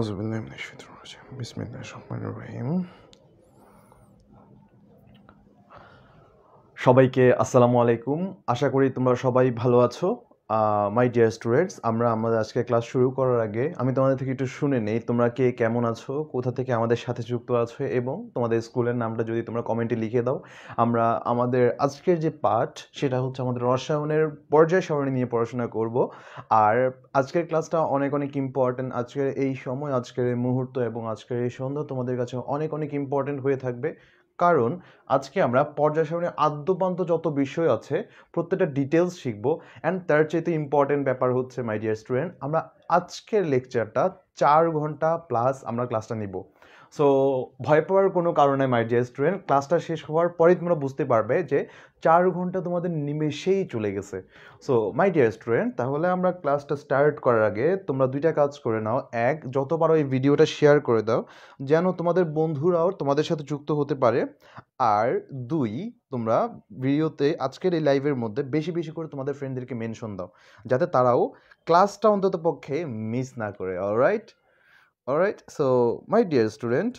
الشيطان الرجيم بسم الله الرحمن الرحيم সবাইকে আসসালামু আলাইকুম আশা করি তোমরা সবাই ভালো আছো মাই ডিয়ার স্টুডেন্টস আমরা আমাদের আজকে ক্লাস শুরু করার আগে আমি তোমাদের থেকে একটু শুনে নেই তোমরা কে কেমন আছো কোথা থেকে আমাদের সাথে যুক্ত আছো এবং তোমাদের স্কুলের নামটা যদি তোমরা কমেন্টে লিখে দাও আমরা আমাদের আজকের যে পাঠ সেটা হচ্ছে আমাদের রসায়নের পর্যায় সারণী নিয়ে পড়াশোনা করব আর আজকের ক্লাসটা অনেক অনেক ইম্পর্ট্যান্ট আজকের এই সময় আজকের এই মুহূর্ত এবং আজকের এই সন্ধ্যা তোমাদের কাছে অনেক অনেক ইম্পর্ট্যান্ট হয়ে থাকবে কারণ আজকে আমরা পর্যায় সারণীর আদ্যপান্ত যত বিষয় আছে প্রত্যেকটা ডিটেলস শিখব অ্যান্ড তার চাইতে ইম্পর্টেন্ট ব্যাপার হচ্ছে মাই ডিয়ার স্টুডেন্ট আমরা আজকের লেকচারটা চার ঘন্টা প্লাস আমরা ক্লাসটা নিব সো ভয় পাওয়ার কোনো কারণে মাই ডিয়ার স্টুডেন্ট ক্লাসটা শেষ হওয়ার পরেই তোমরা বুঝতে পারবে যে চার ঘন্টা তোমাদের নিমেষেই চলে গেছে সো মাই ডিয়ার স্টুডেন্ট তাহলে আমরা ক্লাসটা স্টার্ট করার আগে তোমরা দুইটা কাজ করে নাও এক যত পারো এই ভিডিওটা শেয়ার করে দাও যেন তোমাদের বন্ধুরাও তোমাদের সাথে যুক্ত হতে পারে আর দুই তোমরা ভিডিওতে আজকের এই লাইভের মধ্যে বেশি বেশি করে তোমাদের ফ্রেন্ডদেরকে মেনশন দাও যাতে তারাও ক্লাসটা অন্তত পক্ষে মিস না করে alright alright so my dear student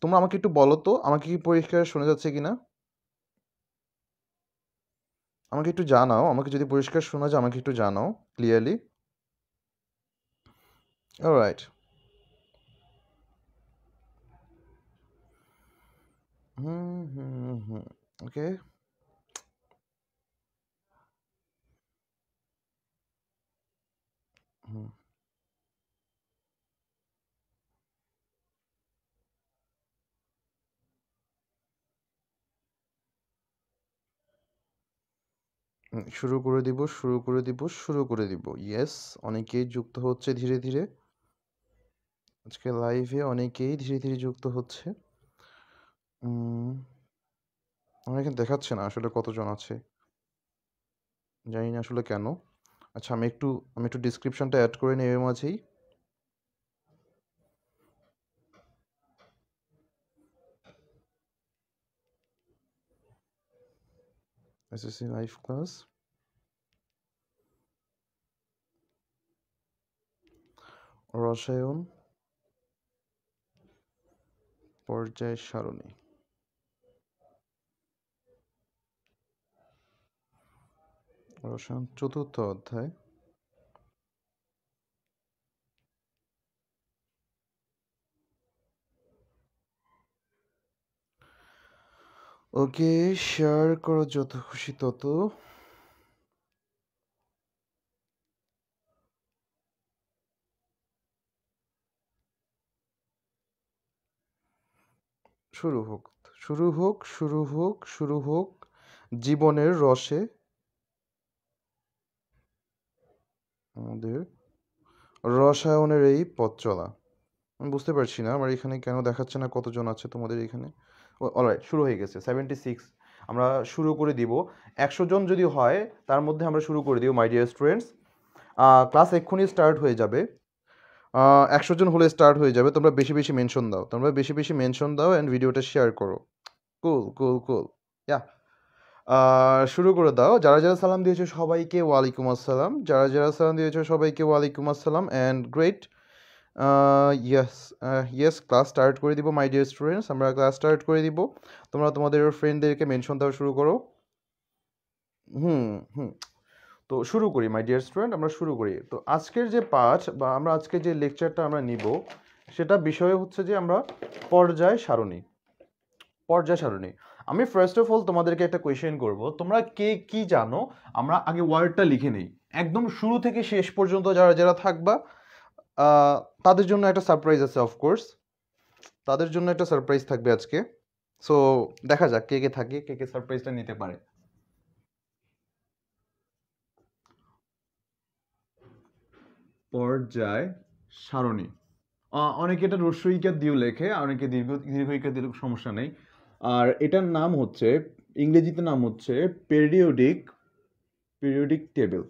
তোমরা আমাকে একটু বলো তো আমাকে কি পরিষ্কার শোনা যাচ্ছে কি না আমাকে একটু জানাও আমাকে যদি পরিষ্কার শোনা যায় আমাকে একটু জানাও ক্লিয়ারলি অলরাইট হুম হুম হুম ওকে হুম শুরু করে দিব শুরু করে দিব শুরু করে দিব ইয়েস অনেকেই যুক্ত হচ্ছে ধীরে ধীরে আজকে লাইভে অনেকেই ধীরে ধীরে যুক্ত হচ্ছে অনেকে দেখাচ্ছে না আসলে কতজন আছে জানি না আসলে কেন আচ্ছা আমি একটু আমি একটু ডিসক্রিপশানটা অ্যাড করে নেই এর মাঝেই এসএসসি লাইভ ক্লাস রসায়ন পর্যায় সারণী রসায়ন চতুর্থ অধ্যায় ওকে শেয়ার করো যত খুশি তত শুরু হোক শুরু হোক শুরু হোক শুরু হোক জীবনের রসে আমাদের রসায়নের এই পথ চলা আমি বুঝতে পারছি না আমার এখানে কেন দেখাচ্ছে না কতজন আছে তোমাদের এখানে অলরাইট শুরু হয়ে গেছে সেভেন্টি সিক্স আমরা শুরু করে দিব একশো জন যদি হয় তার মধ্যে আমরা শুরু করে দিব মাই ডিয়ার স্টুডেন্টস ক্লাস এক্ষুনি স্টার্ট হয়ে যাবে একশো জন হলে স্টার্ট হয়ে যাবে তোমরা বেশি বেশি মেনশন দাও তোমরা বেশি বেশি মেনশন দাও অ্যান্ড ভিডিওটা শেয়ার করো কুল কুল কুল ইয়া শুরু করে দাও যারা যারা সালাম দিয়েছো সবাইকে ওয়ালাইকুম আসসালাম যারা যারা সালাম দিয়েছো সবাইকে ওয়ালাইকুম আসসালাম and great yes yes class start করে দিব মাই ডিয়ার স্টুডেন্টস আমরা ক্লাস স্টার্ট করে দিব তোমরা তোমাদের ফ্রেন্ডদেরকে মেনশন দেওয়া শুরু করো হুম হুম তো শুরু করি মাই ডিয়ার স্টুডেন্ট আমরা শুরু করি তো আজকের যে পাঠ বা আমরা আজকে যে লেকচারটা আমরা নিব সেটা বিষয় হচ্ছে যে আমরা পর্যায় সারণী পর্যায় সারণী আমি ফার্স্ট অফ অল তোমাদেরকে একটা কোয়েশ্চেন করব তোমরা কে কি জানো আমরা আগে ওয়ার্ডটা লিখে নিই একদম শুরু থেকে শেষ পর্যন্ত যারা যারা থাকবা তাদের জন্য একটা সারপ্রাইজ আছে অফকোর্স তাদের জন্য একটা সারপ্রাইজ থাকবে আজকে সো দেখা যাক কে কে থাকে কে কে সারপ্রাইজটা নিতে পারে পর্যায় সারণী অনেকে এটা রস্বইকা দিও লেখে অনেকে দীর্ঘ দীর্ঘইকা দিয়েও সমস্যা নেই আর এটার নাম হচ্ছে ইংরেজিতে নাম হচ্ছে periodic periodic table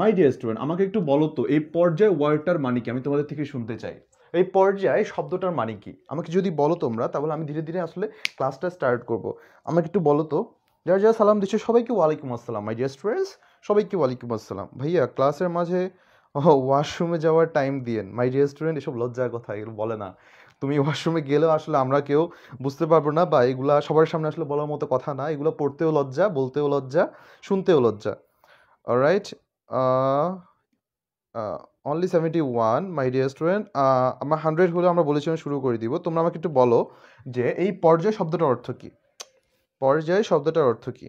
my dear student আমাকে একটু বলো তো এই পর্যায়ে ওয়ার্ডটার মানে কি আমি তোমাদের থেকে শুনতে চাই এই পর্যায়ে শব্দটার মানে কি আমাকে যদি বলো তোমরা তাহলে আমি ধীরে ধীরে আসলে ক্লাসটা স্টার্ট করব আমাকে একটু বলো তো যার যা সালাম দিচ্ছে সবাইকে ওয়ালাইকুম আসসালাম মাই ডিয়ার স্টুডেন্টস সবাইকে ওয়ালাইকুম আসসালাম ভাইয়া ক্লাসের মাঝে ওয়াশরুমে যাওয়ার টাইম দিয়েন মাই ডিয়ার স্টুডেন্ট এসব লজ্জার কথা এগুলো বলে না তুমি ওয়াশরুমে গেলেও আসলে আমরা কেউ বুঝতে পারবো না বা এগুলা সবার সামনে আসলে বলার মতো কথা না এগুলো পড়তেও লজ্জা বলতেও লজ্জা শুনতেও লজ্জা right only seventy one my dear student আমার হান্ড্রেড হলে আমরা বলেছিলাম শুরু করে দিব তোমরা আমাকে একটু বলো যে এই পর্যায় শব্দটার অর্থ কী পর্যায় শব্দটার অর্থ কী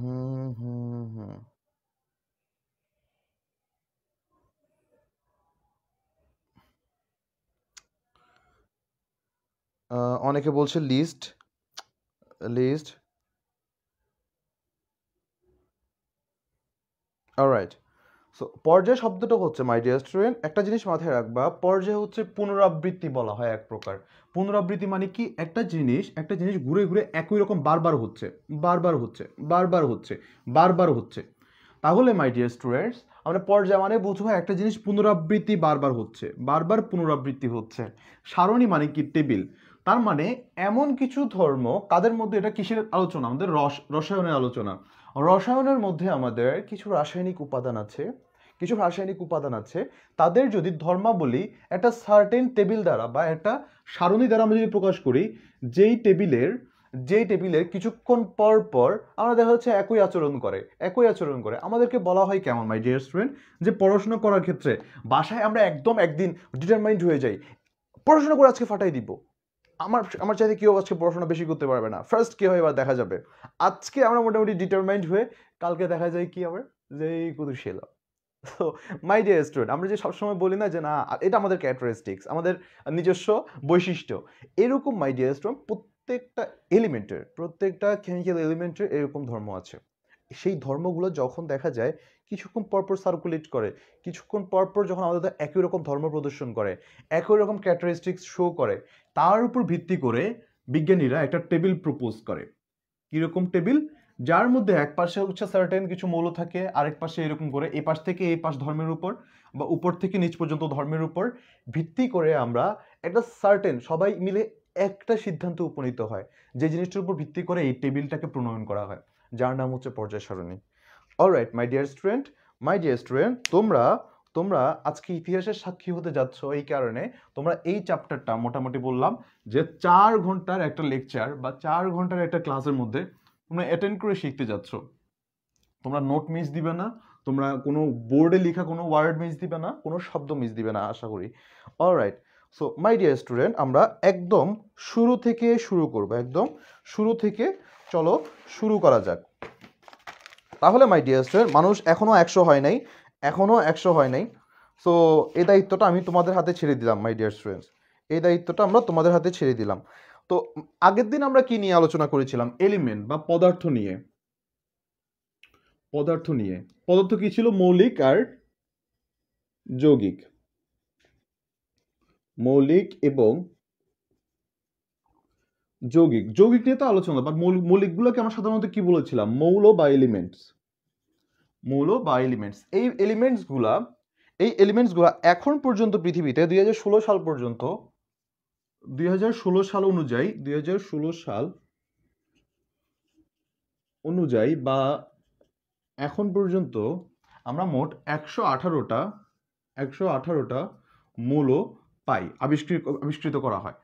হুম হুম হুম অনেকে বলছে লিস্ট লিস্ট অলরাইট সো পর্যায় শব্দটা হচ্ছে মাই ডিয়ার স্টুডেন্ট একটা জিনিস মাথায় রাখবা পর্যায় হচ্ছে পুনরাবৃত্তি বলা হয় এক প্রকার পুনরাবৃত্তি মানে কি একটা জিনিস একটা জিনিস ঘুরে ঘুরে একই রকম বারবার হচ্ছে বারবার হচ্ছে বারবার হচ্ছে বারবার হচ্ছে তাহলে মাই ডিয়ার স্টুডেন্টস আমরা পর্যায় মানে বুঝবো একটা জিনিস পুনরাবৃত্তি বারবার হচ্ছে বারবার পুনরাবৃত্তি হচ্ছে সারণী মানে কি টেবিল তার মানে এমন কিছু ধর্ম কাদের মধ্যে এটা কিসের আলোচনা আমাদের রস রসায়নের আলোচনা রসায়নের মধ্যে আমাদের কিছু রাসায়নিক উপাদান আছে কিছু রাসায়নিক উপাদান আছে তাদের যদি ধর্মাবলী একটা সার্টেন টেবিল দ্বারা বা একটা সারণী দ্বারা আমরা যদি প্রকাশ করি যেই টেবিলের যেই টেবিলের কিছুক্ষণ পর পর আমরা দেখা যাচ্ছে একই আচরণ করে একই আচরণ করে আমাদেরকে বলা হয় কেমন মাই ডিয়ার স্টুডেন্ট যে পড়াশোনা করার ক্ষেত্রে বাসায় আমরা একদম একদিন ডিটারমাইন্ড হয়ে যাই পড়াশোনা করে আজকে ফাটাই দিব আমার আমার চাইতে কেউ আজকে পড়াশোনা বেশি করতে পারবে না ফার্স্ট কী হয় এবার দেখা যাবে আজকে আমরা মোটামুটি ডিটারমাইন্ড হয়ে কালকে দেখা যায় কি আবার যে শিল তো মাই ডিয়ার স্টুডেন্ট আমরা যে সবসময় বলি না যে না এটা আমাদের ক্যারেক্টারিস্টিক্স আমাদের নিজস্ব বৈশিষ্ট্য এরকম মাই ডিয়ার স্টুডেন্ট প্রত্যেকটা এলিমেন্টের প্রত্যেকটা কেমিক্যাল এলিমেন্টের এরকম ধর্ম আছে সেই ধর্মগুলো যখন দেখা যায় কিছুক্ষণ পরপর সার্কুলেট করে কিছুক্ষণ পরপর যখন আমাদের একই রকম ধর্ম প্রদর্শন করে একই রকম ক্যারেক্টারিস্টিক্স শো করে তার উপর ভিত্তি করে বিজ্ঞানীরা একটা টেবিল প্রপোজ করে কীরকম টেবিল যার মধ্যে এক পাশে হচ্ছে সার্টেন কিছু মৌল থাকে আরেক পাশে এরকম করে এ পাশ থেকে এই পাশ ধর্মের উপর বা উপর থেকে নিচ পর্যন্ত ধর্মের উপর ভিত্তি করে আমরা একটা সার্টেন সবাই মিলে একটা সিদ্ধান্তে উপনীত হয় যে জিনিসটার উপর ভিত্তি করে এই টেবিলটাকে প্রণয়ন করা হয় যার নাম হচ্ছে পর্যায় সারণী alright my dear student my dear student তোমরা তোমরা আজকে ইতিহাসের সাক্ষী হতে যাচ্ছ এই কারণে তোমরা এই চ্যাপ্টারটা মোটামুটি বললাম যে চার ঘন্টার একটা লেকচার বা চার ঘন্টার একটা ক্লাসের মধ্যে তোমরা অ্যাটেন্ড করে শিখতে যাচ্ছ তোমরা নোট মিস দিবে না তোমরা কোনো বোর্ডে লেখা কোনো ওয়ার্ড মিস দিবে না কোনো শব্দ মিস দিবে না আশা করি alright so my dear student আমরা একদম শুরু থেকে শুরু করব একদম শুরু থেকে চলো শুরু করা যাক তাহলে মাই ডিয়ার স্টুডেন্ট মানুষ এখনও একশো হয় নাই এখনও একশো হয় নাই সো এই দায়িত্বটা আমি তোমাদের হাতে ছেড়ে দিলাম মাই ডিয়ার স্টুডেন্টস এই দায়িত্বটা আমরা তোমাদের হাতে ছেড়ে দিলাম তো আগের দিন আমরা কি নিয়ে আলোচনা করেছিলাম এলিমেন্ট বা পদার্থ নিয়ে পদার্থ নিয়ে পদার্থ কি ছিল মৌলিক আর যৌগিক মৌলিক এবং যৌগিক যৌগিক নিয়ে তো আলোচনা বাট মৌলিকগুলোকে আমরা সাধারণত কি বলেছিলাম মৌল বা এলিমেন্টস মৌল বা এলিমেন্টস এই এলিমেন্টসগুলা এই এলিমেন্টসগুলা এখন পর্যন্ত পৃথিবীতে দুই সাল পর্যন্ত দুই সাল অনুযায়ী দুই সাল অনুযায়ী বা এখন পর্যন্ত আমরা মোট একশো আঠারোটা একশো আঠারোটা মৌল পাই আবিষ্কৃত আবিষ্কৃত করা হয়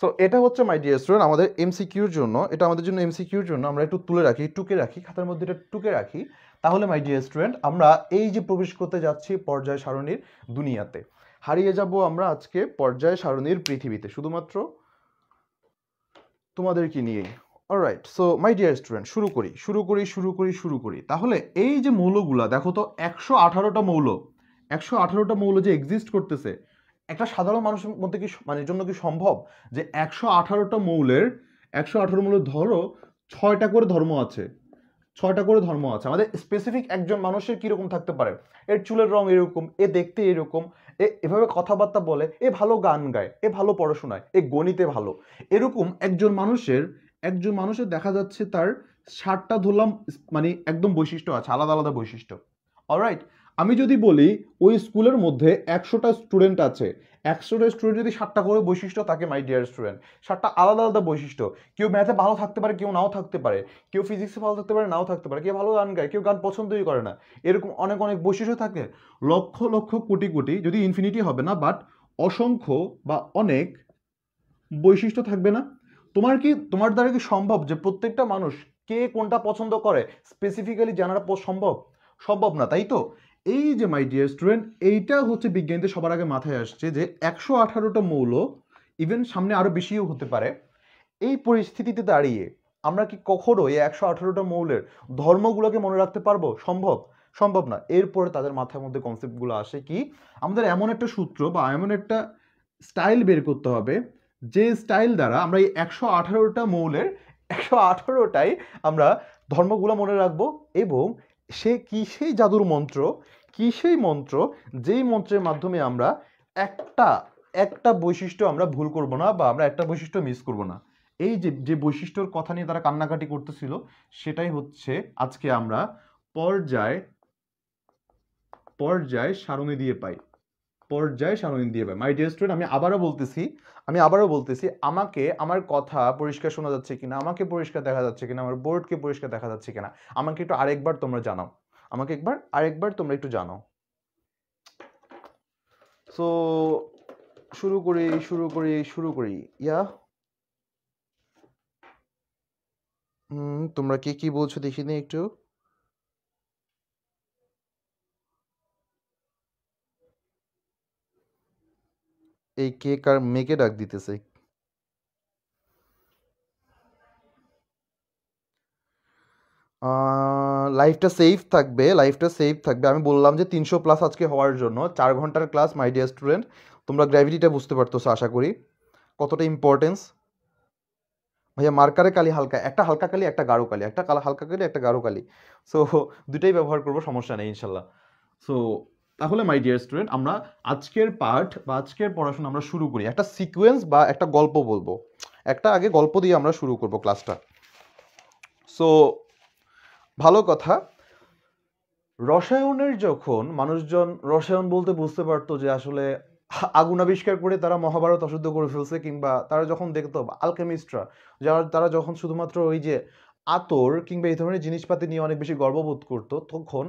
সো এটা হচ্ছে মাই ডিয়ার স্টুডেন্ট আমাদের এমসিকিউর জন্য এটা আমাদের জন্য এমসিকিউর জন্য আমরা একটু তুলে রাখি টুকে রাখি খাতার মধ্যে এটা টুকে রাখি তাহলে মাই ডিয়ার স্টুডেন্ট আমরা এই যে প্রবেশ করতে যাচ্ছি পর্যায় সারণীর দুনিয়াতে হারিয়ে যাব আমরা আজকে পর্যায় সারণীর পৃথিবীতে শুধুমাত্র তোমাদেরকে নিয়েই alright so my dear student শুরু করি শুরু করি শুরু করি শুরু করি তাহলে এই যে মৌলগুলা দেখো তো একশো আঠারোটা মৌল একশো আঠারোটা মৌল যে এক্সিস্ট করতেছে একটা সাধারণ মানুষের মধ্যে কি মানে জন্য কি সম্ভব যে একশো আঠারোটা মৌলের একশো আঠারো মৌলের ধরো ছয়টা করে ধর্ম আছে ছয়টা করে ধর্ম আছে আমাদের স্পেসিফিক একজন মানুষের কীরকম থাকতে পারে এর চুলের রং এরকম এ দেখতে এরকম এ এভাবে কথাবার্তা বলে এ ভালো গান গায় এ ভালো পড়াশোনায় এ গণিতে ভালো এরকম একজন মানুষের একজন মানুষের দেখা যাচ্ছে তার ষাটটা ধরলাম মানে একদম বৈশিষ্ট্য আছে আলাদা আলাদা বৈশিষ্ট্য অলরাইট আমি যদি বলি ওই স্কুলের মধ্যে একশোটা স্টুডেন্ট আছে একশোটা স্টুডেন্ট যদি সাতটা করে বৈশিষ্ট্য থাকে মাই ডিয়ার স্টুডেন্ট সাতটা আলাদা আলাদা বৈশিষ্ট্য কেউ ম্যাথে ভালো থাকতে পারে কেউ নাও থাকতে পারে কেউ ফিজিক্সে ভালো থাকতে পারে নাও থাকতে পারে কেউ ভালো গান গায় কেউ গান পছন্দই করে না এরকম অনেক অনেক বৈশিষ্ট্য থাকে লক্ষ লক্ষ কোটি কোটি যদি ইনফিনিটি হবে না বাট অসংখ্য বা অনেক বৈশিষ্ট্য থাকবে না তোমার কি তোমার দ্বারা কি সম্ভব যে প্রত্যেকটা মানুষ কে কোনটা পছন্দ করে স্পেসিফিক্যালি জানার সম্ভব সম্ভব না তাই তো এই যে মাই ডিয়ার স্টুডেন্ট এইটা হচ্ছে বিজ্ঞানীদের সবার আগে মাথায় আসছে যে একশো আঠারোটা মৌল ইভেন সামনে আরও বেশিও হতে পারে এই পরিস্থিতিতে দাঁড়িয়ে আমরা কি কখনো এই একশো আঠারোটা মৌলের ধর্মগুলোকে মনে রাখতে পারবো সম্ভব সম্ভব না এরপরে তাদের মাথার মধ্যে কনসেপ্টগুলো আসে কি আমাদের এমন একটা সূত্র বা এমন একটা স্টাইল বের করতে হবে যে স্টাইল দ্বারা আমরা এই একশো আঠারোটা মৌলের একশো আঠারোটাই আমরা ধর্মগুলো মনে রাখবো এবং সে সেই জাদুর মন্ত্র কি সেই মন্ত্র যেই মন্ত্রের মাধ্যমে আমরা একটা একটা বৈশিষ্ট্য আমরা ভুল করব না বা আমরা একটা বৈশিষ্ট্য মিস করব না এই যে যে বৈশিষ্ট্যর কথা নিয়ে তারা কান্নাকাটি করতেছিল সেটাই হচ্ছে আজকে আমরা পর্যায় পর্যায় সারণি দিয়ে পাই পর্যায় সারণী দিয়ে পাই মাই ডিয়ার স্টুডেন্ট আমি আবারও বলতেছি আমি আবারও বলতেছি আমাকে আমার কথা পরিষ্কার শোনা যাচ্ছে কিনা আমাকে পরিষ্কার দেখা যাচ্ছে কিনা আমার বোর্ডকে পরিষ্কার দেখা যাচ্ছে কিনা আমাকে একটু আরেকবার তোমরা জানাও আমাকে একবার আরেকবার তোমরা একটু জানো সো শুরু করি শুরু করি শুরু করি ইয়া হুম তোমরা কে কি বলছো দেখি নি একটু এই কেক আর মেকে ডাক দিতেছে লাইফটা সেফ থাকবে লাইফটা সেফ থাকবে আমি বললাম যে তিনশো প্লাস আজকে হওয়ার জন্য চার ঘন্টার ক্লাস মাই ডিয়ার স্টুডেন্ট তোমরা গ্র্যাভিটিটা বুঝতে পারতেছো আশা করি কতটা ইম্পর্টেন্স ভাইয়া মার্কারে কালি হালকা একটা হালকা কালি একটা গাঢ় কালি একটা কালা হালকা কালি একটা গাঢ় কালি সো দুটাই ব্যবহার করবো সমস্যা নেই ইনশাল্লাহ সো তাহলে মাই ডিয়ার স্টুডেন্ট আমরা আজকের পাঠ বা আজকের পড়াশোনা আমরা শুরু করি একটা সিকোয়েন্স বা একটা গল্প বলবো একটা আগে গল্প দিয়ে আমরা শুরু করব ক্লাসটা সো ভালো কথা রসায়নের যখন মানুষজন রসায়ন বলতে বুঝতে পারতো যে আসলে আগুন আবিষ্কার করে তারা মহাভারত অশুদ্ধ করে ফেলছে কিংবা তারা যখন দেখতো আলকেমিস্টরা যারা তারা যখন শুধুমাত্র ওই যে আতর কিংবা এই ধরনের জিনিসপাতি নিয়ে অনেক বেশি গর্ববোধ করতো তখন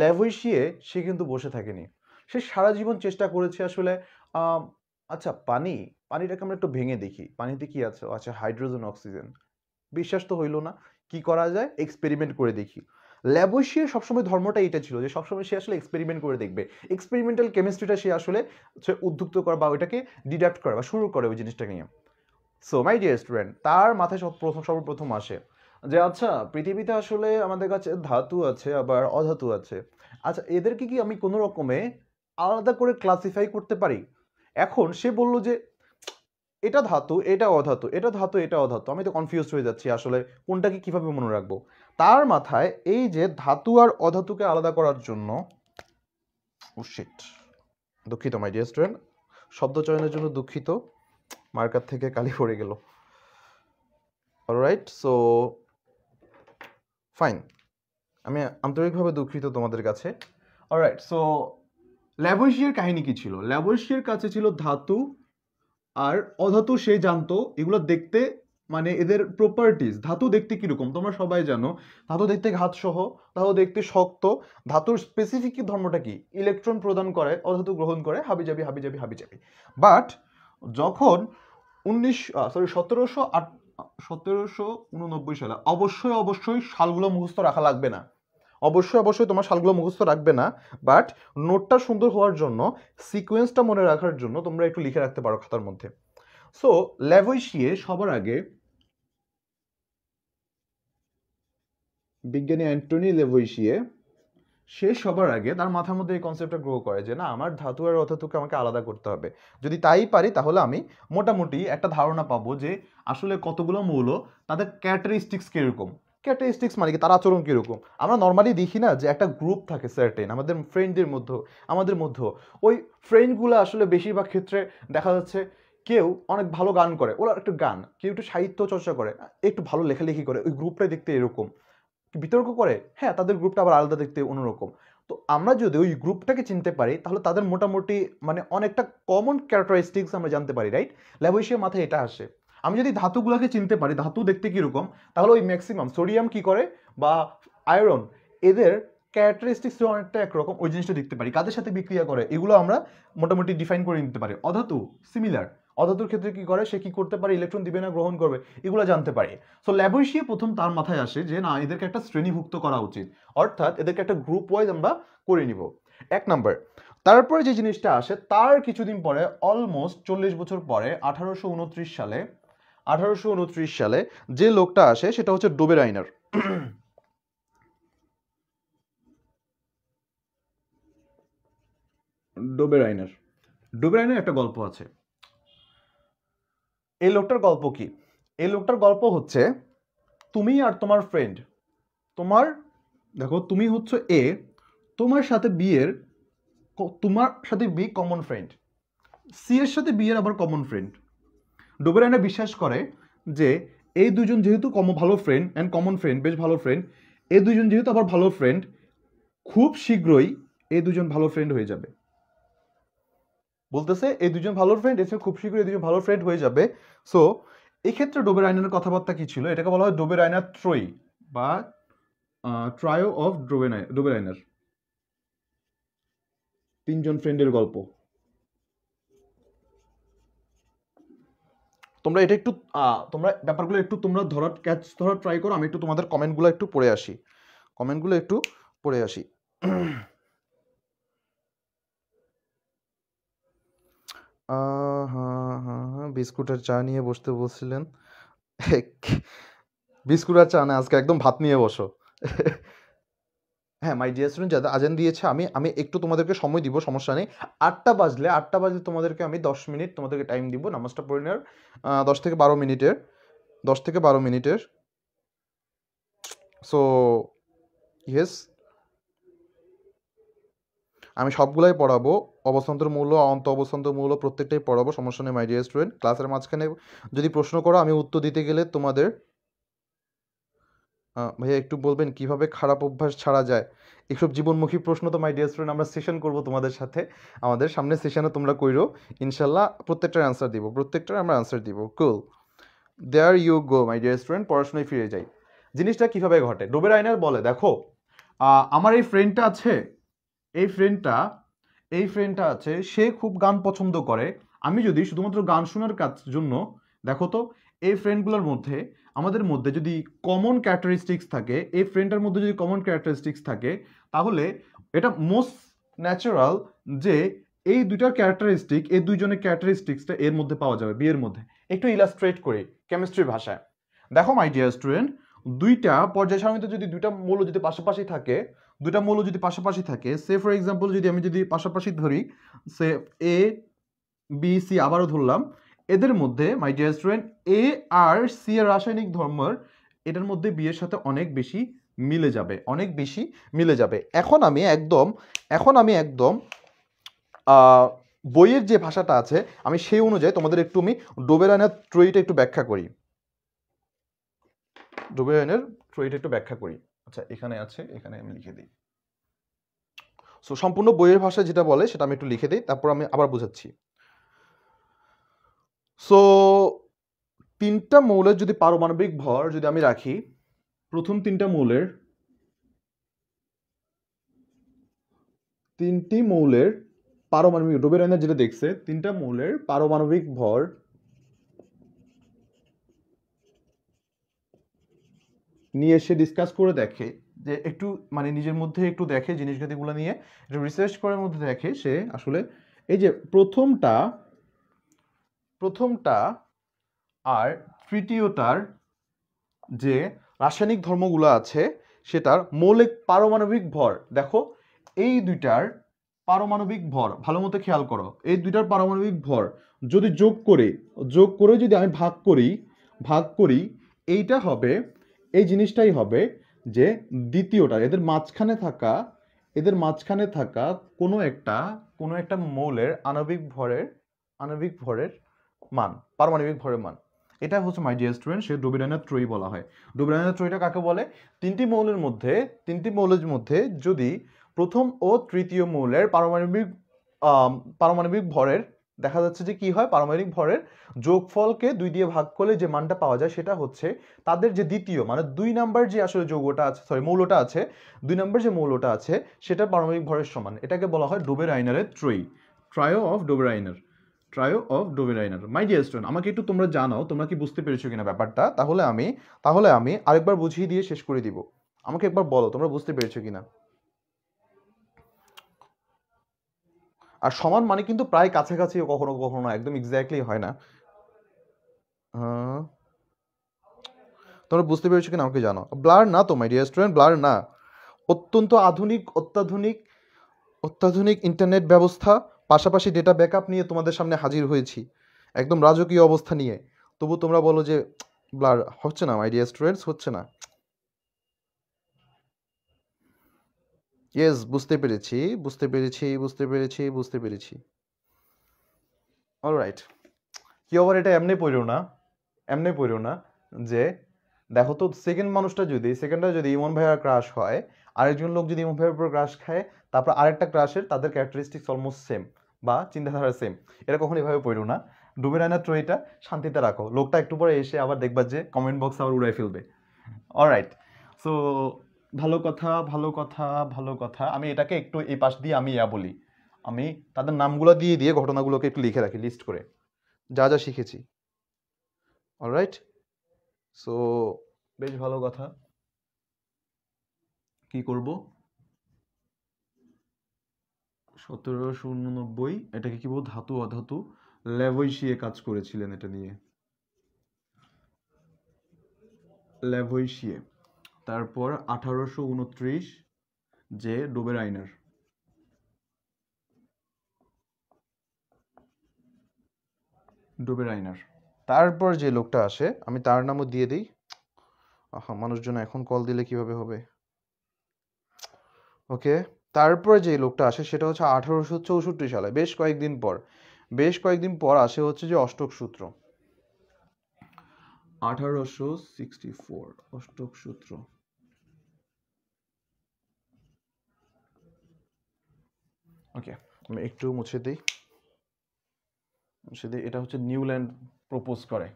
ল্যাভইশিয়ে সে কিন্তু বসে থাকেনি সে সারা জীবন চেষ্টা করেছে আসলে আচ্ছা পানি পানিটাকে আমরা একটু ভেঙে দেখি পানিতে কি আছে আচ্ছা হাইড্রোজেন অক্সিজেন বিশ্বাস তো হইল না কি করা যায় এক্সপেরিমেন্ট করে দেখি ল্যাবোসিয়ার সবসময় ধর্মটা এটা ছিল যে সবসময় সে আসলে এক্সপেরিমেন্ট করে দেখবে এক্সপেরিমেন্টাল কেমিস্ট্রিটা সে আসলে সে উদ্যুক্ত করা বা ওইটাকে ডিডাক্ট করে বা শুরু করে ওই জিনিসটা নিয়ে সো মাই ডিয়ার স্টুডেন্ট তার মাথায় সব প্রথম সর্বপ্রথম আসে যে আচ্ছা পৃথিবীতে আসলে আমাদের কাছে ধাতু আছে আবার অধাতু আছে আচ্ছা এদেরকে কি আমি কোনো রকমে আলাদা করে ক্লাসিফাই করতে পারি এখন সে বলল যে এটা ধাতু এটা অধাতু এটা ধাতু এটা অধাতু আমি তো কনফিউজ হয়ে যাচ্ছি আসলে কোনটাকে কীভাবে মনে রাখবো তার মাথায় এই যে ধাতু আর অধাতুকে আলাদা করার জন্য উশিট দুঃখিত মাই ডিয়ার স্টুডেন্ট শব্দ চয়নের জন্য দুঃখিত মার্কার থেকে কালি পড়ে গেল অলরাইট সো ফাইন আমি আন্তরিকভাবে দুঃখিত তোমাদের কাছে অলরাইট সো ল্যাবসিয়ার কাহিনী কী ছিল ল্যাবসিয়ার কাছে ছিল ধাতু আর অধাতু সে জানতো এগুলো দেখতে মানে এদের প্রপার্টিস ধাতু দেখতে কীরকম তোমরা সবাই জানো ধাতু দেখতে ঘাতসহ ধাতু দেখতে শক্ত ধাতুর স্পেসিফিক ধর্মটা কি ইলেকট্রন প্রদান করে অধাতু গ্রহণ করে হাবিজাবি হাবিজাবি হাবিজাবি বাট যখন উনিশ সরি সতেরোশো আট সতেরোশো উননব্বই সালে অবশ্যই অবশ্যই সালগুলো মুখস্থ রাখা লাগবে না অবশ্যই অবশ্যই তোমার শালগুলো মুখস্থ রাখবে না বাট নোটটা সুন্দর হওয়ার জন্য সিকোয়েন্সটা মনে রাখার জন্য তোমরা একটু লিখে রাখতে পারো খাতার মধ্যে সো ল্যাভোইশিয়ে সবার আগে বিজ্ঞানী অ্যান্টনি লেভোইশিয়ে সে সবার আগে তার মাথার মধ্যে এই কনসেপ্টটা গ্রো করে যে না আমার ধাতু আর অধাতুকে আমাকে আলাদা করতে হবে যদি তাই পারি তাহলে আমি মোটামুটি একটা ধারণা পাবো যে আসলে কতগুলো মৌল তাদের ক্যারেক্টারিস্টিক্স কীরকম ক্যারেক্টারিস্টিক্স মানে কি তার আচরণ কীরকম আমরা নর্মালি দেখি না যে একটা গ্রুপ থাকে সার্টেন আমাদের ফ্রেন্ডদের মধ্যেও আমাদের মধ্যে ওই ফ্রেন্ডগুলো আসলে বেশিরভাগ ক্ষেত্রে দেখা যাচ্ছে কেউ অনেক ভালো গান করে ওরা একটু গান কেউ একটু সাহিত্য চর্চা করে একটু ভালো লেখালেখি করে ওই গ্রুপটাই দেখতে এরকম বিতর্ক করে হ্যাঁ তাদের গ্রুপটা আবার আলাদা দেখতে অন্যরকম তো আমরা যদি ওই গ্রুপটাকে চিনতে পারি তাহলে তাদের মোটামুটি মানে অনেকটা কমন ক্যারেক্টারিস্টিক্স আমরা জানতে পারি রাইট ল্যাবয়েশিয়ার মাথায় এটা আসে আমি যদি ধাতুগুলোকে চিনতে পারি ধাতু দেখতে কীরকম তাহলে ওই ম্যাক্সিমাম সোডিয়াম কি করে বা আয়রন এদের ক্যারেক্টারিস্টিক্স অনেকটা একরকম ওই জিনিসটা দেখতে পারি কাদের সাথে বিক্রিয়া করে এগুলো আমরা মোটামুটি ডিফাইন করে নিতে পারি অধাতু সিমিলার অধাতুর ক্ষেত্রে কি করে সে কি করতে পারে ইলেকট্রন দিবে না গ্রহণ করবে এগুলো জানতে পারে সো ল্যাবরেশিয়ে প্রথম তার মাথায় আসে যে না এদেরকে একটা শ্রেণীভুক্ত করা উচিত অর্থাৎ এদেরকে একটা গ্রুপ ওয়াইজ আমরা করে নিব এক নম্বর তারপরে যে জিনিসটা আসে তার কিছুদিন পরে অলমোস্ট চল্লিশ বছর পরে আঠারোশো সালে আঠারোশো উনত্রিশ সালে যে লোকটা আসে সেটা হচ্ছে ডোবের আইনার ডোবের আইনার ডোবের আইনার একটা গল্প আছে এই লোকটার গল্প কি এই লোকটার গল্প হচ্ছে তুমি আর তোমার ফ্রেন্ড তোমার দেখো তুমি হচ্ছে এ তোমার সাথে বিয়ের তোমার সাথে বি কমন ফ্রেন্ড সি এর সাথে বিয়ের আবার কমন ফ্রেন্ড ডোবেরাইনা বিশ্বাস করে যে এই দুজন যেহেতু কম ভালো ফ্রেন্ড অ্যান্ড কমন ফ্রেন্ড বেশ ভালো ফ্রেন্ড এই দুজন যেহেতু আবার ভালো ফ্রেন্ড খুব শীঘ্রই এই দুজন ভালো ফ্রেন্ড হয়ে যাবে বলতেছে এই দুজন ভালো ফ্রেন্ড এসে খুব শীঘ্রই এই দুজন ভালো ফ্রেন্ড হয়ে যাবে সো এক্ষেত্রে ডোবের আইনার কথাবার্তা কী ছিল এটাকে বলা হয় ডোবের আইনার ট্রই বা ট্রায়ো অফ ডোবে ডোবের আইনার তিনজন ফ্রেন্ডের গল্প তোমরা এটা একটু তোমরা ব্যাপারগুলো একটু তোমরা ধরো ক্যাচ ধরো ট্রাই করো আমি একটু তোমাদের কমেন্টগুলো একটু পড়ে আসি কমেন্টগুলো একটু পড়ে আসি হ্যাঁ বিস্কুট আর চা নিয়ে বসতে বলছিলেন বিস্কুট আর চা না আজকে একদম ভাত নিয়ে বসো হ্যাঁ মাই ডিয়ার স্টুডেন্ট যাদের আজান দিয়েছে আমি আমি একটু তোমাদেরকে সময় দিব সমস্যা নেই আটটা বাজলে আটটা বাজলে তোমাদেরকে আমি দশ মিনিট তোমাদেরকে টাইম দিব নামাজটা পড়ে নেওয়ার দশ থেকে বারো মিনিটের দশ থেকে বারো মিনিটের সো ইয়েস আমি সবগুলাই পড়াবো অবস্থান্তর মূল্য অন্ত অবস্থান্তর মূল্য প্রত্যেকটাই পড়াবো সমস্যা নেই মাই ডিয়ার স্টুডেন্ট ক্লাসের মাঝখানে যদি প্রশ্ন করো আমি উত্তর দিতে গেলে তোমাদের ভাইয়া একটু বলবেন কিভাবে খারাপ অভ্যাস ছাড়া যায় এইসব জীবনমুখী প্রশ্ন তো মাই ডিয়ার স্টুডেন্ট আমরা সেশন করব তোমাদের সাথে আমাদের সামনে সেশনে তোমরা কইরো ইনশাল্লাহ প্রত্যেকটার অ্যান্সার দিব প্রত্যেকটার আমরা অ্যান্সার দিব cool there you go my dear student পড়াশোনায় ফিরে যাই জিনিসটা কিভাবে ঘটে ডোবের আইনার বলে দেখো আমার এই ফ্রেন্ডটা আছে এই ফ্রেন্ডটা এই ফ্রেন্ডটা আছে সে খুব গান পছন্দ করে আমি যদি শুধুমাত্র গান শোনার কাজ জন্য দেখো তো এই ফ্রেন্ডগুলোর মধ্যে আমাদের মধ্যে যদি কমন ক্যারেক্টারিস্টিক্স থাকে এই ফ্রেন্ডটার মধ্যে যদি কমন ক্যারেক্টারিস্টিক্স থাকে তাহলে এটা মোস্ট ন্যাচারাল যে এই দুইটার ক্যারেক্টারিস্টিক এই দুইজনের ক্যারেক্টারিস্টিক্সটা এর মধ্যে পাওয়া যাবে বিয়ের মধ্যে একটু ইলাস্ট্রেট করে কেমিস্ট্রি ভাষায় দেখো মাই ডিয়ার স্টুডেন্ট দুইটা পর্যায় সারণীতে যদি দুইটা মৌল যদি পাশাপাশি থাকে দুইটা মৌল যদি পাশাপাশি থাকে সে ফর এক্সাম্পল যদি আমি যদি পাশাপাশি ধরি সে এ বি সি আবারও ধরলাম এদের মধ্যে my dear student A R C এর রাসায়নিক ধর্মর এটার মধ্যে বিয়ের সাথে অনেক বেশি মিলে যাবে অনেক বেশি মিলে যাবে এখন আমি একদম এখন আমি একদম বইয়ের যে ভাষাটা আছে আমি সেই অনুযায়ী তোমাদের একটু আমি ডোবেরানের ত্রয়ীটা একটু ব্যাখ্যা করি ডোবেরানের ত্রয়ীটা একটু ব্যাখ্যা করি আচ্ছা এখানে আছে এখানে আমি লিখে দিই সো সম্পূর্ণ বইয়ের ভাষা যেটা বলে সেটা আমি একটু লিখে দিই তারপর আমি আবার বোঝাচ্ছি সো তিনটা মৌলের যদি পারমাণবিক ভর যদি আমি রাখি প্রথম তিনটা মৌলের তিনটি মৌলের পারমাণবিক রবির আয়না যেটা দেখছে তিনটা মৌলের পারমাণবিক ভর নিয়ে এসে ডিসকাস করে দেখে যে একটু মানে নিজের মধ্যে একটু দেখে জিনিসগাতিগুলো নিয়ে রিসার্চ করার মধ্যে দেখে সে আসলে এই যে প্রথমটা প্রথমটা আর তৃতীয়টার যে রাসায়নিক ধর্মগুলো আছে সেটার মৌলিক পারমাণবিক ভর দেখো এই দুইটার পারমাণবিক ভর ভালো মতো খেয়াল করো এই দুইটার পারমাণবিক ভর যদি যোগ করে যোগ করে যদি আমি ভাগ করি ভাগ করি এইটা হবে এই জিনিসটাই হবে যে দ্বিতীয়টা এদের মাঝখানে থাকা এদের মাঝখানে থাকা কোনো একটা কোনো একটা মৌলের আণবিক ভরের আণবিক ভরের মান পারমাণবিক ভরের মান এটা হচ্ছে মাই ডিয়ার স্টুডেন্ট সে ডুবিডানের ত্রয়ী বলা হয় ডুবিডানের ত্রয়ীটা কাকে বলে তিনটি মৌলের মধ্যে তিনটি মৌলের মধ্যে যদি প্রথম ও তৃতীয় মৌলের পারমাণবিক পারমাণবিক ভরের দেখা যাচ্ছে যে কি হয় পারমাণবিক ভরের যোগফলকে দুই দিয়ে ভাগ করলে যে মানটা পাওয়া যায় সেটা হচ্ছে তাদের যে দ্বিতীয় মানে দুই নাম্বার যে আসলে যৌগটা আছে সরি মৌলটা আছে দুই নাম্বার যে মৌলটা আছে সেটা পারমাণবিক ভরের সমান এটাকে বলা হয় ডোবের আইনারের ত্রয়ী trio of Dobereiner trio of Dobereiner my dear student আমাকে একটু তোমরা জানাও তোমরা কি বুঝতে পেরেছো কিনা ব্যাপারটা তাহলে আমি তাহলে আমি আরেকবার বুঝিয়ে দিয়ে শেষ করে দিব আমাকে একবার বলো তোমরা বুঝতে পেরেছো কিনা আর সমান মানে কিন্তু প্রায় কাছাকাছি কখনো কখনো একদম এক্স্যাক্টলি হয় না হ্যাঁ। তোমরা বুঝতে পেরেছো কিনা আমাকে জানো ব্লার না তো মাই ডিয়ার স্টুডেন্ট ব্লার না অত্যন্ত আধুনিক অত্যাধুনিক অত্যাধুনিক ইন্টারনেট ব্যবস্থা পাশাপাশি ডেটা ব্যাকআপ নিয়ে তোমাদের সামনে হাজির হয়েছি একদম রাজকীয় অবস্থা নিয়ে তবু তোমরা বলো যে ব্লার হচ্ছে না আইডিয়া স্টুডেন্টস হচ্ছে না ইয়েস বুঝতে পেরেছি বুঝতে পেরেছি বুঝতে পেরেছি বুঝতে পেরেছি অলরাইট কি আবার এটা এমনি পড়ো না এমনি পড়ো না যে দেখো তো সেকেন্ড মানুষটা যদি সেকেন্ডটা যদি ইমন ভাইয়ার ক্রাশ হয় আরেকজন লোক যদি এমনভাবে উপর ক্রাশ খায় তারপর আরেকটা ক্রাশের তাদের ক্যারেক্টারিস্টিক্স অলমোস্ট সেম বা চিন্তাধারা সেম এটা কখনো এভাবে পড়ো না ডুবে রায়না ট্রয়টা শান্তিতে রাখো লোকটা একটু পরে এসে আবার দেখবার যে কমেন্ট বক্স আবার উড়াই ফেলবে অল রাইট সো ভালো কথা ভালো কথা ভালো কথা আমি এটাকে একটু এই পাশ দিয়ে আমি ইয়া বলি আমি তাদের নামগুলো দিয়ে দিয়ে ঘটনাগুলোকে একটু লিখে রাখি লিস্ট করে যা যা শিখেছি অলরাইট সো বেশ ভালো কথা কি করব সতেরোশো উননব্বই এটাকে কি বলবো ধাতু অধাতু ল্যাভৈশিয়ে কাজ করেছিলেন এটা নিয়ে ল্যাভৈশিয়ে তারপর আঠারোশো উনত্রিশ যে ডোবের আইনার ডোবের আইনার তারপর যে লোকটা আসে আমি তার নামও দিয়ে দিই আহা মানুষজন এখন কল দিলে কিভাবে হবে ওকে তারপরে যে লোকটা আসে সেটা হচ্ছে আঠারোশো চৌষট্টি সালে বেশ কয়েকদিন পর বেশ কয়েকদিন পর আসে হচ্ছে যে অষ্টক সূত্র আঠারোশো সিক্সটি ফোর অষ্টক সূত্র ওকে আমি একটু মুছে দিই মুছে দিই এটা হচ্ছে নিউল্যান্ড প্রপোজ করে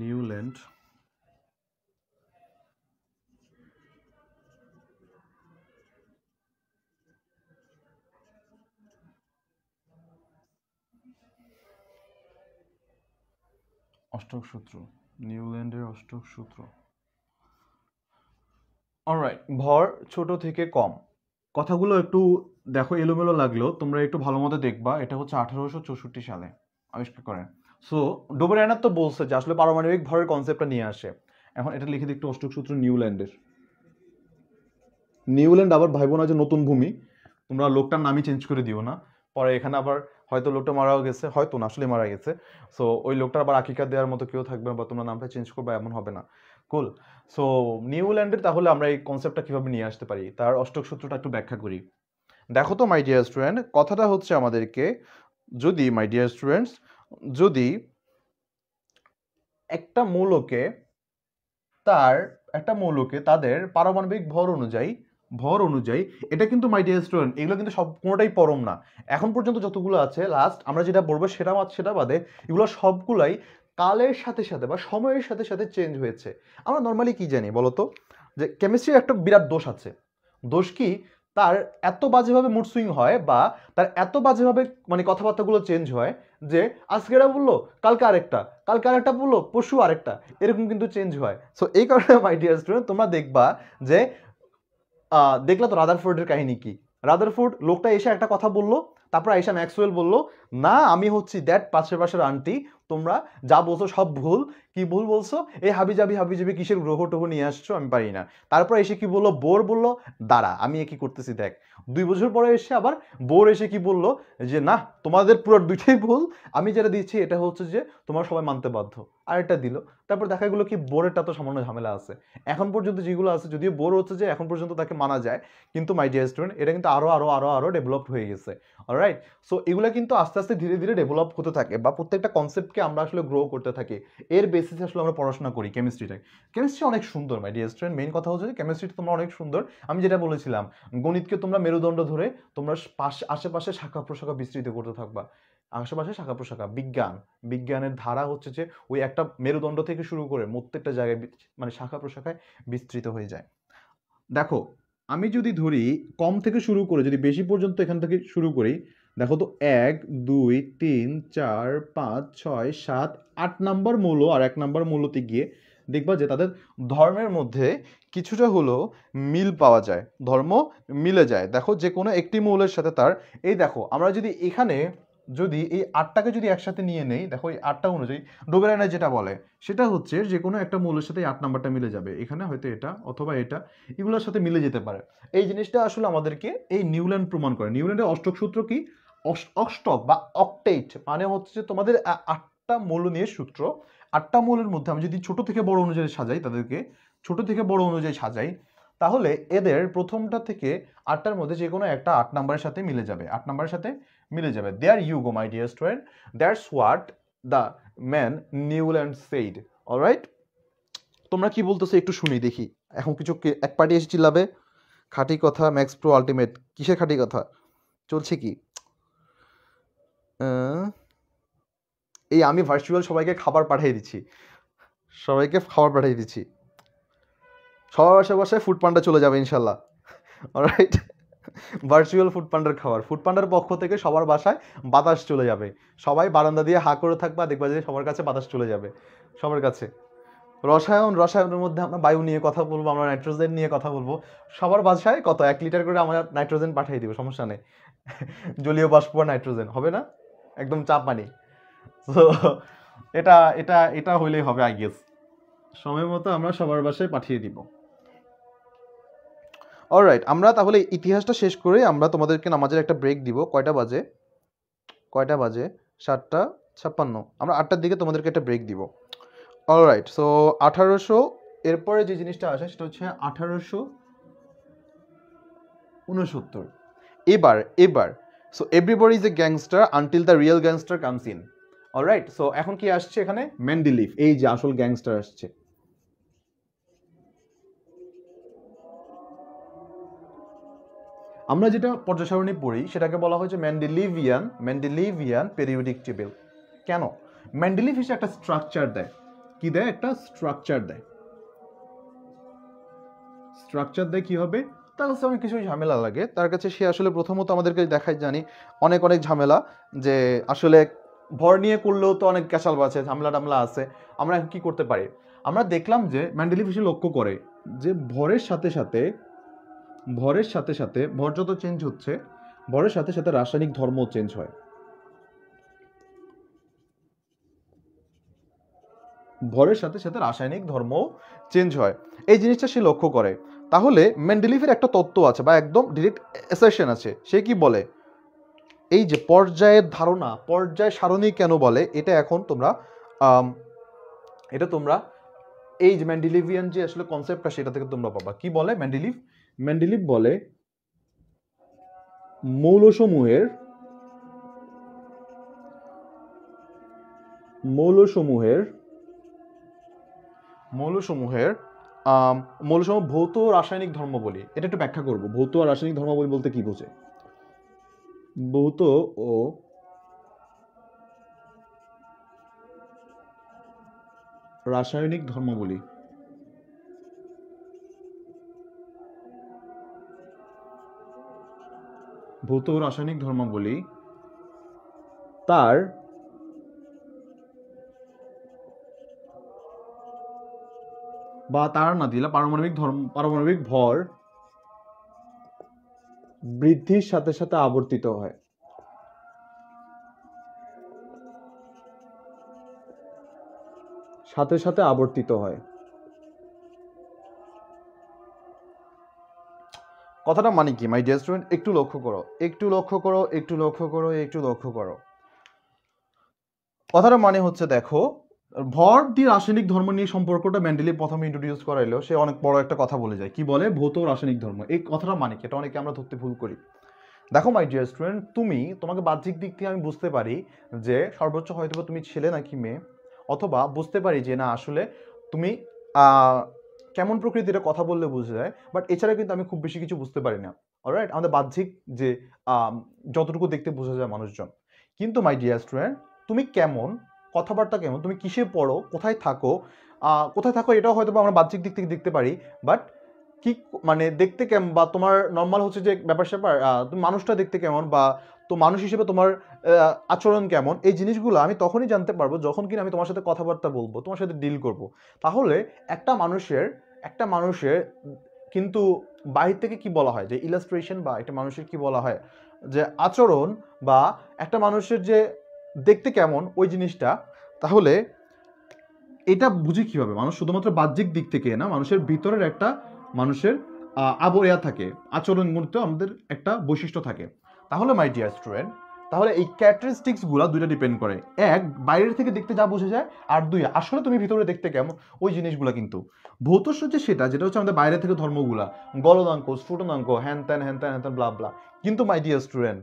নিউল্যান্ড অষ্টক সূত্র নিউল্যান্ডের অষ্টক সূত্র অলরাইট ভর ছোট থেকে কম কথাগুলো একটু দেখো এলোমেলো লাগলেও তোমরা একটু ভালো মতো দেখবা এটা হচ্ছে আঠারোশো চৌষট্টি সালে আবিষ্কার করেন সো ডোবরায়নার তো বলছে যে আসলে পারমাণবিক ভরের কনসেপ্টটা নিয়ে আসে এখন এটা লিখে দিই অষ্টক সূত্র নিউল্যান্ডের নিউল্যান্ড আবার ভাইবো না যে নতুন ভূমি তোমরা লোকটার নামই চেঞ্জ করে দিও না পরে এখানে আবার হয়তো লোকটা মারাও গেছে হয়তো না আসলে মারা গেছে সো ওই লোকটার আবার আকিকা দেওয়ার মতো কেউ থাকবে বা তোমরা নামটা চেঞ্জ করবে এমন হবে না কুল সো নিউল্যান্ডের তাহলে আমরা এই কনসেপ্টটা কীভাবে নিয়ে আসতে পারি তার অষ্টক সূত্রটা একটু ব্যাখ্যা করি দেখো তো মাই ডিয়ার স্টুডেন্ট কথাটা হচ্ছে আমাদেরকে যদি মাই ডিয়ার স্টুডেন্টস যদি একটা মৌলকে তার একটা মৌলকে তাদের পারমাণবিক ভর অনুযায়ী ভর অনুযায়ী এটা কিন্তু মাই ডিয়ার স্টুডেন্ট এগুলো কিন্তু সব কোনোটাই পরম না এখন পর্যন্ত যতগুলো আছে লাস্ট আমরা যেটা বলবো সেটা সেটা বাদে এগুলো সবগুলাই কালের সাথে সাথে বা সময়ের সাথে সাথে চেঞ্জ হয়েছে আমরা নর্মালি কি জানি বলতো যে কেমিস্ট্রির একটা বিরাট দোষ আছে দোষ কি তার এত বাজেভাবে মুড সুইং হয় বা তার এত বাজেভাবে মানে কথাবার্তাগুলো চেঞ্জ হয় যে আজকে এটা বললো কালকে আরেকটা কালকে আরেকটা বললো পশু আরেকটা এরকম কিন্তু চেঞ্জ হয় সো এই কারণে মাই ডিয়ার স্টুডেন্ট তোমরা দেখবা যে দেখলা তো রাদারফোর্ডের কাহিনী কি রাদারফোর্ড লোকটা এসে একটা কথা বললো তারপর আইসা ম্যাক্সওয়েল বললো না আমি হচ্ছি দ্যাট পাশের পাশের আনটি তোমরা যা বলছো সব ভুল কি ভুল বলছো এই হাবি হাবি হাবিজাবি কিসের গ্রহ টহ নিয়ে আসছো আমি পারি না তারপর এসে কি বললো বোর বললো দাঁড়া আমি একই করতেছি দেখ দুই বছর পরে এসে আবার বোর এসে কি বললো যে না তোমাদের পুরো দুইটাই ভুল আমি যেটা দিচ্ছি এটা হচ্ছে যে তোমার সবাই মানতে বাধ্য আর এটা দিল তারপর দেখা গেলো কি বোরেরটা তো সামান্য ঝামেলা আছে এখন পর্যন্ত যেগুলো আছে যদিও বোর হচ্ছে যে এখন পর্যন্ত তাকে মানা যায় কিন্তু মাই ডিয়ার স্টুডেন্ট এটা কিন্তু আরও আরও আরও আরও ডেভেলপ হয়ে গেছে অলরাইট সো এগুলো কিন্তু আস্তে আস্তে আস্তে ধীরে ধীরে ডেভেলপ হতে থাকে বা প্রত্যেকটা কনসেপ্টকে আমরা আসলে গ্রো করতে থাকি এর বেসিসে আসলে আমরা পড়াশোনা করি কেমিস্ট্রিটাকে কেমিস্ট্রি অনেক সুন্দর মাই ডিয়ার স্টুডেন্ট মেইন কথা হচ্ছে কেমিস্ট্রি তোমরা অনেক সুন্দর আমি যেটা বলেছিলাম গণিতকে তোমরা মেরুদণ্ড ধরে তোমরা পাশে আশেপাশে শাখা প্রশাখা বিস্তৃত করতে থাকবা আশেপাশে শাখা প্রশাখা বিজ্ঞান বিজ্ঞানের ধারা হচ্ছে যে ওই একটা মেরুদণ্ড থেকে শুরু করে প্রত্যেকটা জায়গায় মানে শাখা প্রশাখায় বিস্তৃত হয়ে যায় দেখো আমি যদি ধরি কম থেকে শুরু করে যদি বেশি পর্যন্ত এখান থেকে শুরু করি দেখো তো এক দুই তিন চার পাঁচ ছয় সাত আট নাম্বার মূল আর এক নাম্বার মূলতে গিয়ে দেখবা যে তাদের ধর্মের মধ্যে কিছুটা হলো মিল পাওয়া যায় ধর্ম মিলে যায় দেখো যে কোনো একটি মৌলের সাথে তার এই দেখো আমরা যদি এখানে যদি এই আটটাকে যদি একসাথে নিয়ে নেই দেখো এই আটটা অনুযায়ী ডোবেরাইনা যেটা বলে সেটা হচ্ছে যে কোনো একটা মৌলের সাথে আট নাম্বারটা মিলে যাবে এখানে হয়তো এটা অথবা এটা এগুলোর সাথে মিলে যেতে পারে এই জিনিসটা আসলে আমাদেরকে এই নিউল্যান্ড প্রমাণ করে নিউল্যান্ডের অষ্টক সূত্র কি অষ্টক বা অক্টেট মানে হচ্ছে তোমাদের আটটা মৌল নিয়ে সূত্র আটটা মৌলের মধ্যে আমি যদি ছোট থেকে বড় অনুযায়ী সাজাই তাদেরকে ছোট থেকে বড় অনুযায়ী সাজাই তাহলে এদের প্রথমটা থেকে আটটার মধ্যে যে কোনো একটা আট নাম্বারের সাথে মিলে যাবে আট নাম্বারের সাথে মিলে যাবে there you go my dear student that's what the man Newland said all right তোমরা কি বলতেছো একটু শুনি দেখি এখন কিছু এক পার্টি এসে চিল্লাবে খাঁটি কথা ম্যাক্স প্রো আলটিমেট কিসের খাঁটি কথা চলছে কি এই আমি ভার্চুয়াল সবাইকে খাবার পাঠিয়ে দিচ্ছি সবাইকে খাবার পাঠিয়ে দিচ্ছি সবার বাসায় বাসায় ফুড পান্ডা চলে যাবে ইনশাল্লাহ রাইট ভার্চুয়াল ফুড পান্ডার খাবার ফুড পান্ডার পক্ষ থেকে সবার বাসায় বাতাস চলে যাবে সবাই বারান্দা দিয়ে হা করে থাকবা দেখবা যে সবার কাছে বাতাস চলে যাবে সবার কাছে রসায়ন রসায়নের মধ্যে আমরা বায়ু নিয়ে কথা বলবো আমরা নাইট্রোজেন নিয়ে কথা বলবো সবার বাসায় কত এক লিটার করে আমরা নাইট্রোজেন পাঠিয়ে দিব সমস্যা নেই জলীয় বাষ্প নাইট্রোজেন হবে না একদম চাপ মানে সো এটা এটা এটা হইলেই হবে আই গেস সময় মতো আমরা সবার বাসায় পাঠিয়ে দিব অলরাইট আমরা তাহলে ইতিহাসটা শেষ করে আমরা তোমাদেরকে নামাজের একটা ব্রেক দিব কয়টা বাজে কয়টা বাজে সাতটা ছাপ্পান্ন আমরা আটটার দিকে তোমাদেরকে একটা ব্রেক দিব অলরাইট সো আঠারোশো এরপরে যে জিনিসটা আসে সেটা হচ্ছে আঠারোশো উনসত্তর এবার এবার so everybody is a gangster until the real gangster comes in all right so এখন কি আসছে এখানে ম্যান্ডিলিফ এই যে আসল গ্যাংস্টার আসছে আমরা যেটা পর্যায় পড়ি সেটাকে বলা হয়েছে ম্যান্ডিলিভিয়ান ম্যান্ডিলিভিয়ান পেরিওডিক টেবিল কেন ম্যান্ডিলিভ হিসেবে একটা স্ট্রাকচার দেয় কি দেয় একটা স্ট্রাকচার দেয় স্ট্রাকচার দেয় কি হবে তার কাছে অনেক কিছুই ঝামেলা লাগে তার কাছে সে আসলে প্রথমত আমাদেরকে দেখায় জানি অনেক অনেক ঝামেলা যে আসলে ভর নিয়ে করলেও তো অনেক ক্যাশাল আছে ঝামেলা টামলা আছে আমরা কি করতে পারি আমরা দেখলাম যে ম্যান্ডেলিফিশে লক্ষ্য করে যে ভরের সাথে সাথে ভরের সাথে সাথে ভর যত চেঞ্জ হচ্ছে ভরের সাথে সাথে রাসায়নিক ধর্ম চেঞ্জ হয় ভরের সাথে সাথে রাসায়নিক ধর্ম চেঞ্জ হয় এই জিনিসটা সে লক্ষ্য করে তাহলে মেন্ডেলিফের একটা তত্ত্ব আছে বা একদম ডিরেক্ট অ্যাসেশন আছে সে কি বলে এই যে পর্যায়ের ধারণা পর্যায় সারণী কেন বলে এটা এখন তোমরা এটা তোমরা এই যে ম্যান্ডিলিভিয়ান যে আসলে কনসেপ্টটা সেটা থেকে তোমরা পাবা কি বলে ম্যান্ডিলিভ ম্যান্ডিলিভ বলে মৌলসমূহের মৌলসমূহের মৌলসমূহের মৌলসম ভৌত রাসায়নিক ধর্ম বলি এটা একটু ব্যাখ্যা করব ভৌত আর রাসায়নিক বলি বলতে কি বোঝে ভৌত ও রাসায়নিক ধর্মাবলী ভৌত রাসায়নিক ধর্মাবলী তার বা তারা না দিলে পারমাণবিক ধর্ম পারমাণবিক ভর বৃদ্ধির সাথে সাথে আবর্তিত হয় সাথে সাথে আবর্তিত হয় কথাটা মানে কি মাই ডিয়ার স্টুডেন্ট একটু লক্ষ্য করো একটু লক্ষ্য করো একটু লক্ষ্য করো একটু লক্ষ্য করো কথাটা মানে হচ্ছে দেখো ভর দিয়ে রাসায়নিক ধর্ম নিয়ে সম্পর্কটা ম্যান্ডেলি প্রথমে ইন্ট্রোডিউস করাইলো সে অনেক বড় একটা কথা বলে যায় কি বলে ভৌত রাসায়নিক ধর্ম এই কথাটা মানে কি এটা অনেকে আমরা ধরতে ভুল করি দেখো মাই ডিয়ার স্টুডেন্ট তুমি তোমাকে বাহ্যিক দিক থেকে আমি বুঝতে পারি যে সর্বোচ্চ হয়তো তুমি ছেলে নাকি মেয়ে অথবা বুঝতে পারি যে না আসলে তুমি কেমন এটা কথা বললে বোঝা যায় বাট এছাড়া কিন্তু আমি খুব বেশি কিছু বুঝতে পারি না অলরাইট আমাদের বাহ্যিক যে যতটুকু দেখতে বোঝা যায় মানুষজন কিন্তু মাই ডিয়ার স্টুডেন্ট তুমি কেমন কথাবার্তা কেমন তুমি কিসে পড়ো কোথায় থাকো কোথায় থাকো এটাও হয়তো আমরা বাহ্যিক দিক থেকে দেখতে পারি বাট কি মানে দেখতে কেমন বা তোমার নর্মাল হচ্ছে যে ব্যাপার স্যাপার তুমি মানুষটা দেখতে কেমন বা তো মানুষ হিসেবে তোমার আচরণ কেমন এই জিনিসগুলো আমি তখনই জানতে পারবো যখন কিনা আমি তোমার সাথে কথাবার্তা বলবো তোমার সাথে ডিল করব। তাহলে একটা মানুষের একটা মানুষের কিন্তু বাহির থেকে কি বলা হয় যে ইলাস্ট্রেশন বা একটা মানুষের কি বলা হয় যে আচরণ বা একটা মানুষের যে দেখতে কেমন ওই জিনিসটা তাহলে এটা বুঝি কীভাবে মানুষ শুধুমাত্র বাহ্যিক দিক থেকে না মানুষের ভিতরের একটা মানুষের আবহাওয়া থাকে আচরণ মুহূর্তে আমাদের একটা বৈশিষ্ট্য থাকে তাহলে মাই ডিয়ার স্টুডেন্ট তাহলে এই ক্যারেক্টারিস্টিক্সগুলো দুইটা ডিপেন্ড করে এক বাইরের থেকে দেখতে যা বোঝা যায় আর দুই আসলে তুমি ভিতরে দেখতে কেমন ওই জিনিসগুলো কিন্তু ভৌত যে সেটা যেটা হচ্ছে আমাদের বাইরে থেকে ধর্মগুলা গলদাঙ্ক স্ফুটনাঙ্ক হ্যান ত্যান হ্যান ত্যান হ্যান ত্যান ব্লা কিন্তু my dear student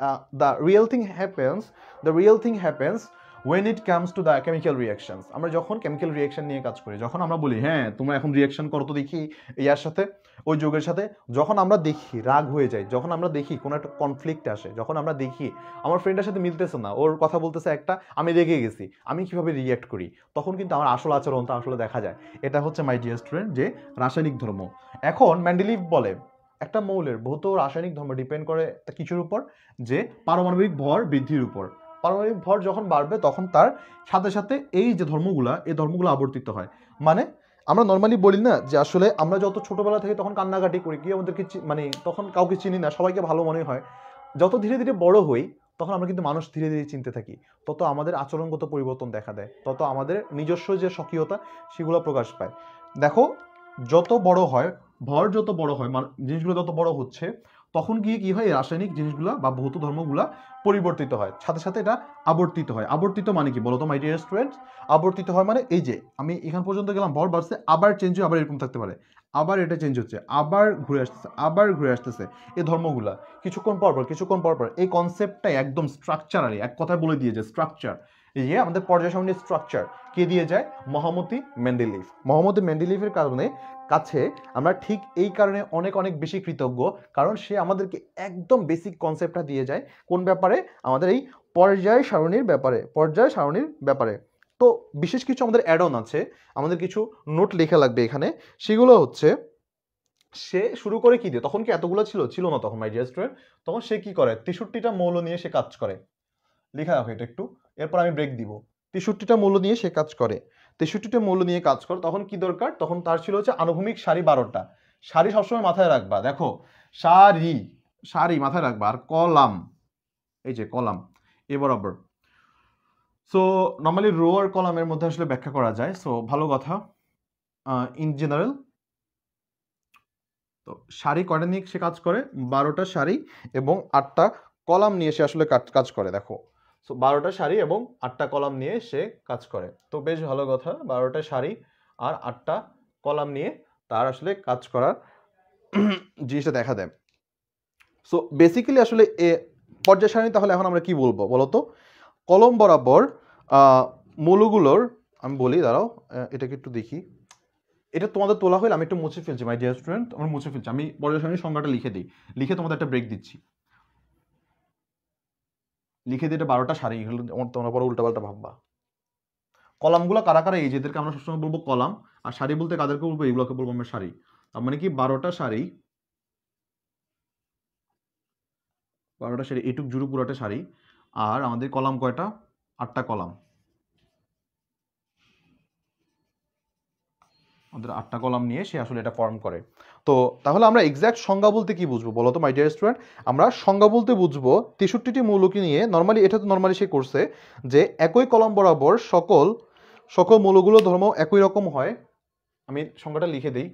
uh, the real thing happens the real thing happens when it comes to the chemical reactions আমরা যখন কেমিক্যাল রিয়াকশন নিয়ে কাজ করি যখন আমরা বলি হ্যাঁ তোমরা এখন রিয়াকশন করো তো দেখি ইয়ার সাথে ওই যুগের সাথে যখন আমরা দেখি রাগ হয়ে যায় যখন আমরা দেখি কোনো একটা কনফ্লিক্ট আসে যখন আমরা দেখি আমার ফ্রেন্ডের সাথে মিলতেছে না ওর কথা বলতেছে একটা আমি রেগে গেছি আমি কিভাবে রিয়্যাক্ট করি তখন কিন্তু আমার আসল আচরণটা আসলে দেখা যায় এটা হচ্ছে মাই ডিয়ার স্টুডেন্ট যে রাসায়নিক ধর্ম এখন ম্যান্ডেলিভ বলে একটা মৌলের ভৌত রাসায়নিক ধর্ম ডিপেন্ড করে কিছুর উপর যে পারমাণবিক ভর বৃদ্ধির উপর পারমাণবিক ভর যখন বাড়বে তখন তার সাথে সাথে এই যে ধর্মগুলা এই ধর্মগুলো আবর্তিত হয় মানে আমরা নর্মালি বলি না যে আসলে আমরা যত ছোটোবেলা থেকে তখন কান্নাকাটি করি কি আমাদেরকে মানে তখন কাউকে চিনি না সবাইকে ভালো মনে হয় যত ধীরে ধীরে বড় হই তখন আমরা কিন্তু মানুষ ধীরে ধীরে চিনতে থাকি তত আমাদের আচরণগত পরিবর্তন দেখা দেয় তত আমাদের নিজস্ব যে স্বকীয়তা সেগুলো প্রকাশ পায় দেখো যত বড় হয় ভর যত বড় হয় মানে জিনিসগুলো যত বড় হচ্ছে তখন গিয়ে কী হয় রাসায়নিক জিনিসগুলা বা ভৌত ধর্মগুলা পরিবর্তিত হয় সাথে সাথে এটা আবর্তিত হয় আবর্তিত মানে কি বলতো মাই ডিয়ার স্টুডেন্টস আবর্তিত হয় মানে এই যে আমি এখান পর্যন্ত গেলাম ভর বাড়ছে আবার চেঞ্জ হয়ে আবার এরকম থাকতে পারে আবার এটা চেঞ্জ হচ্ছে আবার ঘুরে আসতেছে আবার ঘুরে আসতেছে এই ধর্মগুলা কিছুক্ষণ পর পর কিছুক্ষণ পর পর এই কনসেপ্টটাই একদম স্ট্রাকচারালি এক কথায় বলে দিয়ে যে স্ট্রাকচার ইয়ে আমাদের পর্যায় সারণীর স্ট্রাকচার কে দিয়ে যায় মহামতি মেন্ডেলিফ মহামতি মেন্ডেলিফের কারণে কাছে আমরা ঠিক এই কারণে অনেক অনেক বেশি কৃতজ্ঞ কারণ সে আমাদেরকে একদম বেসিক কনসেপ্টটা দিয়ে যায় কোন ব্যাপারে আমাদের এই পর্যায় সারণীর ব্যাপারে পর্যায় সারণীর ব্যাপারে তো বিশেষ কিছু আমাদের অ্যাড অন আছে আমাদের কিছু নোট লেখা লাগবে এখানে সেগুলো হচ্ছে সে শুরু করে কি দিয়ে তখন কি এতগুলো ছিল ছিল না তখন মাই ডিয়ার স্টুডেন্ট তখন সে কি করে তেষট্টিটা মৌল নিয়ে সে কাজ করে লেখা রাখো এটা একটু এরপর আমি ব্রেক দিব তেষট্টিটা মূল্য নিয়ে সে কাজ করে তেষট্টিটা মূল্য নিয়ে কাজ করে তখন কি দরকার তখন তার ছিল হচ্ছে আনুভূমিক সারি বারোটা সারি সবসময় মাথায় রাখবা দেখো সারি সারি মাথায় রাখবা আর কলাম এই যে কলাম এ বরাবর সো নর্মালি রো আর কলামের মধ্যে আসলে ব্যাখ্যা করা যায় সো ভালো কথা ইন জেনারেল তো শাড়ি কটা নিয়ে সে কাজ করে বারোটা শাড়ি এবং আটটা কলাম নিয়ে সে আসলে কাজ করে দেখো সো বারোটা শাড়ি এবং আটটা কলাম নিয়ে সে কাজ করে তো বেশ ভালো কথা বারোটা শাড়ি আর আটটা কলাম নিয়ে তার আসলে কাজ করার জিনিসটা দেখা দেয় সো বেসিক্যালি আসলে এ পর্যায় সারণী তাহলে এখন আমরা কি বলবো বলতো কলম বরাবর মৌলগুলোর আমি বলি দাঁড়াও এটাকে একটু দেখি এটা তোমাদের তোলা হলে আমি একটু মুছে ফেলছি মাই ডিয়ার স্টুডেন্ট আমরা মুছে ফেলছি আমি পর্যায় সারণীর সংজ্ঞাটা লিখে দিই লিখে তোমাদের একটা ব্রেক দিচ্ছি লিখে দিতে বারোটা সারি তোমরা পরে উল্টাপাল্টা ভাববা কলামগুলো কারা কারা এই যেদেরকে আমরা সবসময় বলবো কলাম আর শাড়ি বলতে কাদেরকে বলবো এইগুলোকে বলবো আমরা শাড়ি তার মানে কি বারোটা শাড়ি বারোটা শাড়ি এটুক জুড়ু পুরোটা শাড়ি আর আমাদের কলাম কয়টা আটটা কলাম আমাদের আটটা কলাম নিয়ে সে আসলে এটা ফর্ম করে তো তাহলে আমরা এক্স্যাক্ট সংজ্ঞা বলতে কি বুঝবো বলো তো মাই ডিয়ার স্টুডেন্ট আমরা সংজ্ঞা বলতে বুঝবো তেষট্টিটি মৌলকে নিয়ে নর্মালি এটা তো নর্মালি সে করছে যে একই কলম বরাবর সকল সকল মৌলগুলো ধর্ম একই রকম হয় আমি সংজ্ঞাটা লিখে দিই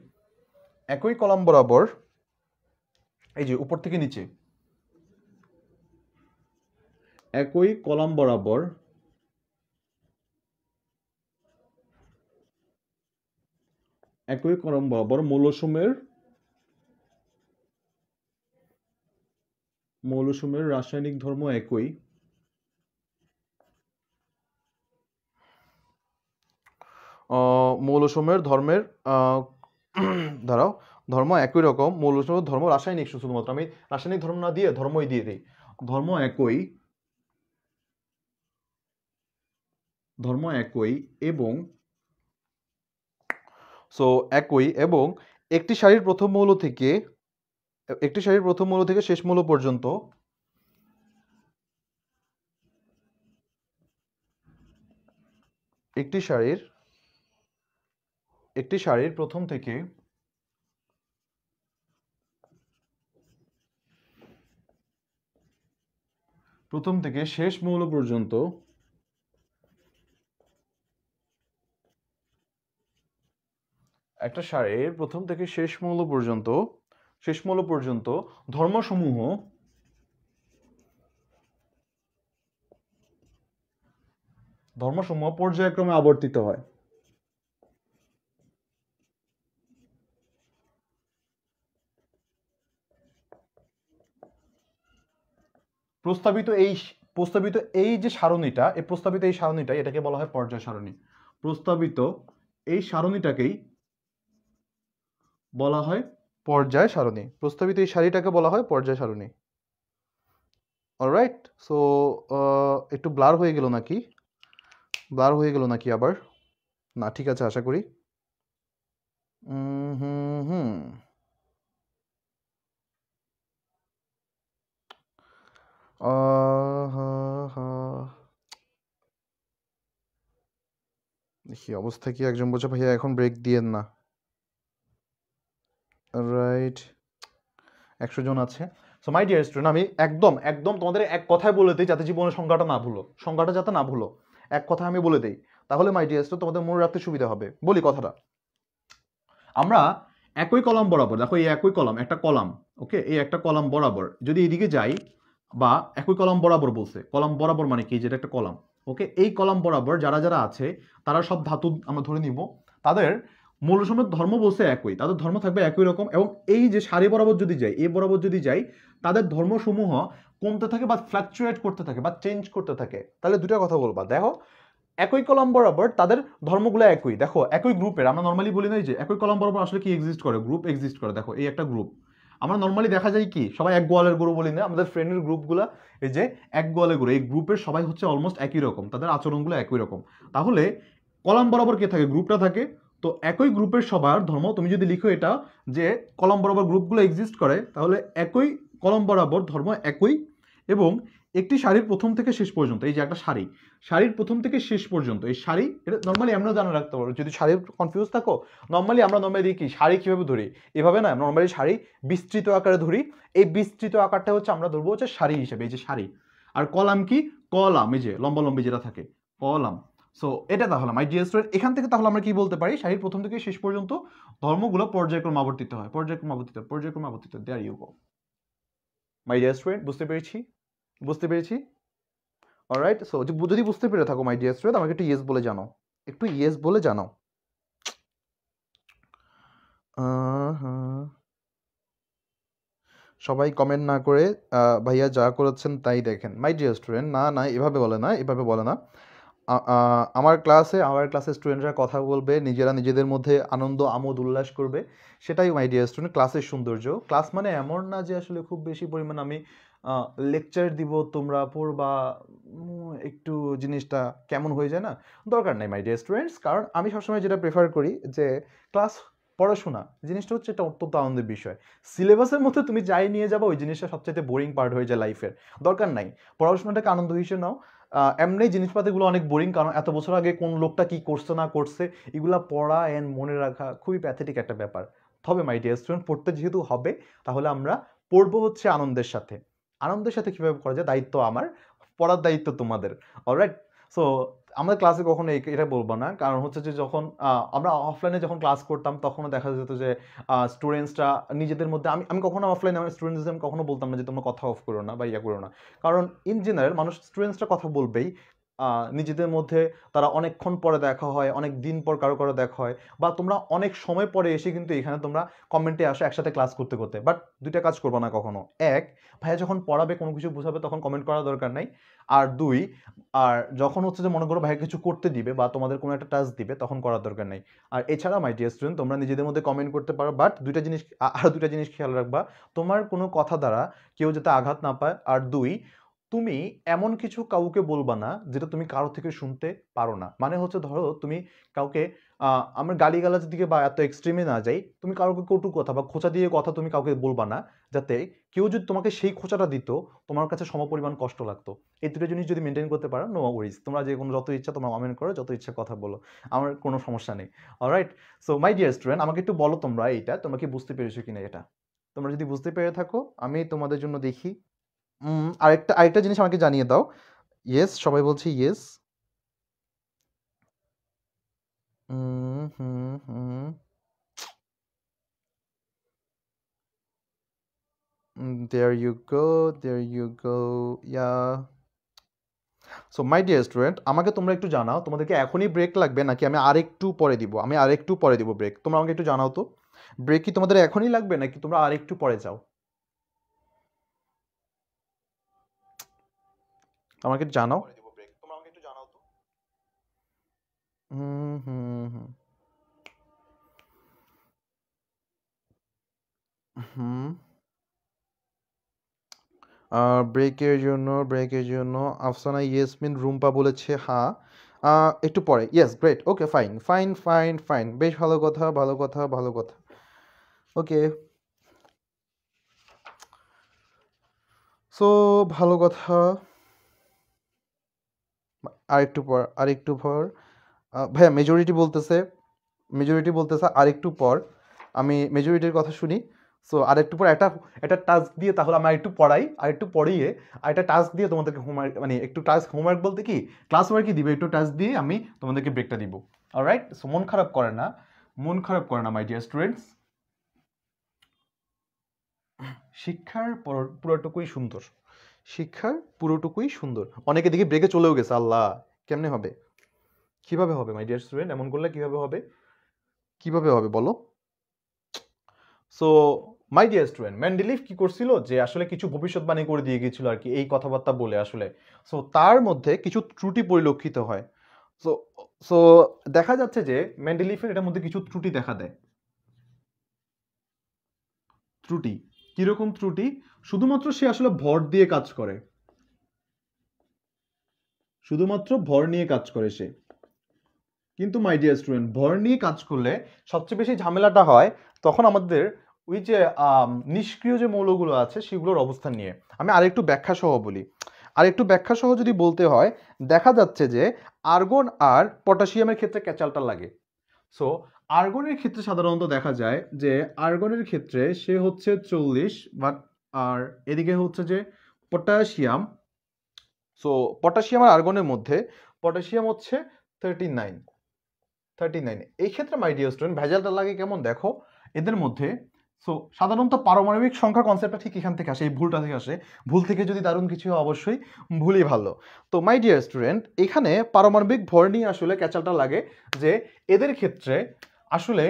একই কলম বরাবর এই যে উপর থেকে নিচে একই কলম বরাবর একই কলম বরাবর মৌলসমের মৌলসমূহের রাসায়নিক ধর্ম একই মৌলসমূহের ধর্মের ধরাও ধর্ম একই রকম মৌলসমূহ ধর্ম রাসায়নিক শুধুমাত্র আমি রাসায়নিক ধর্ম না দিয়ে ধর্মই দিয়ে দিই ধর্ম একই ধর্ম একই এবং সো একই এবং একটি শাড়ির প্রথম মৌল থেকে একটি সারির প্রথম মূল্য থেকে শেষ মূল্য পর্যন্ত একটি শাড়ির একটি শাড়ির প্রথম থেকে প্রথম থেকে শেষ মৌল পর্যন্ত একটা শাড়ির প্রথম থেকে শেষ মৌল পর্যন্ত শেষমূল পর্যন্ত ধর্মসমূহ ধর্মসমূহ পর্যায়ক্রমে আবর্তিত হয় প্রস্তাবিত এই প্রস্তাবিত এই যে সারণীটা এই প্রস্তাবিত এই সারণীটা এটাকে বলা হয় পর্যায় সারণী প্রস্তাবিত এই সারণীটাকেই বলা হয় পর্যায় সারণী প্রস্তাবিত এই সারিটাকে বলা হয় পর্যায় সারণী অলরাইট সো একটু ব্লার হয়ে গেল নাকি ব্লার হয়ে গেল নাকি আবার না ঠিক আছে আশা করি হুম হুম দেখি অবস্থা কি একজন বোঝা ভাইয়া এখন ব্রেক দিয়েন না রাইট একশো জন আছে সো মাই ডিয়ার স্টুডেন্ট আমি একদম একদম তোমাদের এক কথায় বলে দিই যাতে জীবনের সংখ্যাটা না ভুলো সংখ্যাটা যাতে না ভুলো এক কথা আমি বলে দিই তাহলে মাই ডিয়ার স্টুডেন্ট তোমাদের মনে রাখতে সুবিধা হবে বলি কথাটা আমরা একই কলাম বরাবর দেখো এই একই কলাম একটা কলাম ওকে এই একটা কলাম বরাবর যদি এদিকে যাই বা একই কলাম বরাবর বলছে কলাম বরাবর মানে কি যেটা একটা কলাম ওকে এই কলাম বরাবর যারা যারা আছে তারা সব ধাতু আমরা ধরে নিব তাদের মৌলসমূহের ধর্ম বলছে একই তাদের ধর্ম থাকবে একই রকম এবং এই যে সারি বরাবর যদি যাই এ বরাবর যদি যাই তাদের ধর্মসমূহ কমতে থাকে বা ফ্ল্যাকচুয়েট করতে থাকে বা চেঞ্জ করতে থাকে তাহলে দুটা কথা বলবা দেখো একই কলম বরাবর তাদের ধর্মগুলো একই দেখো একই গ্রুপের আমরা নর্মালি বলি নাই যে একই কলম বরাবর আসলে কি এক্সিস্ট করে গ্রুপ এক্সিস্ট করে দেখো এই একটা গ্রুপ আমরা নর্মালি দেখা যায় কি সবাই এক গোয়ালের গরু বলি না আমাদের ফ্রেন্ডের গ্রুপগুলো এই যে এক গোয়ালের গরু এই গ্রুপের সবাই হচ্ছে অলমোস্ট একই রকম তাদের আচরণগুলো একই রকম তাহলে কলাম বরাবর কে থাকে গ্রুপটা থাকে তো একই গ্রুপের সবার ধর্ম তুমি যদি লিখো এটা যে কলম বরাবর গ্রুপগুলো এক্সিস্ট করে তাহলে একই কলম বরাবর ধর্ম একই এবং একটি শাড়ির প্রথম থেকে শেষ পর্যন্ত এই যে একটা শাড়ি শাড়ির প্রথম থেকে শেষ পর্যন্ত এই শাড়ি এটা নর্মালি আমরা জানা রাখতে পারবো যদি শাড়ি কনফিউজ থাকো নর্মালি আমরা নর্মালি দেখি শাড়ি কীভাবে ধরি এভাবে না নর্মালি শাড়ি বিস্তৃত আকারে ধরি এই বিস্তৃত আকারটা হচ্ছে আমরা ধরবো হচ্ছে শাড়ি হিসেবে এই যে শাড়ি আর কলাম কি কলাম এই যে লম্বা লম্বি যেটা থাকে কলাম সো এটা তাহলে মাই ডিয়ার স্টুডেন্ট এখান থেকে তাহলে আমরা কি বলতে পারি শাহির প্রথম থেকে শেষ পর্যন্ত ধর্মগুলো পর্যায়ক্রম আবর্তিত হয় পর্যায়ক্রম আবর্তিত পর্যায়ক্রম আবর্তিত there you go my dear student বুঝতে পেরেছি বুঝতে পেরেছি অলরাইট সো যদি বুঝতে পেরে থাকো মাই ডিয়ার স্টুডেন্ট আমাকে একটু ইয়েস বলে জানাও একটু ইয়েস বলে জানাও সবাই কমেন্ট না করে ভাইয়া যা করেছেন তাই দেখেন মাই ডিয়ার স্টুডেন্ট না না এভাবে বলে না এভাবে বলে না আমার ক্লাসে আমার ক্লাসের স্টুডেন্টরা কথা বলবে নিজেরা নিজেদের মধ্যে আনন্দ আমোদ উল্লাস করবে সেটাই মাই ডিয়ার স্টুডেন্ট ক্লাসের সৌন্দর্য ক্লাস মানে এমন না যে আসলে খুব বেশি পরিমাণ আমি লেকচার দিব তোমরা পড়বা একটু জিনিসটা কেমন হয়ে যায় না দরকার নেই মাই ডিয়ার স্টুডেন্টস কারণ আমি সবসময় যেটা প্রেফার করি যে ক্লাস পড়াশোনা জিনিসটা হচ্ছে এটা অত্যন্ত আনন্দের বিষয় সিলেবাসের মধ্যে তুমি যাই নিয়ে যাবো ওই জিনিসটা সবচেয়ে বোরিং পার্ট হয়ে যায় লাইফের দরকার নাই পড়াশোনাটাকে আনন্দ হিসেবে নাও এমনি জিনিসপাতিগুলো অনেক বোরিং কারণ এত বছর আগে কোন লোকটা কি করছে না করছে এগুলো পড়া অ্যান্ড মনে রাখা খুবই প্যাথেটিক একটা ব্যাপার তবে মাই ডিয়ার স্টুডেন্ট পড়তে যেহেতু হবে তাহলে আমরা পড়বো হচ্ছে আনন্দের সাথে আনন্দের সাথে কীভাবে করা যায় দায়িত্ব আমার পড়ার দায়িত্ব তোমাদের অলরাইট সো আমাদের ক্লাসে কখনো এটা বলবো না কারণ হচ্ছে যে যখন আমরা অফলাইনে যখন ক্লাস করতাম তখনও দেখা যেত যে স্টুডেন্টসরা নিজেদের মধ্যে আমি আমি কখনো অফলাইনে আমার স্টুডেন্টসদের কখনো বলতাম না যে তোমরা কথা অফ করো না বা ইয়া করো না কারণ ইন জেনারেল মানুষ স্টুডেন্টসরা কথা বলবেই নিজেদের মধ্যে তারা অনেকক্ষণ পরে দেখা হয় অনেক দিন পর কারো কারো দেখা হয় বা তোমরা অনেক সময় পরে এসে কিন্তু এখানে তোমরা কমেন্টে আসো একসাথে ক্লাস করতে করতে বাট দুইটা কাজ করবো না কখনো এক ভাইয়া যখন পড়াবে কোনো কিছু বুঝাবে তখন কমেন্ট করা দরকার নাই আর দুই আর যখন হচ্ছে যে মনে করো ভাইয়া কিছু করতে দিবে বা তোমাদের কোনো একটা টাস্ক দিবে তখন করার দরকার নেই আর এছাড়া মাই ডিয়ার স্টুডেন্ট তোমরা নিজেদের মধ্যে কমেন্ট করতে পারো বাট দুইটা জিনিস আরও দুইটা জিনিস খেয়াল রাখবা তোমার কোনো কথা দ্বারা কেউ যাতে আঘাত না পায় আর দুই তুমি এমন কিছু কাউকে বলবা না যেটা তুমি কারো থেকে শুনতে পারো না মানে হচ্ছে ধরো তুমি কাউকে আমার গালিগালাজ দিকে বা এত এক্সট্রিমে না যাই তুমি কাউকে কটু কথা বা খোঁচা দিয়ে কথা তুমি কাউকে বলবা না যাতে কেউ যদি তোমাকে সেই খোঁচাটা দিত তোমার কাছে সমপরিমাণ কষ্ট লাগতো এই দুটো জিনিস যদি মেনটেন করতে পারো নো ওয়ারিজ তোমরা যে কোনো যত ইচ্ছা তোমরা কমেন্ট করো যত ইচ্ছা কথা বলো আমার কোনো সমস্যা নেই alright so my dear student আমাকে একটু বলো তোমরা এইটা তোমাকে বুঝতে পেরেছো কিনা এটা তোমরা যদি বুঝতে পেরে থাকো আমি তোমাদের জন্য দেখি আরেকটা আরেকটা জিনিস আমাকে জানিয়ে দাও ইয়েস সবাই বলছে yes there you go there you go yeah so my dear student আমাকে তোমরা একটু জানাও তোমাদেরকে এখনই ব্রেক লাগবে নাকি আমি আরেকটু পরে দিব আমি আরেকটু পরে দিব ব্রেক তোমরা আমাকে একটু জানাও তো ব্রেক কি তোমাদের এখনই লাগবে নাকি তোমরা আরেকটু পরে যাও আমাকে জানাও হুম হুম হুম হুম ব্রেকের জন্য ব্রেকের জন্য আফসানা ইয়েসমিন রুম্পা বলেছে হ্যাঁ একটু পরে yes great okay fine fine fine fine বেশ ভালো কথা ভালো কথা ভালো কথা ওকে সো ভালো কথা আরেকটু পর আরেকটু পর ভাইয়া মেজরিটি বলতেছে মেজরিটি বলতেছে আরেকটু পর আমি মেজরিটির কথা শুনি সো আর একটু পর একটা একটা টাস্ক দিয়ে তাহলে আমি একটু পড়াই আর একটু পড়িয়ে আর একটা টাস্ক দিয়ে তোমাদেরকে হোমওয়ার্ক মানে একটু টাস্ক হোমওয়ার্ক বলতে কি ক্লাস ওয়ার্কই দিবে একটু টাস্ক দিয়ে আমি তোমাদেরকে ব্রেকটা দিব আর রাইট সো মন খারাপ করে না মন খারাপ করে না মাই ডিয়ার স্টুডেন্টস শিক্ষার পুরোটুকুই সুন্দর শিক্ষার পুরোটুকুই সুন্দর অনেকে দেখি ব্রেকে চলেও গেছে আল্লাহ কেমনে হবে কিভাবে হবে মাই ডিয়ার স্টুডেন্ট এমন করলে কিভাবে হবে কিভাবে হবে বলো so my dear student Mendeleev কি করছিল যে আসলে কিছু ভবিষ্যৎবাণী করে দিয়ে গিয়েছিল আর কি এই কথাবার্তা বলে আসলে সো তার মধ্যে কিছু ত্রুটি পরিলক্ষিত হয় সো সো দেখা যাচ্ছে যে ম্যান্ডেলিফের এটার মধ্যে কিছু ত্রুটি দেখা দেয় ত্রুটি কিরকম ত্রুটি শুধুমাত্র সে আসলে ভর দিয়ে কাজ করে শুধুমাত্র ভর নিয়ে কাজ করে সে কিন্তু মাই ডিয়ার স্টুডেন্ট ভর নিয়ে কাজ করলে সবচেয়ে বেশি ঝামেলাটা হয় তখন আমাদের ওই যে নিষ্ক্রিয় যে মৌলগুলো আছে সেগুলোর অবস্থান নিয়ে আমি আরেকটু ব্যাখ্যা সহ বলি আর একটু ব্যাখ্যা সহ যদি বলতে হয় দেখা যাচ্ছে যে আর্গন আর পটাশিয়ামের ক্ষেত্রে ক্যাচালটা লাগে সো আর্গনের ক্ষেত্রে সাধারণত দেখা যায় যে আর্গনের ক্ষেত্রে সে হচ্ছে চল্লিশ বাট আর এদিকে হচ্ছে যে পটাশিয়াম সো পটাশিয়াম আর আর্গনের মধ্যে পটাশিয়াম হচ্ছে থার্টি নাইন থার্টি নাইন এই ক্ষেত্রে মাই স্টুডেন্ট ভেজালটা লাগে কেমন দেখো এদের মধ্যে সো সাধারণত পারমাণবিক সংখ্যা কনসেপ্টটা ঠিক এখান থেকে আসে এই ভুলটা থেকে আসে ভুল থেকে যদি দারুণ কিছু হয় অবশ্যই ভুলই ভালো তো মাই ডিয়ার স্টুডেন্ট এখানে পারমাণবিক ভর নিয়ে আসলে ক্যাচালটা লাগে যে এদের ক্ষেত্রে আসলে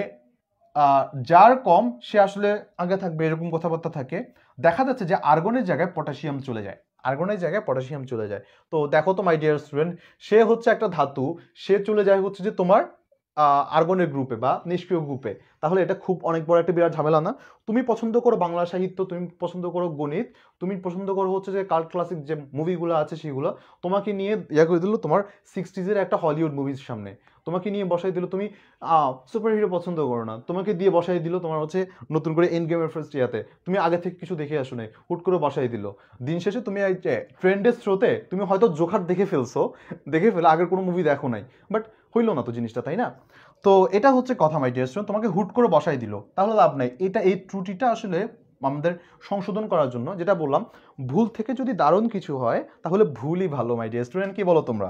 যার কম সে আসলে আগে থাকবে এরকম কথাবার্তা থাকে দেখা যাচ্ছে যে আর্গনের জায়গায় পটাশিয়াম চলে যায় আর্গনের জায়গায় পটাশিয়াম চলে যায় তো দেখো তো মাই ডিয়ার স্টুডেন্ট সে হচ্ছে একটা ধাতু সে চলে যায় হচ্ছে যে তোমার আর্গনের গ্রুপে বা নিষ্ক্রিয় গ্রুপে তাহলে এটা খুব অনেক বড় একটা বিরাট ঝামেলা না তুমি পছন্দ করো বাংলা সাহিত্য তুমি পছন্দ করো গণিত তুমি পছন্দ করো হচ্ছে যে কাল্ট ক্লাসিক যে মুভিগুলো আছে সেগুলো তোমাকে নিয়ে ইয়া করে দিল তোমার সিক্সটিজের একটা হলিউড মুভির সামনে তোমাকে নিয়ে বসাই দিল তুমি সুপার হিরো পছন্দ করো না তোমাকে দিয়ে বসাই দিল তোমার হচ্ছে নতুন করে এন গেমের ফার্স্ট ইয়াতে তুমি আগে থেকে কিছু দেখে আসো নাই হুট করে বসাই দিল দিন শেষে তুমি এই যে ট্রেন্ডের স্রোতে তুমি হয়তো জোখার দেখে ফেলছো দেখে ফেলে আগের কোনো মুভি দেখো নাই বাট হইলো না তো জিনিসটা তাই না তো এটা হচ্ছে কথা মাই ডিয়ার তোমাকে হুট করে বসাই দিল তাহলে লাভ নাই এটা এই ত্রুটিটা আসলে আমাদের সংশোধন করার জন্য যেটা বললাম ভুল থেকে যদি দারুণ কিছু হয় তাহলে ভুলই ভালো মাই ডিয়ার স্টুডেন্ট কী বলো তোমরা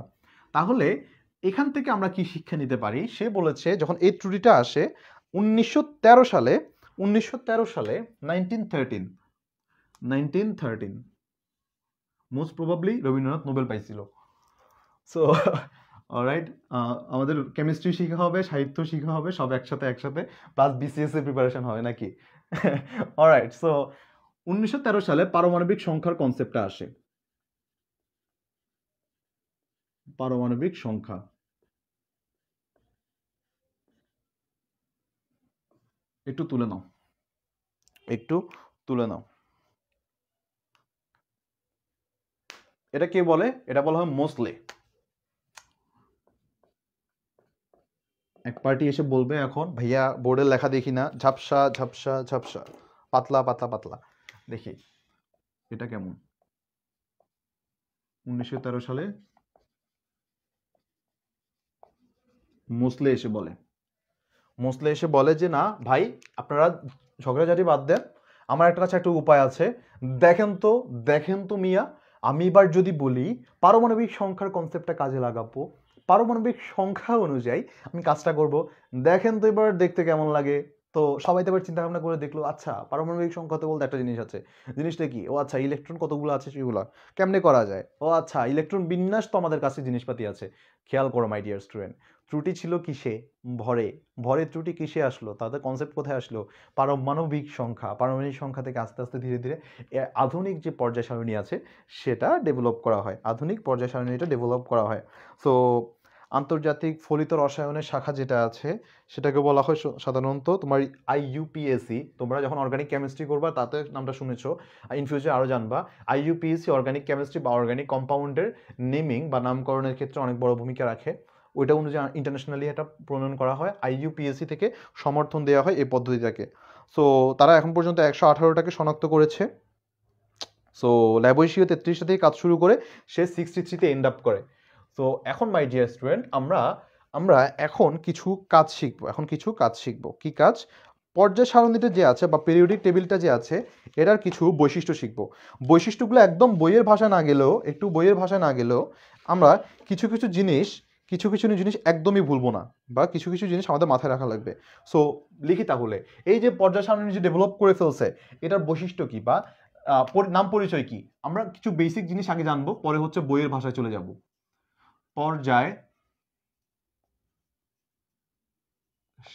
তাহলে এখান থেকে আমরা কি শিক্ষা নিতে পারি সে বলেছে যখন এই ত্রুটিটা আসে উনিশশো সালে উনিশশো সালে nineteen thirteen nineteen thirteen most probably Rabindranath Nobel পাইছিল সো অলরাইট আমাদের কেমিস্ট্রি শেখা হবে সাহিত্য শেখা হবে সব একসাথে একসাথে প্লাস বিসিএস এর প্রিপারেশন হবে নাকি অলরাইট সো উনিশশো সালে পারমাণবিক সংখ্যার কনসেপ্টটা আসে পারমাণবিক সংখ্যা একটু তুলে নাও একটু তুলে নাও এটা কে বলে এটা বলা হয় মোসলে এক পার্টি এসে বলবে এখন ভাইয়া বোর্ডের লেখা দেখি না ঝাপসা ঝাপসা ঝাপসা পাতলা পাতলা পাতলা দেখি এটা কেমন উনিশশো তেরো সালে মুসলে এসে বলে মুসলে এসে বলে যে না ভাই আপনারা ঝগড়াঝাটি বাদ দেন আমার একটা কাছে একটা উপায় আছে দেখেন তো দেখেন তো মিয়া আমি এবার যদি বলি পারমাণবিক সংখ্যার কনসেপ্টটা কাজে লাগাবো পারমাণবিক সংখ্যা অনুযায়ী আমি কাজটা করব দেখেন তো এবার দেখতে কেমন লাগে তো সবাই তো এবার চিন্তা ভাবনা করে দেখলো আচ্ছা পারমাণবিক সংখ্যা তো বলতে একটা জিনিস আছে জিনিসটা কি ও আচ্ছা ইলেকট্রন কতগুলো আছে সেগুলো কেমনে করা যায় ও আচ্ছা ইলেকট্রন বিন্যাস তো আমাদের কাছে জিনিসপাতি আছে খেয়াল করো মাই ডিয়ার স্টুডেন্ট ত্রুটি ছিল কিসে ভরে ভরের ত্রুটি কিসে আসলো তাদের কনসেপ্ট কোথায় আসলো পারমাণবিক সংখ্যা পারমাণবিক সংখ্যা থেকে আস্তে আস্তে ধীরে ধীরে আধুনিক যে পর্যায় সারণী আছে সেটা ডেভেলপ করা হয় আধুনিক পর্যায় সারণীটা ডেভেলপ করা হয় সো আন্তর্জাতিক ফলিত রসায়নের শাখা যেটা আছে সেটাকে বলা হয় সাধারণত তোমার আইইউপিএসি তোমরা যখন অর্গানিক কেমিস্ট্রি করবা তাতে নামটা শুনেছ ইন ফিউচার আরও জানবা আইইউপিএসি অর্গানিক কেমিস্ট্রি বা অর্গানিক কম্পাউন্ডের নেমিং বা নামকরণের ক্ষেত্রে অনেক বড় ভূমিকা রাখে ওইটা অনুযায়ী ইন্টারন্যাশনালি এটা প্রণয়ন করা হয় আইইউপিএসসি থেকে সমর্থন দেওয়া হয় এই পদ্ধতিটাকে সো তারা এখন পর্যন্ত একশো আঠারোটাকে শনাক্ত করেছে সো ল্যাবোয়েশিও তেত্রিশটা থেকে কাজ শুরু করে সে সিক্সটি থ্রিতে এন্ড আপ করে সো এখন মাই ডিয়ার স্টুডেন্ট আমরা আমরা এখন কিছু কাজ শিখবো এখন কিছু কাজ শিখবো কি কাজ পর্যায় সারণীতে যে আছে বা পেরিওডিক টেবিলটা যে আছে এটার কিছু বৈশিষ্ট্য শিখব বৈশিষ্ট্যগুলো একদম বইয়ের ভাষা না গেলেও একটু বইয়ের ভাষা না গেলেও আমরা কিছু কিছু জিনিস কিছু কিছু জিনিস একদমই ভুলবো না বা কিছু কিছু জিনিস আমাদের মাথায় রাখা লাগবে সো লিখি তাহলে এই যে পর্যায় সারণী যে ডেভেলপ করে ফেলছে এটার বৈশিষ্ট্য কি বা নাম পরিচয় কি আমরা কিছু বেসিক জিনিস আগে জানবো পরে হচ্ছে বইয়ের ভাষায় চলে যাব পর্যায়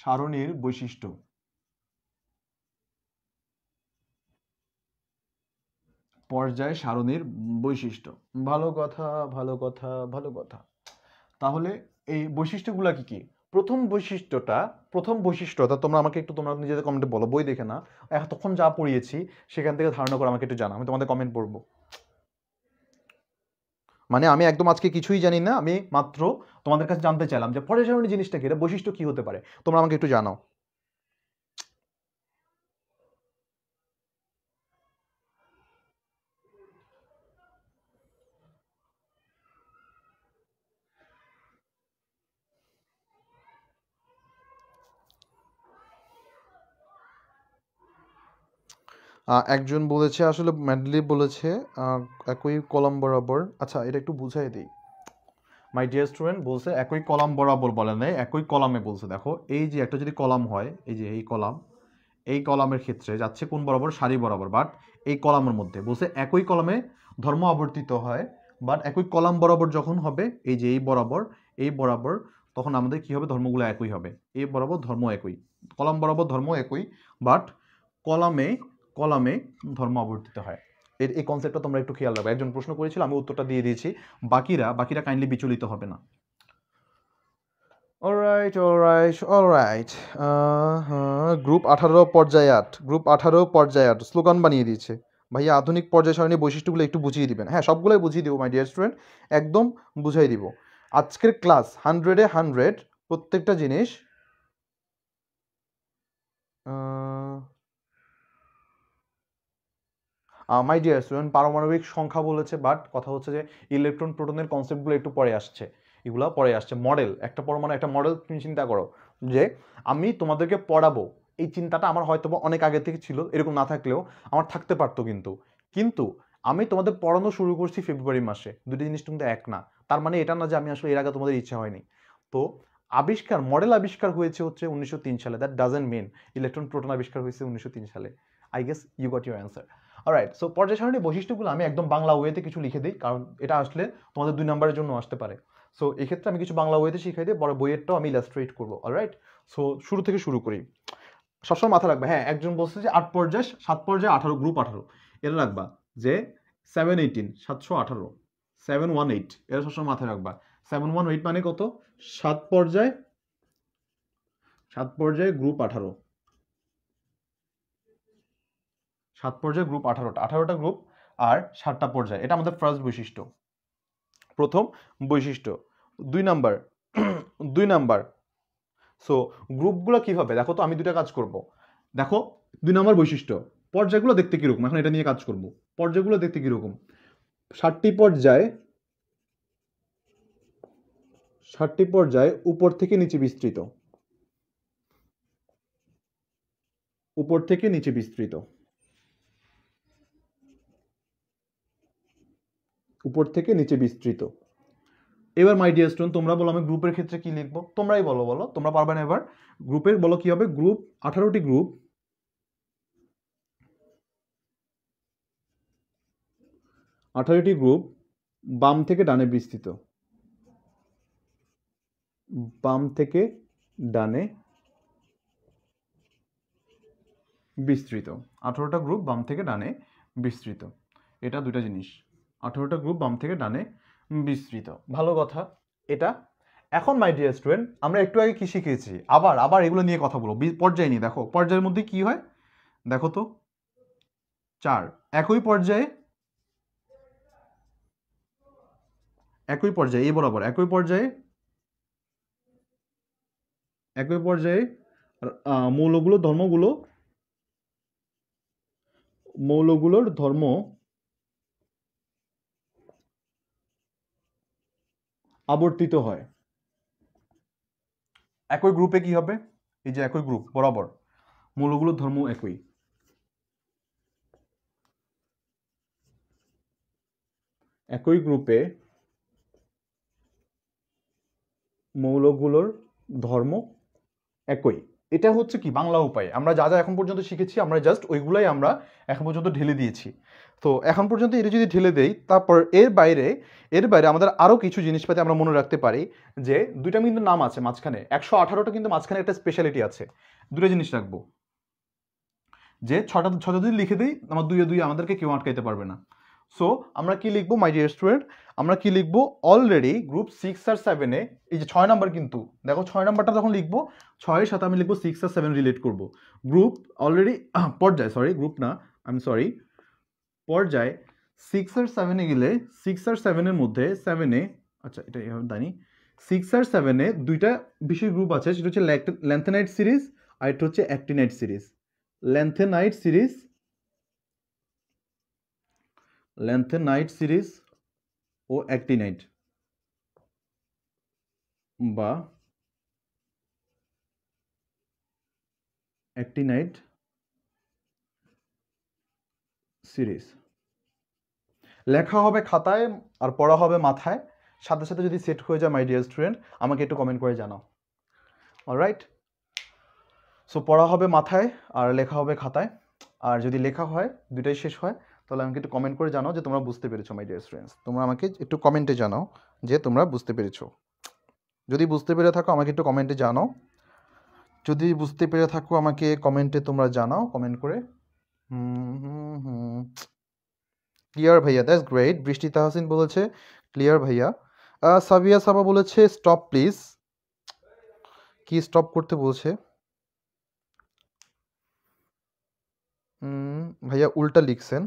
সারণীর বৈশিষ্ট্য পর্যায় সারণীর বৈশিষ্ট্য ভালো কথা ভালো কথা ভালো কথা তাহলে এই বৈশিষ্ট্যগুলো কি কি প্রথম বৈশিষ্ট্যটা প্রথম বৈশিষ্ট্যটা তোমরা আমাকে একটু তোমরা নিজেদের কমেন্টে বলো বই দেখে না এতক্ষণ যা পড়িয়েছি সেখান থেকে ধারণা করে আমাকে একটু জানা আমি তোমাদের কমেন্ট পড়বো মানে আমি একদম আজকে কিছুই জানি না আমি মাত্র তোমাদের কাছে জানতে চাইলাম যে পরেশারণী জিনিসটা কি এটা বৈশিষ্ট্য কী হতে পারে তোমরা আমাকে একটু জানাও একজন বলেছে আসলে ম্যাডলি বলেছে একই কলম বরাবর আচ্ছা এটা একটু বুঝাই দিই মাই ডিয়ার স্টুডেন্ট বলছে একই কলাম বরাবর বলে নেই একই কলামে বলছে দেখো এই যে একটা যদি কলাম হয় এই যে এই কলাম এই কলামের ক্ষেত্রে যাচ্ছে কোন বরাবর সারি বরাবর বাট এই কলামের মধ্যে বলছে একই কলামে ধর্ম আবর্তিত হয় বাট একই কলাম বরাবর যখন হবে এই যে এই বরাবর এই বরাবর তখন আমাদের কী হবে ধর্মগুলো একই হবে এই বরাবর ধর্ম একই কলাম বরাবর ধর্ম একই বাট কলামে কলামে ধর্ম অবর্তিত হয় এর এই কনসেপ্টটা তোমরা একটু খেয়াল রাখবে একজন প্রশ্ন করেছিল আমি উত্তরটা দিয়ে দিয়েছি বাকিরা বাকিরা কাইন্ডলি বিচলিত হবে না অলরাইট অলরাইট অলরাইট গ্রুপ আঠারো পর্যায়ে আট গ্রুপ আঠারো পর্যায়ে আট স্লোগান বানিয়ে দিয়েছে ভাই আধুনিক পর্যায় সারণীর বৈশিষ্ট্যগুলো একটু বুঝিয়ে দিবেন হ্যাঁ সবগুলোই বুঝিয়ে দিব মাই ডিয়ার স্টুডেন্ট একদম বুঝাই দিব আজকের ক্লাস হান্ড্রেডে হান্ড্রেড প্রত্যেকটা জিনিস uh, মাই ডিয়ার স্টুডেন্ট পারমাণবিক সংখ্যা বলেছে বাট কথা হচ্ছে যে ইলেকট্রন প্রোটনের কনসেপ্টগুলো একটু পরে আসছে এগুলো পরে আসছে মডেল একটা পরমাণু একটা মডেল তুমি চিন্তা করো যে আমি তোমাদেরকে পড়াবো এই চিন্তাটা আমার হয়তো অনেক আগে থেকে ছিল এরকম না থাকলেও আমার থাকতে পারতো কিন্তু কিন্তু আমি তোমাদের পড়ানো শুরু করছি ফেব্রুয়ারি মাসে দুটি জিনিস তুমি এক না তার মানে এটা না যে আমি আসলে এর আগে তোমাদের ইচ্ছা হয়নি তো আবিষ্কার মডেল আবিষ্কার হয়েছে হচ্ছে উনিশশো সালে that doesn't mean electron proton আবিষ্কার হয়েছে উনিশশো সালে I guess you got your answer right so পর্যায় সারণীর বৈশিষ্ট্যগুলো আমি একদম বাংলা ওয়েতে কিছু লিখে দিই কারণ এটা আসলে তোমাদের দুই নম্বরের জন্য আসতে পারে সো এক্ষেত্রে আমি কিছু বাংলা ওয়েতে শিখাই দিই বড় বইয়েরটাও আমি ইলাস্ট্রেট করবো অলরাইট সো শুরু থেকে শুরু করি সবসময় মাথা রাখবে হ্যাঁ একজন বলছে যে আট পর্যায় সাত পর্যায়ে আঠারো গ্রুপ আঠারো এটা রাখবা যে সেভেন এইটিন সাতশো আঠারো সেভেন ওয়ান এইট এটা সবসময় মাথায় রাখবা সেভেন ওয়ান এইট মানে কত সাত পর্যায় সাত পর্যায়ে গ্রুপ আঠারো সাত পর্যায়ে গ্রুপ আঠারোটা আঠারোটা গ্রুপ আর সাতটা পর্যায়ে এটা আমাদের ফার্স্ট বৈশিষ্ট্য প্রথম বৈশিষ্ট্য দুই নাম্বার দুই নাম্বার সো গ্রুপগুলো কীভাবে দেখো তো আমি দুটা কাজ করব দেখো দুই নম্বর বৈশিষ্ট্য পর্যায়গুলো দেখতে কীরকম এখন এটা নিয়ে কাজ করব পর্যায়গুলো দেখতে কীরকম ষাটটি পর্যায়ে ষাটটি পর্যায়ে উপর থেকে নিচে বিস্তৃত উপর থেকে নিচে বিস্তৃত উপর থেকে নিচে বিস্তৃত এবার মাই ডিয়ার স্টুডেন্ট তোমরা বলো আমি গ্রুপের ক্ষেত্রে কি লিখবো তোমরাই বলো বলো তোমরা পারবে না এবার গ্রুপের বলো কি হবে গ্রুপ আঠারোটি গ্রুপ আঠারোটি গ্রুপ বাম থেকে ডানে বিস্তৃত বাম থেকে ডানে বিস্তৃত আঠারোটা গ্রুপ বাম থেকে ডানে বিস্তৃত এটা দুটা জিনিস আঠেরোটা গ্রুপ বাম থেকে ডানে বিস্তৃত ভালো কথা এটা এখন মাই ডিয়ার স্টুডেন্ট আমরা একটু আগে কি শিখেছি আবার আবার এগুলো নিয়ে কথা বলবো পর্যায় নিয়ে দেখো পর্যায়ের মধ্যে কি হয় দেখো তো চার একই পর্যায়ে একই পর্যায়ে এ বরাবর একই পর্যায়ে একই পর্যায়ে মৌলগুলোর ধর্মগুলো মৌলগুলোর ধর্ম আবর্তিত হয় একই গ্রুপে কি হবে এই যে একই গ্রুপ বরাবর মৌলগুলোর ধর্ম একই একই গ্রুপে মৌলগুলোর ধর্ম একই এটা হচ্ছে কি বাংলা উপায় আমরা যা যা এখন পর্যন্ত শিখেছি আমরা জাস্ট ওইগুলাই আমরা এখন পর্যন্ত ঢেলে দিয়েছি তো এখন পর্যন্ত এটা যদি ঢেলে দেই তারপর এর বাইরে এর বাইরে আমাদের আরও কিছু জিনিসপাতি আমরা মনে রাখতে পারি যে দুইটা কিন্তু নাম আছে মাঝখানে একশো আঠারোটা কিন্তু মাঝখানে একটা স্পেশালিটি আছে দুটো জিনিস রাখবো যে ছটা ছটা যদি লিখে দিই আমার দুইয়ে দুই আমাদেরকে কেউ আটকাইতে পারবে না সো আমরা কি লিখবো মাই ডিয়ার স্টুডেন্ট আমরা কি লিখবো অলরেডি গ্রুপ সিক্স আর সেভেনে এই যে ছয় নাম্বার কিন্তু দেখো ছয় নাম্বারটা যখন লিখবো ছয়ের সাথে আমি লিখবো সিক্স আর সেভেন রিলেট করব গ্রুপ অলরেডি পর্যায় সরি গ্রুপ না আমি সরি পর্যায় সিক্স আর সেভেনে গেলে সিক্স আর সেভেনের মধ্যে সেভেনে আচ্ছা এটা এভাবে দাঁড়ি সিক্স আর সেভেনে দুইটা বিশেষ গ্রুপ আছে সেটা হচ্ছে ল্যান্থেনাইট সিরিজ আর এটা হচ্ছে actinide series lanthanide series lanthanide series ও অ্যাক্টিনাইট বা অ্যাক্টিনাইট সিরিজ লেখা হবে খাতায় আর পড়া হবে মাথায় সাথে সাথে যদি সেট হয়ে যায় মাই ডিয়ার স্টুডেন্ট আমাকে একটু কমেন্ট করে জানাও অল রাইট সো পড়া হবে মাথায় আর লেখা হবে খাতায় আর যদি লেখা হয় দুটাই শেষ হয় তাহলে আমাকে একটু কমেন্ট করে জানাও যে তোমরা বুঝতে পেরেছো মাই ডিয়ার স্টুডেন্টস তোমরা আমাকে একটু কমেন্টে জানাও যে তোমরা বুঝতে পেরেছো যদি বুঝতে পেরে থাকো আমাকে একটু কমেন্টে জানাও যদি বুঝতে পেরে থাকো আমাকে কমেন্টে তোমরা জানাও কমেন্ট করে ক্লিয়ার ভাইয়া দ্যাটস গ্রেট বৃষ্টি তাহসিন বলেছে ক্লিয়ার ভাইয়া সাবিয়া সাবা বলেছে স্টপ প্লিজ কি স্টপ করতে বলছে ভাইয়া উল্টা লিখছেন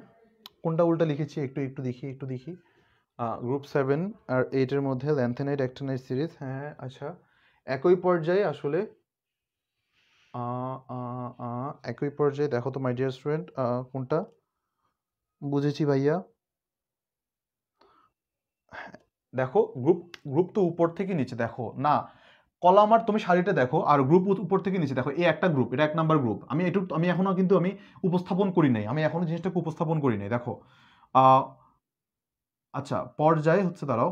কোনটা উল্টা লিখেছি একটু একটু দেখি একটু দেখি গ্রুপ সেভেন আর এইটের মধ্যে ল্যান্থেনাইট অ্যাক্টেনাইট সিরিজ হ্যাঁ আচ্ছা একই পর্যায়ে আসলে একই পর্যায়ে দেখো তো মাই ডিয়ার স্টুডেন্ট কোনটা বুঝেছি ভাইয়া হ্যাঁ, দেখো গ্রুপ গ্রুপ তো উপর থেকে নিচে দেখো না কলামার তুমি শাড়িটা দেখো আর গ্রুপ উপর থেকে নিচে দেখো এই একটা গ্রুপ এটা এক নাম্বার গ্রুপ আমি এটু আমি এখনও কিন্তু আমি উপস্থাপন করি নাই আমি এখনও জিনিসটাকে উপস্থাপন করি নাই দেখো আচ্ছা পর্যায়ে হচ্ছে দাঁড়াও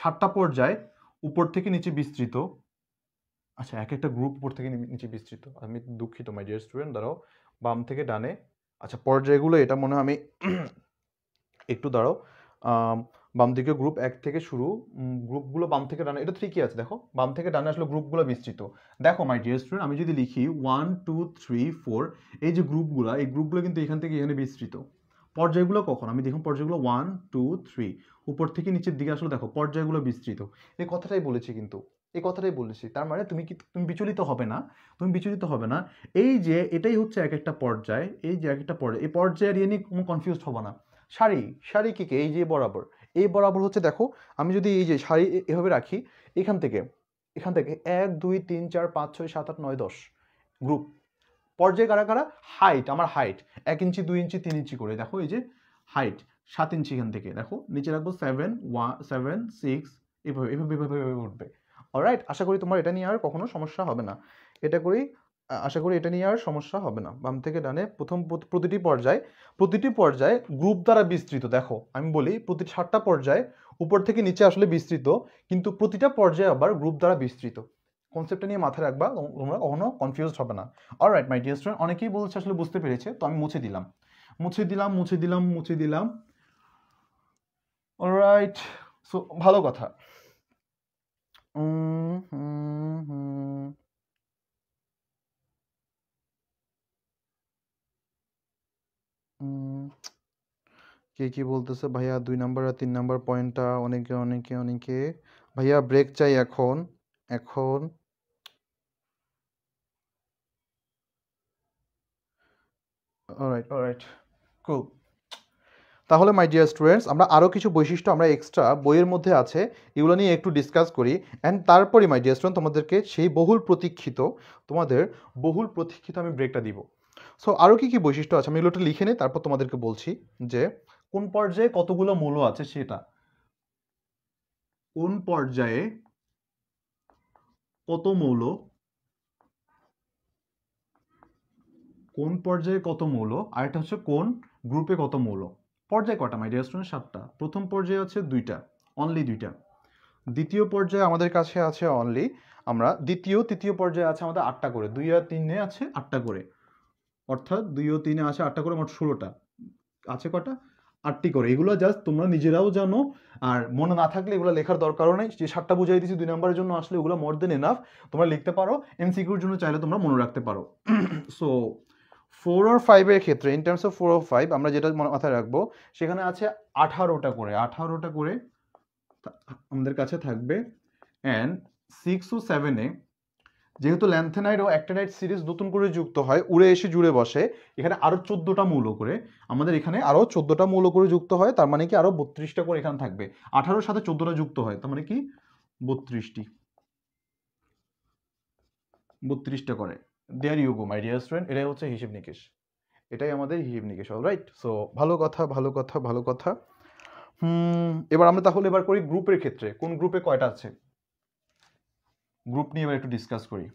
সাতটা পর্যায় উপর থেকে নিচে বিস্তৃত আচ্ছা এক একটা গ্রুপ উপর থেকে নিচে বিস্তৃত আমি দুঃখিত মাই ডিয়ার স্টুডেন্ট দাঁড়াও বাম থেকে ডানে আচ্ছা পর্যায়গুলো এটা মনে হয় আমি একটু দাঁড়াও বাম দিকে গ্রুপ এক থেকে শুরু গ্রুপগুলো বাম থেকে ডানে এটা থ্রি কি আছে দেখো বাম থেকে ডানে আসলে গ্রুপগুলো বিস্তৃত দেখো মাই ডিয়ার স্টুডেন্ট আমি যদি লিখি ওয়ান টু থ্রি ফোর এই যে গ্রুপগুলো এই গ্রুপগুলো কিন্তু এখান থেকে এখানে বিস্তৃত পর্যায়গুলো কখন আমি দেখুন পর্যায়গুলো ওয়ান টু থ্রি উপর থেকে নিচের দিকে আসলে দেখো পর্যায়গুলো বিস্তৃত এই কথাটাই বলেছি কিন্তু এই কথাটাই বলেছি তার মানে তুমি কি তুমি বিচলিত হবে না তুমি বিচলিত হবে না এই যে এটাই হচ্ছে এক একটা পর্যায় এই যে এক একটা পর্যায় এই পর্যায়ের ইয়ে নিয়ে কোনো কনফিউজ হবে না সারি সারি কি এই যে বরাবর এই বরাবর হচ্ছে দেখো আমি যদি এই যে শাড়ি এভাবে রাখি এখান থেকে এখান থেকে এক দুই তিন চার পাঁচ ছয় সাত আট নয় দশ গ্রুপ পর্যায়ে কারা কারা হাইট আমার হাইট এক ইঞ্চি দুই ইঞ্চি তিন ইঞ্চি করে দেখো এই যে হাইট সাত ইঞ্চি এখান থেকে দেখো নিচে রাখবো সেভেন ওয়ান সেভেন সিক্স এভাবে এভাবে এভাবে এভাবে উঠবে অলরাইট আশা করি তোমার এটা নিয়ে আর কখনো সমস্যা হবে না এটা করেই আশা করি এটা নিয়ে আর সমস্যা হবে না বাম থেকে ডানে প্রথম প্রতিটি পর্যায়ে প্রতিটি পর্যায়ে গ্রুপ দ্বারা বিস্তৃত দেখো আমি বলি প্রতি সাতটা পর্যায়ে উপর থেকে নিচে আসলে বিস্তৃত কিন্তু প্রতিটা পর্যায়ে আবার গ্রুপ দ্বারা বিস্তৃত কনসেপ্টটা নিয়ে মাথায় রাখবা তোমরা কখনো কনফিউজড হবে না all right my dear student অনেকেই বলছে আসলে বুঝতে পেরেছে তো আমি মুছে দিলাম মুছে দিলাম মুছে দিলাম মুছে দিলাম অল রাইট সো ভালো কথা হুম কে কি বলতেছে ভাইয়া দুই নাম্বার আর তিন নাম্বার পয়েন্টটা অনেকে অনেকে অনেকে ভাইয়া ব্রেক চাই এখন এখন তাহলে মাই ডিয়ার স্টুডেন্টস আমরা আরও কিছু বৈশিষ্ট্য আমরা এক্সট্রা বইয়ের মধ্যে আছে এগুলো নিয়ে একটু ডিসকাস করি অ্যান্ড তারপরে মাই ডিয়ার স্টুডেন্ট তোমাদেরকে সেই বহুল প্রতীক্ষিত তোমাদের বহুল প্রতীক্ষিত আমি ব্রেকটা দিব সো আরও কী কী বৈশিষ্ট্য আছে আমি এগুলো লিখে নিই তারপর তোমাদেরকে বলছি যে কোন পর্যায়ে কতগুলো মৌল আছে সেটা কোন পর্যায়ে কত মৌল কোন পর্যায়ে কত মৌল আর এটা হচ্ছে কোন গ্রুপে কত মৌল পর্যায় কটা মাই ডিয়ার স্টুডেন্ট সাতটা প্রথম পর্যায়ে হচ্ছে দুইটা অনলি দুইটা দ্বিতীয় পর্যায়ে আমাদের কাছে আছে অনলি আমরা দ্বিতীয় তৃতীয় পর্যায়ে আছে আমাদের আটটা করে দুই আর তিনে আছে আটটা করে অর্থাৎ দুই ও তিনে আছে আটটা করে মোট ষোলোটা আছে কটা আটটি করে এগুলো জাস্ট তোমরা নিজেরাও জানো আর মনে না থাকলে এগুলো লেখার দরকার নেই যে সাতটা বুঝাই দিয়েছি দুই নম্বরের জন্য আসলে ওগুলো মোর দেন এনাফ তোমরা লিখতে পারো সিকিউর জন্য চাইলে তোমরা মনে রাখতে পারো সো ফোর অর ফাইভের ক্ষেত্রে in terms of four or five আমরা যেটা মাথায় রাখবো সেখানে আছে আঠারোটা করে আঠারোটা করে আমাদের কাছে থাকবে অ্যান্ড সিক্স ও সেভেনে যেহেতু ল্যান্থেনাইড ও অ্যাক্টেনাইড সিরিজ নতুন করে যুক্ত হয় উড়ে এসে জুড়ে বসে এখানে আরও চোদ্দোটা মৌল করে আমাদের এখানে আরও চোদ্দোটা মৌল করে যুক্ত হয় তার মানে কি আরও বত্রিশটা করে এখানে থাকবে আঠারোর সাথে চোদ্দোটা যুক্ত হয় তার মানে কি বত্রিশটি বত্রিশটা করে there you go my dear student এটাই হচ্ছে হিসেব নিকেশ এটাই আমাদের হিসেব নিকেশ অল রাইট সো ভালো কথা ভালো কথা ভালো কথা এবার আমরা তাহলে এবার করি গ্রুপের ক্ষেত্রে কোন গ্রুপে কয়টা আছে গ্রুপ নিয়ে এবার একটু ডিসকাস করি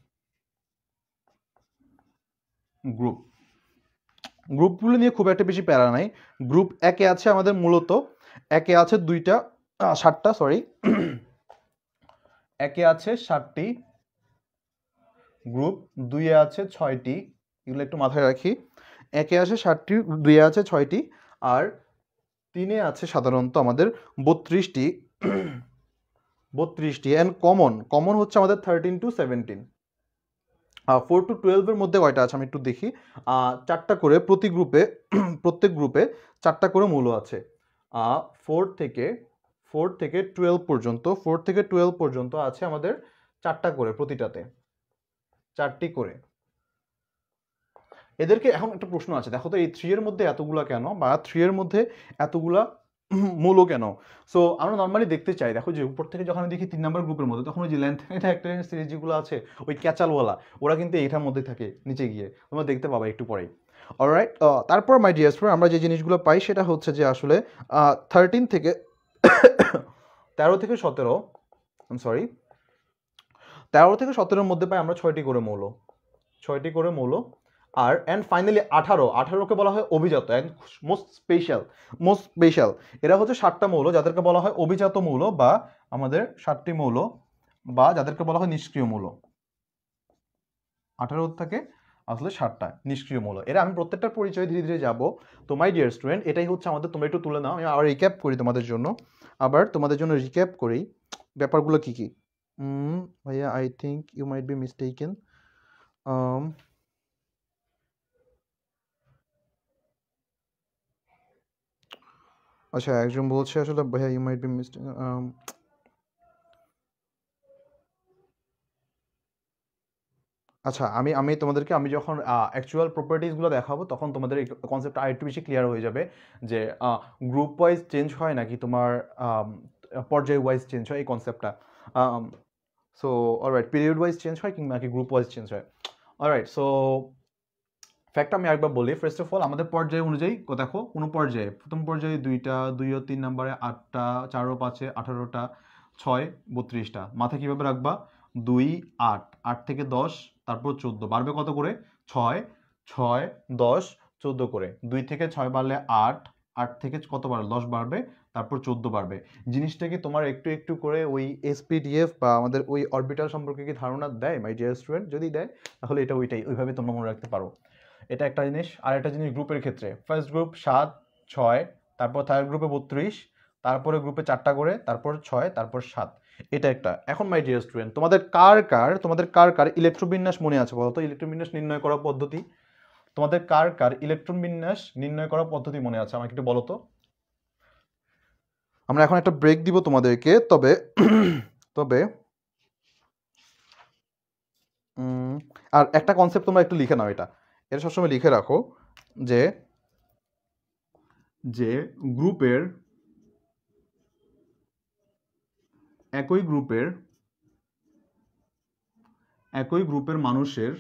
গ্রুপ গ্রুপগুলো নিয়ে খুব একটা বেশি প্যারা নাই গ্রুপ একে আছে আমাদের মূলত একে আছে দুইটা ষাটটা সরি একে আছে ষাটটি গ্রুপ দুইয়ে আছে ছয়টি এগুলো একটু মাথায় রাখি একে আছে ষাটটি দুইয়ে আছে ছয়টি আর তিনে আছে সাধারণত আমাদের বত্রিশটি বত্রিশটি অ্যান্ড কমন কমন হচ্ছে আমাদের thirteen to seventeen four to টুয়েলভের মধ্যে কয়টা আছে আমি একটু দেখি চারটা করে প্রতি গ্রুপে প্রত্যেক গ্রুপে চারটা করে মূল আছে ফোর থেকে ফোর থেকে টুয়েলভ পর্যন্ত ফোর থেকে টুয়েলভ পর্যন্ত আছে আমাদের চারটা করে প্রতিটাতে চারটি করে এদেরকে এখন একটা প্রশ্ন আছে দেখো তো এই থ্রি এর মধ্যে এতগুলা কেন বা থ্রি এর মধ্যে এতগুলা মূলও কেন সো আমরা নর্মালি দেখতে চাই দেখো যে উপর থেকে যখন আমি দেখি তিন নম্বর গ্রুপের মধ্যে তখন ওই যে লেন্থ এটা একটা সিরিজ যেগুলো আছে ওই ক্যাচালওয়ালা ওরা কিন্তু এইটার মধ্যে থাকে নিচে গিয়ে তোমরা দেখতে পাবা একটু পরেই অলরাইট তারপর মাই ডিয়ার্স আমরা যে জিনিসগুলো পাই সেটা হচ্ছে যে আসলে থার্টিন থেকে তেরো থেকে সতেরো সরি তেরো থেকে সতেরোর মধ্যে পাই আমরা ছয়টি করে মৌল ছয়টি করে মৌল আর অ্যান্ড ফাইনালি আঠারো আঠারোকে বলা হয় অভিজাত and most special most special এরা হচ্ছে সাতটা মৌল যাদেরকে বলা হয় অভিজাত মৌল বা আমাদের সাতটি মৌল বা যাদেরকে বলা হয় নিষ্ক্রিয় মৌল আঠারো থেকে আসলে সাতটা নিষ্ক্রিয় মৌল এরা আমি প্রত্যেকটার পরিচয় ধীরে ধীরে যাবো তো মাই ডিয়ার স্টুডেন্ট এটাই হচ্ছে আমাদের তোমরা একটু তুলে নাও আমি আবার রিক্যাপ করি তোমাদের জন্য আবার তোমাদের জন্য রিক্যাপ করি ব্যাপারগুলো কী কী ভাইয়া I think you might be mistaken আচ্ছা একজন বলছে আসলে ভাইয়া ইউ মাইট বি মিস্টেক আচ্ছা আমি আমি তোমাদেরকে আমি যখন অ্যাকচুয়াল প্রপার্টিসগুলো দেখাবো তখন তোমাদের কনসেপ্ট একটু বেশি ক্লিয়ার হয়ে যাবে যে গ্রুপ ওয়াইজ চেঞ্জ হয় নাকি তোমার পর্যায় ওয়াইজ চেঞ্জ হয় এই কনসেপ্টটা so alright period wise change হয় কিংবা নাকি গ্রুপ ওয়াইজ চেঞ্জ হয় অলরাইট সো ফ্যাক্ট আমি আরেকবার বলি ফার্স্ট অফ অল আমাদের পর্যায় অনুযায়ী দেখো কোনো পর্যায়ে প্রথম পর্যায়ে দুইটা দুই ও তিন নম্বরে আটটা চার ও পাঁচে আঠারোটা ছয় বত্রিশটা মাথায় কীভাবে রাখবা দুই আট আট থেকে দশ তারপর চোদ্দো বাড়বে কত করে ছয় ছয় দশ চোদ্দো করে দুই থেকে ছয় বাড়লে আট আট থেকে কত বাড়বে দশ বাড়বে তারপর চোদ্দো বাড়বে জিনিসটাকে তোমার একটু একটু করে ওই এসপিডিএফ বা আমাদের ওই অরবিটাল সম্পর্কে কি ধারণা দেয় মাই ডিয়ার স্টুডেন্ট যদি দেয় তাহলে এটা ওইটাই ওইভাবে তোমরা মনে রাখতে পারো এটা একটা জিনিস আর একটা জিনিস গ্রুপের ক্ষেত্রে ফার্স্ট গ্রুপ সাত ছয় তারপর থার্ড গ্রুপে বত্রিশ তারপরে গ্রুপে চারটা করে তারপর ছয় তারপর সাত এটা একটা এখন মাই ডিয়ার স্টুডেন্ট তোমাদের কার কার তোমাদের কার কার ইলেকট্রোবিন্যাস মনে আছে বলতো বিন্যাস নির্ণয় করার পদ্ধতি তোমাদের কার কার ইলেকট্রন বিন্যাস নির্ণয় করার পদ্ধতি মনে আছে আমাকে একটু বলো তো আমরা এখন একটা ব্রেক দিব তোমাদেরকে তবে তবে আর একটা কনসেপ্ট তোমরা একটু লিখে নাও এটা এটা সবসময় লিখে রাখো যে যে গ্রুপের একই গ্রুপের একই গ্রুপের মানুষের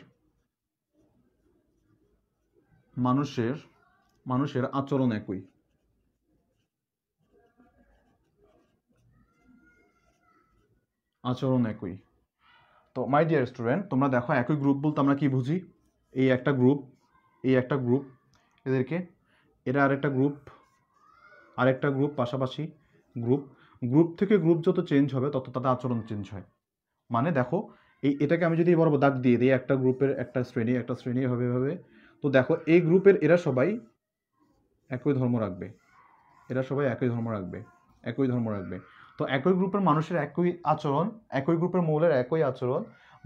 মানুষের মানুষের আচরণ একই আচরণ একই তো মাই ডিয়ার স্টুডেন্ট তোমরা দেখো একই গ্রুপ বলতে আমরা কি বুঝি এই একটা গ্রুপ এই একটা গ্রুপ এদেরকে এরা আরেকটা গ্রুপ আরেকটা গ্রুপ পাশাপাশি গ্রুপ গ্রুপ থেকে গ্রুপ যত চেঞ্জ হবে তত তাদের আচরণ চেঞ্জ হয় মানে দেখো এই এটাকে আমি যদি বরাবর দাগ দিয়ে দিই একটা গ্রুপের একটা শ্রেণী একটা শ্রেণী হবে এভাবে তো দেখো এই গ্রুপের এরা সবাই একই ধর্ম রাখবে এরা সবাই একই ধর্ম রাখবে একই ধর্ম রাখবে তো একই গ্রুপের মানুষের একই আচরণ একই গ্রুপের মৌলের একই আচরণ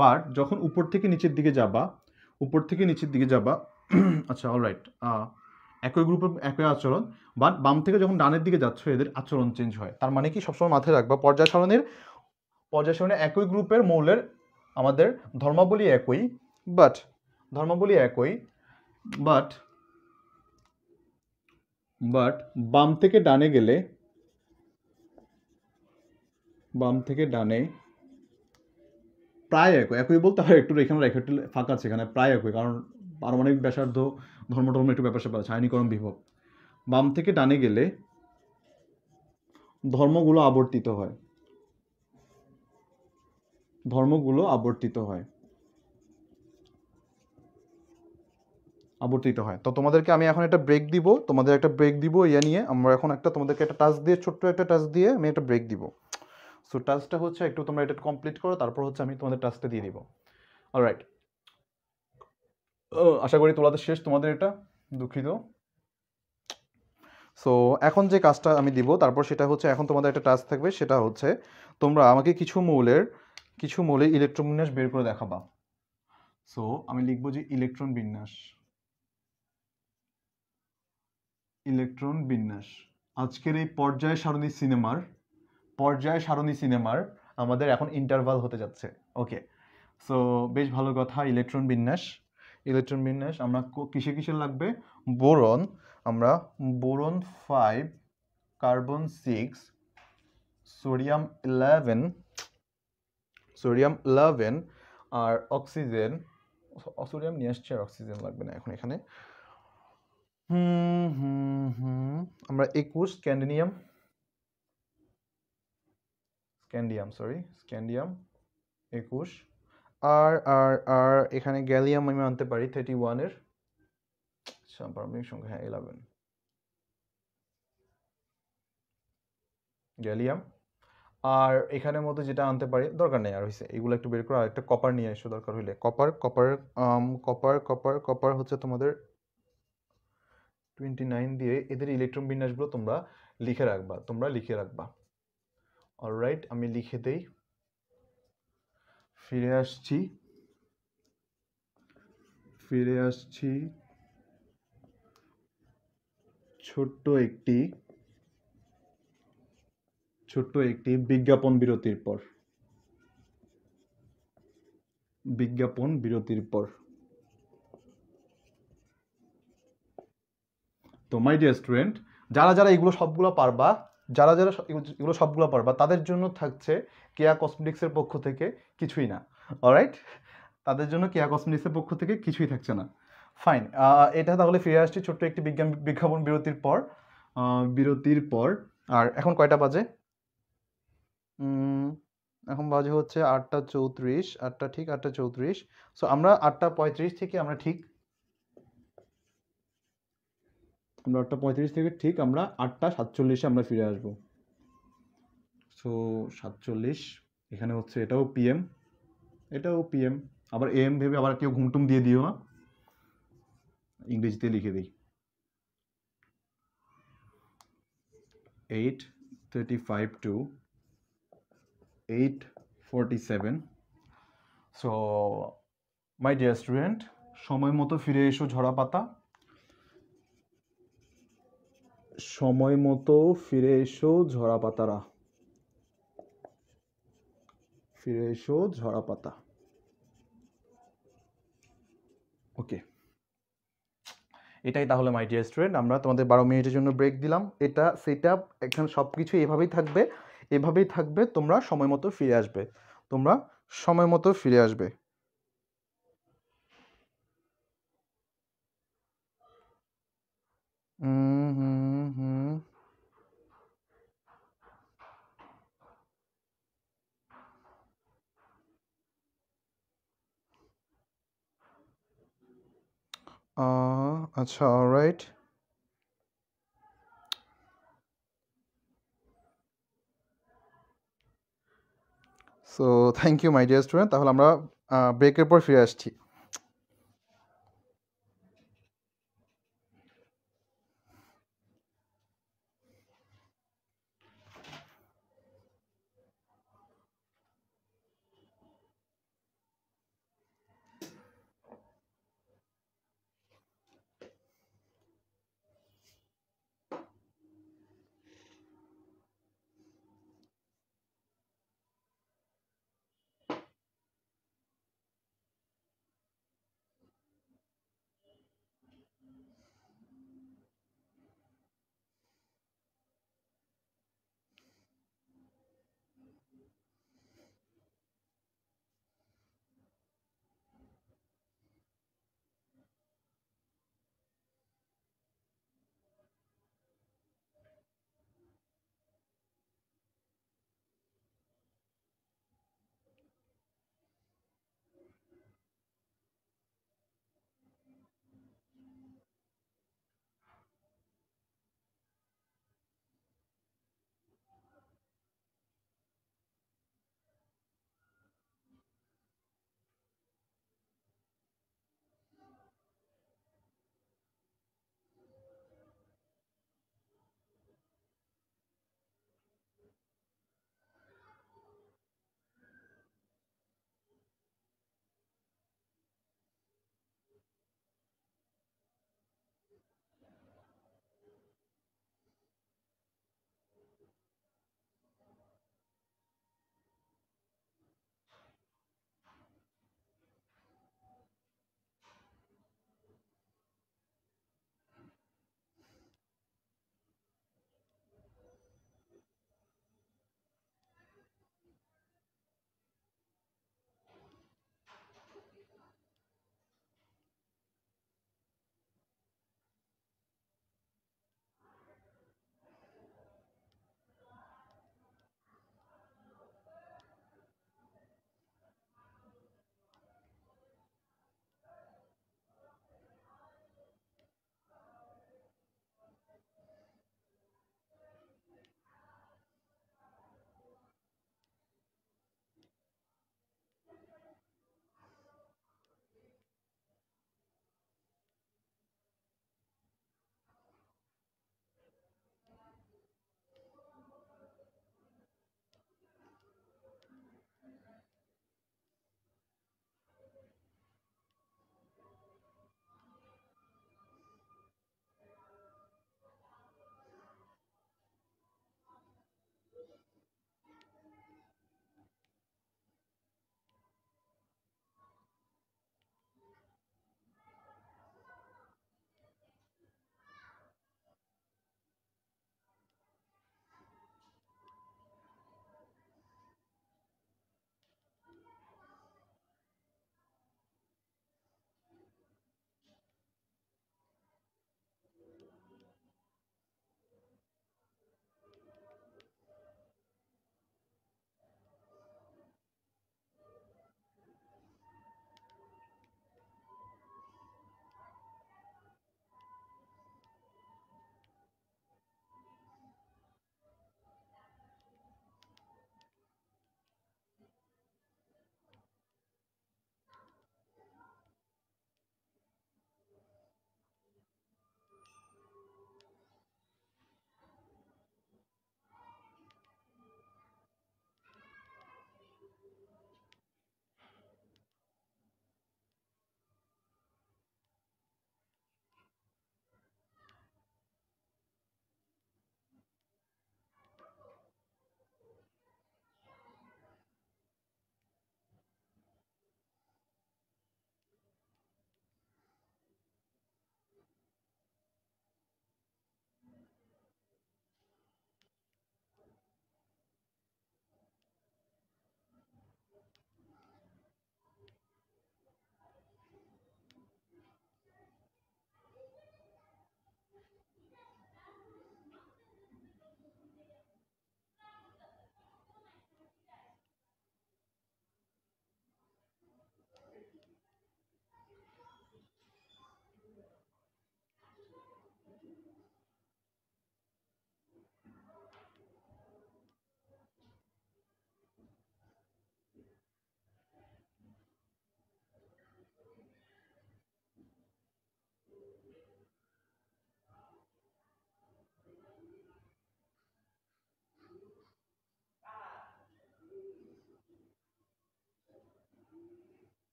বাট যখন উপর থেকে নিচের দিকে যাবা উপর থেকে নিচের দিকে যাবা আচ্ছা অলরাইট একই গ্রুপের একই আচরণ বাট বাম থেকে যখন ডানের দিকে যাচ্ছ এদের আচরণ চেঞ্জ হয় তার মানে কি সবসময় মাথায় রাখবা পর্যায় সারণের পর্যায় একই গ্রুপের মৌলের আমাদের ধর্মাবলী একই বাট ধর্মাবলী একই বাট বাট বাম থেকে ডানে গেলে বাম থেকে ডানে প্রায় একই একই বলতে হয় একটু এখানে রেখে ফাঁকা আছে এখানে প্রায় একই কারণ পারমাণবিক ব্যাসার্ধ ধর্ম ধর্ম একটু ব্যাপার স্যাপার আছে আইনীকরণ বিভব বাম থেকে ডানে গেলে ধর্মগুলো আবর্তিত হয় ধর্মগুলো আবর্তিত হয় আবর্তিত হয় তো তোমাদেরকে আমি এখন একটা ব্রেক দিব তোমাদের একটা ব্রেক দিব ইয়ে নিয়ে আমরা এখন একটা তোমাদেরকে একটা টাচ দিয়ে ছোট্ট একটা টাচ দিয়ে আমি একটা ব্রেক দিব সো টাস্কটা হচ্ছে একটু তোমরা এটা কমপ্লিট করো তারপর হচ্ছে আমি তোমাদের টাস্কটা দিয়ে দিব অলরাইট oh, আশা করি তোমাদের শেষ তোমাদের এটা দুঃখিত সো এখন যে কাজটা আমি দিব তারপর সেটা হচ্ছে এখন তোমাদের একটা টাস্ক থাকবে সেটা হচ্ছে তোমরা আমাকে কিছু মৌলের কিছু মৌলের ইলেকট্রন বিন্যাস বের করে দেখাবা সো আমি লিখবো যে ইলেকট্রন বিন্যাস ইলেকট্রন বিন্যাস আজকের এই পর্যায় সারণী সিনেমার পর্যায় সারণী সিনেমার আমাদের এখন ইন্টারভাল হতে যাচ্ছে ওকে সো বেশ ভালো কথা ইলেকট্রন বিন্যাস ইলেকট্রন বিন্যাস আমরা কিসে কিসে লাগবে বোরন আমরা boron five carbon six sodium eleven sodium eleven আর অক্সিজেন সোডিয়াম নিয়ে আসছে আর অক্সিজেন লাগবে না এখন এখানে হুম হুম হুম আমরা একুশ ক্যান্ডিনিয়াম স্ক্যান্ডিয়াম সরি স্ক্যান্ডিয়াম একুশ আর আর আর এখানে গ্যালিয়াম আমি আনতে পারি থার্টি ওয়ানের পারমাণবিক সংখ্যা হ্যাঁ ইলেভেন গ্যালিয়াম আর এখানের মধ্যে যেটা আনতে পারি দরকার নেই আর হয়েছে এগুলো একটু বের করো আর একটা কপার নিয়ে এসো দরকার হইলে copper copper copper copper copper হচ্ছে তোমাদের টোয়েন্টি নাইন দিয়ে এদের ইলেকট্রন বিন্যাসগুলো তোমরা লিখে রাখবা তোমরা লিখে রাখবা অলরাইট আমি লিখে দেই ফিরে আসছি ফিরে আসছি ছোট্ট একটি ছোট্ট একটি বিজ্ঞাপন বিরতির পর বিজ্ঞাপন বিরতির পর তো মাই ডিয়ার স্টুডেন্ট যারা যারা এগুলো সবগুলো পারবা যারা যারা এগুলো সবগুলো পারবা তাদের জন্য থাকছে কেয়া কসমেটিক্সের পক্ষ থেকে কিছুই না অলরাইট তাদের জন্য কেয়া কসমেটিক্সের পক্ষ থেকে কিছুই থাকছে না ফাইন এটা তাহলে ফিরে আসছি ছোট্ট একটি বিজ্ঞান বিজ্ঞাপন বিরতির পর বিরতির পর আর এখন কয়টা বাজে এখন বাজে হচ্ছে আটটা চৌত্রিশ আটটা ঠিক আটটা চৌত্রিশ সো আমরা আটটা পঁয়ত্রিশ থেকে আমরা ঠিক নটা পঁয়ত্রিশ থেকে ঠিক আমরা আটটা সাতচল্লিশে আমরা ফিরে আসব সো সাতচল্লিশ এখানে হচ্ছে এটাও পিএম এটাও পিএম আবার এম ভেবে আবার কেউ ঘুমটুম দিয়ে দিও না ইংরেজিতে লিখে দিই eight thirty five to eight forty seven so my dear student সময় মতো ফিরে এসো ঝরা পাতা সময় মতো ফিরে এসো ঝরা পাতারা ফিরে এসো ঝরা পাতা ওকে এটাই তাহলে মাই ডিয়ার স্টুডেন্ট আমরা তোমাদের বারো মিনিটের জন্য ব্রেক দিলাম এটা আপ এখানে সব কিছু এভাবেই থাকবে এভাবেই থাকবে তোমরা সময় মতো ফিরে আসবে তোমরা সময় মতো ফিরে আসবে হুম Uh, acha, all right. So, thank you, my dear student. Tahole amra uh, break er por fir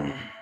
mm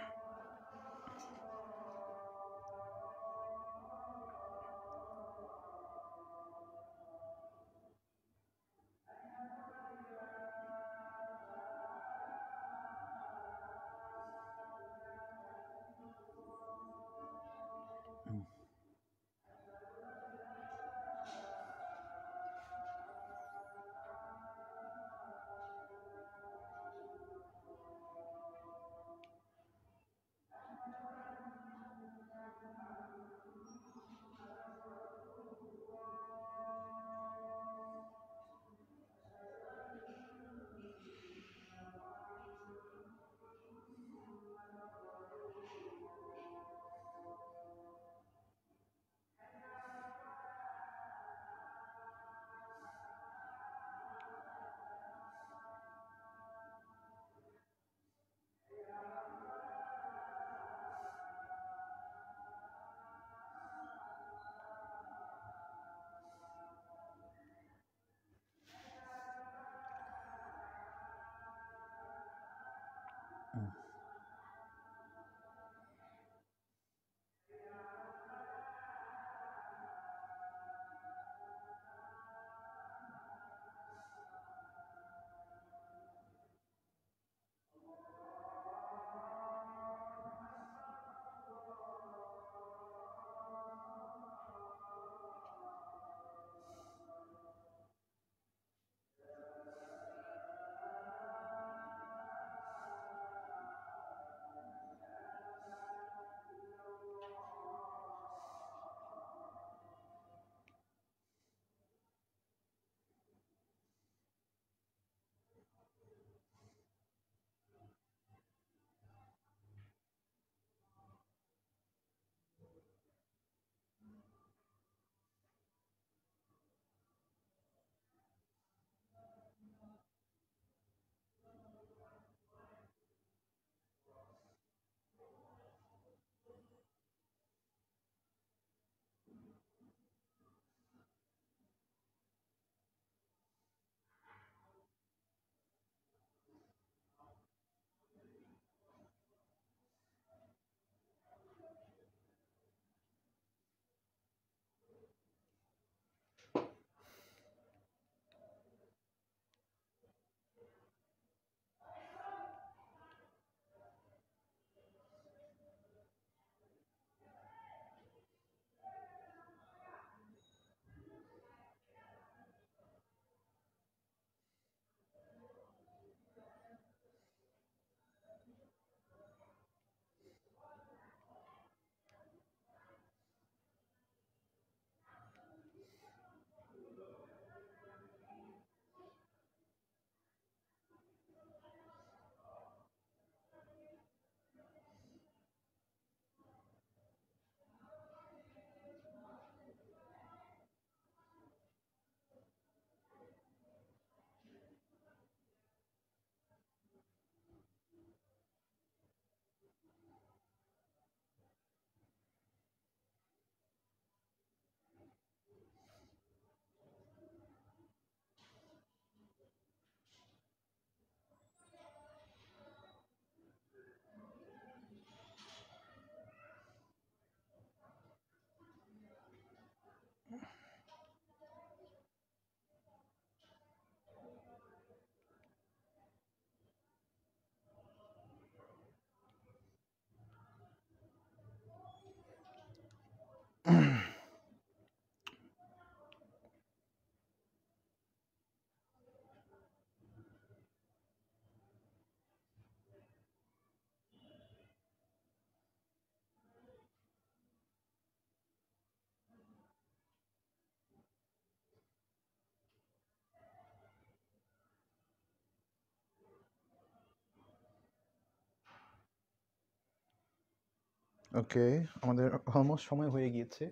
ওকে আমাদের অলমোস্ট সময় হয়ে গিয়েছে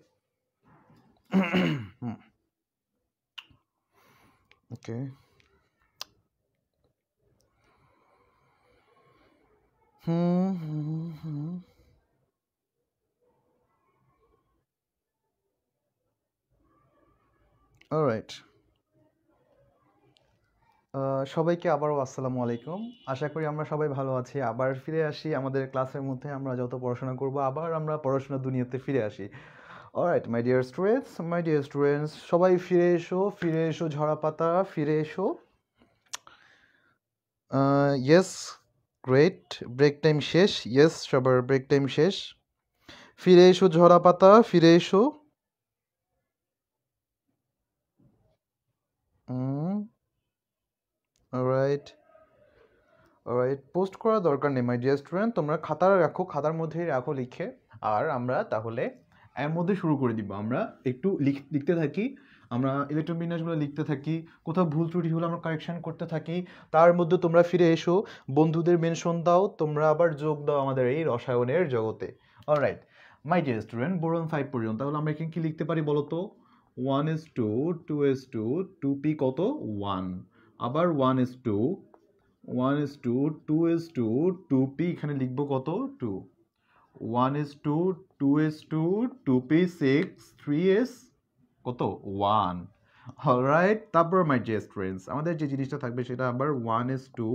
ওকে হুম হুম হুম অলরাইট সবাইকে আবারও আসসালামু আলাইকুম আশা করি আমরা সবাই ভালো আছি আবার ফিরে আসি আমাদের ক্লাসের মধ্যে আমরা যত পড়াশোনা করব আবার আমরা পড়াশোনা দুনিয়াতে ফিরে আসি alright my dear students my dear students সবাই ফিরে এসো ফিরে এসো ঝরা পাতা ফিরে এসো ইয়েস গ্রেট ব্রেক টাইম শেষ ইয়েস সবার ব্রেক টাইম শেষ ফিরে এসো ঝরা পাতা ফিরে এসো হুম রাইট রাইট পোস্ট করা দরকার নেই মাই ডিয়ার স্টুডেন্ট তোমরা খাতা রাখো খাতার মধ্যেই রাখো লিখে আর আমরা তাহলে এর মধ্যে শুরু করে দিব আমরা একটু লিখতে থাকি আমরা ইলেকট্রন বিন্যাসগুলো লিখতে থাকি কোথাও ভুল ত্রুটি হলে আমরা কারেকশান করতে থাকি তার মধ্যে তোমরা ফিরে এসো বন্ধুদের মেনশন দাও তোমরা আবার যোগ দাও আমাদের এই রসায়নের জগতে alright my dear student boron five পর্যন্ত তাহলে আমরা এখানে কী লিখতে পারি বলো তো one S two two S two two p কত ওয়ান আবার one S two one S two two S two two p এখানে লিখবো কত two one S two two S two two p six three s কত one right তারপর my যে students আমাদের যে জিনিসটা থাকবে সেটা আবার one S two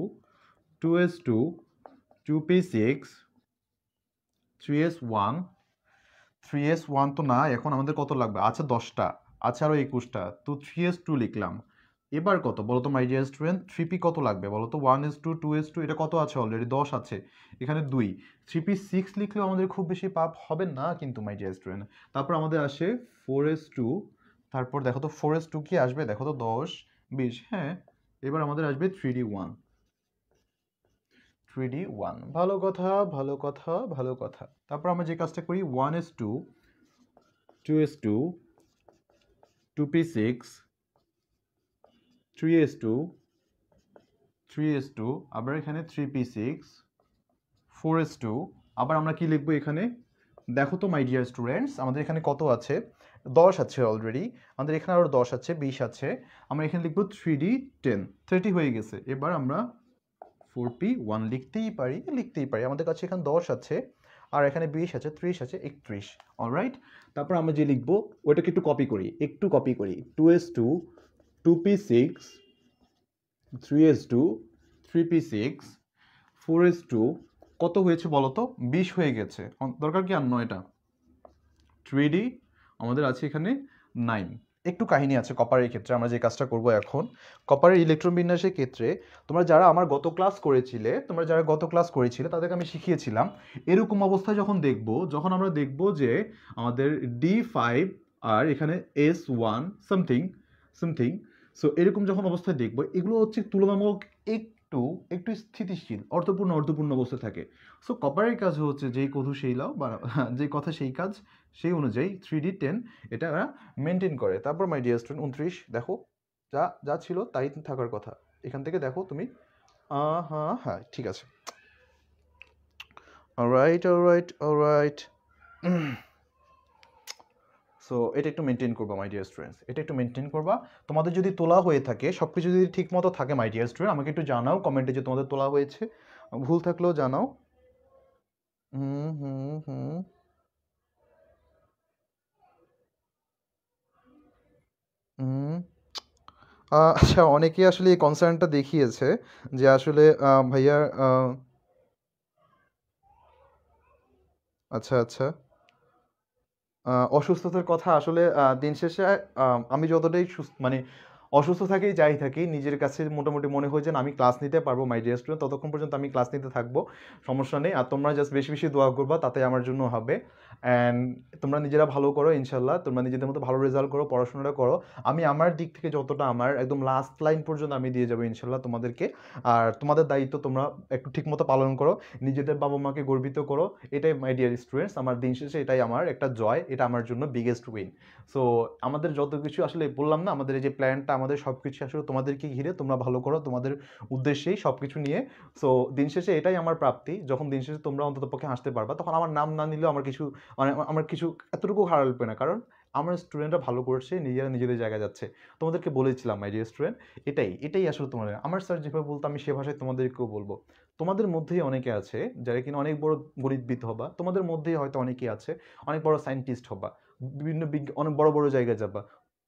two S two two p six three s one three s one তো না এখন আমাদের কত লাগবে আছে দশটা আছে আরও একুশটা তো থ্রি এস টু লিখলাম এবার কত বলো তো my dear student three p কত লাগবে বলো তো one S two two S two এটা কত আছে অলরেডি দশ আছে এখানে দুই থ্রি পি সিক্স লিখলেও আমাদের খুব বেশি পাপ হবে না কিন্তু মাই ডিয়ার স্টুডেন্ট তারপর আমাদের আসে ফোর এস টু তারপর দেখো তো ফোর এস টু কি আসবে দেখো তো দশ বিশ হ্যাঁ এবার আমাদের আসবে three d one three d one ভালো কথা ভালো কথা ভালো কথা তারপর আমরা যে কাজটা করি one S two two S two two p six three s two three s two আবার এখানে three p six four s two আবার আমরা কি লিখবো এখানে দেখো তো মাই ডিয়ার স্টুডেন্টস আমাদের এখানে কত আছে দশ আছে অলরেডি আমাদের এখানে আরও দশ আছে বিশ আছে আমরা এখানে লিখবো থ্রি ডি টেন থার্টি হয়ে গেছে এবার আমরা ফোর পি ওয়ান লিখতেই পারি লিখতেই পারি আমাদের কাছে এখানে দশ আছে আর এখানে বিশ আছে ত্রিশ আছে একত্রিশ অলরাইট তারপর আমরা যে লিখবো ওটাকে একটু কপি করি একটু কপি করি two S two two p six three s two three p six four s two কত হয়েছে বলো তো 20 হয়ে গেছে দরকার কি আর এটা থ্রি ডি আমাদের আছে এখানে নাইন একটু কাহিনী আছে কপারের ক্ষেত্রে আমরা যে কাজটা করব এখন কপারের ইলেকট্রন বিন্যাসের ক্ষেত্রে তোমরা যারা আমার গত ক্লাস করেছিলে তোমরা যারা গত ক্লাস করেছিলে তাদেরকে আমি শিখিয়েছিলাম এরকম অবস্থায় যখন দেখব যখন আমরা দেখব যে আমাদের ডি ফাইভ আর এখানে s one something something so এরকম যখন অবস্থায় দেখব এগুলো হচ্ছে তুলনামূলক একটু একটু স্থিতিশীল অর্থপূর্ণ অর্থপূর্ণ অবস্থায় থাকে সো কপারের কাজ হচ্ছে যেই কধু সেই লাও বা যেই কথা সেই কাজ সেই অনুযায়ী থ্রি ডি টেন এটা ওরা মেনটেন করে তারপর মাই ডিয়ার স্টুডেন্ট উনত্রিশ দেখো যা যা ছিল তাই থাকার কথা এখান থেকে দেখো তুমি হ্যাঁ হ্যাঁ ঠিক আছে রাইট রাইট রাইট সো এটা একটু মেনটেন করবা মাই ডিয়ার স্টুডেন্টস এটা একটু মেনটেন করবা তোমাদের যদি তোলা হয়ে থাকে সব কিছু যদি ঠিক মতো থাকে মাই ডিয়ার স্টুডেন্ট আমাকে একটু জানাও কমেন্টে যে তোমাদের তোলা হয়েছে ভুল থাকলেও জানাও হুম হুম হুম আচ্ছা অনেকেই আসলে এই কনসার্নটা দেখিয়েছে যে আসলে ভাইয়া আচ্ছা আচ্ছা অসুস্থতার কথা আসলে দিন শেষে আমি যতটাই সুস্থ মানে অসুস্থ থাকি যাই থাকি নিজের কাছে মোটামুটি মনে হয় আমি ক্লাস নিতে পারবো মাই ডিয়ার স্টুডেন্ট ততক্ষণ পর্যন্ত আমি ক্লাস নিতে থাকবো সমস্যা নেই আর তোমরা জাস্ট বেশি বেশি দোয়া করবা তাতে আমার জন্য হবে অ্যান্ড তোমরা নিজেরা ভালো করো ইনশাল্লাহ তোমরা নিজেদের মতো ভালো রেজাল্ট করো পড়াশোনাটা করো আমি আমার দিক থেকে যতটা আমার একদম লাস্ট লাইন পর্যন্ত আমি দিয়ে যাবো ইনশাল্লাহ তোমাদেরকে আর তোমাদের দায়িত্ব তোমরা একটু ঠিকমতো পালন করো নিজেদের বাবা মাকে গর্বিত করো এটাই মাই ডিয়ার স্টুডেন্টস আমার দিন শেষে এটাই আমার একটা জয় এটা আমার জন্য বিগেস্ট উইন সো আমাদের যত কিছু আসলে বললাম না আমাদের এই যে প্ল্যানটা আমাদের সব কিছু আসলে তোমাদেরকে ঘিরে তোমরা ভালো করো তোমাদের উদ্দেশ্যেই সব কিছু নিয়ে সো দিন শেষে এটাই আমার প্রাপ্তি যখন দিন শেষে তোমরা অন্তত পক্ষে আসতে পারবা তখন আমার নাম না নিলেও আমার কিছু মানে আমার কিছু এতটুকু খারাপ লাগবে না কারণ আমার স্টুডেন্টরা ভালো করছে নিজেরা নিজেদের জায়গায় যাচ্ছে তোমাদেরকে বলেছিলাম মাই ডিয়ার স্টুডেন্ট এটাই এটাই আসলে তোমাদের আমার স্যার যেভাবে বলতো আমি সে ভাষায় তোমাদেরকেও বলবো তোমাদের মধ্যেই অনেকে আছে যারা কিনা অনেক বড় গণিতবিদ হবা তোমাদের মধ্যেই হয়তো অনেকেই আছে অনেক বড় সায়েন্টিস্ট হবা বিভিন্ন অনেক বড় বড় জায়গায় যাবা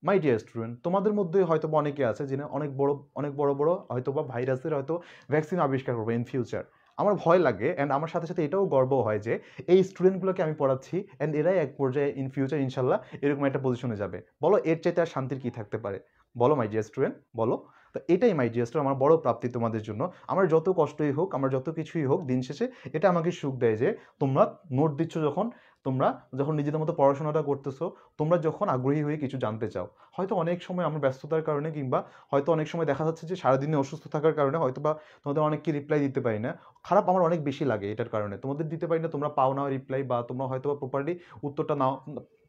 মাই ডিয়ার স্টুডেন্ট তোমাদের মধ্যে হয়তো অনেকে আছে যিনি অনেক বড় অনেক বড় বড় হয়তো বা ভাইরাসের হয়তো ভ্যাকসিন আবিষ্কার করবে ইন ফিউচার আমার ভয় লাগে অ্যান্ড আমার সাথে সাথে এটাও গর্ব হয় যে এই স্টুডেন্টগুলোকে আমি পড়াচ্ছি অ্যান্ড এরাই এক পর্যায়ে ইন ফিউচার ইনশাল্লাহ এরকম একটা পজিশনে যাবে বলো এর চাইতে আর শান্তির কী থাকতে পারে বলো মাই ডিয়ার স্টুডেন্ট বলো তো এটাই মাই ডিয়ার স্টুডেন্ট আমার বড় প্রাপ্তি তোমাদের জন্য আমার যত কষ্টই হোক আমার যত কিছুই হোক দিন শেষে এটা আমাকে সুখ দেয় যে তোমরা নোট দিচ্ছ যখন তোমরা যখন নিজেদের মতো পড়াশোনাটা করতেছো তোমরা যখন আগ্রহী হয়ে কিছু জানতে চাও হয়তো অনেক সময় আমরা ব্যস্ততার কারণে কিংবা হয়তো অনেক সময় দেখা যাচ্ছে যে সারাদিনে অসুস্থ থাকার কারণে হয়তো বা তোমাদের অনেককে রিপ্লাই দিতে পারি না খারাপ আমার অনেক বেশি লাগে এটার কারণে তোমাদের দিতে পারি না তোমরা পাও না রিপ্লাই বা তোমরা হয়তো বা প্রপারলি উত্তরটা নাও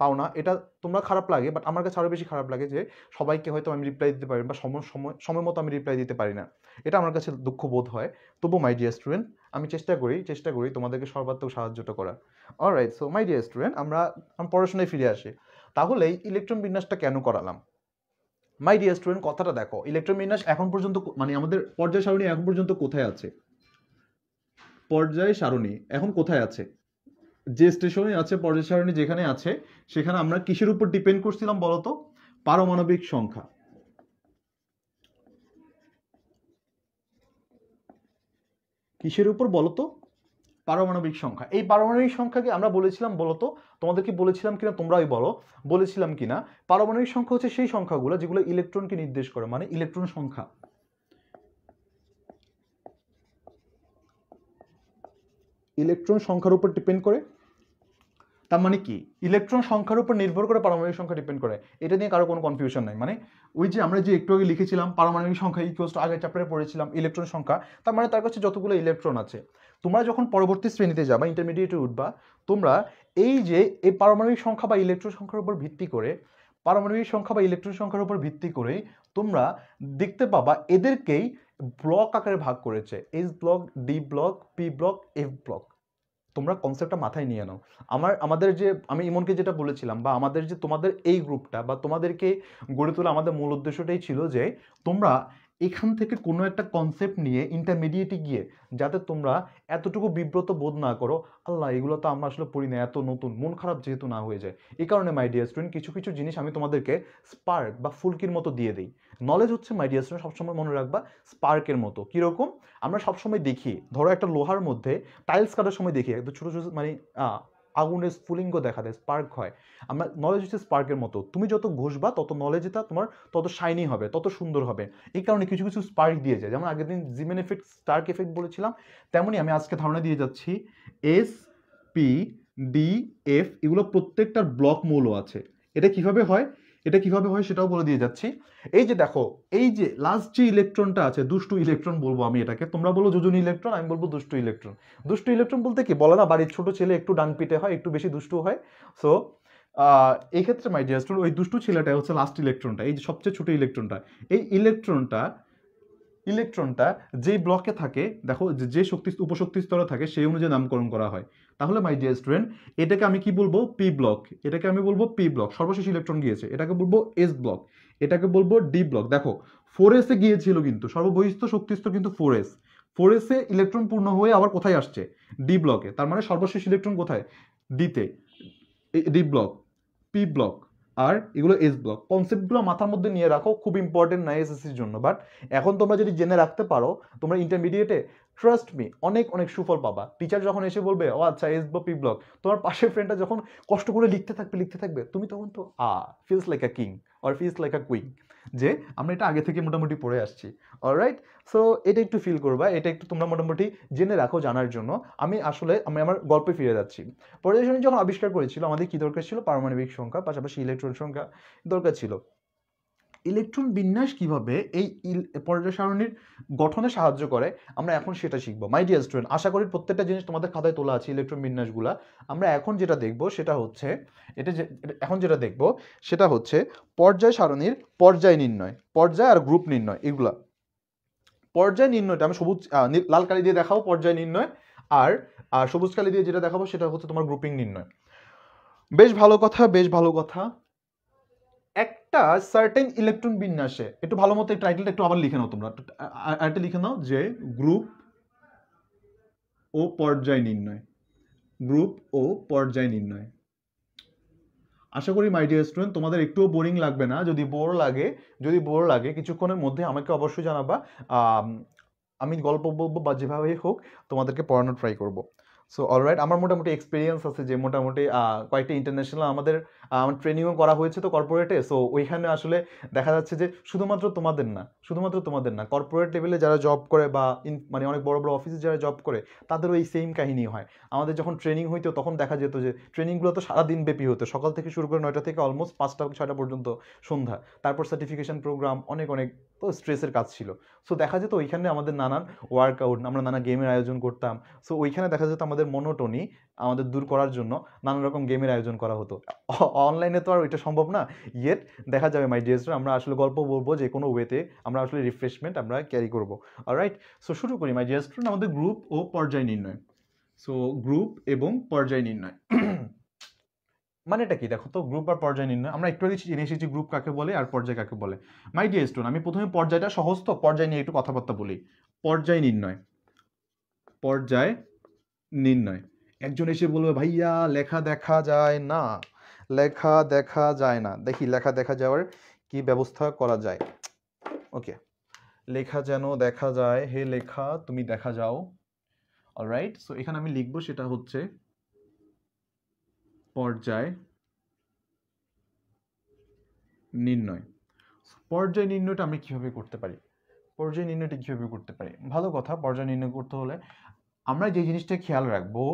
পাও না এটা তোমরা খারাপ লাগে বাট আমার কাছে আরও বেশি খারাপ লাগে যে সবাইকে হয়তো আমি রিপ্লাই দিতে পারি বা সময় সময় সময় মতো আমি রিপ্লাই দিতে পারি না এটা আমার কাছে দুঃখ বোধ হয় তবু মাই ডিয়ার স্টুডেন্ট আমি চেষ্টা করি চেষ্টা করি তোমাদেরকে সর্বাত্মক সাহায্যটা করার alright so my dear student আমরা পড়াশোনায় ফিরে আসি তাহলে ইলেকট্রন বিন্যাসটা কেন করালাম মাই ডিয়ার স্টুডেন্ট কথাটা দেখো ইলেকট্রন বিন্যাস এখন পর্যন্ত মানে আমাদের পর্যায় সারণী এখন পর্যন্ত কোথায় আছে পর্যায় সারণী এখন কোথায় আছে যে স্টেশনে আছে পর্যায় সারণী যেখানে আছে সেখানে আমরা কিসের উপর ডিপেন্ড করছিলাম বলতো পারমাণবিক সংখ্যা কিসের উপর বলতো পারমাণবিক সংখ্যা এই পারমাণবিক সংখ্যাকে আমরা বলেছিলাম বলতো তোমাদেরকে বলেছিলাম কিনা তোমরাই বলো বলেছিলাম কিনা পারমাণবিক সংখ্যা হচ্ছে সেই সংখ্যাগুলো যেগুলো ইলেকট্রনকে নির্দেশ করে মানে ইলেকট্রন সংখ্যা ইলেকট্রন সংখ্যার উপর ডিপেন্ড করে তার মানে কি ইলেকট্রন সংখ্যার উপর নির্ভর করে পারমাণবিক সংখ্যা ডিপেন্ড করে এটা নিয়ে কারো কোনো কনফিউশন নাই মানে ওই যে আমরা যে একটু আগে লিখেছিলাম পারমাণবিক সংখ্যা ইকুয়াল টু আগের চ্যাপ্টারে পড়েছিলাম ইলেকট্রন সংখ্যা তার মানে তার কাছে যতগুলো ইলেকট্রন আছে তোমরা যখন পরবর্তী শ্রেণীতে যাবা ইন্টারমিডিয়েটে উঠবা তোমরা এই যে এই পারমাণবিক সংখ্যা বা ইলেকট্রন সংখ্যার উপর ভিত্তি করে পারমাণবিক সংখ্যা বা ইলেকট্রন সংখ্যার উপর ভিত্তি করে তোমরা দেখতে পাবা এদেরকেই ব্লক আকারে ভাগ করেছে s block d block p block f block তোমরা কনসেপ্টটা মাথায় নিয়ে নাও আমার আমাদের যে আমি ইমনকে যেটা বলেছিলাম বা আমাদের যে তোমাদের এই গ্রুপটা বা তোমাদেরকে গড়ে তোলা আমাদের মূল উদ্দেশ্যটাই ছিল যে তোমরা এখান থেকে কোনো একটা কনসেপ্ট নিয়ে ইন্টারমিডিয়েটে গিয়ে যাতে তোমরা এতটুকু বিব্রত বোধ না করো আল্লাহ এগুলো তো আমরা আসলে পড়ি না এত নতুন মন খারাপ যেহেতু না হয়ে যায় এই কারণে মাই ডিয়ার স্টুডেন্ট কিছু কিছু জিনিস আমি তোমাদেরকে স্পার্ক বা ফুলকির মতো দিয়ে দিই নলেজ হচ্ছে মাই ডিয়ার স্টুডেন্ট সবসময় মনে রাখবা স্পার্কের মতো কীরকম আমরা সবসময় দেখি ধরো একটা লোহার মধ্যে টাইলস কাটার সময় দেখি একদম ছোটো ছোটো মানে আগুনের স্ফুলিঙ্গ দেখা দেয় স্পার্ক হয় আমরা নলেজ হচ্ছে স্পার্কের মতো তুমি যত ঘষবা তত নলেজটা তোমার তত শাইনি হবে তত সুন্দর হবে এই কারণে কিছু কিছু স্পার্ক দিয়ে যায় যেমন আগের দিন জিমেন এফেক্ট স্টার্ক এফেক্ট বলেছিলাম তেমনই আমি আজকে ধারণা দিয়ে যাচ্ছি এস পি ডি এফ এগুলো প্রত্যেকটার ব্লক মৌল আছে এটা কিভাবে হয় এটা কিভাবে হয় সেটাও বলে দিয়ে যাচ্ছি এই যে দেখো এই যে লাস্ট যে ইলেকট্রনটা আছে দুষ্টু ইলেকট্রন বলবো আমি এটাকে তোমরা বলো দুজন ইলেকট্রন আমি বলবো দুষ্টু ইলেকট্রন দুষ্টু ইলেকট্রন বলতে কি বলে না বাড়ির ছোট ছেলে একটু ডান পিটে হয় একটু বেশি দুষ্টু হয় সো এই ক্ষেত্রে মাই ডিয়ার স্টুডেন্ট ওই দুষ্টু ছেলেটাই হচ্ছে লাস্ট ইলেকট্রনটা এই যে সবচেয়ে ছোট ইলেকট্রনটা এই ইলেকট্রনটা ইলেকট্রনটা যেই ব্লকে থাকে দেখো যে শক্তি উপশক্তি স্তরে থাকে সেই অনুযায়ী নামকরণ করা হয় তাহলে মাই ডিয়ার স্টুডেন্ট এটাকে আমি কি বলবো পি ব্লক এটাকে আমি বলবো পি ব্লক সর্বশেষ ইলেকট্রন গিয়েছে এটাকে বলবো এস ব্লক এটাকে বলবো ডি ব্লক দেখো ফোর এসে গিয়েছিল কিন্তু সর্ববহিষ্ঠ শক্তিস্থ কিন্তু ফোর এস ফোর এসে ইলেকট্রন পূর্ণ হয়ে আবার কোথায় আসছে ডি ব্লকে তার মানে সর্বশেষ ইলেকট্রন কোথায় ডিতে ডি ব্লক পি ব্লক আর এগুলো এস ব্লক কনসেপ্টগুলো মাথার মধ্যে নিয়ে রাখো খুব ইম্পর্টেন্ট না এসএসসির জন্য বাট এখন তোমরা যদি জেনে রাখতে পারো তোমরা ইন্টারমিডিয়েটে ট্রাস্ট মি অনেক অনেক সুফল পাবা টিচার যখন এসে বলবে ও আচ্ছা এস বা পি ব্লক তোমার পাশের ফ্রেন্ডটা যখন কষ্ট করে লিখতে থাকবে লিখতে থাকবে তুমি তখন তো a feels like a king or feels like a queen যে আমরা এটা আগে থেকে মোটামুটি পড়ে আসছি অলরাইট সো এটা একটু ফিল করবা এটা একটু তোমরা মোটামুটি জেনে রাখো জানার জন্য আমি আসলে আমি আমার গল্পে ফিরে যাচ্ছি পর্যায় যখন আবিষ্কার করেছিল আমাদের কী দরকার ছিল পারমাণবিক সংখ্যা পাশাপাশি ইলেকট্রন সংখ্যা দরকার ছিল ইলেকট্রন বিন্যাস কিভাবে এই পর্যায় সারণীর গঠনে সাহায্য করে আমরা এখন সেটা শিখবো মাই ডিয়ার স্টুডেন্ট আশা করি প্রত্যেকটা জিনিস তোমাদের খাতায় তোলা আছে ইলেকট্রন বিন্যাসগুলা আমরা এখন যেটা দেখব সেটা হচ্ছে এটা যে এখন যেটা দেখব সেটা হচ্ছে পর্যায় সারণীর পর্যায় নির্ণয় পর্যায় আর গ্রুপ নির্ণয় এগুলা পর্যায় নির্ণয়টা আমি সবুজ লাল কালি দিয়ে দেখাবো পর্যায় নির্ণয় আর আর সবুজ কালি দিয়ে যেটা দেখাবো সেটা হচ্ছে তোমার গ্রুপিং নির্ণয় বেশ ভালো কথা বেশ ভালো কথা একটা সার্টেন ইলেকট্রন বিন্যাসে একটু ভালো মতো টাইটেলটা একটু আবার লিখে নাও তোমরা আরেকটা লিখে নাও যে গ্রুপ ও পর্যায় নির্ণয় গ্রুপ ও পর্যায় নির্ণয় আশা করি মাই ডিয়ার স্টুডেন্ট তোমাদের একটুও বোরিং লাগবে না যদি বোর লাগে যদি বোর লাগে কিছুক্ষণের মধ্যে আমাকে অবশ্যই জানাবা আমি গল্প বলবো বা যেভাবেই হোক তোমাদেরকে পড়ানোর ট্রাই করবো সো অলরাইট আমার মোটামুটি এক্সপিরিয়েন্স আছে যে মোটামুটি কয়েকটা ইন্টারন্যাশনাল আমাদের আমার ট্রেনিংও করা হয়েছে তো কর্পোরেটে সো ওইখানে আসলে দেখা যাচ্ছে যে শুধুমাত্র তোমাদের না শুধুমাত্র তোমাদের না কর্পোরেট লেভেলে যারা জব করে বা ইন মানে অনেক বড় বড় অফিসে যারা জব করে তাদেরও এই সেম কাহিনী হয় আমাদের যখন ট্রেনিং হইতো তখন দেখা যেত যে ট্রেনিংগুলো তো সারাদিন ব্যাপী হতো সকাল থেকে শুরু করে নয়টা থেকে অলমোস্ট পাঁচটা ছয়টা পর্যন্ত সন্ধ্যা তারপর সার্টিফিকেশন প্রোগ্রাম অনেক অনেক তো স্ট্রেসের কাজ ছিল সো দেখা যেত ওইখানে আমাদের নানান ওয়ার্কআউট আমরা নানা গেমের আয়োজন করতাম সো ওইখানে দেখা যেত আমাদের মনোটনি আমাদের দূর করার জন্য নানা রকম গেমের আয়োজন করা হতো অনলাইনে তো আর ওইটা সম্ভব না ইয়েট দেখা যাবে মাই ডিয়ার্সরা আমরা আসলে গল্প বলবো যে কোনো ওয়েতে আমরা আসলে রিফ্রেশমেন্ট আমরা ক্যারি করবো রাইট সো শুরু করি মাই ডিয়ার আমাদের গ্রুপ ও পর্যায় নির্ণয় সো গ্রুপ এবং পর্যায় নির্ণয় মানে এটা কি দেখো তো গ্রুপ আর পর্যায় নির্ণয় আমরা একটু আগে জেনে এসেছি গ্রুপ কাকে বলে আর পর্যায় কাকে বলে মাই ডিয়ার স্টুডেন্ট আমি প্রথমে পর্যায়টা সহজ তো পর্যায় নিয়ে একটু কথাবার্তা বলি পর্যায় নির্ণয় পর্যায় নির্ণয় একজন এসে বলবে ভাইয়া লেখা দেখা যায় না লেখা দেখা যায় না দেখি লেখা দেখা যাওয়ার কি ব্যবস্থা করা যায় ওকে লেখা যেন দেখা যায় হে লেখা তুমি দেখা যাও অলরাইট সো এখানে আমি লিখবো সেটা হচ্ছে পর্যায় নির্ণয় পর্যায় নির্ণয়টা আমি কিভাবে করতে পারি পর্যায় নির্ণয়টা কীভাবে করতে পারি ভালো কথা পর্যায় নির্ণয় করতে হলে আমরা যে জিনিসটা খেয়াল রাখবো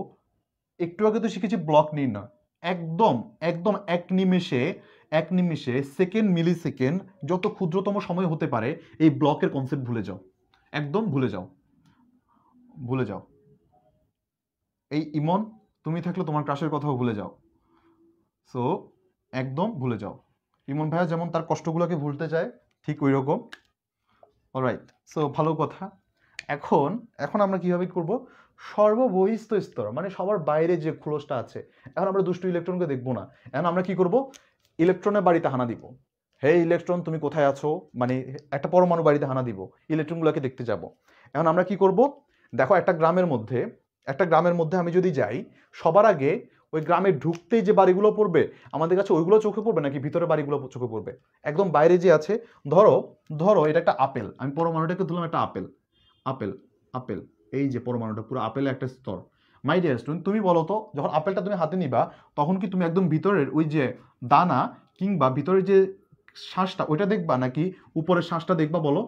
একটু আগে তো শিখেছি ব্লক নির্ণয় একদম একদম এক নিমেষে এক নিমেষে সেকেন্ড মিলি সেকেন্ড যত ক্ষুদ্রতম সময় হতে পারে এই ব্লকের কনসেপ্ট ভুলে যাও একদম ভুলে যাও ভুলে যাও এই ইমন তুমি থাকলে তোমার ক্রাশের কথাও ভুলে যাও সো একদম ভুলে যাও ইমন ভাইয়া যেমন তার কষ্টগুলোকে ভুলতে চায় ঠিক ওই রকম অলরাইট সো ভালো কথা এখন এখন আমরা কীভাবে করব সর্ববহিস্থ স্তর মানে সবার বাইরে যে খোলসটা আছে এখন আমরা দুষ্টু ইলেকট্রনকে দেখবো না এখন আমরা কি করব ইলেকট্রনের বাড়িতে হানা দিব হে ইলেকট্রন তুমি কোথায় আছো মানে একটা পরমাণু বাড়িতে হানা দিব ইলেকট্রনগুলোকে দেখতে যাব এখন আমরা কি করব দেখো একটা গ্রামের মধ্যে একটা গ্রামের মধ্যে আমি যদি যাই সবার আগে ওই গ্রামে ঢুকতেই যে বাড়িগুলো পড়বে আমাদের কাছে ওইগুলো চোখে পড়বে নাকি ভিতরে বাড়িগুলো চোখে পড়বে একদম বাইরে যে আছে ধরো ধরো এটা একটা আপেল আমি পরমাণুটাকে ধরলাম একটা আপেল আপেল আপেল এই যে পরমাণুটা পুরো আপেলের একটা স্তর মাই ডিয়ার স্টুডেন্ট তুমি বলো তো যখন আপেলটা তুমি হাতে নিবা তখন কি তুমি একদম ভিতরের ওই যে দানা কিংবা ভিতরের যে শ্বাসটা ওইটা দেখবা নাকি উপরের শ্বাসটা দেখবা বলো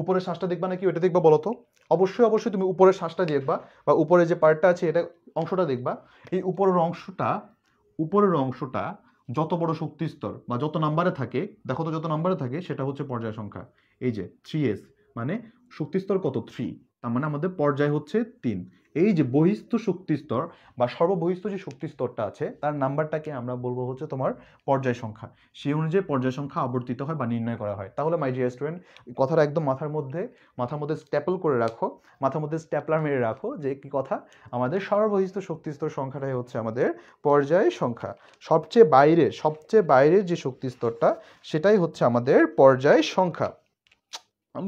উপরের শ্বাসটা দেখবা নাকি ওইটা দেখবা বলো তো অবশ্যই অবশ্যই তুমি উপরের শ্বাসটা দেখবা বা উপরে যে পার্টটা আছে এটা অংশটা দেখবা এই উপরের অংশটা উপরের অংশটা যত বড় শক্তি স্তর বা যত নাম্বারে থাকে দেখো তো যত নাম্বারে থাকে সেটা হচ্ছে পর্যায় সংখ্যা এই যে থ্রি এস মানে শক্তিস্তর কত থ্রি তার মানে আমাদের পর্যায় হচ্ছে তিন এই যে বহিস্থ শক্তি স্তর বা সর্ববহিস্থ যে শক্তি স্তরটা আছে তার নাম্বারটাকে আমরা বলবো হচ্ছে তোমার পর্যায় সংখ্যা সেই অনুযায়ী পর্যায় সংখ্যা আবর্তিত হয় বা নির্ণয় করা হয় তাহলে মাই ডিয়ার স্টুডেন্ট কথাটা একদম মাথার মধ্যে মাথার মধ্যে স্ট্যাপল করে রাখো মাথার মধ্যে স্ট্যাপলার মেরে রাখো যে কি কথা আমাদের সর্ববহিস্থ শক্তি স্তর সংখ্যাটাই হচ্ছে আমাদের পর্যায় সংখ্যা সবচেয়ে বাইরে সবচেয়ে বাইরের যে শক্তি স্তরটা সেটাই হচ্ছে আমাদের পর্যায় সংখ্যা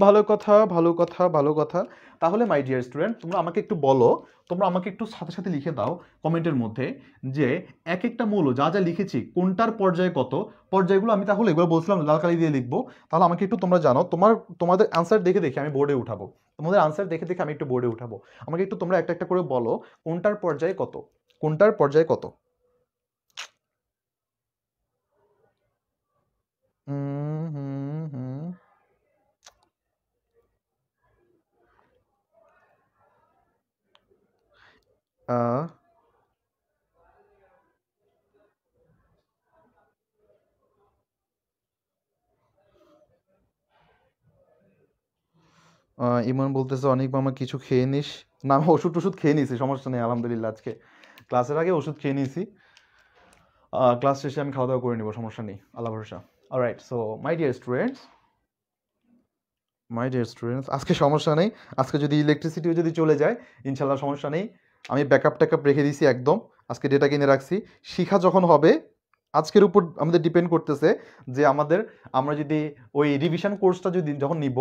ভালো কথা ভালো কথা ভালো কথা তাহলে মাই ডিয়ার স্টুডেন্ট তোমরা আমাকে একটু বলো তোমরা আমাকে একটু সাথে সাথে লিখে দাও কমেন্টের মধ্যে যে এক একটা মৌল যা যা লিখেছি কোনটার পর্যায়ে কত পর্যায়গুলো আমি তাহলে এগুলো বলছিলাম লাল কালি দিয়ে লিখবো তাহলে আমাকে একটু তোমরা জানো তোমার তোমাদের আনসার দেখে দেখে আমি বোর্ডে উঠাবো তোমাদের আনসার দেখে দেখে আমি একটু বোর্ডে উঠাবো আমাকে একটু তোমরা একটা একটা করে বলো কোনটার পর্যায়ে কত কোনটার পর্যায়ে কত আ uh-huh. uh, ইমন বলতেছে অনেক মামা কিছু খেয়ে নিস না আমি ওষুধ টষুধ খেয়ে নিছি সমস্যা নেই আলহামদুলিল্লাহ আজকে ক্লাসের আগে ওষুধ খেয়ে নিছি ক্লাস শেষে আমি খাওয়া দাওয়া করে নিব সমস্যা নেই আল্লাহ ভরসা right so my dear students my dear students আজকে সমস্যা নেই আজকে যদি ইলেকট্রিসিটিও যদি চলে যায় ইনশাল্লাহ সমস্যা নেই আমি ব্যাকআপ ট্যাকআপ রেখে দিয়েছি একদম আজকে ডেটা কিনে রাখছি শিখা যখন হবে আজকের উপর আমাদের ডিপেন্ড করতেছে যে আমাদের আমরা যদি ওই রিভিশন কোর্সটা যদি যখন নিব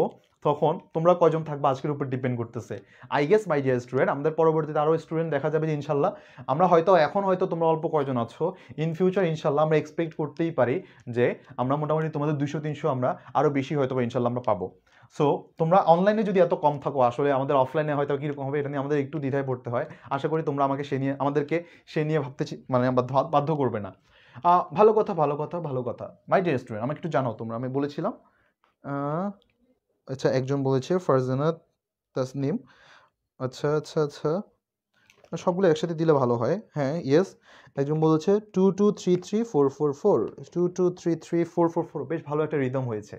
তখন তোমরা কজন থাকবে আজকের উপর ডিপেন্ড করতেছে I guess my dear student আমাদের পরবর্তীতে আরও স্টুডেন্ট দেখা যাবে যে ইনশাল্লাহ আমরা হয়তো এখন হয়তো তোমরা অল্প কয়জন আছো ইন ফিউচার ইনশাল্লাহ আমরা এক্সপেক্ট করতেই পারি যে আমরা মোটামুটি তোমাদের দুশো তিনশো আমরা আরও বেশি হয়তো ইনশাল্লাহ আমরা পাবো সো তোমরা অনলাইনে যদি এত কম থাকো আসলে আমাদের অফলাইনে হয়তো কীরকম হবে এটা নিয়ে আমাদের একটু দ্বিধায় পড়তে হয় আশা করি তোমরা আমাকে সে নিয়ে আমাদেরকে সে নিয়ে ভাবতে মানে বাধ্য করবে না ভালো কথা ভালো কথা ভালো কথা মাই ডিয়ার স্টুডেন্ট আমাকে একটু জানাও তোমরা আমি বলেছিলাম আচ্ছা একজন বলেছে ফারজানা তাসনিম আচ্ছা আচ্ছা আচ্ছা সবগুলো একসাথে দিলে ভালো হয় হ্যাঁ ইয়েস একজন বলেছে two two three three four four four two two three three four four four বেশ ভালো একটা রিদম হয়েছে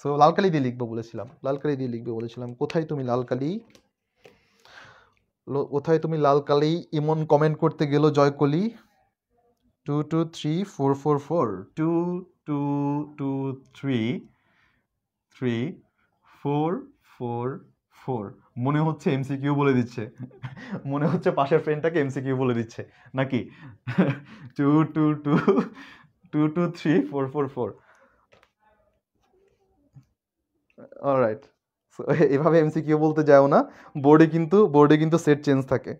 সো লালকালি দিয়ে লিখবো বলেছিলাম লালকালি দিয়ে লিখবে বলেছিলাম কোথায় তুমি লালকালি কোথায় তুমি লালকালি ইমন কমেন্ট করতে গেলো Joykoli two two three four four four two two two three three four four four মনে হচ্ছে এমসিকিউ বলে দিচ্ছে মনে হচ্ছে পাশের ফ্রেন্ডটাকে এমসিকিউ বলে দিচ্ছে নাকি two two two two two three four four four alright এভাবে এমসিকিউ বলতে যাও না বোর্ডে কিন্তু বোর্ডে কিন্তু সেট চেঞ্জ থাকে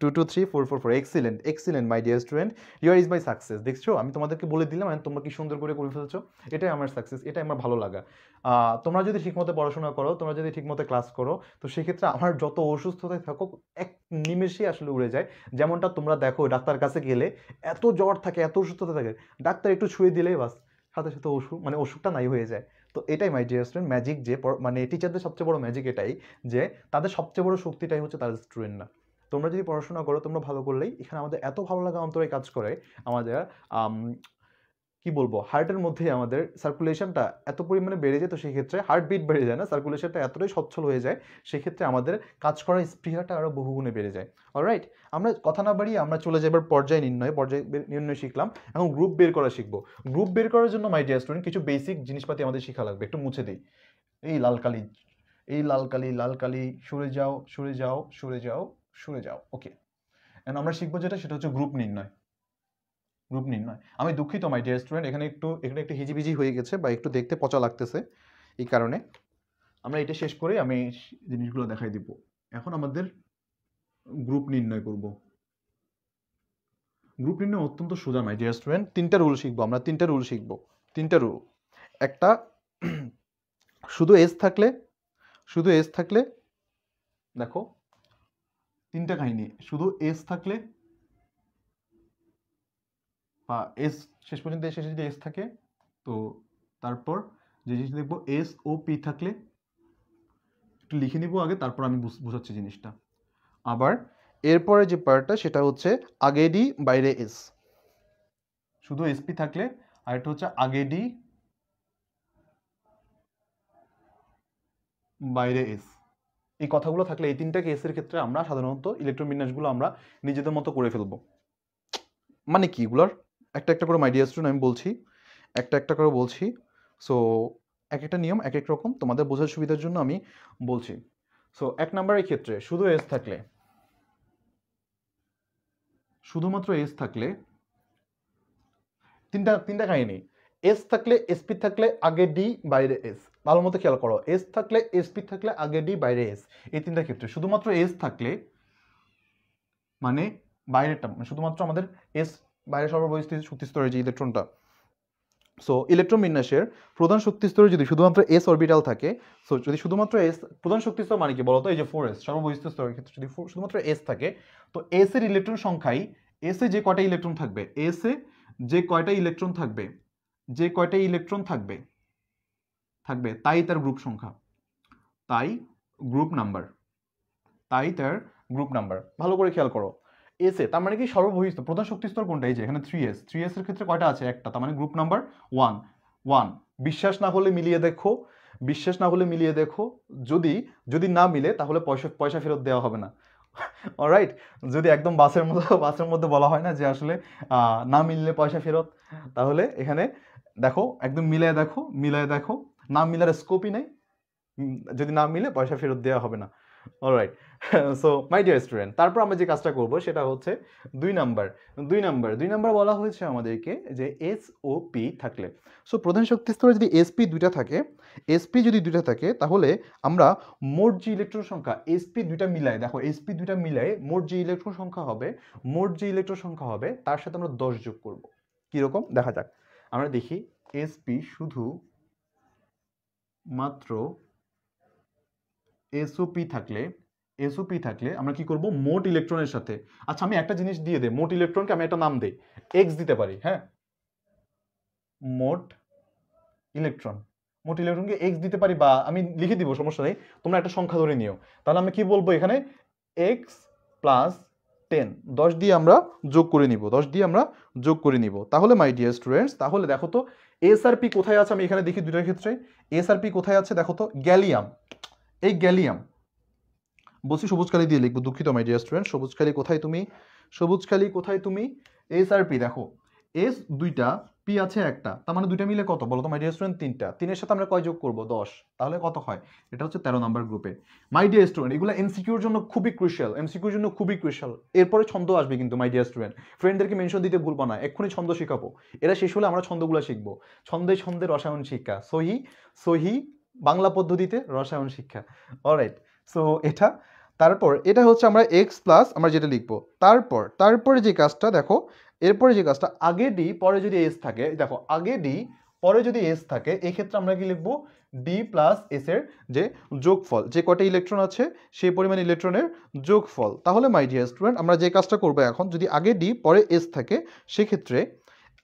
two two three four four four excellent excellent my dear student your is my success দেখছো আমি তোমাদেরকে বলে দিলাম মানে তোমরা কি সুন্দর করে করে ফেলছো এটাই আমার সাকসেস এটাই আমার ভালো লাগা তোমরা যদি ঠিকমতো পড়াশোনা করো তোমরা যদি ঠিকমতো ক্লাস করো তো সেক্ষেত্রে আমার যত অসুস্থতায় থাকো এক নিমেষে আসলে উড়ে যায় যেমনটা তোমরা দেখো ডাক্তার কাছে গেলে এত জ্বর থাকে এত অসুস্থতা থাকে ডাক্তার একটু ছুঁয়ে দিলেই বাস সাথে সাথে অসুখ মানে অসুখটা নাই হয়ে যায় তো এটাই মাই ডিয়ার স্টুডেন্ট ম্যাজিক যে মানে টিচারদের সবচেয়ে বড় ম্যাজিক এটাই যে তাদের সবচেয়ে বড় শক্তিটাই হচ্ছে তাদের স্টুডেন্টরা তোমরা যদি পড়াশোনা করো তোমরা ভালো করলেই এখানে আমাদের এত ভালো লাগা অন্তরে কাজ করে আমাদের কি বলবো হার্টের মধ্যে আমাদের সার্কুলেশনটা এত পরিমাণে বেড়ে যায় তো সেক্ষেত্রে হার্টবিট বেড়ে যায় না সার্কুলেশনটা এতটাই সচ্ছল হয়ে যায় সেক্ষেত্রে আমাদের কাজ করার স্পৃহাটা আরও বহুগুণে বেড়ে যায় অলরাইট আমরা কথা না বাড়িয়ে আমরা চলে যাই এবার পর্যায় নির্ণয় পর্যায় নির্ণয় শিখলাম এখন গ্রুপ বের করা শিখবো গ্রুপ বের করার জন্য মাই ডিয়ার স্টুডেন্ট কিছু বেসিক জিনিসপাতি আমাদের শেখা লাগবে একটু মুছে দিই এই লাল কালি এই লাল কালি লাল কালি সরে যাও সরে যাও সরে যাও সরে যাও ওকে এন্ড আমরা শিখবো যেটা সেটা হচ্ছে গ্রুপ নির্ণয় গ্রুপ নির্ণয় আমি দুঃখিত মাই ডিয়ার স্টুডেন্ট এখানে একটু এখানে একটু হিজিবিজি হয়ে গেছে বা একটু দেখতে পচা লাগতেছে এই কারণে আমরা এটা শেষ করে আমি জিনিসগুলো দেখাই দিব এখন আমাদের গ্রুপ নির্ণয় করব গ্রুপ নির্ণয় অত্যন্ত সোজা মাই ডিয়ার স্টুডেন্ট তিনটা রুল শিখবো আমরা তিনটা রুল শিখবো তিনটা রুল একটা শুধু এস থাকলে শুধু এস থাকলে দেখো তিনটা কাহিনী শুধু এস থাকলে বা এস শেষ পর্যন্ত শেষে যদি এস থাকে তো তারপর যে জিনিস দেখবো এস ও পি থাকলে একটু লিখে নিব আগে তারপর আমি বুঝাচ্ছি জিনিসটা আবার এরপরে যে পার্টটা সেটা হচ্ছে আগে ডি বাইরে এস শুধু এসপি থাকলে আর এটা হচ্ছে আগে ডি বাইরে এস এই কথাগুলো থাকলে এই তিনটা কেসের ক্ষেত্রে আমরা সাধারণত ইলেকট্রন বিন্যাসগুলো আমরা নিজেদের মতো করে ফেলব মানে কি এগুলোর একটা একটা করে মাইডিয়া স্টুডেন্ট আমি বলছি একটা একটা করে বলছি সো এক একটা নিয়ম এক এক রকম তোমাদের বোঝার সুবিধার জন্য আমি বলছি সো এক নম্বরের ক্ষেত্রে শুধু এস থাকলে শুধুমাত্র এস থাকলে তিনটা তিনটা কাহিনী এস থাকলে এসপি থাকলে আগে ডি বাইরে এস ভালো মতো খেয়াল করো এস থাকলে এসপি থাকলে আগে ডি বাইরে এস এই তিনটা ক্ষেত্রে শুধুমাত্র এস থাকলে মানে বাইরেটা মানে শুধুমাত্র আমাদের এস বাইরে শক্তি শক্তিস্তরের যে ইলেকট্রনটা সো ইলেকট্রন বিন্যাসের প্রধান শক্তিস্তরে যদি শুধুমাত্র এস অরবিটাল থাকে সো যদি শুধুমাত্র এস প্রধান শক্তিস্তর মানে কি বলতো এই যে ফোর এস সর্ববহিস্থ স্তরের ক্ষেত্রে যদি শুধুমাত্র এস থাকে তো এস এর ইলেকট্রন সংখ্যাই এস এ যে কয়টা ইলেকট্রন থাকবে এস এ যে কয়টা ইলেকট্রন থাকবে যে কয়টা ইলেকট্রন থাকবে থাকবে তাই তার গ্রুপ সংখ্যা তাই গ্রুপ নাম্বার তাই তার গ্রুপ নাম্বার ভালো করে খেয়াল করো এস এ তার মানে কি সর্ববহিষ্ঠ প্রধান শক্তি স্তর কোনটা এই যে এখানে থ্রি এস থ্রি এসের ক্ষেত্রে কয়টা আছে একটা তার মানে গ্রুপ নাম্বার ওয়ান ওয়ান বিশ্বাস না হলে মিলিয়ে দেখো বিশ্বাস না হলে মিলিয়ে দেখো যদি যদি না মিলে তাহলে পয়সা পয়সা ফেরত দেওয়া হবে না অলরাইট যদি একদম বাসের মতো বাসের মধ্যে বলা হয় না যে আসলে না মিললে পয়সা ফেরত তাহলে এখানে দেখো একদম মিলায় দেখো মিলায় দেখো না মিলার স্কোপই নেই যদি না মিলে পয়সা ফেরত দেওয়া হবে না alright so my dear student তারপর আমরা যে কাজটা করব সেটা হচ্ছে দুই নাম্বার দুই নাম্বার দুই নাম্বার বলা হয়েছে আমাদেরকে যে এস ও পি থাকলে সো প্রধান শক্তি স্তরে যদি এসপি দুইটা থাকে এসপি যদি দুইটা থাকে তাহলে আমরা মোট যে ইলেকট্রন সংখ্যা এসপি দুইটা মিলায় দেখো এসপি দুইটা মিলায় মোট যে ইলেকট্রন সংখ্যা হবে মোট যে ইলেকট্রন সংখ্যা হবে তার সাথে আমরা দশ যোগ করব কীরকম দেখা যাক আমরা দেখি এসপি শুধু মাত্র এসওপি থাকলে এসওপি থাকলে আমরা কি করব মোট ইলেকট্রনের সাথে আচ্ছা আমি একটা জিনিস দিয়ে দে মোট ইলেকট্রনকে আমি একটা নাম দেই এক্স দিতে পারি হ্যাঁ মোট ইলেকট্রন মোট ইলেকট্রনকে এক্স দিতে পারি বা আমি লিখে দিব সমস্যা নেই তোমরা একটা সংখ্যা ধরে নিও তাহলে আমি কি বলবো এখানে এক্স প্লাস টেন দশ দিয়ে আমরা যোগ করে নিব দশ দিয়ে আমরা যোগ করে নিব তাহলে মাই ডিয়ার স্টুডেন্টস তাহলে দেখো তো এসআরপি কোথায় আছে আমি এখানে দেখি দুটার ক্ষেত্রে এসআরপি কোথায় আছে দেখো তো গ্যালিয়াম এই গ্যালিয়াম বলছি সবুজখালি দিয়ে লিখবো দুঃখিত মাই ডিয়ার স্টুডেন্ট সবুজখালি কোথায় তুমি সবুজখালি কোথায় তুমি এস আর পি দেখো এস দুইটা পি আছে একটা তার মানে দুইটা মিলে কত বলো তো মাই ডিয়ার স্টুডেন্ট তিনটা তিনের সাথে আমরা কয় যোগ করবো দশ তাহলে কত হয় এটা হচ্ছে তেরো নম্বর গ্রুপে মাই ডিয়ার স্টুডেন্ট এগুলো এমসিকিউর জন্য খুবই ক্রুশিয়াল এমসিকিউর জন্য খুবই ক্রুশিয়াল এরপরে ছন্দ আসবে কিন্তু মাই ডিয়ার স্টুডেন্ট ফ্রেন্ডদেরকে মেনশন দিতে ভুলবো না এক্ষুনি ছন্দ শেখাবো এরা শেষ হলে আমরা ছন্দগুলো শিখবো ছন্দে ছন্দে রসায়ন শিক্ষা সহি সহি বাংলা পদ্ধতিতে রসায়ন শিক্ষা অলরাইট সো এটা তারপর এটা হচ্ছে আমরা এক্স প্লাস আমরা যেটা লিখব তারপর তারপরে যে কাজটা দেখো এরপরে যে কাজটা আগে ডি পরে যদি এস থাকে দেখো আগে ডি পরে যদি এস থাকে এক্ষেত্রে আমরা কি লিখব ডি প্লাস এসের এর যে যোগফল যে কটা ইলেকট্রন আছে সেই পরিমাণ ইলেকট্রনের যোগফল তাহলে মাই ডিয়ার স্টুডেন্ট আমরা যে কাজটা করব এখন যদি আগে ডি পরে এস থাকে সেক্ষেত্রে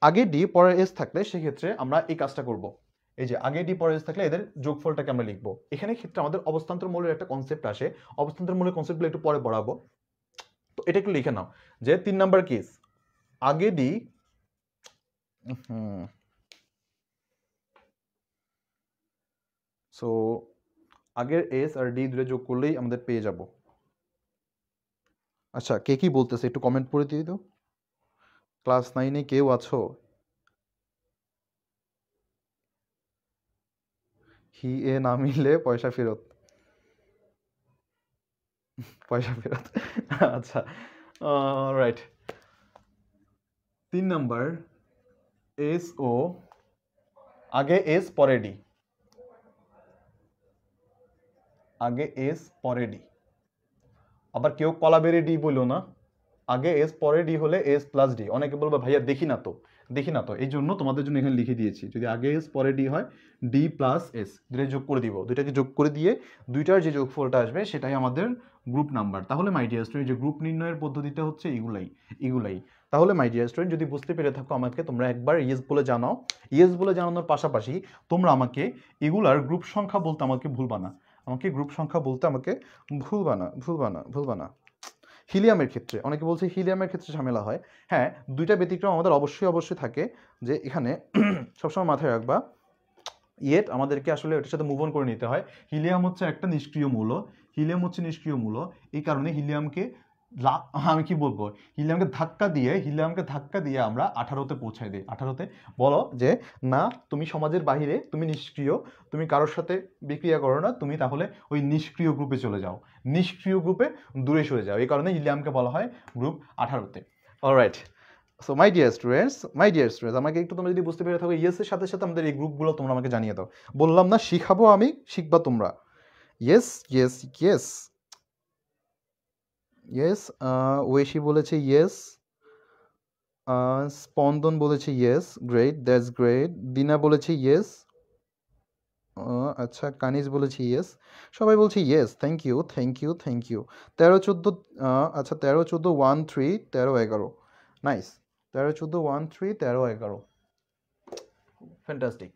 আগে ডি পরে এস থাকলে সেক্ষেত্রে আমরা এই কাজটা করব এই যে আগে ডি পরে থাকলে এদের যোগফলটাকে আমরা লিখবো এখানে ক্ষেত্রে আমাদের অবস্থান্তর মূলের একটা কনসেপ্ট আসে অবস্থান্তর মূলের কনসেপ্টগুলো একটু পরে পড়াবো তো এটা একটু লিখে নাও যে তিন নাম্বার কেস আগে ডি হুম সো আগের এস আর ডি দুটো যোগ করলেই আমাদের পেয়ে যাব আচ্ছা কে কি বলতেছে একটু কমেন্ট করে দিয়ে তো ক্লাস নাইনে কেউ আছো কি এ না মিললে পয়সা ফেরত পয়সা ফেরত আচ্ছা রাইট তিন নাম্বার এস ও আগে এস পরে ডি আগে এস পরে ডি আবার কেউ কলাবেরি ডি বললো না আগে এস পরে ডি হলে এস প্লাস ডি অনেকে বলবে ভাইয়া দেখি না তো দেখি না তো এই জন্য তোমাদের জন্য এখানে লিখে দিয়েছি যদি আগে এস পরে ডি হয় ডি প্লাস এস দুটাই যোগ করে দিব দুইটাকে যোগ করে দিয়ে দুইটার যে যোগফলটা আসবে সেটাই আমাদের গ্রুপ নাম্বার তাহলে মাই ডিয়ার স্টুডেন্ট যে গ্রুপ নির্ণয়ের পদ্ধতিটা হচ্ছে এগুলাই এগুলাই তাহলে মাই ডিয়ার স্টুডেন্ট যদি বুঝতে পেরে থাকো আমাকে তোমরা একবার ইয়েস e বলে জানাও ইয়েস e বলে জানানোর পাশাপাশি তোমরা আমাকে এগুলার গ্রুপ সংখ্যা বলতে আমাকে ভুলবানা আমাকে গ্রুপ সংখ্যা বলতে আমাকে ভুলবানা ভুলবানা ভুলবানা হিলিয়ামের ক্ষেত্রে অনেকে বলছে হিলিয়ামের ক্ষেত্রে ঝামেলা হয় হ্যাঁ দুইটা ব্যতিক্রম আমাদের অবশ্যই অবশ্যই থাকে যে এখানে সবসময় মাথায় রাখবা ইয়েট আমাদেরকে আসলে ওটার সাথে মুভ অন করে নিতে হয় হিলিয়াম হচ্ছে একটা নিষ্ক্রিয় মূল হিলিয়াম হচ্ছে নিষ্ক্রিয় মূল এই কারণে হিলিয়ামকে আমি কি বলবো হিলিয়ামকে ধাক্কা দিয়ে হিলিয়ামকে ধাক্কা দিয়ে আমরা আঠারোতে পৌঁছাই দিই আঠারোতে বলো যে না তুমি সমাজের বাহিরে তুমি নিষ্ক্রিয় তুমি কারোর সাথে বিক্রিয়া করো না তুমি তাহলে ওই নিষ্ক্রিয় গ্রুপে চলে যাও নিষ্ক্রিয় গ্রুপে দূরে সরে যাও এই কারণে হিলিয়ামকে বলা হয় গ্রুপ আঠারোতে alright so my dear students my dear students আমাকে একটু তোমরা যদি বুঝতে পেরে থাকো ইয়েসের সাথে সাথে আমাদের এই গ্রুপগুলো তোমরা আমাকে জানিয়ে দাও বললাম না শিখাবো আমি শিখবা তোমরা ইয়েস ইয়েস ইয়েস ইয়েস ওয়েশি uh, বলেছে ইয়েস স্পন্দন uh, বলেছে yes great that's great Dina বলেছে ইয়েস uh, আচ্ছা কানিজ বলেছে ইয়েস সবাই বলছে yes thank you thank you thank you তেরো চোদ্দো আচ্ছা তেরো চোদ্দো ওয়ান থ্রি তেরো এগারো নাইস তেরো চোদ্দো ওয়ান থ্রি তেরো এগারো ফ্যান্টাস্টিক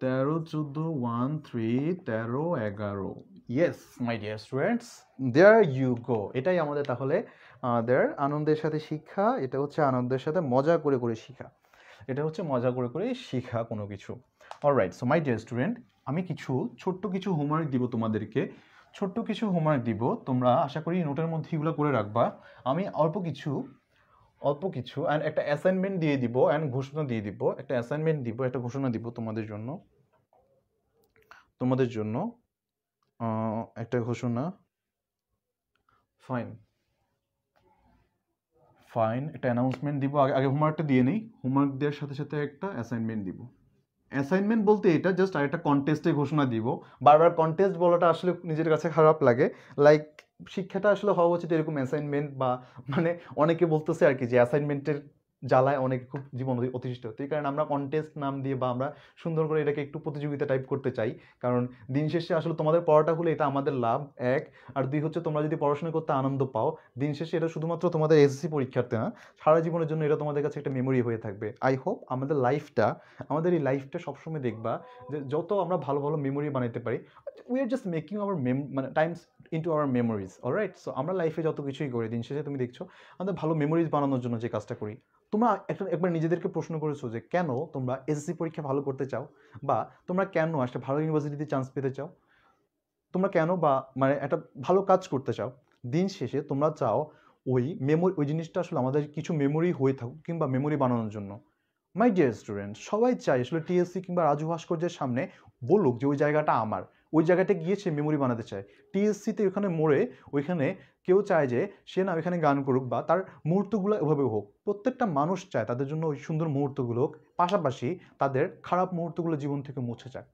তেরো চোদ্দো ওয়ান থ্রি তেরো এগারো yes my dear students there you go এটাই আমাদের তাহলে দেয়ার আনন্দের সাথে শিক্ষা এটা হচ্ছে আনন্দের সাথে মজা করে করে শিখা এটা হচ্ছে মজা করে করে শিখা কোনো কিছু alright so my dear student আমি কিছু ছোট্ট কিছু হোমওয়ার্ক দিব তোমাদেরকে ছোট্ট কিছু হোমওয়ার্ক দিব তোমরা আশা করি নোটের মধ্যে এগুলো করে রাখবা আমি অল্প কিছু অল্প কিছু অ্যান্ড একটা অ্যাসাইনমেন্ট দিয়ে দিব অ্যান্ড ঘোষণা দিয়ে দিব একটা অ্যাসাইনমেন্ট দিব একটা ঘোষণা দিব তোমাদের জন্য তোমাদের জন্য একটা ঘোষণা ফাইন ফাইন একটা অ্যানাউন্সমেন্ট দিব আগে আগে হোমওয়ার্কটা দিয়ে নিই হোমওয়ার্ক দেওয়ার সাথে সাথে একটা অ্যাসাইনমেন্ট দিব অ্যাসাইনমেন্ট বলতে এটা জাস্ট আরেকটা কন্টেস্টে ঘোষণা দিব বারবার কন্টেস্ট বলাটা আসলে নিজের কাছে খারাপ লাগে লাইক শিক্ষাটা আসলে হওয়া উচিত এরকম অ্যাসাইনমেন্ট বা মানে অনেকে বলতেছে আর কি যে অ্যাসাইনমেন্টের জ্বালায় অনেক খুব জীবন অতিষ্ঠ তো এই কারণে আমরা কন্টেস্ট নাম দিয়ে বা আমরা সুন্দর করে এটাকে একটু প্রতিযোগিতা টাইপ করতে চাই কারণ দিন শেষে আসলে তোমাদের পড়াটা হলে এটা আমাদের লাভ এক আর দুই হচ্ছে তোমরা যদি পড়াশোনা করতে আনন্দ পাও দিন শেষে এটা শুধুমাত্র তোমাদের এসএসসি পরীক্ষার্থে না সারা জীবনের জন্য এটা তোমাদের কাছে একটা মেমোরি হয়ে থাকবে আই হোপ আমাদের লাইফটা আমাদের এই লাইফটা সবসময় দেখবা যে যত আমরা ভালো ভালো মেমোরি বানাতে পারি we are just making our মেম মানে times into our memories alright so আমরা লাইফে যত কিছুই করি দিন শেষে তুমি দেখছো আমাদের ভালো মেমোরিজ বানানোর জন্য যে কাজটা করি তোমরা একটা একবার নিজেদেরকে প্রশ্ন করেছো যে কেন তোমরা এসএসসি পরীক্ষা ভালো করতে চাও বা তোমরা কেন একটা ভালো ইউনিভার্সিটিতে চান্স পেতে চাও তোমরা কেন বা মানে একটা ভালো কাজ করতে চাও দিন শেষে তোমরা চাও ওই মেমোরি ওই জিনিসটা আসলে আমাদের কিছু মেমোরি হয়ে থাকুক কিংবা মেমোরি বানানোর জন্য মাই ডিয়ার স্টুডেন্ট সবাই চাই আসলে টিএসসি কিংবা রাজু ভাস্কর্যের সামনে বলুক যে ওই জায়গাটা আমার ওই জায়গাতে গিয়ে সে মেমোরি বানাতে চায় টিএসসিতে ওখানে মোড়ে ওইখানে কেউ চায় যে সে না ওইখানে গান করুক বা তার মুহূর্তগুলো এভাবে হোক প্রত্যেকটা মানুষ চায় তাদের জন্য ওই সুন্দর মুহূর্তগুলো হোক পাশাপাশি তাদের খারাপ মুহূর্তগুলো জীবন থেকে মুছে যায়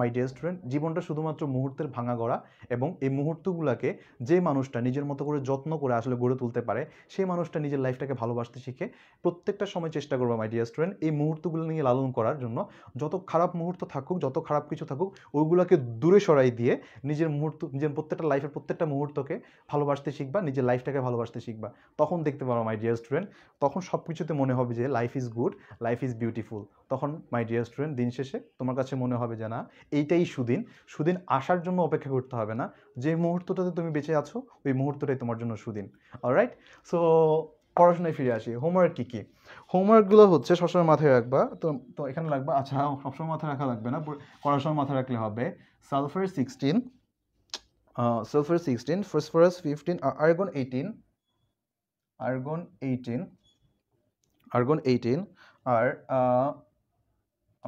মাই ডিয়ার স্টুডেন্ট জীবনটা শুধুমাত্র মুহূর্তের ভাঙা গড়া এবং এই মুহূর্তগুলোকে যে মানুষটা নিজের মতো করে যত্ন করে আসলে গড়ে তুলতে পারে সেই মানুষটা নিজের লাইফটাকে ভালোবাসতে শিখে প্রত্যেকটা সময় চেষ্টা করবো মাই ডিয়ার স্টুডেন্ট এই মুহূর্তগুলো নিয়ে লালন করার জন্য যত খারাপ মুহূর্ত থাকুক যত খারাপ কিছু থাকুক ওইগুলোকে দূরে সরাই দিয়ে নিজের মুহূর্ত নিজের প্রত্যেকটা লাইফের প্রত্যেকটা মুহূর্তকে ভালোবাসতে শিখবা নিজের লাইফটাকে ভালোবাসতে শিখবা তখন দেখতে পারো মাই ডিয়ার স্টুডেন্ট তখন সব কিছুতে মনে হবে যে life is good life is beautiful তখন মাই ডিয়ার স্টুডেন্ট দিন শেষে তোমার কাছে মনে হবে যে না এইটাই সুদিন সুদিন আসার জন্য অপেক্ষা করতে হবে না যে মুহূর্তটাতে তুমি বেঁচে আছো ওই মুহূর্তটাই তোমার জন্য সুদিন অলরাইট সো পড়াশোনায় ফিরে আসি হোমওয়ার্ক কী কী হোমওয়ার্কগুলো হচ্ছে সবসময় মাথায় রাখবা তো তো এখানে লাগবা আচ্ছা সবসময় মাথায় রাখা লাগবে না করার সময় মাথায় রাখলে হবে sulphur sixteen sulphur sixteen phosphorus fifteen argon eighteen argon eighteen argon eighteen আর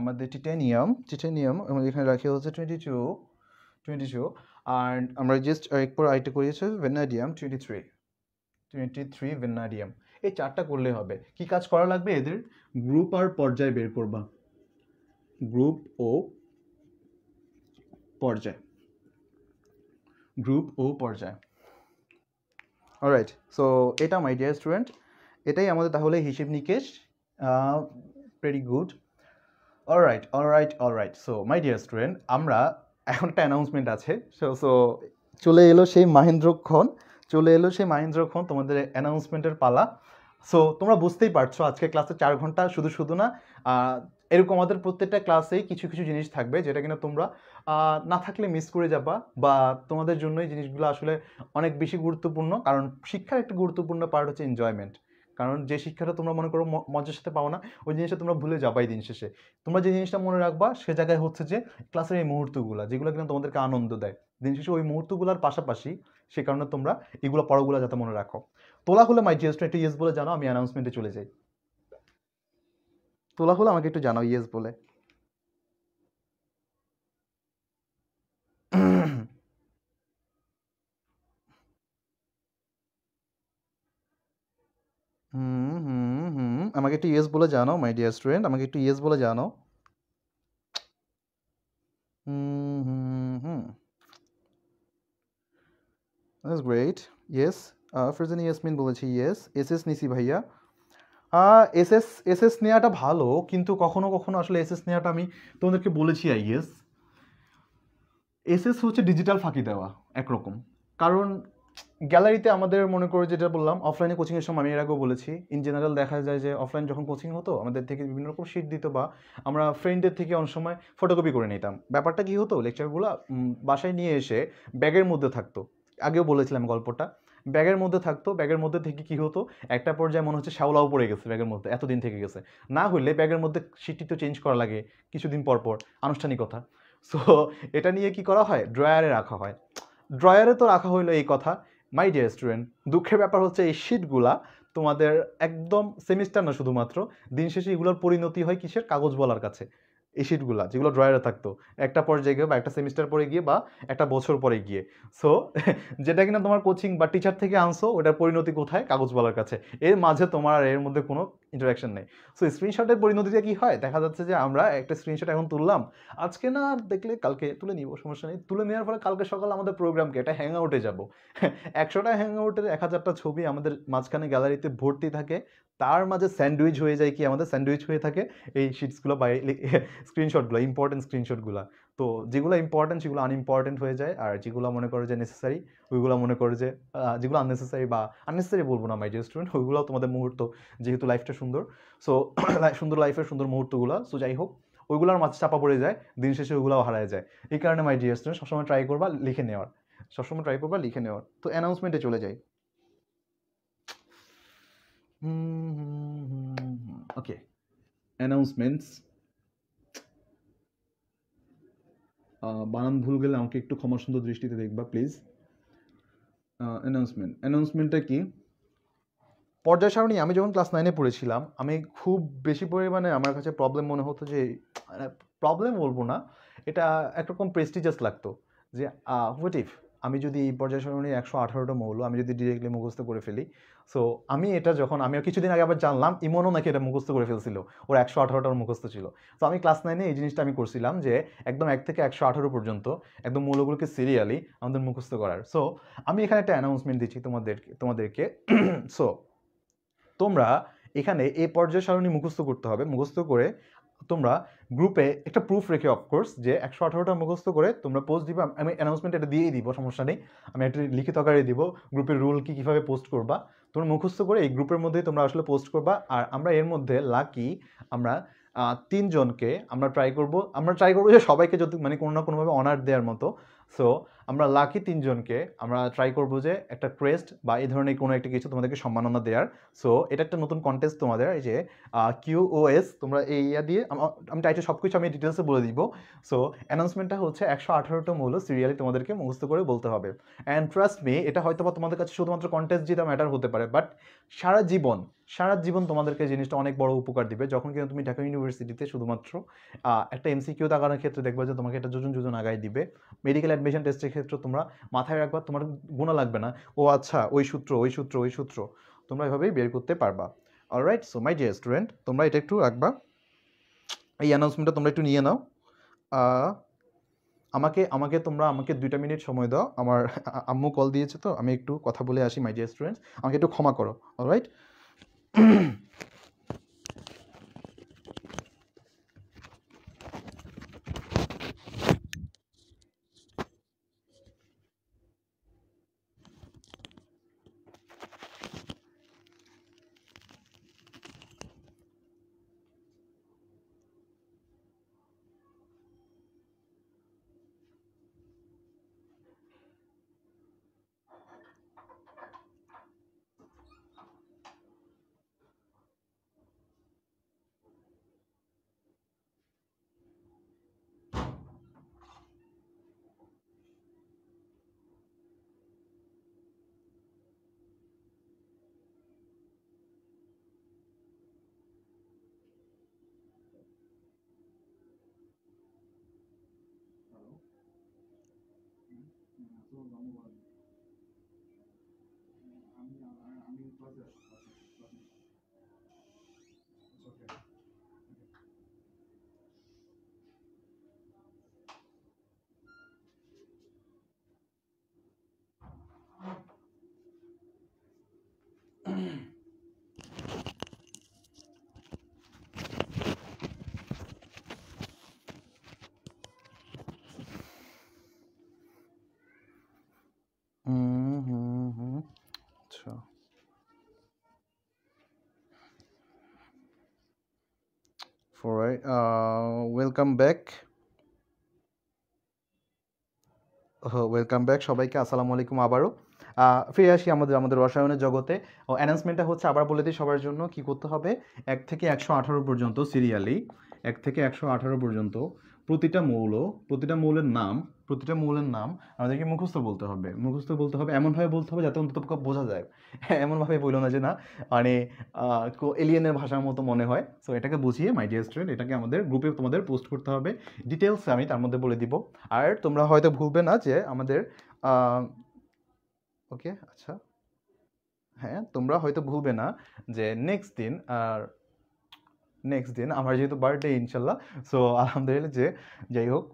আমাদের টিটেনিয়াম টিটেনিয়াম আমাদের এখানে রাখি হচ্ছে টোয়েন্টি টু টোয়েন্টি টু আর আমরা জাস্ট একবার আইটা করিয়েছি vanadium twenty three twenty three vanadium এই চারটা করলে হবে কি কাজ করা লাগবে এদের গ্রুপ আর পর্যায় বের করবা গ্রুপ ও পর্যায় গ্রুপ ও পর্যায় অলরাইট সো এটা মাই ডিয়ার স্টুডেন্ট এটাই আমাদের তাহলে হিসেব নিকেশ very good alright alright alright so my dear student আমরা এখন একটা অ্যানাউন্সমেন্ট আছে সো সো চলে এলো সেই মাহেন্দ্রক্ষণ চলে এলো সেই মাহেন্দ্রক্ষণ তোমাদের অ্যানাউন্সমেন্টের পালা সো তোমরা বুঝতেই পারছো আজকে ক্লাসে চার ঘন্টা শুধু শুধু না এরকম আমাদের প্রত্যেকটা ক্লাসেই কিছু কিছু জিনিস থাকবে যেটা কিনা তোমরা না থাকলে মিস করে যাবা বা তোমাদের জন্য এই জিনিসগুলো আসলে অনেক বেশি গুরুত্বপূর্ণ কারণ শিক্ষার একটা গুরুত্বপূর্ণ পার্ট হচ্ছে এনজয়মেন্ট কারণ যে শিক্ষাটা তোমরা মনে করো মজার সাথে পাও না ওই জিনিসটা তোমরা ভুলে যাবাই দিন শেষে তোমরা যে জিনিসটা মনে রাখবা সে জায়গায় হচ্ছে যে ক্লাসের এই মুহূর্তগুলো যেগুলো কিন্তু তোমাদেরকে আনন্দ দেয় দিন শেষে ওই মুহূর্তগুলোর পাশাপাশি সে কারণে তোমরা এগুলো পড়াগুলো যাতে মনে রাখো তোলা হলে মাই জিএসটা একটু ইয়েস বলে জানো আমি অ্যানাউন্সমেন্টে চলে যাই তোলা হলে আমাকে একটু জানাও ইয়েস বলে আমাকে একটু ইয়েস বলে জানাও মাই ডিয়ার স্টুডেন্ট আমাকে একটু ইয়েস বলে জানাও দ্যাটস গ্রেট ইয়েস ফ্রিজেন ইয়াসমিন বলেছি ইয়েস এস এস নিসি ভাইয়া এস এস এস এস নেওয়াটা ভালো কিন্তু কখনো কখনো আসলে এস এস নেওয়াটা আমি তোমাদেরকে বলেছি আই ইয়েস এস এস হচ্ছে ডিজিটাল ফাঁকি দেওয়া একরকম কারণ গ্যালারিতে আমাদের মনে করে যেটা বললাম অফলাইনে কোচিংয়ের সময় আমি এর আগেও বলেছি ইন জেনারেল দেখা যায় যে অফলাইন যখন কোচিং হতো আমাদের থেকে বিভিন্ন রকম শিট দিত বা আমরা ফ্রেন্ডদের থেকে অনেক সময় ফটোকপি করে নিতাম ব্যাপারটা কী হতো লেকচারগুলো বাসায় নিয়ে এসে ব্যাগের মধ্যে থাকতো আগেও বলেছিলাম গল্পটা ব্যাগের মধ্যে থাকতো ব্যাগের মধ্যে থেকে কি হতো একটা পর্যায়ে মনে হচ্ছে শ্যাওলাও পড়ে গেছে ব্যাগের মধ্যে এতদিন থেকে গেছে না হলে ব্যাগের মধ্যে সিটটি তো চেঞ্জ করা লাগে কিছুদিন পর পর আনুষ্ঠানিকতা সো এটা নিয়ে কি করা হয় ড্রয়ারে রাখা হয় ড্রয়ারে তো রাখা হইলো এই কথা মাই ডিয়ার স্টুডেন্ট দুঃখের ব্যাপার হচ্ছে এই শীটগুলা তোমাদের একদম সেমিস্টার না শুধুমাত্র দিন শেষে এগুলোর পরিণতি হয় কিসের কাগজ বলার কাছে এই শিটগুলো যেগুলো ড্রয়ারে থাকতো একটা পর্যায়ে গিয়ে বা একটা সেমিস্টার পরে গিয়ে বা একটা বছর পরে গিয়ে সো যেটা কিনা তোমার কোচিং বা টিচার থেকে আনছো ওটার পরিণতি কোথায় কাগজ বলার কাছে এর মাঝে তোমার আর এর মধ্যে কোনো ইন্টারাকশন নেই সো স্ক্রিনশটের পরিণতিটা কী হয় দেখা যাচ্ছে যে আমরা একটা স্ক্রিনশট এখন তুললাম আজকে না দেখলে কালকে তুলে নিব সমস্যা নেই তুলে নেওয়ার পরে কালকে সকাল আমাদের প্রোগ্রামকে একটা হ্যাং আউটে যাবো একশোটা হ্যাং আউটের এক হাজারটা ছবি আমাদের মাঝখানে গ্যালারিতে ভর্তি থাকে তার মাঝে স্যান্ডউইচ হয়ে যায় কি আমাদের স্যান্ডউইচ হয়ে থাকে এই শিটসগুলো বা স্ক্রিনশটগুলো ইম্পর্টেন্ট স্ক্রিনশটগুলো তো যেগুলো ইম্পর্টেন্ট সেগুলো আনইম্পর্টেন্ট হয়ে যায় আর যেগুলো মনে করে যে নেসেসারি ওইগুলো মনে করে যে যেগুলো আননেসেসারি বা আননেসেসারি বলবো না মাই ডিয়ার স্টুডেন্ট ওইগুলো তোমাদের মুহূর্ত যেহেতু লাইফটা সুন্দর সো সুন্দর লাইফের সুন্দর মুহূর্তগুলো সো যাই হোক ওইগুলোর মাঝে চাপা পড়ে যায় দিন শেষে ওইগুলোও হারায় যায় এই কারণে মাই ডিয়ার স্টুডেন্ট সবসময় ট্রাই করবা লিখে নেওয়ার সবসময় ট্রাই করবা লিখে নেওয়ার তো অ্যানাউন্সমেন্টে চলে যায় Mm-hmm. okay অ্যানাউন্সমেন্টস বানান uh, ভুল গেলে আমাকে একটু ক্ষমা সুন্দর দৃষ্টিতে দেখবা প্লিজ অ্যানাউন্সমেন্ট অ্যানাউন্সমেন্টটা কি পর্যায় সারণী আমি যখন ক্লাস নাইনে পড়েছিলাম আমি খুব বেশি পরিমাণে আমার কাছে প্রবলেম মনে হতো যে প্রবলেম মানে বলবো না এটা একরকম প্রেস্টিজাস লাগতো যে হোয়াট ইফ আমি যদি এই পর্যায় সারণীর একশো আঠারোটা মৌল আমি যদি ডিরেক্টলি মুখস্থ করে ফেলি সো আমি এটা যখন আমি কিছুদিন আগে আবার জানলাম ইমনও নাকি এটা মুখস্থ করে ফেলছিল ওর একশো আঠারোটার মুখস্থ ছিল তো আমি ক্লাস নাইনে এই জিনিসটা আমি করছিলাম যে একদম এক থেকে একশো আঠারো পর্যন্ত একদম মৌলগুলোকে সিরিয়ালি আমাদের মুখস্থ করার সো আমি এখানে একটা অ্যানাউন্সমেন্ট দিচ্ছি তোমাদের তোমাদেরকে সো তোমরা এখানে এই পর্যায় সারণী মুখস্থ করতে হবে মুখস্থ করে তোমরা গ্রুপে একটা প্রুফ রেখে অফকোর্স যে একশো আঠারোটা মুখস্থ করে তোমরা পোস্ট দিবে আমি অ্যানাউন্সমেন্ট এটা দিয়েই দিব সমস্যা নেই আমি একটা লিখিত আকারে দিব গ্রুপের রুল কি কীভাবে পোস্ট করবা তোমরা মুখস্থ করে এই গ্রুপের মধ্যেই তোমরা আসলে পোস্ট করবা আর আমরা এর মধ্যে লাকি আমরা তিনজনকে আমরা ট্রাই করব আমরা ট্রাই করবো যে সবাইকে যদি মানে কোনো না কোনোভাবে অনার দেওয়ার মতো সো আমরা লাকি তিনজনকে আমরা ট্রাই করব যে একটা ক্রেস্ট বা এই ধরনের কোনো একটা কিছু তোমাদেরকে সম্মাননা দেওয়ার সো এটা একটা নতুন কন্টেস্ট তোমাদের এই যে কিউওএস তোমরা এই ইয়া দিয়ে আমি টাইটে সব কিছু আমি ডিটেলসে বলে দিব সো অ্যানাউন্সমেন্টটা হচ্ছে একশো আঠারোটা মূল্য সিরিয়ালি তোমাদেরকে মুখস্থ করে বলতে হবে অ্যান্ড ট্রাস্ট মি এটা হয়তো বা তোমাদের কাছে শুধুমাত্র কন্টেস্ট জিতা ম্যাটার হতে পারে বাট সারা জীবন সারা জীবন তোমাদেরকে জিনিসটা অনেক বড় উপকার দিবে যখন কিন্তু তুমি ঢাকা ইউনিভার্সিটিতে শুধুমাত্র একটা এমসিকিউ তাকানোর ক্ষেত্রে দেখবে যে তোমাকে এটা যোজন যোজন আগায় দিবে মেডিকেল অ্যাডমিশন টেস্টের ক্ষেত্রে তোমরা মাথায় রাখবা তোমার গোনা লাগবে না ও আচ্ছা ওই সূত্র ওই সূত্র ওই সূত্র তোমরা এভাবেই বের করতে পারবা alright so my dear student তোমরা এটা একটু রাখবা এই অ্যানাউন্সমেন্টটা তোমরা একটু নিয়ে নাও আমাকে আমাকে তোমরা আমাকে দুইটা মিনিট সময় দাও আমার আম্মু কল দিয়েছে তো আমি একটু কথা বলে আসি মাই ডিয়ার স্টুডেন্টস আমাকে একটু ক্ষমা করো alright 嗯。all right uh, welcome back welcome back সবাইকে আসসালামু আলাইকুম আবারও ফিরে আসি আমাদের আমাদের রসায়নের জগতে ও অ্যানাউন্সমেন্টটা হচ্ছে আবার বলে দিই সবার জন্য কি করতে হবে এক থেকে একশো আঠারো পর্যন্ত সিরিয়ালি এক থেকে একশো আঠারো পর্যন্ত প্রতিটা মৌল প্রতিটা মৌলের নাম প্রতিটা মৌলের নাম আমাদেরকে মুখস্থ বলতে হবে মুখস্থ বলতে হবে এমনভাবে বলতে হবে যাতে অন্তত বোঝা যায় এমনভাবে বললো না যে না মানে এলিয়েনের ভাষার মতো মনে হয় সো এটাকে বুঝিয়ে মাই ডিয়ার স্টুডেন্ট এটাকে আমাদের গ্রুপে তোমাদের পোস্ট করতে হবে ডিটেলস আমি তার মধ্যে বলে দিব আর তোমরা হয়তো ভুলবে না যে আমাদের ওকে আচ্ছা হ্যাঁ তোমরা হয়তো ভুলবে না যে নেক্সট দিন আর নেক্সট দিন আমার যেহেতু বার্থডে ইনশাল্লাহ সো আলহামদুলিল্লাহ যে যাই হোক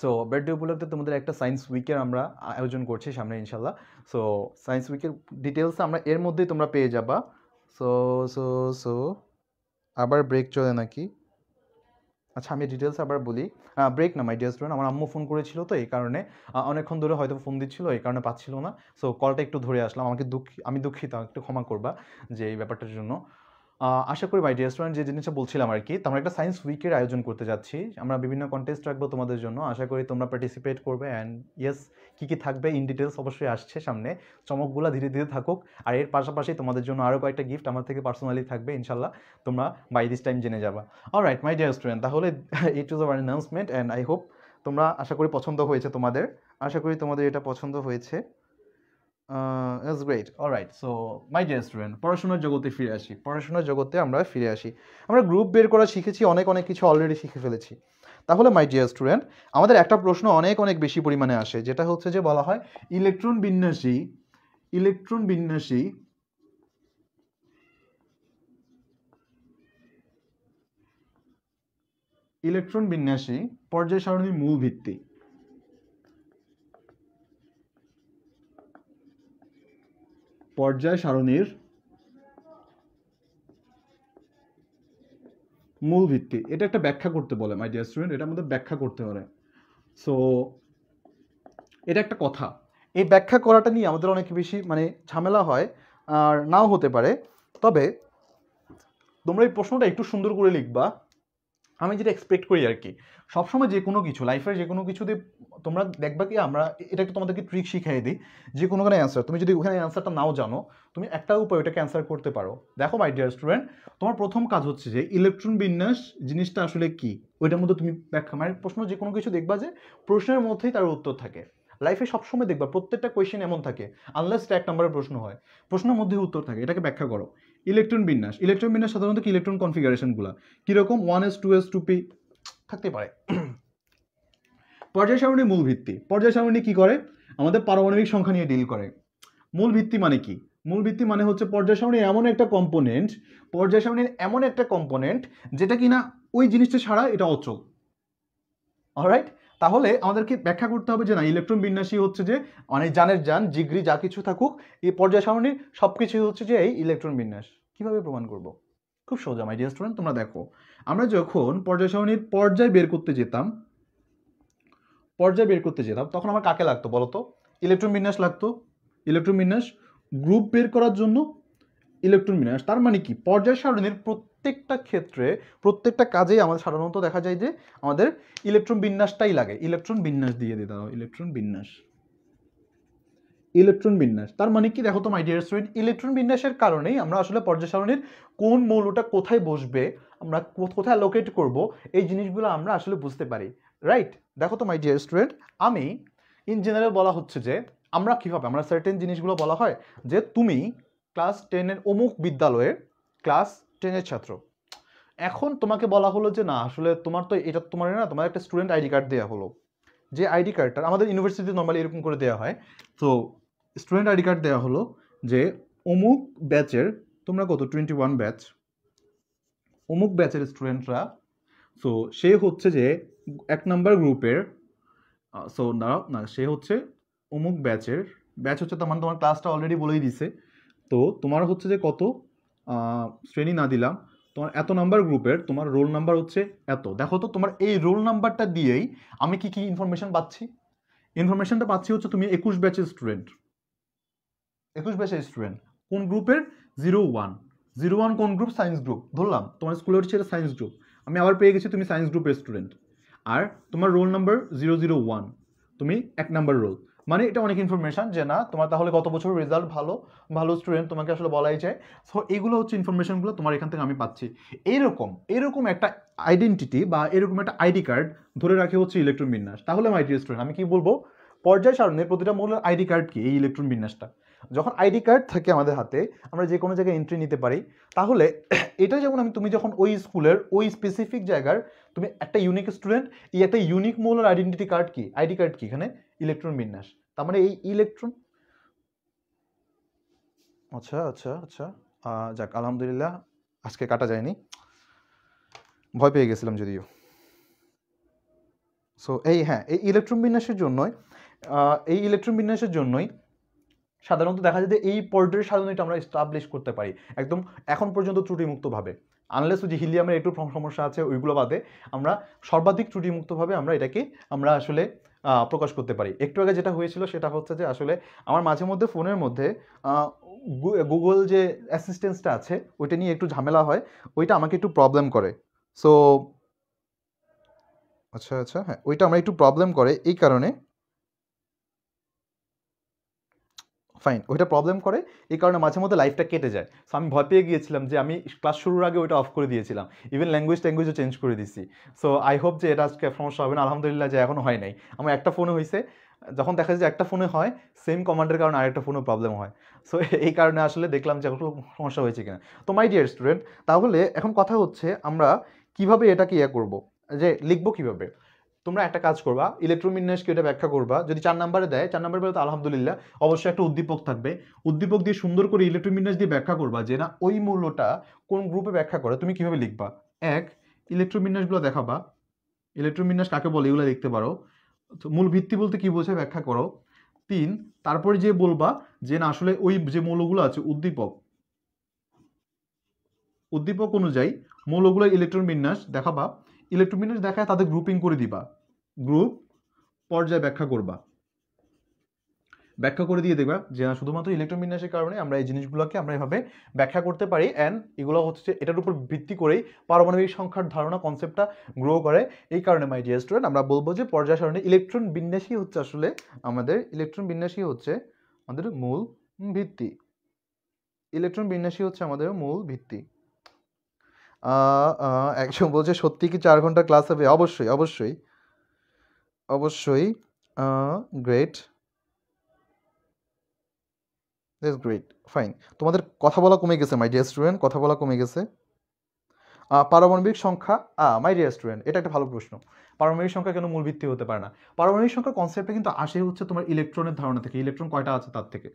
সো ডে উপলক্ষে তোমাদের একটা সায়েন্স উইকের আমরা আয়োজন করছি সামনে ইনশাল্লাহ সো সায়েন্স উইকের ডিটেলস আমরা এর মধ্যেই তোমরা পেয়ে যাবা সো সো সো আবার ব্রেক চলে নাকি আচ্ছা আমি ডিটেলস আবার বলি ব্রেক না মাই ডিয়ার স্টুডেন্ট আমার আম্মু ফোন করেছিল তো এই কারণে অনেকক্ষণ ধরে হয়তো ফোন দিচ্ছিল এই কারণে পাচ্ছিল না সো কলটা একটু ধরে আসলাম আমাকে দুঃখ আমি দুঃখিত একটু ক্ষমা করবা যে এই ব্যাপারটার জন্য আশা করি ভাই রেস্টুরেন্ট যে জিনিসটা বলছিলাম আর কি আমরা একটা সায়েন্স উইকের আয়োজন করতে যাচ্ছি আমরা বিভিন্ন কন্টেস্ট রাখবো তোমাদের জন্য আশা করি তোমরা পার্টিসিপেট করবে অ্যান্ড ইয়েস কী কী থাকবে ইন ডিটেলস অবশ্যই আসছে সামনে চমকগুলো ধীরে ধীরে থাকুক আর এর পাশাপাশি তোমাদের জন্য আরও কয়েকটা গিফট আমার থেকে পার্সোনালি থাকবে ইনশাল্লাহ তোমরা বাই দিস টাইম জেনে যাবা all right my dear restaurant তাহলে it is our announcement and I hope তোমরা আশা করি পছন্দ হয়েছে তোমাদের আশা করি তোমাদের এটা পছন্দ হয়েছে it's great right so my dear student পড়াশোনার জগতে ফিরে আসি পড়াশোনার জগতে আমরা ফিরে আসি আমরা গ্রুপ বের করা শিখেছি অনেক অনেক কিছু অলরেডি শিখে ফেলেছি তাহলে মাই ডিয়ার স্টুডেন্ট আমাদের একটা প্রশ্ন অনেক অনেক বেশি পরিমাণে আসে যেটা হচ্ছে যে বলা হয় ইলেকট্রন বিন্যাসী ইলেকট্রন বিন্যাসী ইলেকট্রন বিন্যাসী পর্যায় সারণীর মূল ভিত্তি পর্যায় সারণীর মূল ভিত্তি এটা একটা ব্যাখ্যা করতে বলে মাই ডিয়ার স্টুডেন্ট এটা আমাদের ব্যাখ্যা করতে পারে সো এটা একটা কথা এই ব্যাখ্যা করাটা নিয়ে আমাদের অনেক বেশি মানে ঝামেলা হয় আর নাও হতে পারে তবে তোমরা এই প্রশ্নটা একটু সুন্দর করে লিখবা আমি যেটা এক্সপেক্ট করি আর কি সবসময় যে কোনো কিছু লাইফের যে কোনো কিছুতে তোমরা দেখবা কি আমরা এটা একটু তোমাদেরকে ট্রিক শিখাই দিই যে কোনো কোনো অ্যান্সার তুমি যদি ওখানে অ্যান্সারটা নাও জানো তুমি একটা উপায় ওটাকে অ্যান্সার করতে পারো দেখো মাই ডিয়ার স্টুডেন্ট তোমার প্রথম কাজ হচ্ছে যে ইলেকট্রন বিন্যাস জিনিসটা আসলে কি ওইটার মধ্যে তুমি ব্যাখ্যা মানে প্রশ্ন যে কোনো কিছু দেখবা যে প্রশ্নের মধ্যেই তার উত্তর থাকে লাইফে সবসময় দেখবা প্রত্যেকটা কোয়েশ্চেন এমন থাকে আনলেস এক নম্বরের প্রশ্ন হয় প্রশ্নের মধ্যে উত্তর থাকে এটাকে ব্যাখ্যা করো ইলেকট্রন বিন্যাস ইলেকট্রন বিন্যাস সাধারণত কি ইলেকট্রন কনফিগারেশনগুলো কীরকম one S two S two P থাকতে পারে পর্যায় সারণী মূল ভিত্তি পর্যায় সারণী কী করে আমাদের পারমাণবিক সংখ্যা নিয়ে ডিল করে মূল ভিত্তি মানে কি মূল ভিত্তি মানে হচ্ছে পর্যায় সারণীর এমন একটা কম্পোনেন্ট পর্যায় সারণীর এমন একটা কম্পোনেন্ট যেটা কিনা ওই জিনিসটা ছাড়া এটা অচল অলরাইট তাহলে আমাদেরকে ব্যাখ্যা করতে হবে যে না ইলেকট্রন বিন্যাসই হচ্ছে যে অনেক যানের যান জিগ্রি যা কিছু থাকুক এই পর্যায় সারণীর সব কিছুই হচ্ছে যে এই ইলেকট্রন বিন্যাস কীভাবে প্রমাণ করব খুব সোজা মাই ডিয়ার স্টুডেন্ট তোমরা দেখো আমরা যখন পর্যায় সারণীর পর্যায় বের করতে যেতাম পর্যায় বের করতে যেতাম তখন আমার কাকে লাগতো বলতো ইলেকট্রন বিন্যাস লাগতো ইলেকট্রন বিন্যাস গ্রুপ বের করার জন্য ইলেকট্রন বিন্যাস তার মানে কি পর্যায় সারণীর প্রত্যেকটা ক্ষেত্রে প্রত্যেকটা কাজেই আমাদের সাধারণত দেখা যায় যে আমাদের ইলেকট্রন বিন্যাসটাই লাগে ইলেকট্রন বিন্যাস দিয়ে দিতে হবে ইলেকট্রন বিন্যাস ইলেকট্রন বিন্যাস তার মানে কি দেখো তো মাই ডিয়ার স্টুডেন্ট ইলেকট্রন বিন্যাসের কারণেই আমরা আসলে পর্যায় সারণীর কোন মৌলটা কোথায় বসবে আমরা কোথায় লোকেট করব এই জিনিসগুলো আমরা আসলে বুঝতে পারি রাইট দেখো তো মাই ডিয়ার স্টুডেন্ট আমি ইন জেনারেল বলা হচ্ছে যে আমরা কীভাবে আমরা সার্টেন জিনিসগুলো বলা হয় যে তুমি ক্লাস টেনের অমুক বিদ্যালয়ে ক্লাস টেনের ছাত্র এখন তোমাকে বলা হলো যে না আসলে তোমার তো এটা তোমার না তোমার একটা স্টুডেন্ট আইডি কার্ড দেওয়া হলো যে আইডি কার্ডটা আমাদের ইউনিভার্সিটিতে নর্মালি এরকম করে দেওয়া হয় তো স্টুডেন্ট আইডি কার্ড দেওয়া হলো যে অমুক ব্যাচের তোমরা কত টোয়েন্টি ওয়ান ব্যাচ অমুক ব্যাচের স্টুডেন্টরা সো সে হচ্ছে যে এক নাম্বার গ্রুপের সো দাঁড়াও না সে হচ্ছে অমুক ব্যাচের ব্যাচ হচ্ছে তোমার তোমার ক্লাসটা অলরেডি বলেই দিছে তো তোমার হচ্ছে যে কত শ্রেণী না দিলাম তোমার এত নাম্বার গ্রুপের তোমার রোল নাম্বার হচ্ছে এত দেখো তো তোমার এই রোল নাম্বারটা দিয়েই আমি কি কি ইনফরমেশন পাচ্ছি ইনফরমেশনটা পাচ্ছি হচ্ছে তুমি একুশ ব্যাচের স্টুডেন্ট একুশ ব্যাচের স্টুডেন্ট কোন গ্রুপের জিরো ওয়ান জিরো ওয়ান কোন গ্রুপ সায়েন্স গ্রুপ ধরলাম তোমার স্কুলে হচ্ছে সায়েন্স গ্রুপ আমি আবার পেয়ে গেছি তুমি সায়েন্স গ্রুপের স্টুডেন্ট আর তোমার roll number zero zero one তুমি এক নাম্বার রোল মানে এটা অনেক ইনফরমেশান যে না তোমার তাহলে গত বছর রেজাল্ট ভালো ভালো স্টুডেন্ট তোমাকে আসলে বলাই যায় সো এগুলো হচ্ছে ইনফরমেশানগুলো তোমার এখান থেকে আমি পাচ্ছি এরকম এরকম একটা আইডেন্টিটি বা এরকম একটা আইডি কার্ড ধরে রাখে হচ্ছে ইলেকট্রন বিন্যাস তাহলে আমার আইডি স্টুডেন্ট আমি কি বলবো পর্যায় সারণের প্রতিটা মূলের আইডি কার্ড কি এই ইলেকট্রন বিন্যাসটা যখন আইডি কার্ড থাকে আমাদের হাতে আমরা যে কোনো জায়গায় এন্ট্রি নিতে পারি তাহলে এটা যেমন আমি তুমি যখন ওই স্কুলের ওই স্পেসিফিক জায়গার তুমি একটা ইউনিক স্টুডেন্ট এই একটা ইউনিক মৌলের আইডেন্টিটি কার্ড কি আইডি কার্ড কি এখানে ইলেকট্রন বিন্যাস তার মানে এই ইলেকট্রন আচ্ছা আচ্ছা আচ্ছা যাক আলহামদুলিল্লাহ আজকে কাটা যায়নি ভয় পেয়ে গেছিলাম যদিও সো এই হ্যাঁ এই ইলেকট্রন বিন্যাসের জন্যই এই ইলেকট্রন বিন্যাসের জন্যই সাধারণত দেখা যায় যে এই পর্যায়ের সাধারণত আমরা স্টাবলিশ করতে পারি একদম এখন পর্যন্ত ত্রুটিমুক্তভাবে আনলেস যে হিলিয়ামের একটু সমস্যা আছে ওইগুলো বাদে আমরা সর্বাধিক ত্রুটিমুক্তভাবে আমরা এটাকে আমরা আসলে প্রকাশ করতে পারি একটু আগে যেটা হয়েছিল সেটা হচ্ছে যে আসলে আমার মাঝে মধ্যে ফোনের মধ্যে গুগল যে অ্যাসিস্ট্যান্সটা আছে ওইটা নিয়ে একটু ঝামেলা হয় ওইটা আমাকে একটু প্রবলেম করে সো আচ্ছা আচ্ছা হ্যাঁ ওইটা আমার একটু প্রবলেম করে এই কারণে ফাইন ওইটা প্রবলেম করে এই কারণে মাঝে মধ্যে লাইফটা কেটে যায় সো আমি ভয় পেয়ে গিয়েছিলাম যে আমি ক্লাস শুরুর আগে ওইটা অফ করে দিয়েছিলাম ইভেন ল্যাঙ্গুয়েজ ট্যাঙ্গুয়েজও চেঞ্জ করে দিছি সো আই হোপ যে এটা আজকে সমস্যা হবে না আলহামদুলিল্লাহ যে এখনও হয় নাই আমার একটা ফোনে হয়েছে যখন দেখা যায় যে একটা ফোনে হয় সেম কমান্ডের কারণে আরেকটা ফোনে প্রবলেম হয় সো এই কারণে আসলে দেখলাম যে এখন সমস্যা হয়েছে কিনা তো মাই ডিয়ার স্টুডেন্ট তাহলে এখন কথা হচ্ছে আমরা কিভাবে এটাকে ইয়ে করব যে লিখবো কিভাবে তোমরা একটা কাজ করবা ইলেকট্রোমিন্যাসকে এটা ব্যাখ্যা করবা যদি চার নাম্বারে দেয় চার নাম্বারে বেরোতে আলহামদুলিল্লাহ অবশ্যই একটা উদ্দীপক থাকবে উদ্দীপক দিয়ে সুন্দর করে ইলেকট্রোমিনাস দিয়ে ব্যাখ্যা করবা যে না ওই মূল্যটা কোন গ্রুপে ব্যাখ্যা করে তুমি কিভাবে লিখবা এক ইলেকট্রোমিন্যাসগুলো দেখাবা ইলেকট্রোমিনাস কাকে বলে এগুলো লিখতে পারো মূল ভিত্তি বলতে কি বোঝায় ব্যাখ্যা করো তিন তারপরে যে বলবা যে না আসলে ওই যে মৌলগুলো আছে উদ্দীপক উদ্দীপক অনুযায়ী মৌলগুলো ইলেকট্রন বিন্যাস দেখাবা ইলেকট্রোমিটার দেখায় তাদের গ্রুপিং করে দিবা গ্রুপ পর্যায়ে ব্যাখ্যা করবা ব্যাখ্যা করে দিয়ে দেখবা যে না শুধুমাত্র ইলেকট্রোমিনাসের কারণে আমরা এই জিনিসগুলোকে আমরা এভাবে ব্যাখ্যা করতে পারি অ্যান্ড এগুলো হচ্ছে এটার উপর ভিত্তি করেই পারমাণবিক সংখ্যার ধারণা কনসেপ্টটা গ্রো করে এই কারণে মাই ডিয়ার স্টুডেন্ট আমরা বলবো যে পর্যায় সারণে ইলেকট্রন বিন্যাসই হচ্ছে আসলে আমাদের ইলেকট্রন বিন্যাসই হচ্ছে আমাদের মূল ভিত্তি ইলেকট্রন বিন্যাসই হচ্ছে আমাদের মূল ভিত্তি একজন বলছে সত্যি কি চার ঘন্টা ক্লাস হবে অবশ্যই অবশ্যই অবশ্যই গ্রেট দ্যাটস গ্রেট ফাইন তোমাদের কথা বলা কমে গেছে মাই ডিয়ার স্টুডেন্ট কথা বলা কমে গেছে পারমাণবিক সংখ্যা আ মাই ডিয়ার স্টুডেন্ট এটা একটা ভালো প্রশ্ন পারমাণবিক সংখ্যা কেন মূল ভিত্তি হতে পারে না পারমাণবিক সংখ্যা কনসেপ্টটা কিন্তু আসে হচ্ছে তোমার ইলেকট্রনের ধারণা থেকে ইলেকট্রন কয়টা আছে তার থেকে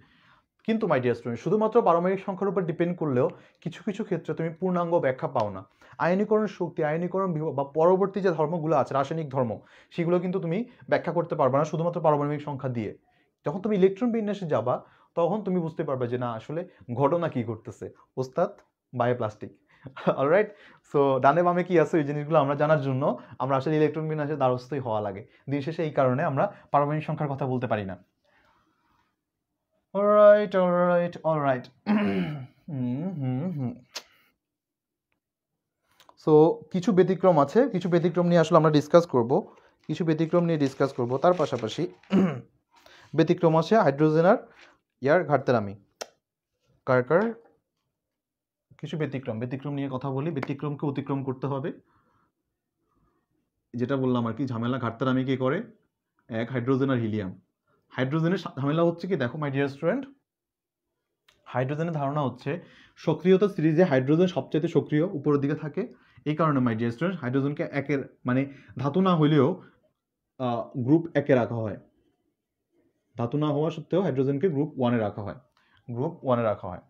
কিন্তু মাই ডিয়ার স্টুডেন্ট শুধুমাত্র পারমাণবিক সংখ্যার উপর ডিপেন্ড করলেও কিছু কিছু ক্ষেত্রে তুমি পূর্ণাঙ্গ ব্যাখ্যা পাও না আয়নীকরণ শক্তি আয়নীকরণ বা পরবর্তী যে ধর্মগুলো আছে রাসায়নিক ধর্ম সেগুলো কিন্তু তুমি ব্যাখ্যা করতে পারবে না শুধুমাত্র পারমাণবিক সংখ্যা দিয়ে যখন তুমি ইলেকট্রন বিন্যাসে যাবা তখন তুমি বুঝতে পারবে যে না আসলে ঘটনা কি ঘটতেছে ওস্তাদ বায়োপ্লাস্টিক অলরাইট সো ডানে বামে কি আছে এই জিনিসগুলো আমরা জানার জন্য আমরা আসলে ইলেকট্রন বিন্যাসে দ্বারস্থই হওয়া লাগে দিন শেষে এই কারণে আমরা পারমাণবিক সংখ্যার কথা বলতে পারি না অলরাইট অলরাইট অলরাইট সো কিছু ব্যতিক্রম আছে কিছু ব্যতিক্রম নিয়ে আসলে আমরা ডিসকাস করব কিছু ব্যতিক্রম নিয়ে ডিসকাস করব তার পাশাপাশি ব্যতিক্রম আছে হাইড্রোজেন আর ইয়ার ঘাটতের আমি কার কার কিছু ব্যতিক্রম ব্যতিক্রম নিয়ে কথা বলি ব্যতিক্রমকে অতিক্রম করতে হবে যেটা বললাম আর কি ঝামেলা ঘাটতার আমি কি করে এক হাইড্রোজেন আর হিলিয়াম হাইড্রোজেনের ঝামেলা হচ্ছে কি দেখো মাই ডিয়ার স্টুডেন্ট হাইড্রোজেনের ধারণা হচ্ছে সক্রিয়তা সিরিজে হাইড্রোজেন সবচেয়ে সক্রিয় উপরের দিকে থাকে এই কারণে মাই ডিয়ার স্টুডেন্ট হাইড্রোজেনকে একের মানে ধাতু না হইলেও গ্রুপ একে রাখা হয় ধাতু না হওয়া সত্ত্বেও হাইড্রোজেনকে গ্রুপ ওয়ানে রাখা হয় গ্রুপ ওয়ানে রাখা হয়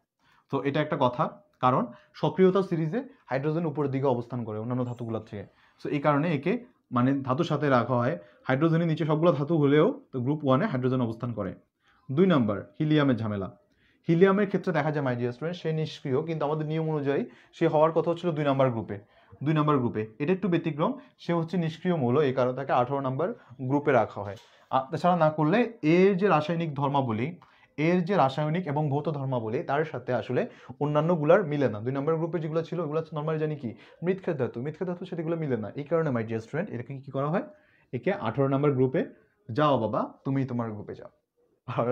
তো এটা একটা কথা কারণ সক্রিয়তা সিরিজে হাইড্রোজেন উপরের দিকে অবস্থান করে অন্যান্য ধাতুগুলোর থেকে সো এই কারণে একে মানে ধাতুর সাথে রাখা হয় হাইড্রোজেনের নিচে সবগুলো ধাতু হলেও তো গ্রুপ ওয়ানে হাইড্রোজেন অবস্থান করে দুই নম্বর হিলিয়ামের ঝামেলা হিলিয়ামের ক্ষেত্রে দেখা যায় মাই স্টুডেন্ট সে নিষ্ক্রিয় কিন্তু আমাদের নিয়ম অনুযায়ী সে হওয়ার কথা হচ্ছিল দুই নম্বর গ্রুপে দুই নম্বর গ্রুপে এটা একটু ব্যতিক্রম সে হচ্ছে নিষ্ক্রিয় মূল এই কারণে তাকে আঠারো নম্বর গ্রুপে রাখা হয় তাছাড়া না করলে এর যে রাসায়নিক ধর্মাবলী এর যে রাসায়নিক এবং ভৌত ধর্মাবলী তার সাথে আসলে অন্যান্যগুলার মিলে না দুই নম্বর গ্রুপে যেগুলো ছিল ওগুলো নর্মালি জানি কি মৃৎক্ষেত ধাতু মৃৎক্ষেত ধাতু সেগুলো মিলে না এই কারণে মাই ডিয়ার স্টুডেন্ট এটাকে কী করা হয় একে আঠারো নম্বর গ্রুপে যাও বাবা তুমি তোমার গ্রুপে যাও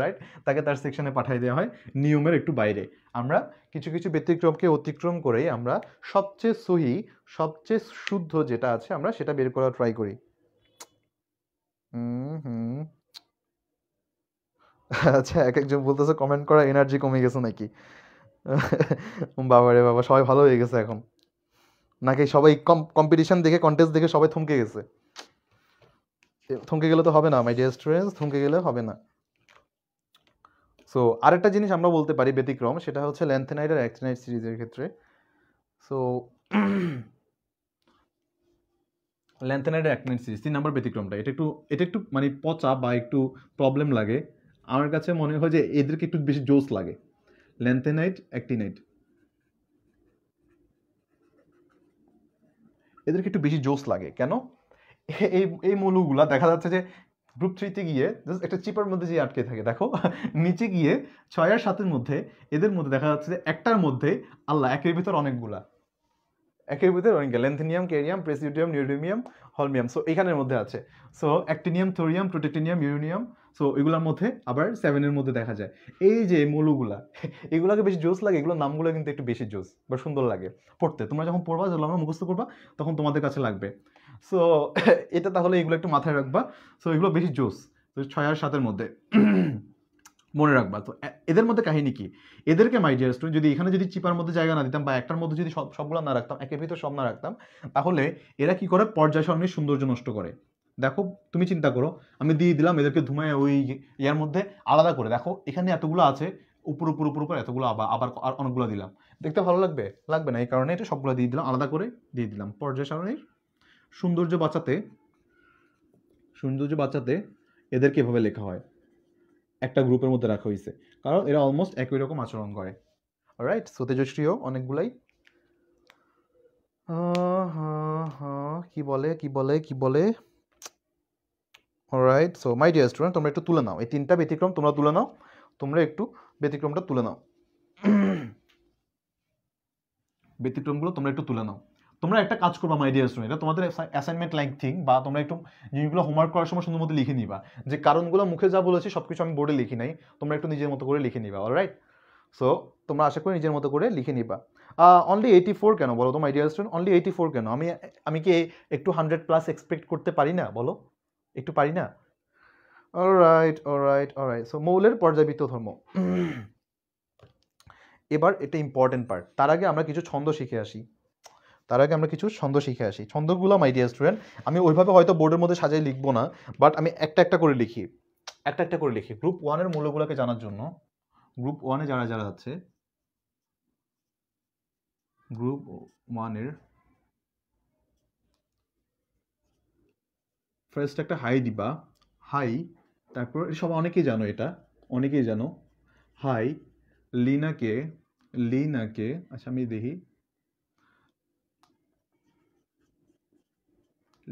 রাইট তাকে তার সেকশনে পাঠিয়ে দেওয়া হয় নিয়মের একটু বাইরে আমরা কিছু কিছু ব্যতিক্রমকে অতিক্রম করেই আমরা সবচেয়ে সহি সবচেয়ে শুদ্ধ যেটা আছে আমরা সেটা বের করার ট্রাই করি হুম হুম আচ্ছা এক একজন বলতেছে কমেন্ট করা এনার্জি কমে গেছে নাকি বাবা রে বাবা সবাই ভালো হয়ে গেছে এখন নাকি সবাই কম কম্পিটিশন দেখে কন্টেস্ট দেখে সবাই থমকে গেছে থমকে গেলে তো হবে না মাই ডিয়ার স্টুডেন্টস থমকে গেলে হবে না সো আরেকটা জিনিস আমরা বলতে পারি ব্যতিক্রম সেটা হচ্ছে ল্যান্থেনাইড আর অ্যাক্টেনাইড সিরিজের ক্ষেত্রে সো ল্যান্থেনাইড আর সিরিজ তিন নাম্বার ব্যতিক্রমটা এটা একটু এটা একটু মানে পচা বা একটু প্রবলেম লাগে আমার কাছে মনে হয় যে এদেরকে একটু বেশি জোস লাগে ল্যান্থেনাইট অ্যাক্টিনাইট এদেরকে একটু বেশি জোস লাগে কেন এই এই মৌলগুলা দেখা যাচ্ছে যে গ্রুপ থ্রিতে গিয়ে জাস্ট একটা চিপার মধ্যে যে আটকে থাকে দেখো নিচে গিয়ে ছয় আর সাতের মধ্যে এদের মধ্যে দেখা যাচ্ছে যে একটার মধ্যে আল্লাহ একের ভিতর অনেকগুলা একের ভিতরে অনেকগুলো lanthanum cerium praseodymium neodymium holmium so এখানের মধ্যে আছে so actinium thorium protactinium uranium so এগুলোর মধ্যে আবার সেভেনের মধ্যে দেখা যায় এই যে মৌলগুলা এগুলোকে বেশি জোস লাগে এগুলোর নামগুলো কিন্তু একটু বেশি জোস বা সুন্দর লাগে পড়তে তোমরা যখন পড়বা যেগুলো আমরা মুখস্থ করবা তখন তোমাদের কাছে লাগবে সো এটা তাহলে এগুলো একটু মাথায় রাখবা সো এগুলো বেশি জোস তো ছয় আর সাতের মধ্যে মনে রাখবা তো এদের মধ্যে কাহিনী কি এদেরকে মাই ডিয়ার স্টুডেন্ট যদি এখানে যদি চিপার মধ্যে জায়গা না দিতাম বা একটার মধ্যে যদি সব সবগুলো না রাখতাম একের ভিতর সব না রাখতাম তাহলে এরা কি করে পর্যায় সরণের সৌন্দর্য নষ্ট করে দেখো তুমি চিন্তা করো আমি দিয়ে দিলাম এদেরকে ধুমে ওই ইয়ার মধ্যে আলাদা করে দেখো এখানে এতগুলো আছে উপর উপর উপর উপর এতগুলো আবার আবার আর অনেকগুলো দিলাম দেখতে ভালো লাগবে লাগবে না এই কারণে এটা সবগুলো দিয়ে দিলাম আলাদা করে দিয়ে দিলাম পর্যায় সারণীর সৌন্দর্য বাঁচাতে সৌন্দর্য বাঁচাতে এদেরকে এভাবে লেখা হয় একটা গ্রুপের মধ্যে রাখা হয়েছে কারণ এরা অলমোস্ট একই রকম আচরণ করে রাইট সতেজশ্রীও অনেকগুলাই হ্যাঁ হ্যাঁ হ্যাঁ কি বলে কি বলে কি বলে right so my dear student তোমরা একটু তুলে নাও এই তিনটা ব্যতিক্রম তোমরা তুলে নাও তোমরা একটু ব্যতিক্রমটা তুলে নাও ব্যতিক্রমগুলো তোমরা একটু তুলে নাও তোমরা একটা কাজ করবা মাই ডিয়ার স্টুডেন্ট এটা তোমাদের অ্যাসাইনমেন্ট লাইক থিং বা তোমরা একটু জিনিসগুলো হোমওয়ার্ক করার সময় সুন্দর মতো লিখে নিবা যে কারণগুলো মুখে যা বলেছি সব কিছু আমি বোর্ডে লিখি নাই তোমরা একটু নিজের মতো করে লিখে নিবা অলরাইট সো তোমরা আশা করি নিজের মতো করে লিখে নিবা অনলি এইটি ফোর কেন বলো তোমার dear student only eighty four কেন আমি আমি কি একটু হান্ড্রেড প্লাস এক্সপেক্ট করতে পারি না বলো একটু পারি না অলরাইট অলরাইট অলরাইট সো মৌলের পর্যাবৃত্ত ধর্ম এবার এটা ইম্পর্টেন্ট পার্ট তার আগে আমরা কিছু ছন্দ শিখে আসি তার আগে আমরা কিছু ছন্দ শিখে আসি ছন্দগুলো মাই ডিয়ার স্টুডেন্ট আমি ওইভাবে হয়তো বোর্ডের মধ্যে সাজাই লিখবো না বাট আমি একটা একটা করে লিখি একটা একটা করে লিখি গ্রুপ ওয়ানের মূল্যগুলোকে জানার জন্য গ্রুপ ওয়ানে যারা যারা আছে গ্রুপ ওয়ানের ফার্স্ট একটা হাই দিবা হাই তারপর সব অনেকেই জানো এটা অনেকেই জানো হাই লিনাকে লিনাকে আচ্ছা আমি দেখি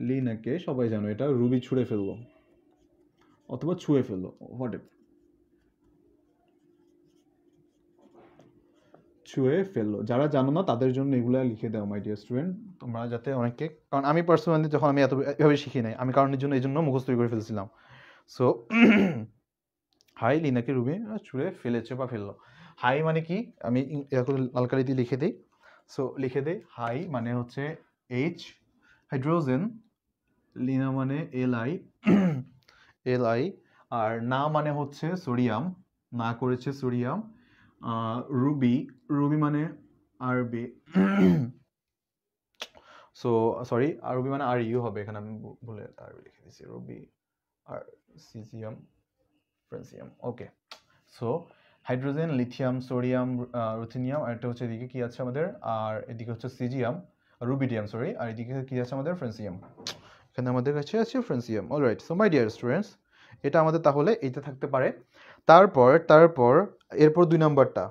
লিনাকে সবাই জানো এটা রুবি ছুঁড়ে ফেললো অথবা ছুঁয়ে ফেললো হোয়াট এভার ছুঁয়ে ফেললো যারা জানো না তাদের জন্য এগুলো লিখে দাও মাই ডিয়ার স্টুডেন্ট তোমরা যাতে অনেকে কারণ আমি পার্সোনালি যখন আমি এত এভাবে শিখি নাই আমি কারণের জন্য এই জন্য মুখস্থ করে ফেলছিলাম সো হাই লিনাকে রুমে ছুঁড়ে ফেলেছে বা ফেললো হাই মানে কি আমি লালকালি দিয়ে লিখে দিই সো লিখে দিই হাই মানে হচ্ছে এইচ হাইড্রোজেন লিনা মানে এল আই এল আই আর না মানে হচ্ছে সোডিয়াম না করেছে সোডিয়াম রুবি রুবি মানে আরবি সো সরি আরবি মানে আর ইউ হবে এখানে আমি ভুলে আরবি লিখে দিয়েছি রুবি আর caesium francium okay so hydrogen lithium sodium ruthenium আর এটা হচ্ছে এদিকে কী আছে আমাদের আর এদিকে হচ্ছে সিজিয়াম রুবিডিয়াম সরি আর এদিকে কী আছে আমাদের ফ্রেন্সিয়াম এখানে আমাদের কাছে আছে francium alright so my dear students এটা আমাদের তাহলে এইটা থাকতে পারে তারপর তারপর এরপর দুই নম্বরটা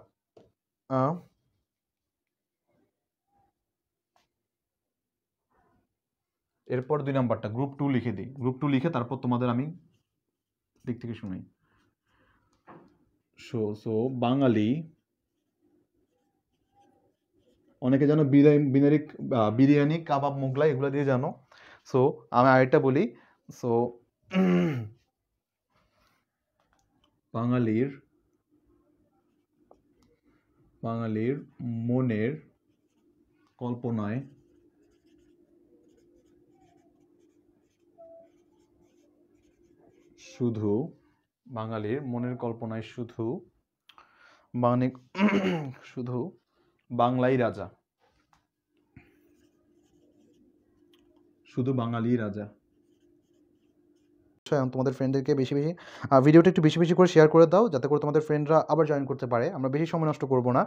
এরপর দুই নম্বরটা গ্রুপ টু লিখে দিই গ্রুপ টু লিখে তারপর তোমাদের আমি দিক থেকে শুনি সো সো বাঙালি অনেকে জানো বিরিয়ানি বিরিয়ানি কাবাব মোগলাই এগুলো দিয়ে জানো সো আমি আরেকটা বলি সো বাঙালির বাঙালির মনের কল্পনায় শুধু বাঙালির মনের কল্পনায় শুধু মানে শুধু বাংলাই রাজা শুধু বাঙালি রাজা এবং তোমাদের ফ্রেন্ডদেরকে বেশি বেশি ভিডিওটা একটু বেশি বেশি করে শেয়ার করে দাও যাতে করে তোমাদের ফ্রেন্ডরা আবার জয়েন করতে পারে আমরা বেশি সময় নষ্ট করবো না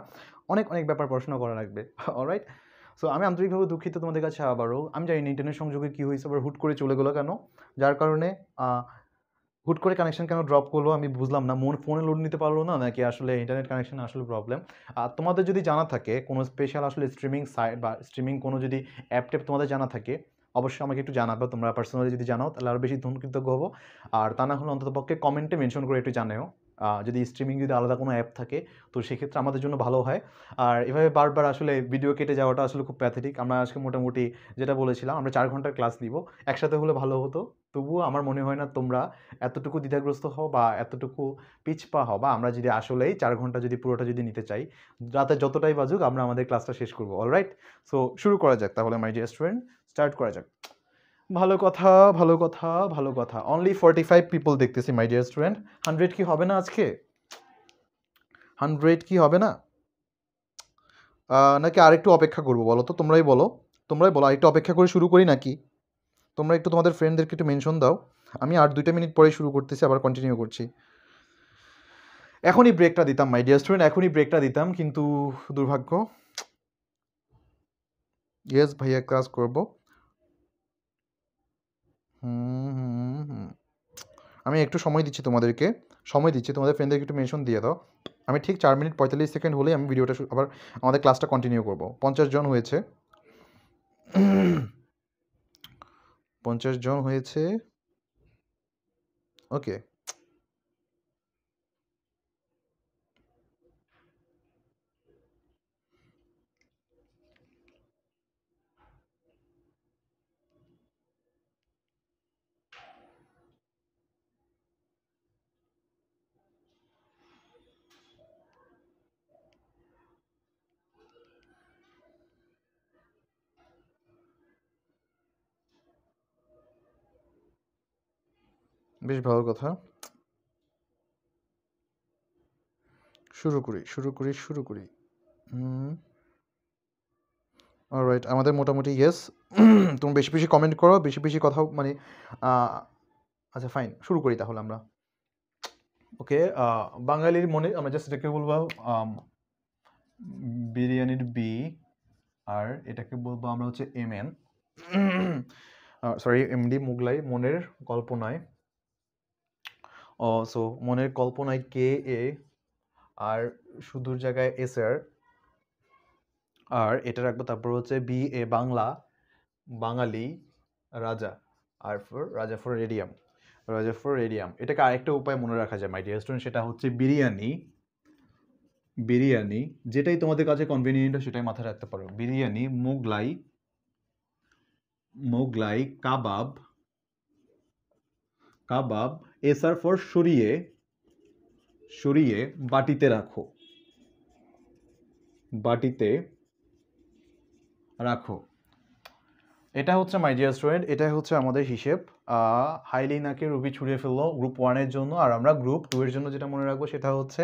অনেক অনেক ব্যাপার পড়াশোনা করা লাগবে অলরাইট সো আমি আন্তরিকভাবে দুঃখিত তোমাদের কাছে আবারও আমি জানি ইন্টারনেট সংযোগে কী হয়েছে আবার হুট করে চলে গেলো কেন যার কারণে হুট করে কানেকশন কেন ড্রপ করলো আমি বুঝলাম না মন ফোনে লোড নিতে পারলো না নাকি আসলে ইন্টারনেট কানেকশন আসলে প্রবলেম আর তোমাদের যদি জানা থাকে কোনো স্পেশাল আসলে স্ট্রিমিং সাইট বা স্ট্রিমিং কোনো যদি অ্যাপ ট্যাপ তোমাদের জানা থাকে অবশ্যই আমাকে একটু জানাবে তোমরা পার্সোনালি যদি জানাও তাহলে আরও বেশি কৃতজ্ঞ হবো আর তা না হলে অন্ততপক্ষে কমেন্টে মেনশন করে একটু জানাও যদি স্ট্রিমিং যদি আলাদা কোনো অ্যাপ থাকে তো সেক্ষেত্রে আমাদের জন্য ভালো হয় আর এভাবে বারবার আসলে ভিডিও কেটে যাওয়াটা আসলে খুব প্যাথেটিক আমরা আজকে মোটামুটি যেটা বলেছিলাম আমরা চার ঘন্টার ক্লাস দিব একসাথে হলে ভালো হতো তবুও আমার মনে হয় না তোমরা এতটুকু দ্বিধাগ্রস্ত হও বা এতটুকু পিছপা হও বা আমরা যদি আসলেই চার ঘন্টা যদি পুরোটা যদি নিতে চাই রাতে যতটাই বাজুক আমরা আমাদের ক্লাসটা শেষ করবো অলরাইট সো শুরু করা যাক তাহলে মাই ডিয়ার স্টুডেন্ট স্টার্ট করা যাক ভালো কথা ভালো কথা ভালো কথা অনলি ফর্টি ফাইভ পিপল দেখতেছি মাই ডিয়ার স্টুডেন্ট হান্ড্রেড কি হবে না আজকে হান্ড্রেড কি হবে না নাকি আরেকটু অপেক্ষা করবো বলো তো তোমরাই বলো তোমরাই বলো আরেকটু অপেক্ষা করে শুরু করি নাকি তোমরা একটু তোমাদের ফ্রেন্ডদেরকে একটু মেনশন দাও আমি আর দুইটা মিনিট পরে শুরু করতেছি আবার কন্টিনিউ করছি এখনই ব্রেকটা দিতাম মাই ডিয়ার স্টুডেন্ট এখনই ব্রেকটা দিতাম কিন্তু দুর্ভাগ্য ইয়েস ভাইয়া ক্লাস করবো আমি একটু সময় দিচ্ছি তোমাদেরকে সময় দিচ্ছি তোমাদের ফ্রেন্ডদেরকে একটু মেনশন দিয়ে দাও আমি ঠিক চার মিনিট পঁয়তাল্লিশ সেকেন্ড হলেই আমি ভিডিওটা আবার আমাদের ক্লাসটা কন্টিনিউ করব পঞ্চাশ জন হয়েছে পঞ্চাশ জন হয়েছে ওকে বেশ ভালো কথা শুরু করি শুরু করি শুরু করি রাইট আমাদের মোটামুটি ইয়েস তুমি বেশি বেশি কমেন্ট করো বেশি বেশি কথা মানে আচ্ছা ফাইন শুরু করি তাহলে আমরা ওকে বাঙালির মনে আমরা জাস্ট এটাকে বলবো বিরিয়ানির বি আর এটাকে বলবো আমরা হচ্ছে M N sorry MD Mughlai মনের কল্পনায় সো মনের কল্পনায় কে এ আর সুদূর জায়গায় এস আর আর এটা রাখবো তারপর হচ্ছে বি এ বাংলা বাঙালি রাজা আর ফর রাজা ফর রেডিয়াম রাজা ফর রেডিয়াম এটাকে আরেকটা উপায় মনে রাখা যায় মাই ডিয়ার স্টুডেন্ট সেটা হচ্ছে বিরিয়ানি বিরিয়ানি যেটাই তোমাদের কাছে কনভিনিয়েন্ট সেটাই মাথায় রাখতে পারো বিরিয়ানি মোগলাই মোগলাই কাবাব কাবাব এসার ফর সরিয়ে সরিয়ে বাটিতে রাখো বাটিতে রাখো এটা হচ্ছে মাই ডিয়ার স্টুডেন্ট এটাই হচ্ছে আমাদের হিসেব হাইলিনাকে রুবি ছুড়িয়ে ফেললো গ্রুপ ওয়ানের জন্য আর আমরা গ্রুপ টু এর জন্য যেটা মনে রাখবো সেটা হচ্ছে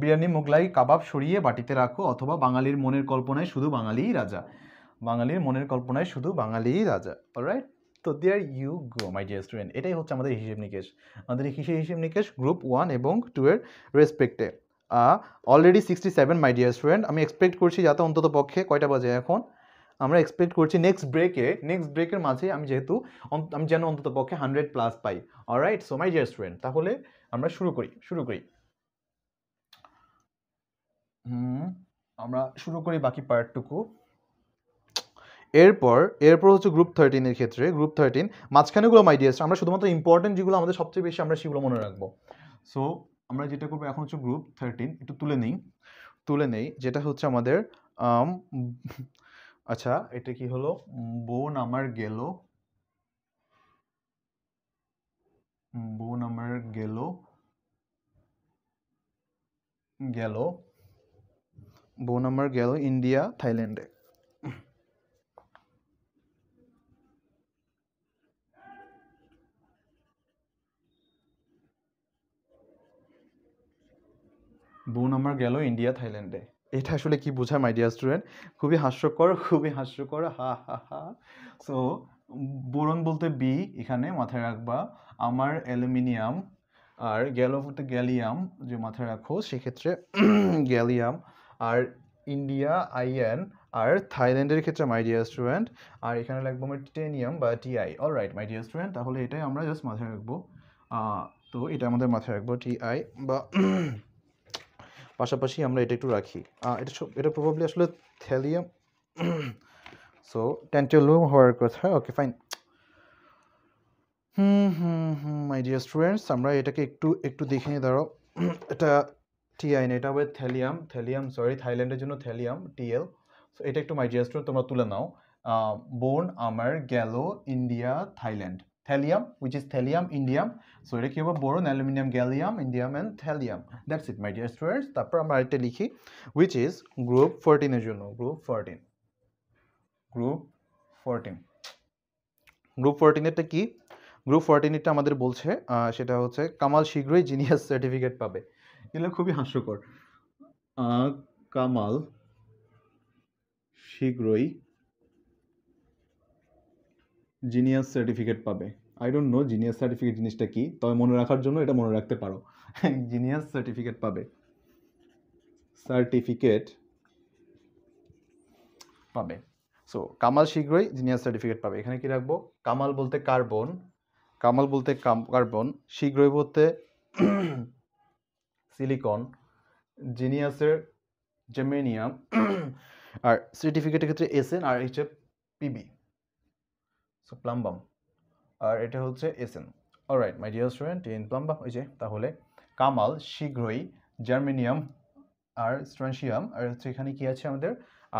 বিরিয়ানি মোগলাই কাবাব সরিয়ে বাটিতে রাখো অথবা বাঙালির মনের কল্পনায় শুধু বাঙালিই রাজা বাঙালির মনের কল্পনায় শুধু বাঙালিই রাজা অলরাইট তো there you go my dear student এটাই হচ্ছে আমাদের হিসেব নিকেশ আমাদের হিসেব হিসেব নিকেশ গ্রুপ ওয়ান এবং টু এর রেসপেক্টে already sixty seven my dear student আমি এক্সপেক্ট করছি যাতে অন্তত পক্ষে কয়টা বাজে এখন আমরা এক্সপেক্ট করছি নেক্সট ব্রেকে নেক্সট ব্রেকের মাঝে আমি যেহেতু আমি যেন অন্তত পক্ষে হান্ড্রেড প্লাস পাই all right so my dear student তাহলে আমরা শুরু করি শুরু করি হুম আমরা শুরু করি বাকি পার্টটুকু এরপর এরপর হচ্ছে গ্রুপ থার্টিনের ক্ষেত্রে গ্রুপ থার্টিন মাঝখানেগুলো মাইডিয়াস আমরা শুধুমাত্র ইম্পর্টেন্ট যেগুলো আমাদের সবচেয়ে বেশি আমরা সেগুলো মনে রাখবো সো আমরা যেটা করবো এখন হচ্ছে গ্রুপ থার্টিন একটু তুলে নিই তুলে নেই যেটা হচ্ছে আমাদের um, আচ্ছা এটা কি হলো বোন আমার গেল বোন আমার গেল গেল বোন আমার গেল ইন্ডিয়া থাইল্যান্ডে বোন আমার গেল ইন্ডিয়া থাইল্যান্ডে এটা আসলে কি বোঝায় মাই ডিয়ার স্টুডেন্ট খুবই হাস্যকর খুবই হাস্যকর হা হা হা সো বোরন বলতে বি এখানে মাথায় রাখবা আমার অ্যালুমিনিয়াম আর গেল বলতে গ্যালিয়াম যে মাথায় রাখো সেক্ষেত্রে গ্যালিয়াম আর ইন্ডিয়া আইএন আর থাইল্যান্ডের ক্ষেত্রে মাই ডিয়ার স্টুডেন্ট আর এখানে লাগবো আমার টিটেনিয়াম বা Ti all right my dear student তাহলে এটাই আমরা জাস্ট মাথায় রাখবো তো এটা আমাদের মাথায় রাখবো টিআই বা পাশাপাশি আমরা এটা একটু রাখি এটা এটা প্রবাবলি আসলে থ্যালিয়াম সো ট্যান্টেলুম হওয়ার কথা okay fine hmm hmm hmm my dear students আমরা এটাকে একটু একটু দেখে নিয়ে ধরো এটা টিআইন এটা হবে থ্যালিয়াম থ্যালিয়াম সরি থাইল্যান্ডের জন্য থ্যালিয়াম টিএল সো এটা একটু মাই ডিয়ার স্টুডেন্ট তোমরা তুলে নাও বোন আমার গেল India Thailand thallium which is thallium indium so এটা কি হবে boron aluminium gallium indium and thallium that's it my dear students তারপর আমরা আরেকটা লিখি which is group 14 এর জন্য group 14 group 14 গ্রুপ 14 এরটা কি গ্রুপ 14 এরটা আমাদের বলছে সেটা হচ্ছে কামাল শীঘ্রই জিনিয়াস সার্টিফিকেট পাবে এগুলো খুবই হাস্যকর কামাল শীঘ্রই জিনিয়াস সার্টিফিকেট পাবে I don't know genius certificate জিনিসটা কি তবে মনে রাখার জন্য এটা মনে রাখতে পারো জিনিয়াস সার্টিফিকেট পাবে সার্টিফিকেট পাবে সো কামাল শীঘ্রই জিনিয়াস সার্টিফিকেট পাবে এখানে কি রাখবো কামাল বলতে কার্বন কামাল বলতে কার্বন শীঘ্রই বলতে সিলিকন জিনিয়াসের জেমেনিয়াম আর সার্টিফিকেটের ক্ষেত্রে এসএন আর হচ্ছে পিবি সো প্লাম্বাম আর এটা হচ্ছে Sn alright my dear student in plumbum ওই যে তাহলে কামাল শীঘ্রই জার্মেনিয়াম আর স্ট্রানশিয়াম আর হচ্ছে এখানে কী আছে আমাদের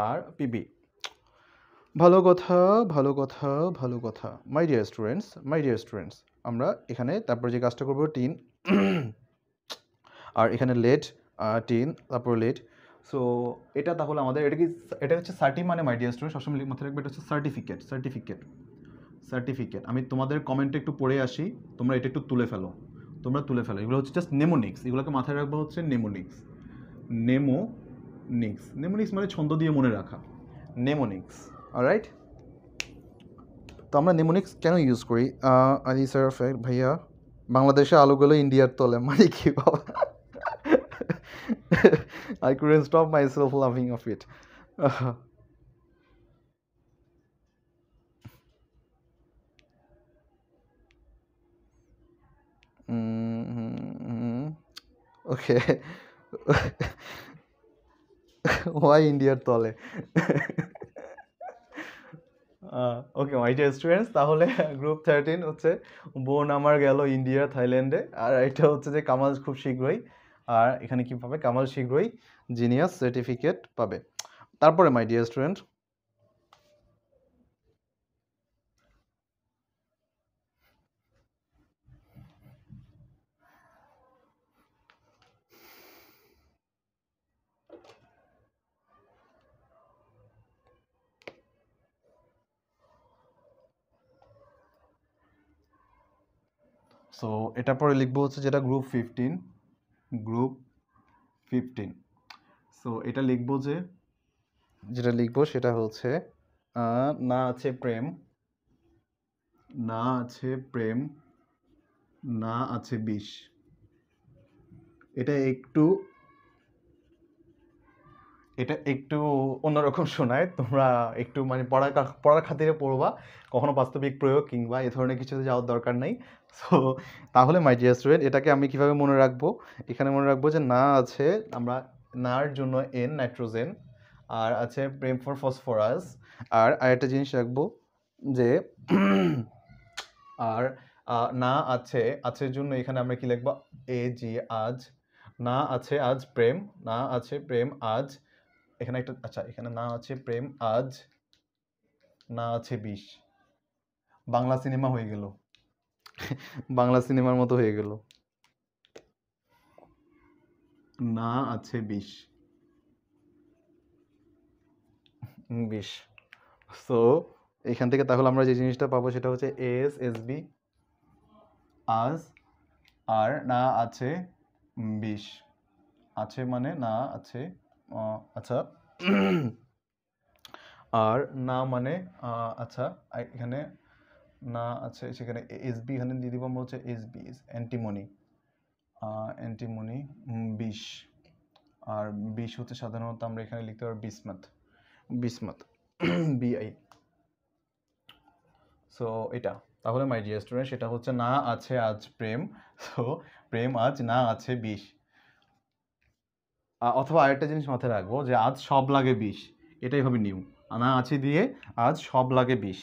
আর পিবি ভালো কথা ভালো কথা ভালো কথা my dear students my dear students আমরা এখানে তারপর যে কাজটা করবো টিন আর এখানে লেট টিন তারপর লেট সো এটা তাহলে আমাদের এটা কি এটা হচ্ছে সার্টি মানে মাই ডিয়ার স্টুডেন্ট সবসময় মাথায় রাখবে এটা হচ্ছে সার্টিফিকেট সার্টিফিকেট সার্টিফিকেট আমি তোমাদের কমেন্টে একটু পড়ে আসি তোমরা এটা একটু তুলে ফেলো তোমরা তুলে ফেলো এগুলো হচ্ছে জাস্ট নেমোনিক্স এগুলোকে মাথায় রাখবো হচ্ছে নেমোনিক্স নেমোনিক্স নেমোনিক্স মানে ছন্দ দিয়ে মনে রাখা নেমোনিক্স রাইট তো আমরা নেমোনিক্স কেন ইউজ করি আলি স্যার ভাইয়া বাংলাদেশে আলুগুলো ইন্ডিয়ার তলে মানে কি বাবা I stop myself loving of it okay why ইন্ডিয়ার তলে ওকে মাই ডিয়ার স্টুডেন্টস তাহলে গ্রুপ থার্টিন হচ্ছে বোন আমার গেল ইন্ডিয়া থাইল্যান্ডে আর এটা হচ্ছে যে কামাল খুব শীঘ্রই আর এখানে কি পাবে কামাল শীঘ্রই জিনিয়াস সার্টিফিকেট পাবে তারপরে মাই ডিয়ার স্টুডেন্ট সো এটা পরে লিখবো হচ্ছে যেটা group fifteen group fifteen so এটা লিখবো যে যেটা লিখবো সেটা হচ্ছে না আছে প্রেম না আছে প্রেম না আছে বিষ এটা একটু এটা একটু অন্যরকম শোনায় তোমরা একটু মানে পড়ার পড়ার খাতিরে পড়বা কখনো বাস্তবিক প্রয়োগ কিংবা এ ধরনের কিছুতে যাওয়ার দরকার নাই সো তাহলে মাই ডিয়ার স্টুডেন্ট এটাকে আমি কিভাবে মনে রাখবো এখানে মনে রাখবো যে না আছে আমরা নার জন্য এন নাইট্রোজেন আর আছে প্রেম ফর ফসফরাস আর আরেকটা জিনিস রাখবো যে আর না আছে আছে জন্য এখানে আমরা কি লিখবো এ জি আজ না আছে আজ প্রেম না আছে প্রেম আজ এখানে একটা আচ্ছা এখানে না আছে প্রেম আজ না আছে বিষ বাংলা সিনেমা হয়ে গেল বাংলা সিনেমার মতো হয়ে গেল না আছে বিষ বিষ সো এখান থেকে তাহলে আমরা যে জিনিসটা পাবো সেটা হচ্ছে এস এস বি আজ আর না আছে বিষ আছে মানে না আছে আচ্ছা আর না মানে আচ্ছা এখানে না আছে সেখানে এসবি এখানে দিয়ে দিব আমরা হচ্ছে এসবি অ্যান্টিমনি অ্যান্টিমনি বিষ আর বিষ হচ্ছে সাধারণত আমরা এখানে লিখতে পারি বিসমাত বিসমাত বিআই সো এটা তাহলে মাই ডিয়ার স্টুডেন্ট সেটা হচ্ছে না আছে আজ প্রেম সো প্রেম আজ না আছে বিষ অথবা আরেকটা জিনিস মাথায় রাখবো যে আজ সব লাগে বিষ এটাই হবে নিউ আনা আছি দিয়ে আজ সব লাগে বিষ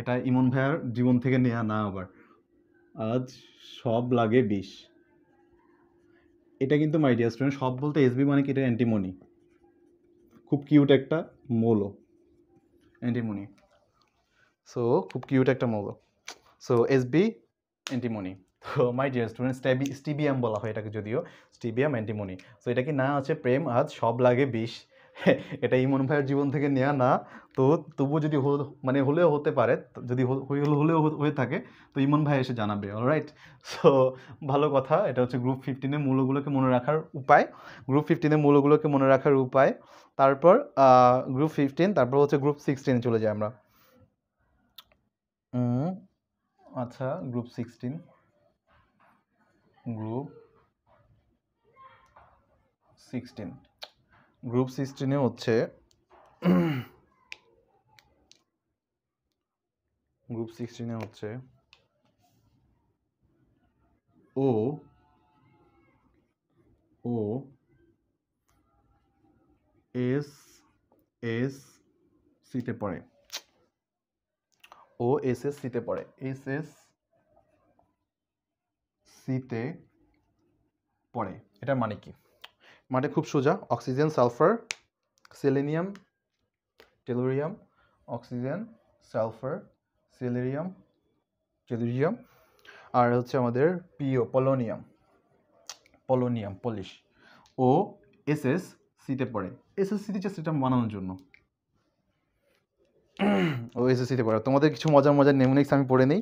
এটা ইমন ভাইয়ার জীবন থেকে নেয়া না আবার আজ সব লাগে বিষ এটা কিন্তু মাই ডিয়ার স্টুডেন্ট সব বলতে এসবি মানে কি এটা অ্যান্টিমনি খুব কিউট একটা মৌলো অ্যান্টিমনি সো খুব কিউট একটা মৌলো সো এসবি অ্যান্টিমনি তো মাই ডিয়ার স্টুডেন্ট স্টেবি স্টিবিএম বলা হয় এটাকে যদিও স্টিবিয়াম অ্যান্টিমনি তো এটা কি না আছে প্রেম আজ সব লাগে বিষ এটা ইমন ভাইয়ের জীবন থেকে নেওয়া না তো তবুও যদি মানে হলেও হতে পারে যদি হলেও হয়ে থাকে তো ইমন ভাই এসে জানাবে অল রাইট সো ভালো কথা এটা হচ্ছে গ্রুপ ফিফটিনের মূলগুলোকে মনে রাখার উপায় গ্রুপ ফিফটিনের মূলগুলোকে মনে রাখার উপায় তারপর গ্রুপ ফিফটিন তারপর হচ্ছে গ্রুপ সিক্সটিনে চলে যাই আমরা আচ্ছা group sixteen group sixteen group সিক্সটিনে হচ্ছে গ্রুপ সিক্সটিনে হচ্ছে ও ও এস এস সিতে পড়ে ও এস এস সিতে পড়ে এস এস সিতে পড়ে এটা মানে কি মাটি মানে খুব সোজা oxygen sulphur selenium tellurium oxygen sulphur selenium tellurium আর হচ্ছে আমাদের পিও পলোনিয়াম পলোনিয়াম পলিশ ও এসএস সিতে পড়ে এসএস সিতে সেটা বানানোর জন্য ও এসএস সিতে পড়ে তোমাদের কিছু মজার মজার নেমোনিক্স আমি পড়ে নিই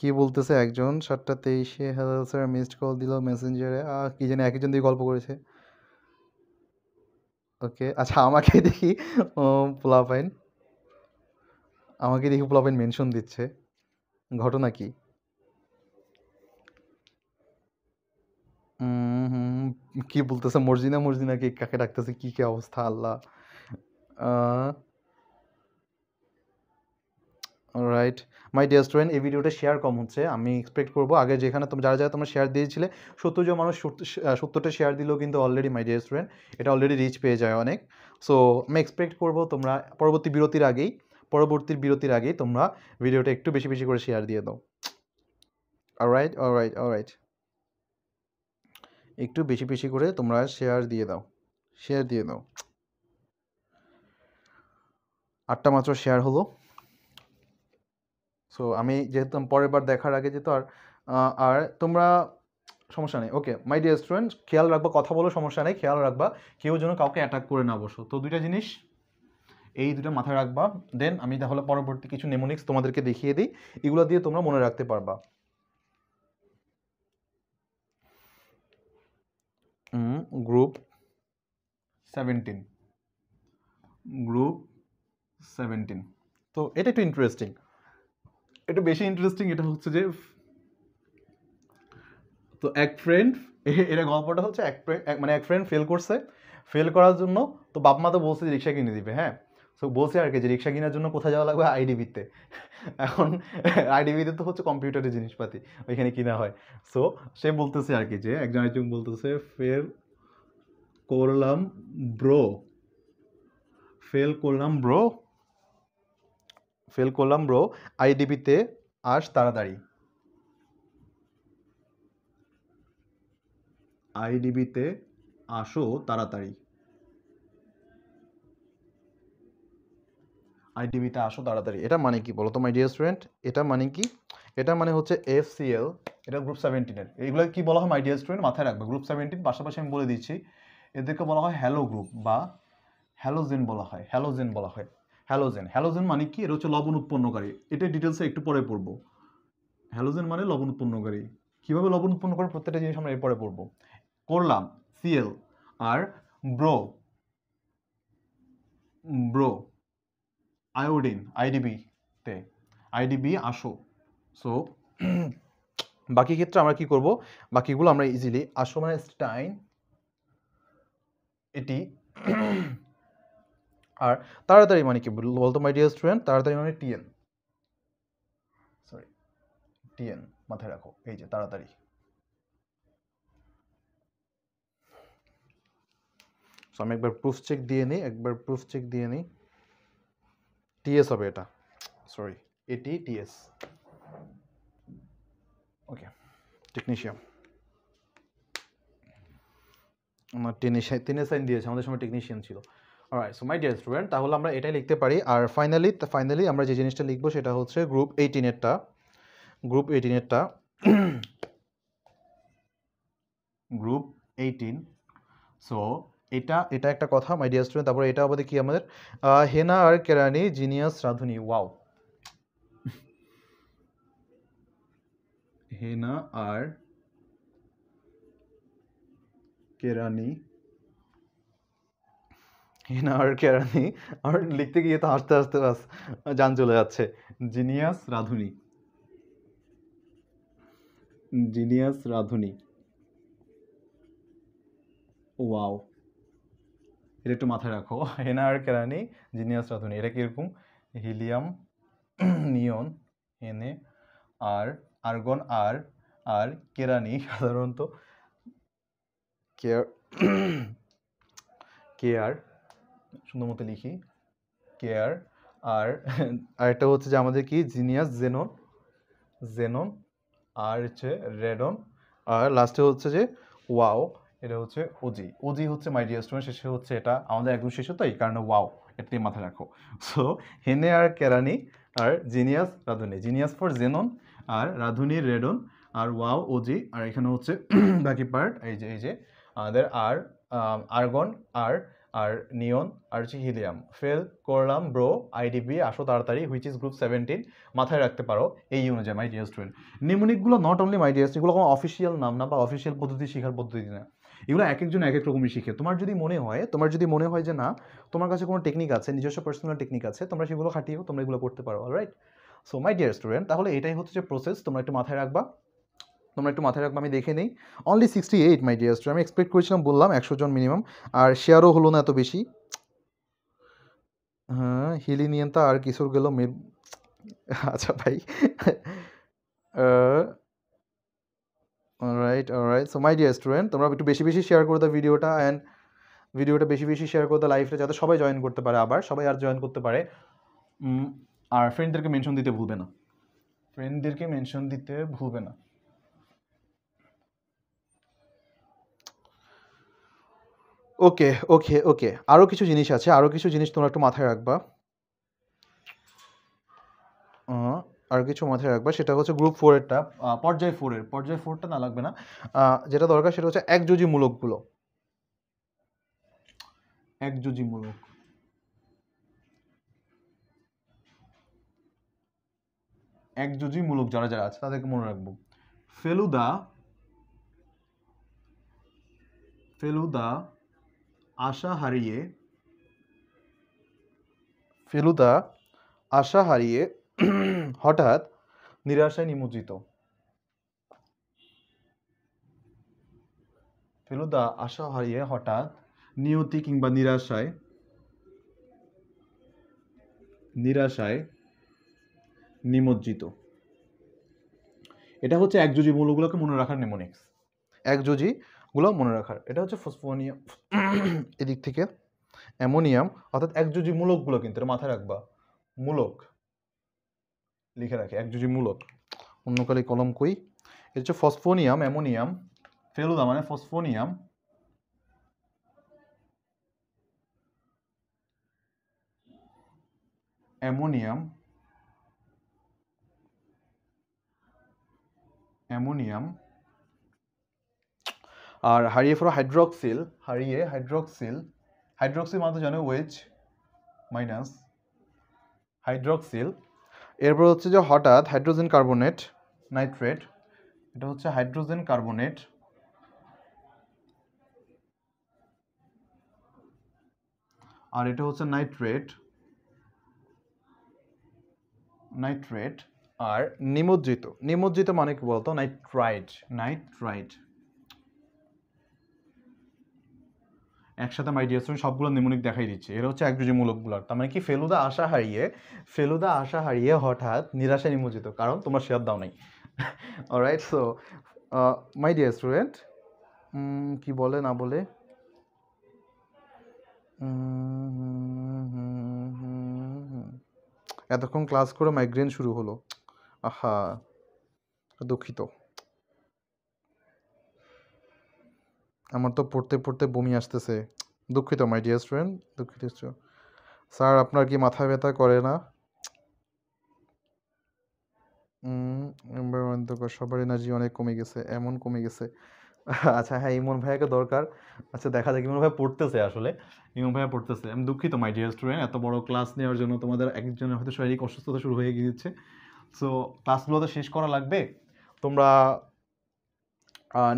কি বলতেছে একজন সাতটা তেইশে হ্যালো স্যার মিসড কল দিল মেসেঞ্জারে আর কি জানি একজন দিয়ে গল্প করেছে ওকে আচ্ছা আমাকে দেখি পোলাপাইন আমাকে দেখি পোলাপাইন মেনশন দিচ্ছে ঘটনা কি কি বলতেছে মর্জিনা মর্জিনা কে কাকে ডাকতেছে কি কি অবস্থা আল্লাহ রাইট মাই ডিয়ার স্টুডেন্ট এই ভিডিওটা শেয়ার কম হচ্ছে আমি এক্সপেক্ট করবো আগে যেখানে তোমরা যারা যারা তোমরা শেয়ার দিয়েছিলে সত্তর জন মানুষ সত্তরটা শেয়ার দিলেও কিন্তু অলরেডি মাই ডিয়ার স্টুডেন্ট এটা অলরেডি রিচ পেয়ে যায় অনেক সো আমি এক্সপেক্ট করবো তোমরা পরবর্তী বিরতির আগেই পরবর্তীর বিরতির আগেই তোমরা ভিডিওটা একটু বেশি বেশি করে শেয়ার দিয়ে দাও রাইট অল রাইট একটু বেশি বেশি করে তোমরা শেয়ার দিয়ে দাও শেয়ার দিয়ে দাও আটটা মাত্র শেয়ার হলো সো আমি যেহেতু পরের বার দেখার আগে যেহেতু আর আর তোমরা সমস্যা নেই ওকে মাই ডিয়ার স্টুডেন্ট খেয়াল রাখবা কথা বলো সমস্যা নেই খেয়াল রাখবা কেউ যেন কাউকে অ্যাটাক করে না বসো তো দুইটা জিনিস এই দুটো মাথায় রাখবা দেন আমি তাহলে পরবর্তী কিছু নেমোনিক্স তোমাদেরকে দেখিয়ে দিই এগুলো দিয়ে তোমরা মনে রাখতে পারবা গ্রুপ সেভেন্টিন গ্রুপ সেভেন্টিন তো এটা একটু ইন্টারেস্টিং এটা বেশি ইন্টারেস্টিং এটা হচ্ছে যে তো এক ফ্রেন্ড এটা গল্পটা হচ্ছে এক মানে এক ফ্রেন্ড ফেল করছে ফেল করার জন্য তো বাপ মা তো বলছে যে রিক্সা কিনে দিবে হ্যাঁ তো বলছে আর কি যে রিক্সা কেনার জন্য কোথায় যাওয়া লাগবে আইডিবিতে এখন আইডিবিতে তো হচ্ছে কম্পিউটারের জিনিসপাতি ওইখানে কিনা হয় সো সে বলতেছে আর কি যে একজন একজন বলতেছে ফেল করলাম ব্রো ফেল করলাম ব্রো ফেল করলাম ব্রো আইডিবিতে আস তাড়াতাড়ি আইডিবিতে আসো তাড়াতাড়ি আইডিবিতে আসো তাড়াতাড়ি এটা মানে কি বলো তো মাই ডিয়ার স্টুডেন্ট এটা মানে কি এটা মানে হচ্ছে এফসিএল এটা গ্রুপ সেভেন্টিনের এইগুলো কি বলা হয় মাই ডিয়ার স্টুডেন্ট মাথায় রাখবে গ্রুপ সেভেন্টিন পাশাপাশি আমি বলে দিচ্ছি এদেরকে বলা হয় হ্যালো গ্রুপ বা হ্যালোজেন বলা হয় হ্যালোজেন বলা হয় হ্যালোজেন হ্যালোজেন মানে কি এটা হচ্ছে লবণ উৎপন্নকারী এটা ডিটেলসে একটু পরে পড়ব হ্যালোজেন মানে লবণ উৎপন্নকারী কীভাবে লবণ উৎপন্ন করে প্রত্যেকটা জিনিস আমরা এরপরে পড়ব করলাম সিএল আর ব্রো ব্রো আয়োডিন আইডিবিতে আইডিবি আসো সো বাকি ক্ষেত্রে আমরা কি করব বাকিগুলো আমরা ইজিলি আসো মানে স্টাইন এটি আর তাড়াতাড়ি মানে কি বলতো মাই ডিয়ার স্টুডেন্ট তাড়াতাড়ি মানে টিএন সরি টিএন মাথায় রাখো এই যে তাড়াতাড়ি সো আমি একবার প্রুফ চেক দিয়ে নিই একবার প্রুফ চেক দিয়ে নিই টিএস হবে এটা সরি এটি টিএস ওকে টেকনিশিয়ান আমার টেনে টেনে সাইন দিয়েছে আমাদের সময় টেকনিশিয়ান ছিল alright so my dear student তাহলে আমরা এটাই লিখতে পারি আর ফাইনালি ফাইনালি আমরা যে জিনিসটা লিখবো সেটা হচ্ছে গ্রুপ এইটিনেরটা গ্রুপ এইটিনেরটা গ্রুপ এইটিন সো এটা এটা একটা কথা মাই ডিয়ার স্টুডেন্ট তারপরে এটা আমাদের কি আমাদের হেনা আর কেরানি জিনিয়াস রাধুনি ওয়াও হেনা আর কেরানি হেনা আর কেরানি আর লিখতে গিয়ে তো হাসতে হাসতে বাস যান চলে যাচ্ছে জিনিয়াস রাধুনি জিনিয়াস রাধুনি ওয়াও এটা একটু মাথায় রাখো হেনা আর কেরানি জিনিয়াস রাধুনি এটা কীরকম হিলিয়াম নিয়ন এনে আর আর্গন আর আর কেরানি সাধারণত কেয়ার কেয়ার সুন্দর মতো লিখি কেয়ার আর আরেকটা হচ্ছে যে আমাদের কি জিনিয়াস জেনন জেনন আর হচ্ছে রেডন আর লাস্টে হচ্ছে যে ওয়াও এটা হচ্ছে ওজি ওজি হচ্ছে মাই ডিয়ার স্টুডেন্ট শেষে হচ্ছে এটা আমাদের একদম শেষে তাই কারণ ওয়াও এটাই মাথায় রাখো সো হেনে আর কেরানি আর জিনিয়াস রাধুনি জিনিয়াস ফর জেনন আর রাধুনি রেডন আর ওয়াও ওজি আর এখানে হচ্ছে বাকি পার্ট এই যে এই যে আমাদের আর আর্গন আর আর নিয়ন আর হচ্ছে হিলিয়াম ফেল করলাম ব্রো আইডিবি আসো তাড়াতাড়ি হুইচ ইজ গ্রুপ সেভেন্টিন মাথায় রাখতে পারো এই অনুযায়ী মাই ডিয়ার স্টুডেন্ট নিমোনিকগুলো নট অনলি মাই ডিয়ার এগুলো কোনো অফিসিয়াল নাম না বা অফিসিয়াল পদ্ধতি শেখার পদ্ধতি না এগুলো এক একজন এক এক রকমই শিখে তোমার যদি মনে হয় তোমার যদি মনে হয় যে না তোমার কাছে কোনো টেকনিক আছে নিজস্ব পার্সোনাল টেকনিক আছে তোমরা সেগুলো খাটিয়েও তোমরা এগুলো করতে পারো right so my dear student তাহলে এটাই হচ্ছে প্রসেস তোমরা একটু মাথায় রাখবা তোমরা একটু মাথায় রাখবো আমি দেখে নিই only sixty eight my dear আমি এক্সপেক্ট করেছিলাম বললাম একশো জন মিনিমাম আর শেয়ারও হলো না এত বেশি হ্যাঁ হিলিনিয়েন্তা আর কিশোর গেল মে আচ্ছা ভাই right right so my dear student তোমরা একটু বেশি বেশি শেয়ার করে দাও ভিডিওটা অ্যান্ড ভিডিওটা বেশি বেশি শেয়ার করে দাও লাইফটা যাতে সবাই জয়েন করতে পারে আবার সবাই আর জয়েন করতে পারে আর ফ্রেন্ডদেরকে মেনশন দিতে ভুলবে না ফ্রেন্ডদেরকে মেনশন দিতে ভুলবে না ওকে ওকে ওকে আরও কিছু জিনিস আছে আরও কিছু জিনিস তোমরা একটু মাথায় রাখবা আর কিছু মাথায় রাখবা সেটা হচ্ছে গ্রুপ ফোরেরটা পর্যায় ফোরের পর্যায় ফোরটা না লাগবে না যেটা দরকার সেটা হচ্ছে এক এক যুজি মূলক এক যুজি মূলক যারা যারা আছে তাদেরকে মনে রাখবো ফেলুদা ফেলুদা আশা হারিয়ে ফেলুদা আশা হারিয়ে হঠাৎ নিরাশায় নিমজ্জিত ফেলুদা আশা হারিয়ে হঠাৎ নিয়তি কিংবা নিরাশায় নিরাশায় নিমজ্জিত এটা হচ্ছে একযোজি মৌলগুলোকে মনে রাখার নেমোনিক্স একযোজি গুলো মনে রাখার এটা হচ্ছে ফসফোনিয়াম এদিক থেকে অ্যামোনিয়াম অর্থাৎ একযোজি মূলকগুলো কিন্তু এটা মাথায় রাখবা মূলক লিখে রাখি একযোজি মূলক অন্যকালে কলম কই এটা হচ্ছে ফসফোনিয়াম অ্যামোনিয়াম ফেলুদা মানে ফসফোনিয়াম অ্যামোনিয়াম অ্যামোনিয়াম আর হারিয়ে ফেলো হাইড্রক্সিল হারিয়ে হাইড্রক্সিল হাইড্রক্সিল মানে তো জানো ওয়েজ মাইনাস হাইড্রক্সিল এরপর হচ্ছে যে হঠাৎ হাইড্রোজেন কার্বনেট নাইট্রেট এটা হচ্ছে হাইড্রোজেন কার্বনেট আর এটা হচ্ছে নাইট্রেট নাইট্রেট আর নিমজ্জিত নিমজ্জিত মানে কি বলতো নাইট্রাইট নাইট্রাইট একসাথে মাই ডিয়ার স্টুডেন্ট সবগুলো নিমুনিক দেখাই দিচ্ছে এরা হচ্ছে একযোজীমূলকগুলোর তার মানে কি ফেলুদা আশা হারিয়ে ফেলুদা আশা হারিয়ে হঠাৎ নিরাশা নিমজিত কারণ তোমার শেয়ার দাও নাই alright so my dear student কি বলে না বলে এতক্ষণ ক্লাস করে মাইগ্রেন শুরু হলো আহা দুঃখিত আমার তো পড়তে পড়তে বমি আসতেছে দুঃখিত মাই ডিয়ার স্টুডেন্ট দুঃখিত স্যার আপনার কি মাথা ব্যথা করে না সবার এনার্জি অনেক কমে গেছে এমন কমে গেছে আচ্ছা হ্যাঁ ইমন ভাইয়াকে দরকার আচ্ছা দেখা যাক ইমন ভাই পড়তেছে আসলে ইমন ভাইয়া পড়তেছে আমি দুঃখিত মাই ডিয়ার স্টুডেন্ট এত বড় ক্লাস নেওয়ার জন্য তোমাদের একজনের হয়তো শারীরিক অসুস্থতা শুরু হয়ে গিয়েছে সো ক্লাসগুলো তো শেষ করা লাগবে তোমরা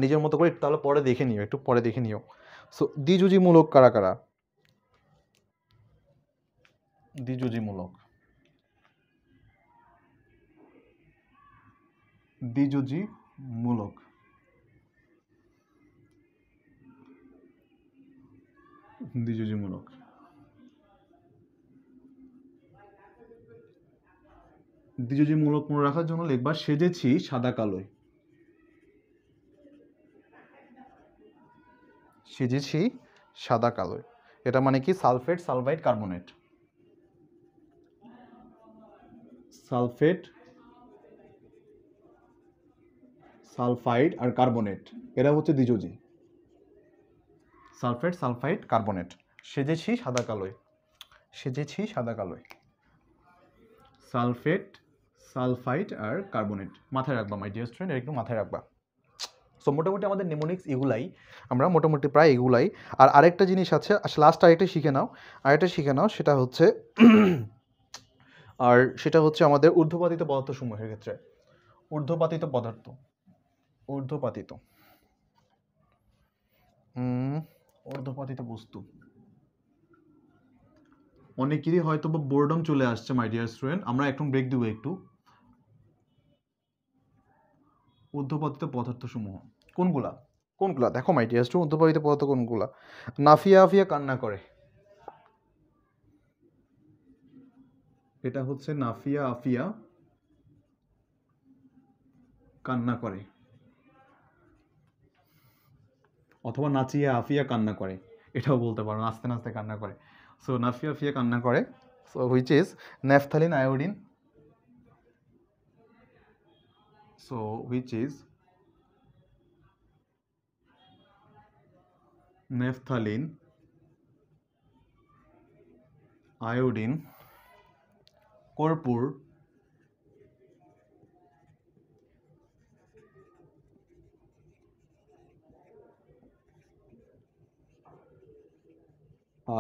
নিজের মতো করে তাহলে পরে দেখে নিও একটু পরে দেখে নিও সো দ্বিজুজিমূলক কারা কারা দ্বিজুজিমূলক দ্বিজুজিমূলক দ্বিযুজিমূলক দ্বিযুজিমূলক মনে রাখার জন্য লিখবা সেজেছি সাদা কালোয় সিজিসি সাদা কালো এটা মানে কি sulphate sulphide carbonate sulphate sulphide আর কার্বোনেট এরা হচ্ছে দ্বিজোজি সালফেট সালফাইড কার্বোনেট সেজেছি সাদা কালোয় সেজেছি সাদা কালোয় সালফেট সালফাইড আর কার্বোনেট মাথায় রাখবা মাই ডিয়ার স্টুডেন্ট একটু মাথায় রাখবা সো মোটামুটি আমাদের নেমোনিক্স এগুলাই আমরা মোটামুটি প্রায় এগুলাই আর আরেকটা জিনিস আছে লাস্ট আচ্ছা, আরেকটা শিখে নাও আরেকটা শিখে নাও সেটা হচ্ছে আর সেটা হচ্ছে আমাদের ঊর্ধ্বপাতিত পদার্থসমূহের ক্ষেত্রে ঊর্ধ্বপাতিত পদার্থ ঊর্ধ্বপাতিত ঊর্ধ্বপাতিত বস্তু অনেকেরই হয়তো বোর্ডম চলে আসছে মাই ডিয়ার স্টুডেন্ট আমরা একটু ব্রেক দেবো একটু উদ্যোপাদিত পদার্থসমূহ কোনগুলা কোনগুলা দেখো মাইটি আসছো স্টুডেন্ট পদার্থ কোনগুলা নাফিয়া আফিয়া কান্না করে এটা হচ্ছে নাফিয়া আফিয়া কান্না করে অথবা নাচিয়া আফিয়া কান্না করে এটাও বলতে পারো নাচতে নাচতে কান্না করে সো নাফিয়া আফিয়া কান্না করে so which is naphthalene iodine so which is naphthalene iodine corpur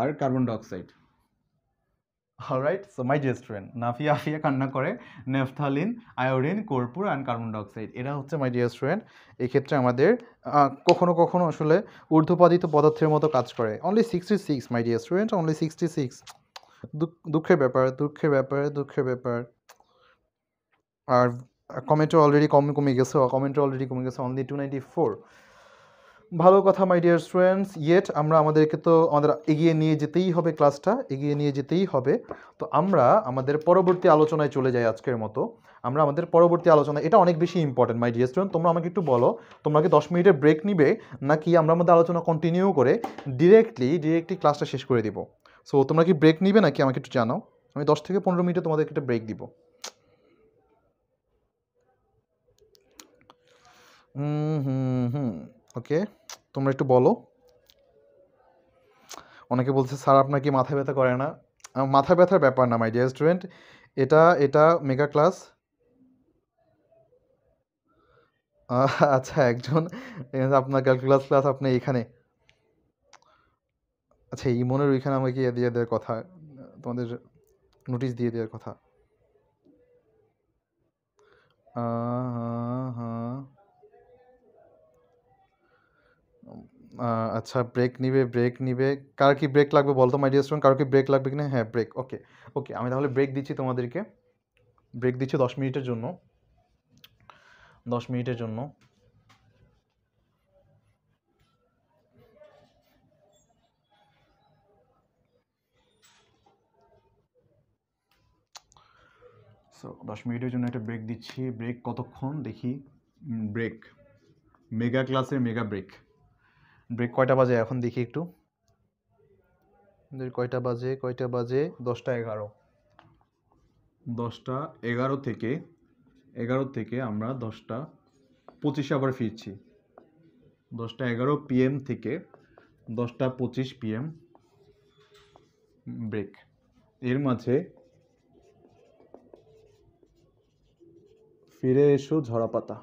আর carbon dioxide alright so my dear Nafia Afia কান্না করে নেফথালিন আয়োডিন কর্পুর অ্যান্ড কার্বন ডাইঅক্সাইড এরা হচ্ছে মাই ডিয়ার স্টুডেন্ট এক্ষেত্রে আমাদের কখনো কখনো আসলে ঊর্ধ্বপাদিত পদার্থের মতো কাজ করে only sixty six my dear student only sixty six দুঃখের ব্যাপার দুঃখের ব্যাপার দুঃখের ব্যাপার আর কমেন্টও অলরেডি কমে কমে গেছে কমেন্টও অলরেডি কমে গেছে অনলি টু নাইনটি ফোর ভালো কথা মাই ডিয়ার স্টুডেন্টস ইয়েট আমরা আমাদেরকে তো আমাদের এগিয়ে নিয়ে যেতেই হবে ক্লাসটা এগিয়ে নিয়ে যেতেই হবে তো আমরা আমাদের পরবর্তী আলোচনায় চলে যাই আজকের মতো আমরা আমাদের পরবর্তী আলোচনা এটা অনেক বেশি ইম্পর্টেন্ট মাই ডিয়ার স্টুডেন্ট তোমরা আমাকে একটু বলো তোমরা কি দশ মিনিটের ব্রেক নিবে নাকি আমরা আমাদের আলোচনা কন্টিনিউ করে ডিরেক্টলি ডিরেক্টলি ক্লাসটা শেষ করে দিব সো তোমরা কি ব্রেক নিবে নাকি আমাকে একটু জানাও আমি দশ থেকে পনেরো মিনিটে তোমাদেরকে একটা ব্রেক দিব হুম হুম হুম ওকে তোমরা একটু বলো অনেকে বলছে স্যার আপনার কি মাথা ব্যথা করে না মাথা ব্যথার ব্যাপার না মাই ডিয়ার স্টুডেন্ট এটা এটা মেগা ক্লাস আচ্ছা একজন আপনার ক্যালকুলাস ক্লাস আপনি এখানে আচ্ছা ইমনের ওইখানে আমাকে ইয়ে দিয়ে দেওয়ার কথা তোমাদের নোটিশ দিয়ে দেওয়ার কথা হ্যাঁ, হ্যাঁ, হ্যাঁ। আচ্ছা ব্রেক নিবে ব্রেক নিবে কার কি ব্রেক লাগবে বলতো মাই ডিয়ার স্টুডেন্ট কারো কি ব্রেক লাগবে কিনা হ্যাঁ ব্রেক ওকে ওকে আমি তাহলে ব্রেক দিচ্ছি তোমাদেরকে ব্রেক দিচ্ছি দশ মিনিটের জন্য দশ মিনিটের জন্য সো দশ মিনিটের জন্য একটা ব্রেক দিচ্ছি ব্রেক কতক্ষণ দেখি ব্রেক মেগা ক্লাসের মেগা ব্রেক ব্রেক কয়টা বাজে এখন দেখি একটু কয়টা বাজে কয়টা বাজে দশটা এগারো দশটা এগারো থেকে এগারো থেকে আমরা দশটা পঁচিশে আবার ফিরছি দশটা এগারো পিএম থেকে দশটা পঁচিশ পিএম ব্রেক এর মাঝে ফিরে এসো ঝরা পাতা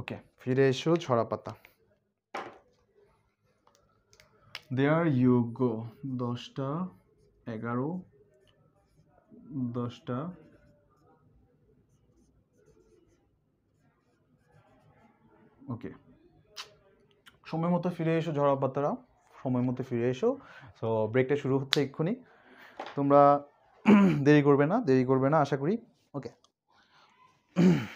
ওকে ফিরে এসো ছড়া পাতা দেয়ার ইউগ দশটা এগারো দশটা ওকে সময় মতো ফিরে এসো ঝড়া পাতারা সময় মতো ফিরে এসো সো ব্রেকটা শুরু হচ্ছে এক্ষুনি তোমরা দেরি করবে না দেরি করবে না আশা করি ওকে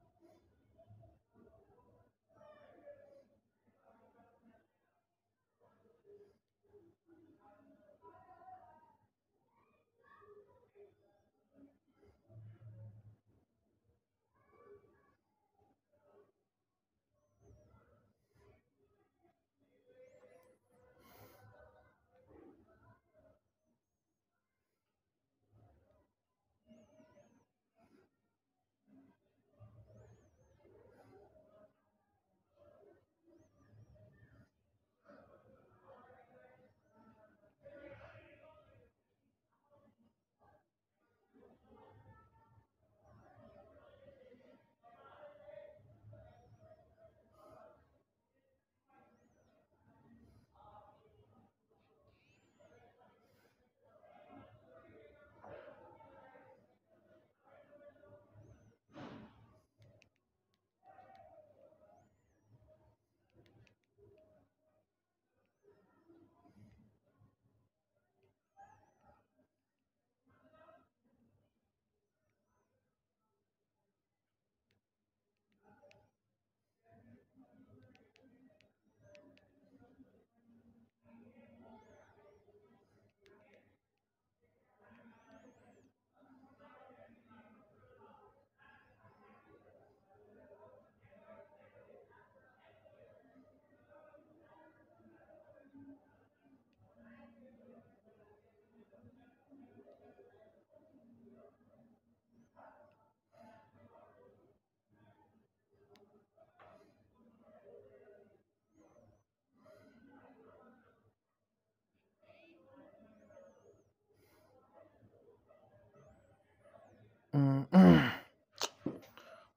Mm-hmm.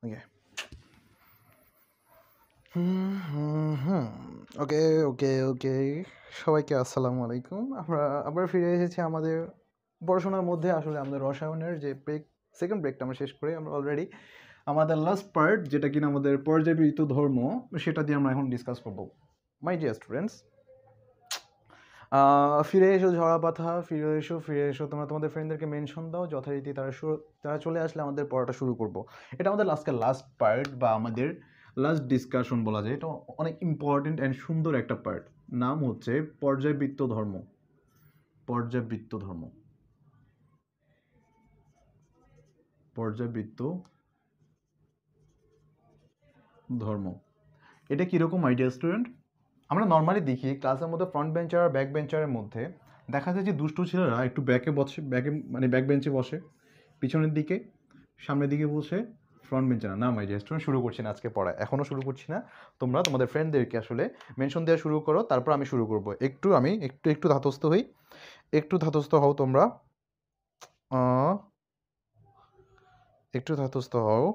okay. ওকে ওকে ওকে সবাইকে আসসালামু আলাইকুম আমরা আবার ফিরে এসেছি আমাদের পড়াশোনার মধ্যে আসলে আমাদের রসায়নের যে ব্রেক সেকেন্ড ব্রেকটা আমরা শেষ করে আমরা অলরেডি আমাদের লাস্ট পার্ট যেটা কিনা আমাদের পর্যাবৃত ধর্ম সেটা দিয়ে আমরা এখন ডিসকাস করবো মাই ডিয়ার স্টুডেন্টস ফিরে এসো ঝরা পাতা ফিরে এসো ফিরে এসো তোমরা তোমাদের ফ্রেন্ডদেরকে মেনশন দাও যথারীতি তারা শুরু তারা চলে আসলে আমাদের পড়াটা শুরু করব এটা আমাদের লাস্টকে লাস্ট পার্ট বা আমাদের লাস্ট ডিসকাশন বলা যায় এটা অনেক ইম্পর্টেন্ট অ্যান্ড সুন্দর একটা পার্ট নাম হচ্ছে পর্যায়বৃত্ত ধর্ম পর্যাবৃত্ত ধর্ম পর্যাবৃত্ত ধর্ম এটা কীরকম আইডিয়া স্টুডেন্ট আমরা নর্মালি দেখি ক্লাসের মধ্যে ফ্রন্ট বেঞ্চার আর ব্যাক বেঞ্চারের মধ্যে দেখা যায় যে দুষ্টু ছেলেরা একটু ব্যাকে বসে ব্যাকে মানে ব্যাক বেঞ্চে বসে পিছনের দিকে সামনের দিকে বসে ফ্রন্ট বেঞ্চার না মাই রেস্টুরেন্ট শুরু করছি না আজকে পড়া এখনও শুরু করছি না তোমরা তোমাদের ফ্রেন্ডদেরকে আসলে মেনশন দেওয়া শুরু করো তারপর আমি শুরু করব একটু আমি একটু একটু ধাতস্থ হই একটু ধাতস্থ হও তোমরা একটু ধাতস্থ হও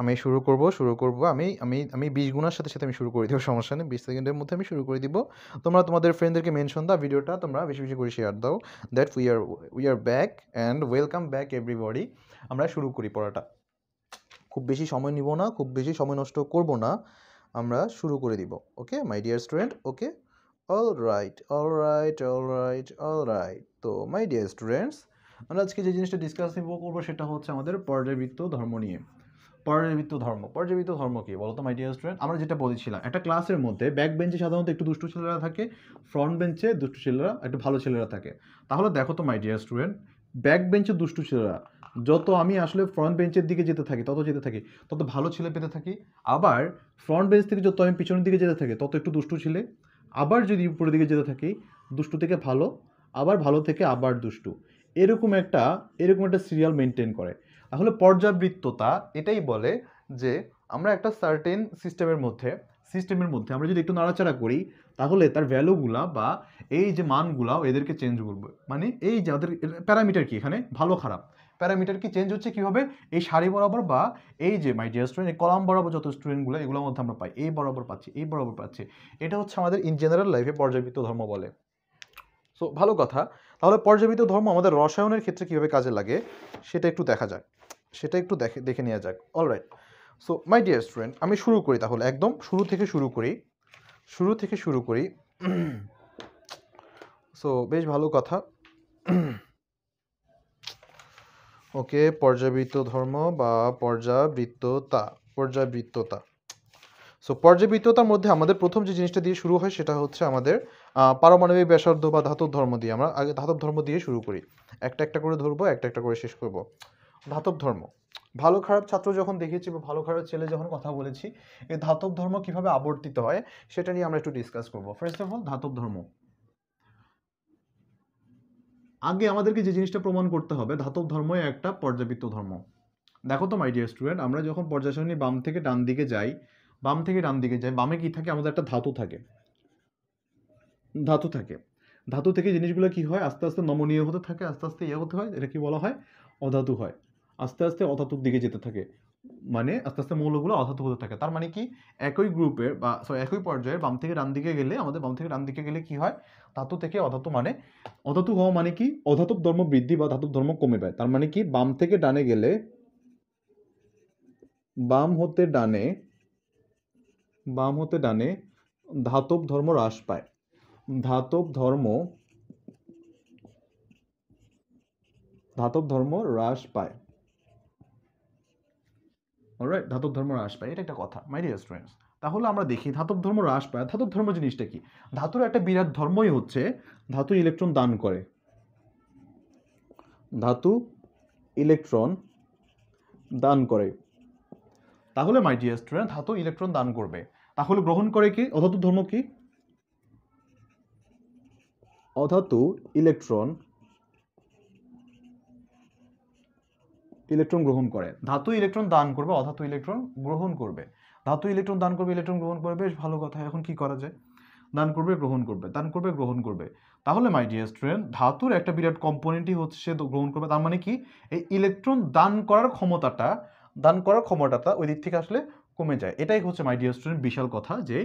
আমি শুরু করব শুরু করব আমি আমি আমি বিশ গুণার সাথে সাথে আমি শুরু করে দিব সমস্যা নেই বিশ সেকেন্ডের মধ্যে আমি শুরু করে দিব তোমরা তোমাদের ফ্রেন্ডদেরকে মেনশন দাও ভিডিওটা তোমরা বেশি বেশি করে শেয়ার দাও that we are we are back and welcome back everybody আমরা শুরু করি পড়াটা খুব বেশি সময় নিব না খুব বেশি সময় নষ্ট করব না আমরা শুরু করে দিব okay my dear student okay all right all right all right all right তো মাই ডিয়ার স্টুডেন্টস আমরা আজকে যে জিনিসটা ডিসকাস করবো সেটা হচ্ছে আমাদের পর্যাবৃত্ত ধর্ম নিয়ে পর্যাবৃত্ত ধর্ম পর্যাবৃত্ত ধর্ম কি বলতো মাই ডিয়ার স্টুডেন্ট আমরা যেটা বলেছিলাম একটা ক্লাসের মধ্যে ব্যাক বেঞ্চে সাধারণত একটু দুষ্টু ছেলেরা থাকে ফ্রন্ট বেঞ্চে দুষ্টু ছেলেরা একটু ভালো ছেলেরা থাকে তাহলে দেখো তো মাই ডিয়ার স্টুডেন্ট ব্যাক বেঞ্চে দুষ্টু ছেলেরা যত আমি আসলে ফ্রন্ট বেঞ্চের দিকে যেতে থাকি তত যেতে থাকি তত ভালো ছেলে পেতে থাকি আবার ফ্রন্ট বেঞ্চ থেকে যত আমি পিছনের দিকে যেতে থাকি তত একটু দুষ্টু ছেলে আবার যদি উপরের দিকে যেতে থাকি দুষ্টু থেকে ভালো আবার ভালো থেকে আবার দুষ্টু এরকম একটা এরকম একটা সিরিয়াল মেনটেন করে তাহলে পর্যাবৃত্ততা এটাই বলে যে আমরা একটা সার্টেন সিস্টেমের মধ্যে সিস্টেমের মধ্যে আমরা যদি একটু নাড়াচাড়া করি তাহলে তার ভ্যালুগুলা বা এই যে মানগুলা এদেরকে চেঞ্জ করবে মানে এই যাদের প্যারামিটার কি এখানে ভালো খারাপ প্যারামিটার কি চেঞ্জ হচ্ছে কীভাবে এই শাড়ি বরাবর বা এই যে মাই ডিয়ার স্টুডেন্ট এই কলাম বরাবর যত স্টুডেন্টগুলো এগুলোর মধ্যে আমরা পাই এই বরাবর পাচ্ছি এই বরাবর পাচ্ছি এটা হচ্ছে আমাদের ইন জেনারেল লাইফে পর্যাবৃত্ত ধর্ম বলে সো ভালো কথা তাহলে পর্যাবৃত্ত ধর্ম আমাদের রসায়নের ক্ষেত্রে কীভাবে কাজে লাগে সেটা একটু দেখা যায় সেটা একটু দেখে দেখে নেওয়া যাক alright so my dear student আমি শুরু করি তাহলে একদম শুরু থেকে শুরু করি শুরু থেকে শুরু করি সো বেশ ভালো কথা ওকে পর্যাবৃত্ত ধর্ম বা পর্যাবৃত্ততা পর্যাবৃত্ততা সো পর্যাবৃত্ততার মধ্যে আমাদের প্রথম যে জিনিসটা দিয়ে শুরু হয় সেটা হচ্ছে আমাদের পারমাণবিক ব্যাসার্ধ বা ধাতব ধর্ম দিয়ে আমরা আগে ধাতব ধর্ম দিয়ে শুরু করি একটা একটা করে ধরবো একটা একটা করে শেষ করবো ধাতব ধর্ম ভালো খারাপ ছাত্র যখন দেখেছি বা ভালো খারাপ ছেলে যখন কথা বলেছি এই ধাতব ধর্ম কিভাবে আবর্তিত হয় সেটা নিয়ে আমরা একটু ডিসকাস করব ফার্স্ট অফ অল ধাতব ধর্ম আগে আমাদেরকে যে জিনিসটা প্রমাণ করতে হবে ধাতব ধর্মই একটা পর্যাবৃত্ত ধর্ম দেখো তো মাই ডিয়ার স্টুডেন্ট আমরা যখন পর্যাশনী বাম থেকে ডান দিকে যাই বাম থেকে ডান দিকে যাই বামে কি থাকে আমাদের একটা ধাতু থাকে ধাতু থাকে ধাতু থেকে জিনিসগুলো কি হয় আস্তে আস্তে নমনীয় হতে থাকে আস্তে আস্তে ইয়ে হতে হয় এটা কি বলা হয় অধাতু হয় আস্তে আস্তে অধাতুর দিকে যেতে থাকে মানে আস্তে আস্তে মৌলগুলো অধাতু হতে থাকে তার মানে কি একই গ্রুপের বা সরি একই পর্যায়ে বাম থেকে ডান দিকে গেলে আমাদের বাম থেকে ডান দিকে গেলে কি হয় ধাতু থেকে অধাতু মানে অধাতু হওয়া মানে কি অধাতব ধর্ম বৃদ্ধি বা ধাতব ধর্ম কমে পায় তার মানে কি বাম থেকে ডানে গেলে বাম হতে ডানে বাম হতে ডানে ধাতব ধর্ম হ্রাস পায় ধাতব ধর্ম ধাতব ধর্ম হ্রাস পায় অলরাইট ধাতব ধর্ম হ্রাস পায় এটা একটা কথা মাই ডিয়ার স্টুডেন্টস তাহলে আমরা দেখি ধাতব ধর্ম হ্রাস পায় ধাতব ধর্ম জিনিসটা কি ধাতুর একটা বিরাট ধর্মই হচ্ছে ধাতু ইলেকট্রন দান করে ধাতু ইলেকট্রন দান করে তাহলে মাই ডিয়ার স্টুডেন্ট ধাতু ইলেকট্রন দান করবে তাহলে গ্রহণ করে কি অধাতু ধর্ম কি অধাতু ইলেকট্রন ইলেকট্রন গ্রহণ করে ধাতু ইলেকট্রন দান করবে অধাতু ইলেকট্রন গ্রহণ করবে ধাতু ইলেকট্রন দান করবে ইলেকট্রন গ্রহণ করবে বেশ ভালো কথা এখন কি করা যায় দান করবে গ্রহণ করবে দান করবে গ্রহণ করবে তাহলে মাই ডিয়ার স্টুডেন্ট ধাতুর একটা বিরাট কম্পোনেন্টই হচ্ছে গ্রহণ করবে তার মানে কি এই ইলেকট্রন দান করার ক্ষমতাটা দান করার ক্ষমতাটা ওই দিক থেকে আসলে কমে যায় এটাই হচ্ছে মাই ডিয়ার স্টুডেন্ট বিশাল কথা যে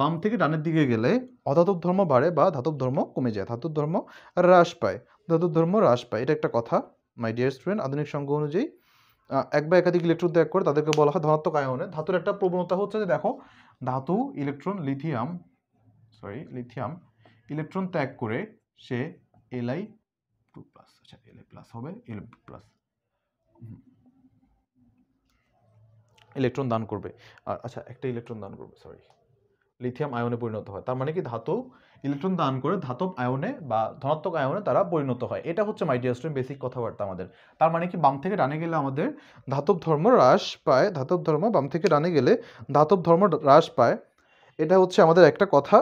বাম থেকে ডানের দিকে গেলে অধাতব ধর্ম বাড়ে বা ধাতব ধর্ম কমে যায় ধাতব ধর্ম হ্রাস পায় ধাতব ধর্ম হ্রাস পায় এটা একটা কথা মাই ডিয়ার স্টুডেন্ট আধুনিক সংঘ অনুযায়ী এক বা একাধিক ইলেকট্রন ত্যাগ করে তাদেরকে বলা হয় ধনাত্মক আয়নে ধাতুর একটা প্রবণতা হচ্ছে যে দেখো ধাতু electron lithium sorry lithium electron ত্যাগ করে সে এলআই টু প্লাস আচ্ছা এল প্লাস হবে এল প্লাস ইলেকট্রন দান করবে আর আচ্ছা একটা ইলেকট্রন দান করবে সরি লিথিয়াম আয়নে পরিণত হয় তার মানে কি ধাতু ইলেকট্রন দান করে ধাতব আয়নে বা ধনাত্মক আয়নে তারা পরিণত হয় এটা হচ্ছে মাইডিয়াস্ট্রিম বেসিক কথাবার্তা আমাদের তার মানে কি বাম থেকে ডানে গেলে আমাদের ধাতব ধর্ম হ্রাস পায় ধাতব ধর্ম বাম থেকে ডানে গেলে ধাতব ধর্ম হ্রাস পায় এটা হচ্ছে আমাদের একটা কথা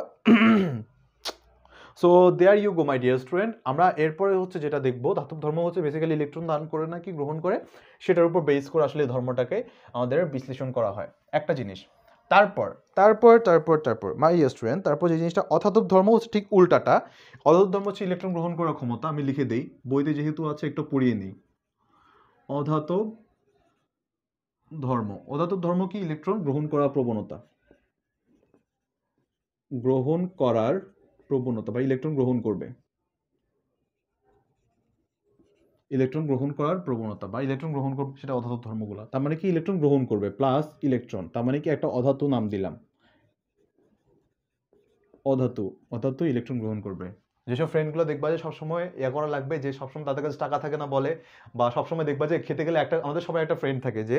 so there you go my dear student আমরা এরপরে হচ্ছে যেটা দেখবো ধাতব ধর্ম হচ্ছে বেসিক্যালি ইলেকট্রন দান করে না কি গ্রহণ করে সেটার উপর বেস করে আসলে ধর্মটাকে আমাদের বিশ্লেষণ করা হয় একটা জিনিস তারপর তারপর তারপর তারপর মাই স্টুডেন্ট তারপর যে জিনিসটা অথাতব ধর্ম হচ্ছে ঠিক উল্টাটা অধাতব ধর্ম হচ্ছে ইলেকট্রন গ্রহণ করার ক্ষমতা আমি লিখে দেই বইতে যেহেতু আছে একটু পড়িয়ে নিই অধাতব ধর্ম অধাতব ধর্ম কি ইলেকট্রন গ্রহণ করার প্রবণতা গ্রহণ করার প্রবণতা বা ইলেকট্রন গ্রহণ করবে ইলেকট্রন গ্রহণ করার প্রবণতা বা ইলেকট্রন গ্রহণ করবে সেটা অধাতু ধর্মগুলো তার মানে কি ইলেকট্রন গ্রহণ করবে প্লাস ইলেকট্রন তার মানে কি একটা অধাতু নাম দিলাম অধাতু অধাতু ইলেকট্রন গ্রহণ করবে যেসব ফ্রেন্ডগুলো দেখবা যে সবসময় ইয়ে করা লাগবে যে সবসময় তাদের কাছে টাকা থাকে না বলে বা সবসময় দেখবা যে খেতে গেলে একটা আমাদের সবাই একটা ফ্রেন্ড থাকে যে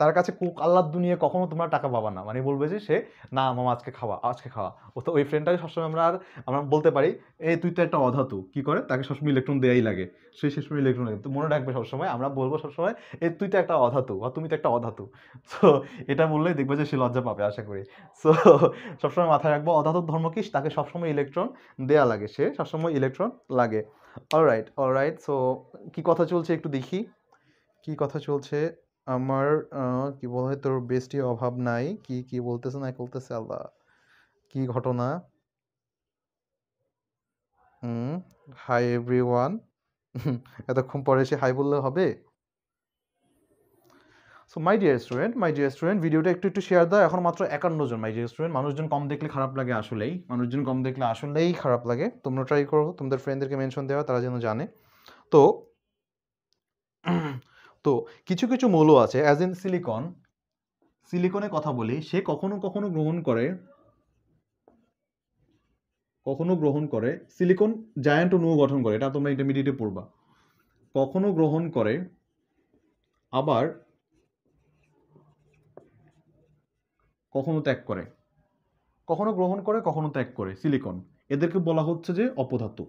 তার কাছে কুক আল্লাহ দুনিয়া কখনো তোমরা টাকা পাবা না মানে বলবে যে সে না মামা আজকে খাওয়া আজকে খাওয়া ও তো ওই ফ্রেন্ডটাকে সবসময় আমরা আর আমরা বলতে পারি এ তুই তো একটা অধাতু কী করে তাকে সবসময় ইলেকট্রন দেয়াই লাগে সেই সময় ইলেকট্রন তো মনে রাখবে সবসময় আমরা বলবো সবসময় এ তুই তো একটা অধাতু বা তুমি তো একটা অধাতু সো এটা বললেই দেখবে যে সে লজ্জা পাবে আশা করি সো সবসময় মাথায় রাখবো অধাতু ধর্ম কি তাকে সবসময় ইলেকট্রন দেয়া লাগে সে সবসময় ইলেকট্রন লাগে অলরাইট রাইট সো কি কথা চলছে একটু দেখি কি কথা চলছে আমার কি বলা হয় তোর বেস্টি অভাব নাই কি কি বলতেছে না বলতেছে আল্লাহ কি ঘটনা হুম হাই এভরি ওয়ান এতক্ষণ পরে এসে হাই বললে হবে so my dear student my dear student ভিডিওটা একটু একটু শেয়ার দাও এখন মাত্র একান্ন জন মাই ডিয়ার স্টুডেন্ট মানুষজন কম দেখলে খারাপ লাগে আসলেই মানুষজন কম দেখলে আসলেই খারাপ লাগে তোমরা ট্রাই করো তোমাদের ফ্রেন্ডদেরকে মেনশন দেওয়া তারা যেন জানে তো তো কিছু কিছু মৌল আছে অ্যাজ ইন সিলিকন সিলিকনে কথা বলি সে কখনো কখনো গ্রহণ করে কখনো গ্রহণ করে সিলিকন জায়ান্ট অনু গঠন করে এটা তোমরা ইন্টারমিডিয়েটে পড়বা কখনো গ্রহণ করে আবার কখনো ত্যাগ করে কখনো গ্রহণ করে কখনো ত্যাগ করে সিলিকন এদেরকে বলা হচ্ছে যে অপধাতু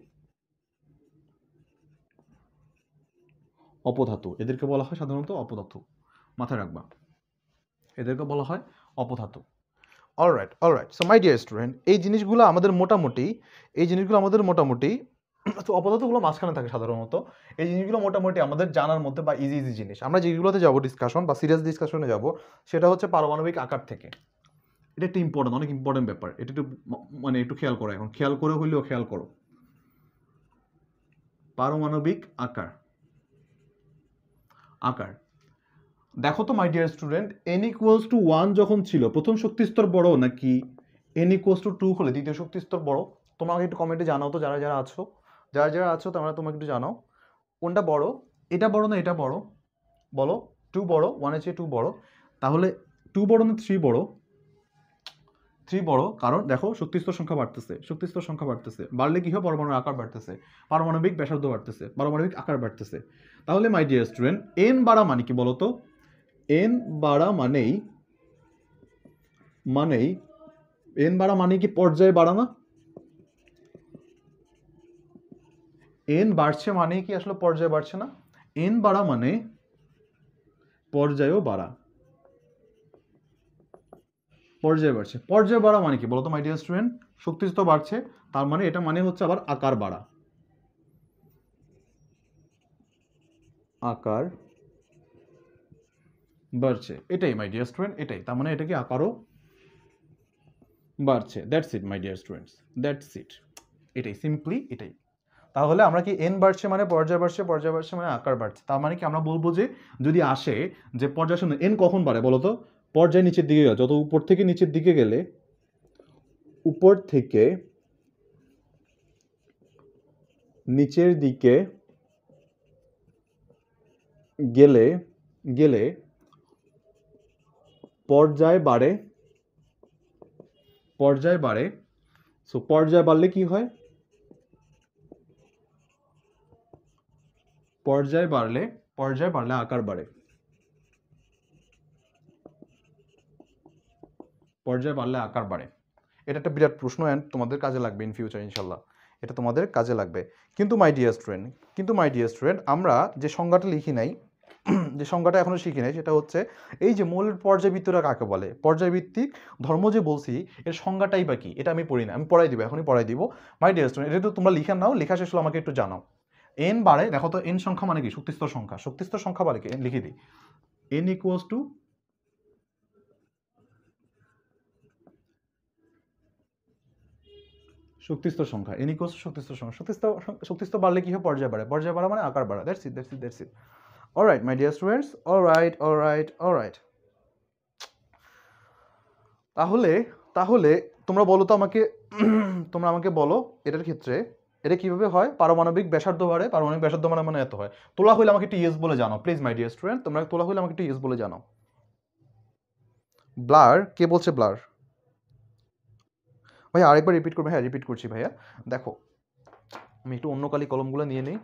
অপধাতু এদেরকে বলা হয় সাধারণত অপধাতু মাথায় রাখবা এদেরকে বলা হয় অপধাতু alright alright so my dear student এই জিনিসগুলো আমাদের মোটামুটি এই জিনিসগুলো আমাদের মোটামুটি তো অপদাতগুলো মাঝখানে থাকে সাধারণত এই জিনিসগুলো মোটামুটি আমাদের জানার মধ্যে বা ইজি ইজি জিনিস আমরা যেগুলোতে যাবো ডিসকাশন বা সিরিয়াস ডিসকাশনে যাব সেটা হচ্ছে পারমাণবিক আকার থেকে এটা একটা ইম্পর্টেন্ট অনেক ইম্পর্টেন্ট ব্যাপার এটা একটু মানে একটু খেয়াল করো এখন খেয়াল করে হইলেও খেয়াল করো পারমাণবিক আকার আকার দেখো তো my dear student N equals to one যখন ছিল প্রথম শক্তিস্তর বড় নাকি এন ইকুয়ালস টু টু হলে দ্বিতীয় শক্তিস্তর বড় তোমাকে একটু কমেন্টে জানাও তো যারা যারা আছো যারা যারা আছো তোমরা তোমাকে একটু জানাও কোনটা বড় এটা বড় না এটা বড় বলো টু বড় ওয়ানের চেয়ে টু বড় তাহলে টু বড় না থ্রি বড় থ্রি বড় কারণ দেখো শক্তিস্তর সংখ্যা বাড়তেছে শক্তিস্তর সংখ্যা বাড়তেছে বাড়লে কী হয় পরমাণুর আকার বাড়তেছে পারমাণবিক ব্যাসার্ধ বাড়তেছে পারমাণবিক আকার বাড়তেছে তাহলে মাই ডিয়ার স্টুডেন্ট এন বাড়া মানে কি বলতো এন বাড়া মানেই মানেই এন বাড়া মানে কি পর্যায়ে বাড়া না এন বাড়ছে মানে কি আসলে পর্যায়ে বাড়ছে না এন বাড়া মানে পর্যায়েও বাড়া পর্যায়ে বাড়ছে পর্যায়ে বাড়া মানে কি বলতো মাই ডিয়ার স্টুডেন্ট শক্তি তো বাড়ছে তার মানে এটা মানে হচ্ছে আবার আকার বাড়া আকার বাড়ছে এটাই মাই ডিয়ার স্টুডেন্ট এটাই তার মানে এটা কি আকারও বাড়ছে that's it my dear students that's it এটাই সিম্পলি এটাই তাহলে আমরা কি এন বাড়ছে মানে পর্যায় বাড়ছে পর্যায় বাড়ছে মানে আকার বাড়ছে তার মানে কি আমরা বলবো যে যদি আসে যে পর্যায় শূন্য এন কখন বাড়ে বলো তো পর্যায় নিচের দিকে যত উপর থেকে নিচের দিকে গেলে উপর থেকে নিচের দিকে গেলে গেলে পর্যায় বাড়ে পর্যায় বাড়ে সো পর্যায় বাড়লে কি হয় পর্যায় বাড়লে পর্যায় বাড়লে আকার বাড়ে পর্যায়ে বাড়লে আকার বাড়ে এটা একটা বিরাট প্রশ্ন অ্যান্ড তোমাদের কাজে লাগবে ইন ফিউচার ইনশাল্লাহ এটা তোমাদের কাজে লাগবে কিন্তু মাই ডিয়ার স্টুডেন্ট কিন্তু মাই ডিয়ার স্টুডেন্ট আমরা যে সংজ্ঞাটা লিখি নাই যে সংজ্ঞাটা এখনও শিখি নাই সেটা হচ্ছে এই যে মূল পর্যায়বৃত্তরা কাকে বলে পর্যায়ভিত্তিক ধর্ম যে বলছি এর সংজ্ঞাটাই বা কি এটা আমি পড়ি না আমি পড়াই দিব এখনই পড়াই দিব মাই ডিয়ার স্টুডেন্ট এটা তো তোমরা লিখে নাও লেখা শেষ হলো আমাকে একটু জানাও এন বাড়ে দেখো তো এন সংখ্যা মানে কি শক্তিস্তর সংখ্যা শক্তিস্তর সংখ্যা বাড়ে কি লিখে দিই এন ইকুয়ালস টু শক্তিস্থ সংখ্যা এনি কোস শক্তিস্থ সংখ্যা শক্তিস্থ শক্তিস্তর বাড়লে কী হয় পর্যায় বাড়ে পর্যায় বাড়া মানে আকার বাড়া that's it that's it that's it all right my dear students all right all right all right তাহলে তাহলে তোমরা বলো তো আমাকে তোমরা আমাকে বলো এটার ক্ষেত্রে এটা কীভাবে হয় পারমাণবিক ব্যাসার্ধ বাড়ে পারমাণবিক ব্যাসার্ধ মানে মানে এত হয় তোলা হইলে আমাকে টিএস ইয়েস বলে জানো প্লিজ মাই ডিয়ার স্টুডেন্ট তোমরা তোলা হইলে আমাকে একটি ইয়েস বলে জানো ব্লার কে বলছে ব্লার ভাইয়া আরেকবার রিপিট করবো হ্যাঁ রিপিট করছি ভাইয়া দেখো আমি একটু অন্য কালি কলমগুলো নিয়ে নিই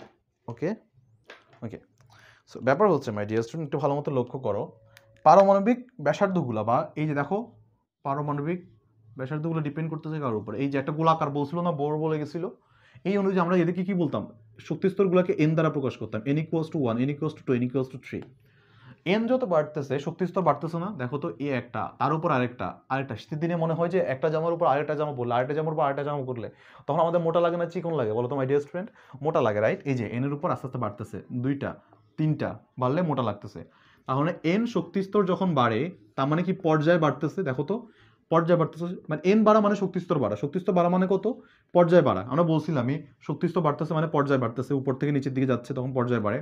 ওকে ওকে সো ব্যাপার হচ্ছে মাই ডিয়ার স্টুডেন্ট একটু ভালো মতো লক্ষ্য করো পারমাণবিক ব্যাসার্ধগুলা বা এই যে দেখো পারমাণবিক ব্যাসার্ধগুলো ডিপেন্ড করতেছে কার উপর এই যে একটা গোলাকার বলছিল না বড় বলে গেছিল এই অনুযায়ী আমরা এদেরকে কী বলতাম শক্তিস্তরগুলোকে এন দ্বারা প্রকাশ করতাম N to one N equals to two N to three N যত বাড়তেছে শক্তিস্তর বাড়তেছে না দেখো তো এ একটা তার উপর আরেকটা আরেকটা শীতের দিনে মনে হয় যে একটা জামার উপর আরেকটা জামা পরলে আরেকটা জামার উপর আরেকটা জামা পরলে তখন আমাদের মোটা লাগে না চিকন লাগে বলো তো মাই ডিয়ার স্টুডেন্ট মোটা লাগে রাইট এই যে এনের উপর আস্তে আস্তে বাড়তেছে দুইটা তিনটা বাড়লে মোটা লাগতেছে তাহলে এন শক্তিস্তর যখন বাড়ে তার মানে কি পর্যায় বাড়তেছে দেখো তো পর্যায় বাড়তেছে মানে এন বাড়া মানে শক্তিস্তর বাড়া শক্তিস্তর বাড়া মানে কত পর্যায় বাড়া আমরা বলছিলাম শক্তিস্তর বাড়তেছে মানে পর্যায় বাড়তেছে উপর থেকে নিচের দিকে যাচ্ছে তখন পর্যায় বাড়ে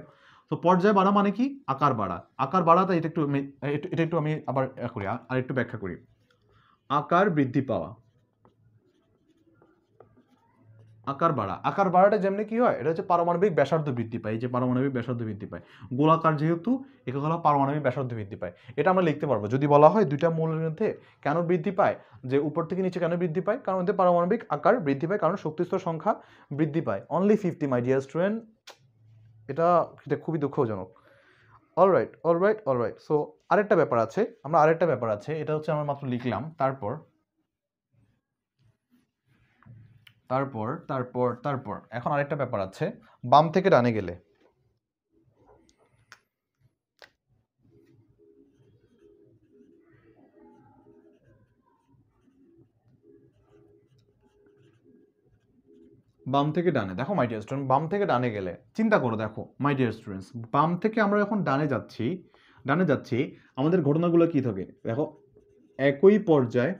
তো পর্যায় বাড়া মানে কি আকার বাড়া আকার বাড়াটা এটা একটু এটা একটু আমি আবার করি আর একটু ব্যাখ্যা করি আকার বৃদ্ধি পাওয়া আকার বাড়া আকার বাড়াটা যেমনি কি হয় এটা হচ্ছে পারমাণবিক ব্যাসার্ধ বৃদ্ধি পায় এই যে পারমাণবিক ব্যাসার্ধ বৃদ্ধি পায় গোলাকার যেহেতু একে হলো পারমাণবিক ব্যাসার্ধ বৃদ্ধি পায় এটা আমরা লিখতে পারবো যদি বলা হয় দুইটা মূলের মধ্যে কেন বৃদ্ধি পায় যে উপর থেকে নিচে কেন বৃদ্ধি পায় কারণ এতে পারমাণবিক আকার বৃদ্ধি পায় কারণ শক্তিস্তর সংখ্যা বৃদ্ধি পায় only fifty my dear student এটা এটা খুবই দুঃখজনক অলরাইট অলরাইট রাইট সো আরেকটা ব্যাপার আছে আমরা আরেকটা ব্যাপার আছে এটা হচ্ছে আমরা মাত্র লিখলাম তারপর তারপর তারপর তারপর এখন আরেকটা ব্যাপার আছে বাম থেকে ডানে গেলে বাম থেকে ডানে দেখো মাই ডিয়ার স্টুডেন্ট বাম থেকে ডানে গেলে চিন্তা করো দেখো মাই ডিয়ার স্টুডেন্টস বাম থেকে আমরা এখন ডানে যাচ্ছি ডানে যাচ্ছি আমাদের ঘটনাগুলো কি থাকে দেখো একই পর্যায়ে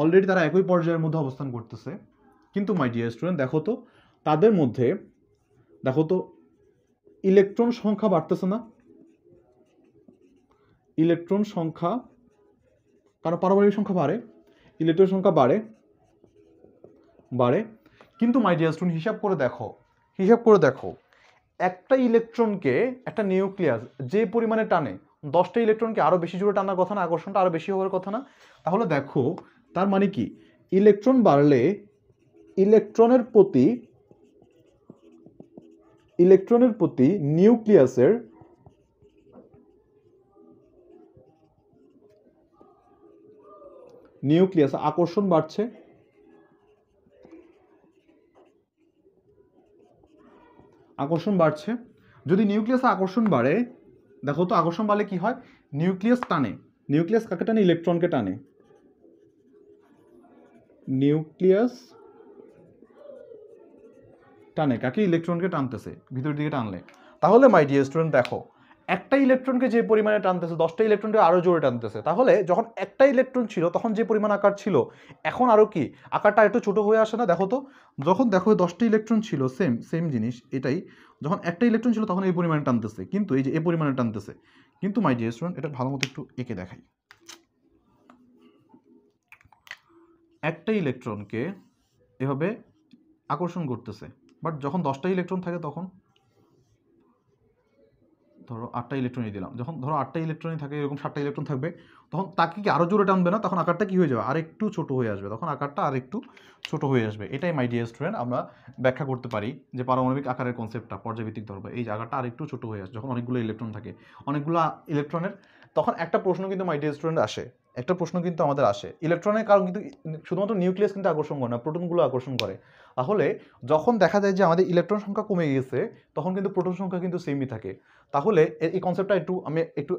অলরেডি তারা একই পর্যায়ের মধ্যে অবস্থান করতেছে কিন্তু মাই ডিয়ার স্টুডেন্ট দেখো তো তাদের মধ্যে দেখো তো ইলেকট্রন সংখ্যা বাড়তেছে না ইলেকট্রন সংখ্যা কারণ পারমাণবিক সংখ্যা বাড়ে ইলেকট্রন সংখ্যা বাড়ে বাড়ে কিন্তু মাই ডিয়ার স্টুডেন্ট হিসাব করে দেখো হিসাব করে দেখো একটা ইলেকট্রনকে একটা নিউক্লিয়াস যে পরিমাণে টানে দশটা ইলেকট্রনকে আরও বেশি জোরে টানার কথা না আকর্ষণটা আরও বেশি হওয়ার কথা না তাহলে দেখো তার মানে কি ইলেকট্রন বাড়লে ইলেকট্রনের প্রতি ইলেকট্রনের প্রতি নিউক্লিয়াসের নিউক্লিয়াস আকর্ষণ বাড়ছে আকর্ষণ বাড়ছে যদি নিউক্লিয়াসে আকর্ষণ বাড়ে দেখো তো আকর্ষণ বাড়লে কি হয় নিউক্লিয়াস টানে নিউক্লিয়াস কাকে টানে ইলেকট্রনকে টানে নিউক্লিয়াস টানে কাকে ইলেকট্রনকে টানতেছে ভিতর দিকে টানলে তাহলে মাই ডিয়ার স্টুডেন্ট দেখো একটা ইলেকট্রনকে যে পরিমাণে টানতেছে দশটা ইলেকট্রনকে আরও জোরে টানতেছে তাহলে যখন একটা ইলেকট্রন ছিল তখন যে পরিমাণ আকার ছিল এখন আরও কি আকারটা একটু ছোটো হয়ে আসে না দেখো তো যখন দেখো দশটা ইলেকট্রন ছিল সেম সেম জিনিস এটাই যখন একটা ইলেকট্রন ছিল তখন এই পরিমাণে টানতেছে কিন্তু এই যে এই পরিমাণে টানতেছে কিন্তু মাই ডিয়ার স্টুডেন্ট এটা ভালো মতো একটু এঁকে দেখাই একটা ইলেকট্রনকে এভাবে আকর্ষণ করতেছে বাট যখন দশটা ইলেকট্রন থাকে তখন ধরো আটটা ইলেকট্রনই দিলাম যখন ধরো আটটা ইলেকট্রনই থাকে এরকম সাতটা ইলেকট্রন থাকবে তখন তাকে কি আরও জোরে টানবে না তখন আকারটা কী হয়ে যাবে আর একটু ছোটো হয়ে আসবে তখন আকারটা আর একটু ছোটো হয়ে আসবে এটাই মাই ডিয়ার স্টুডেন্ট আমরা ব্যাখ্যা করতে পারি যে পারমাণবিক আকারের কনসেপ্টটা পর্যাবৃত্তিক ধর্ম এই জায়গাটা আর একটু ছোটো হয়ে আসবে যখন অনেকগুলো ইলেকট্রন থাকে অনেকগুলো ইলেকট্রনের তখন একটা প্রশ্ন কিন্তু মাই ডিয়ার স্টুডেন্ট আসে একটা প্রশ্ন কিন্তু আমাদের আসে ইলেকট্রনের কারণ কিন্তু শুধুমাত্র নিউক্লিয়াস কিন্তু আকর্ষণ করে না প্রোটনগুলো আকর্ষণ করে তাহলে যখন দেখা যায় যে আমাদের ইলেকট্রন সংখ্যা কমে গেছে তখন কিন্তু প্রোটন সংখ্যা কিন্তু সেমই থাকে তাহলে এই কনসেপ্টটা একটু আমি একটু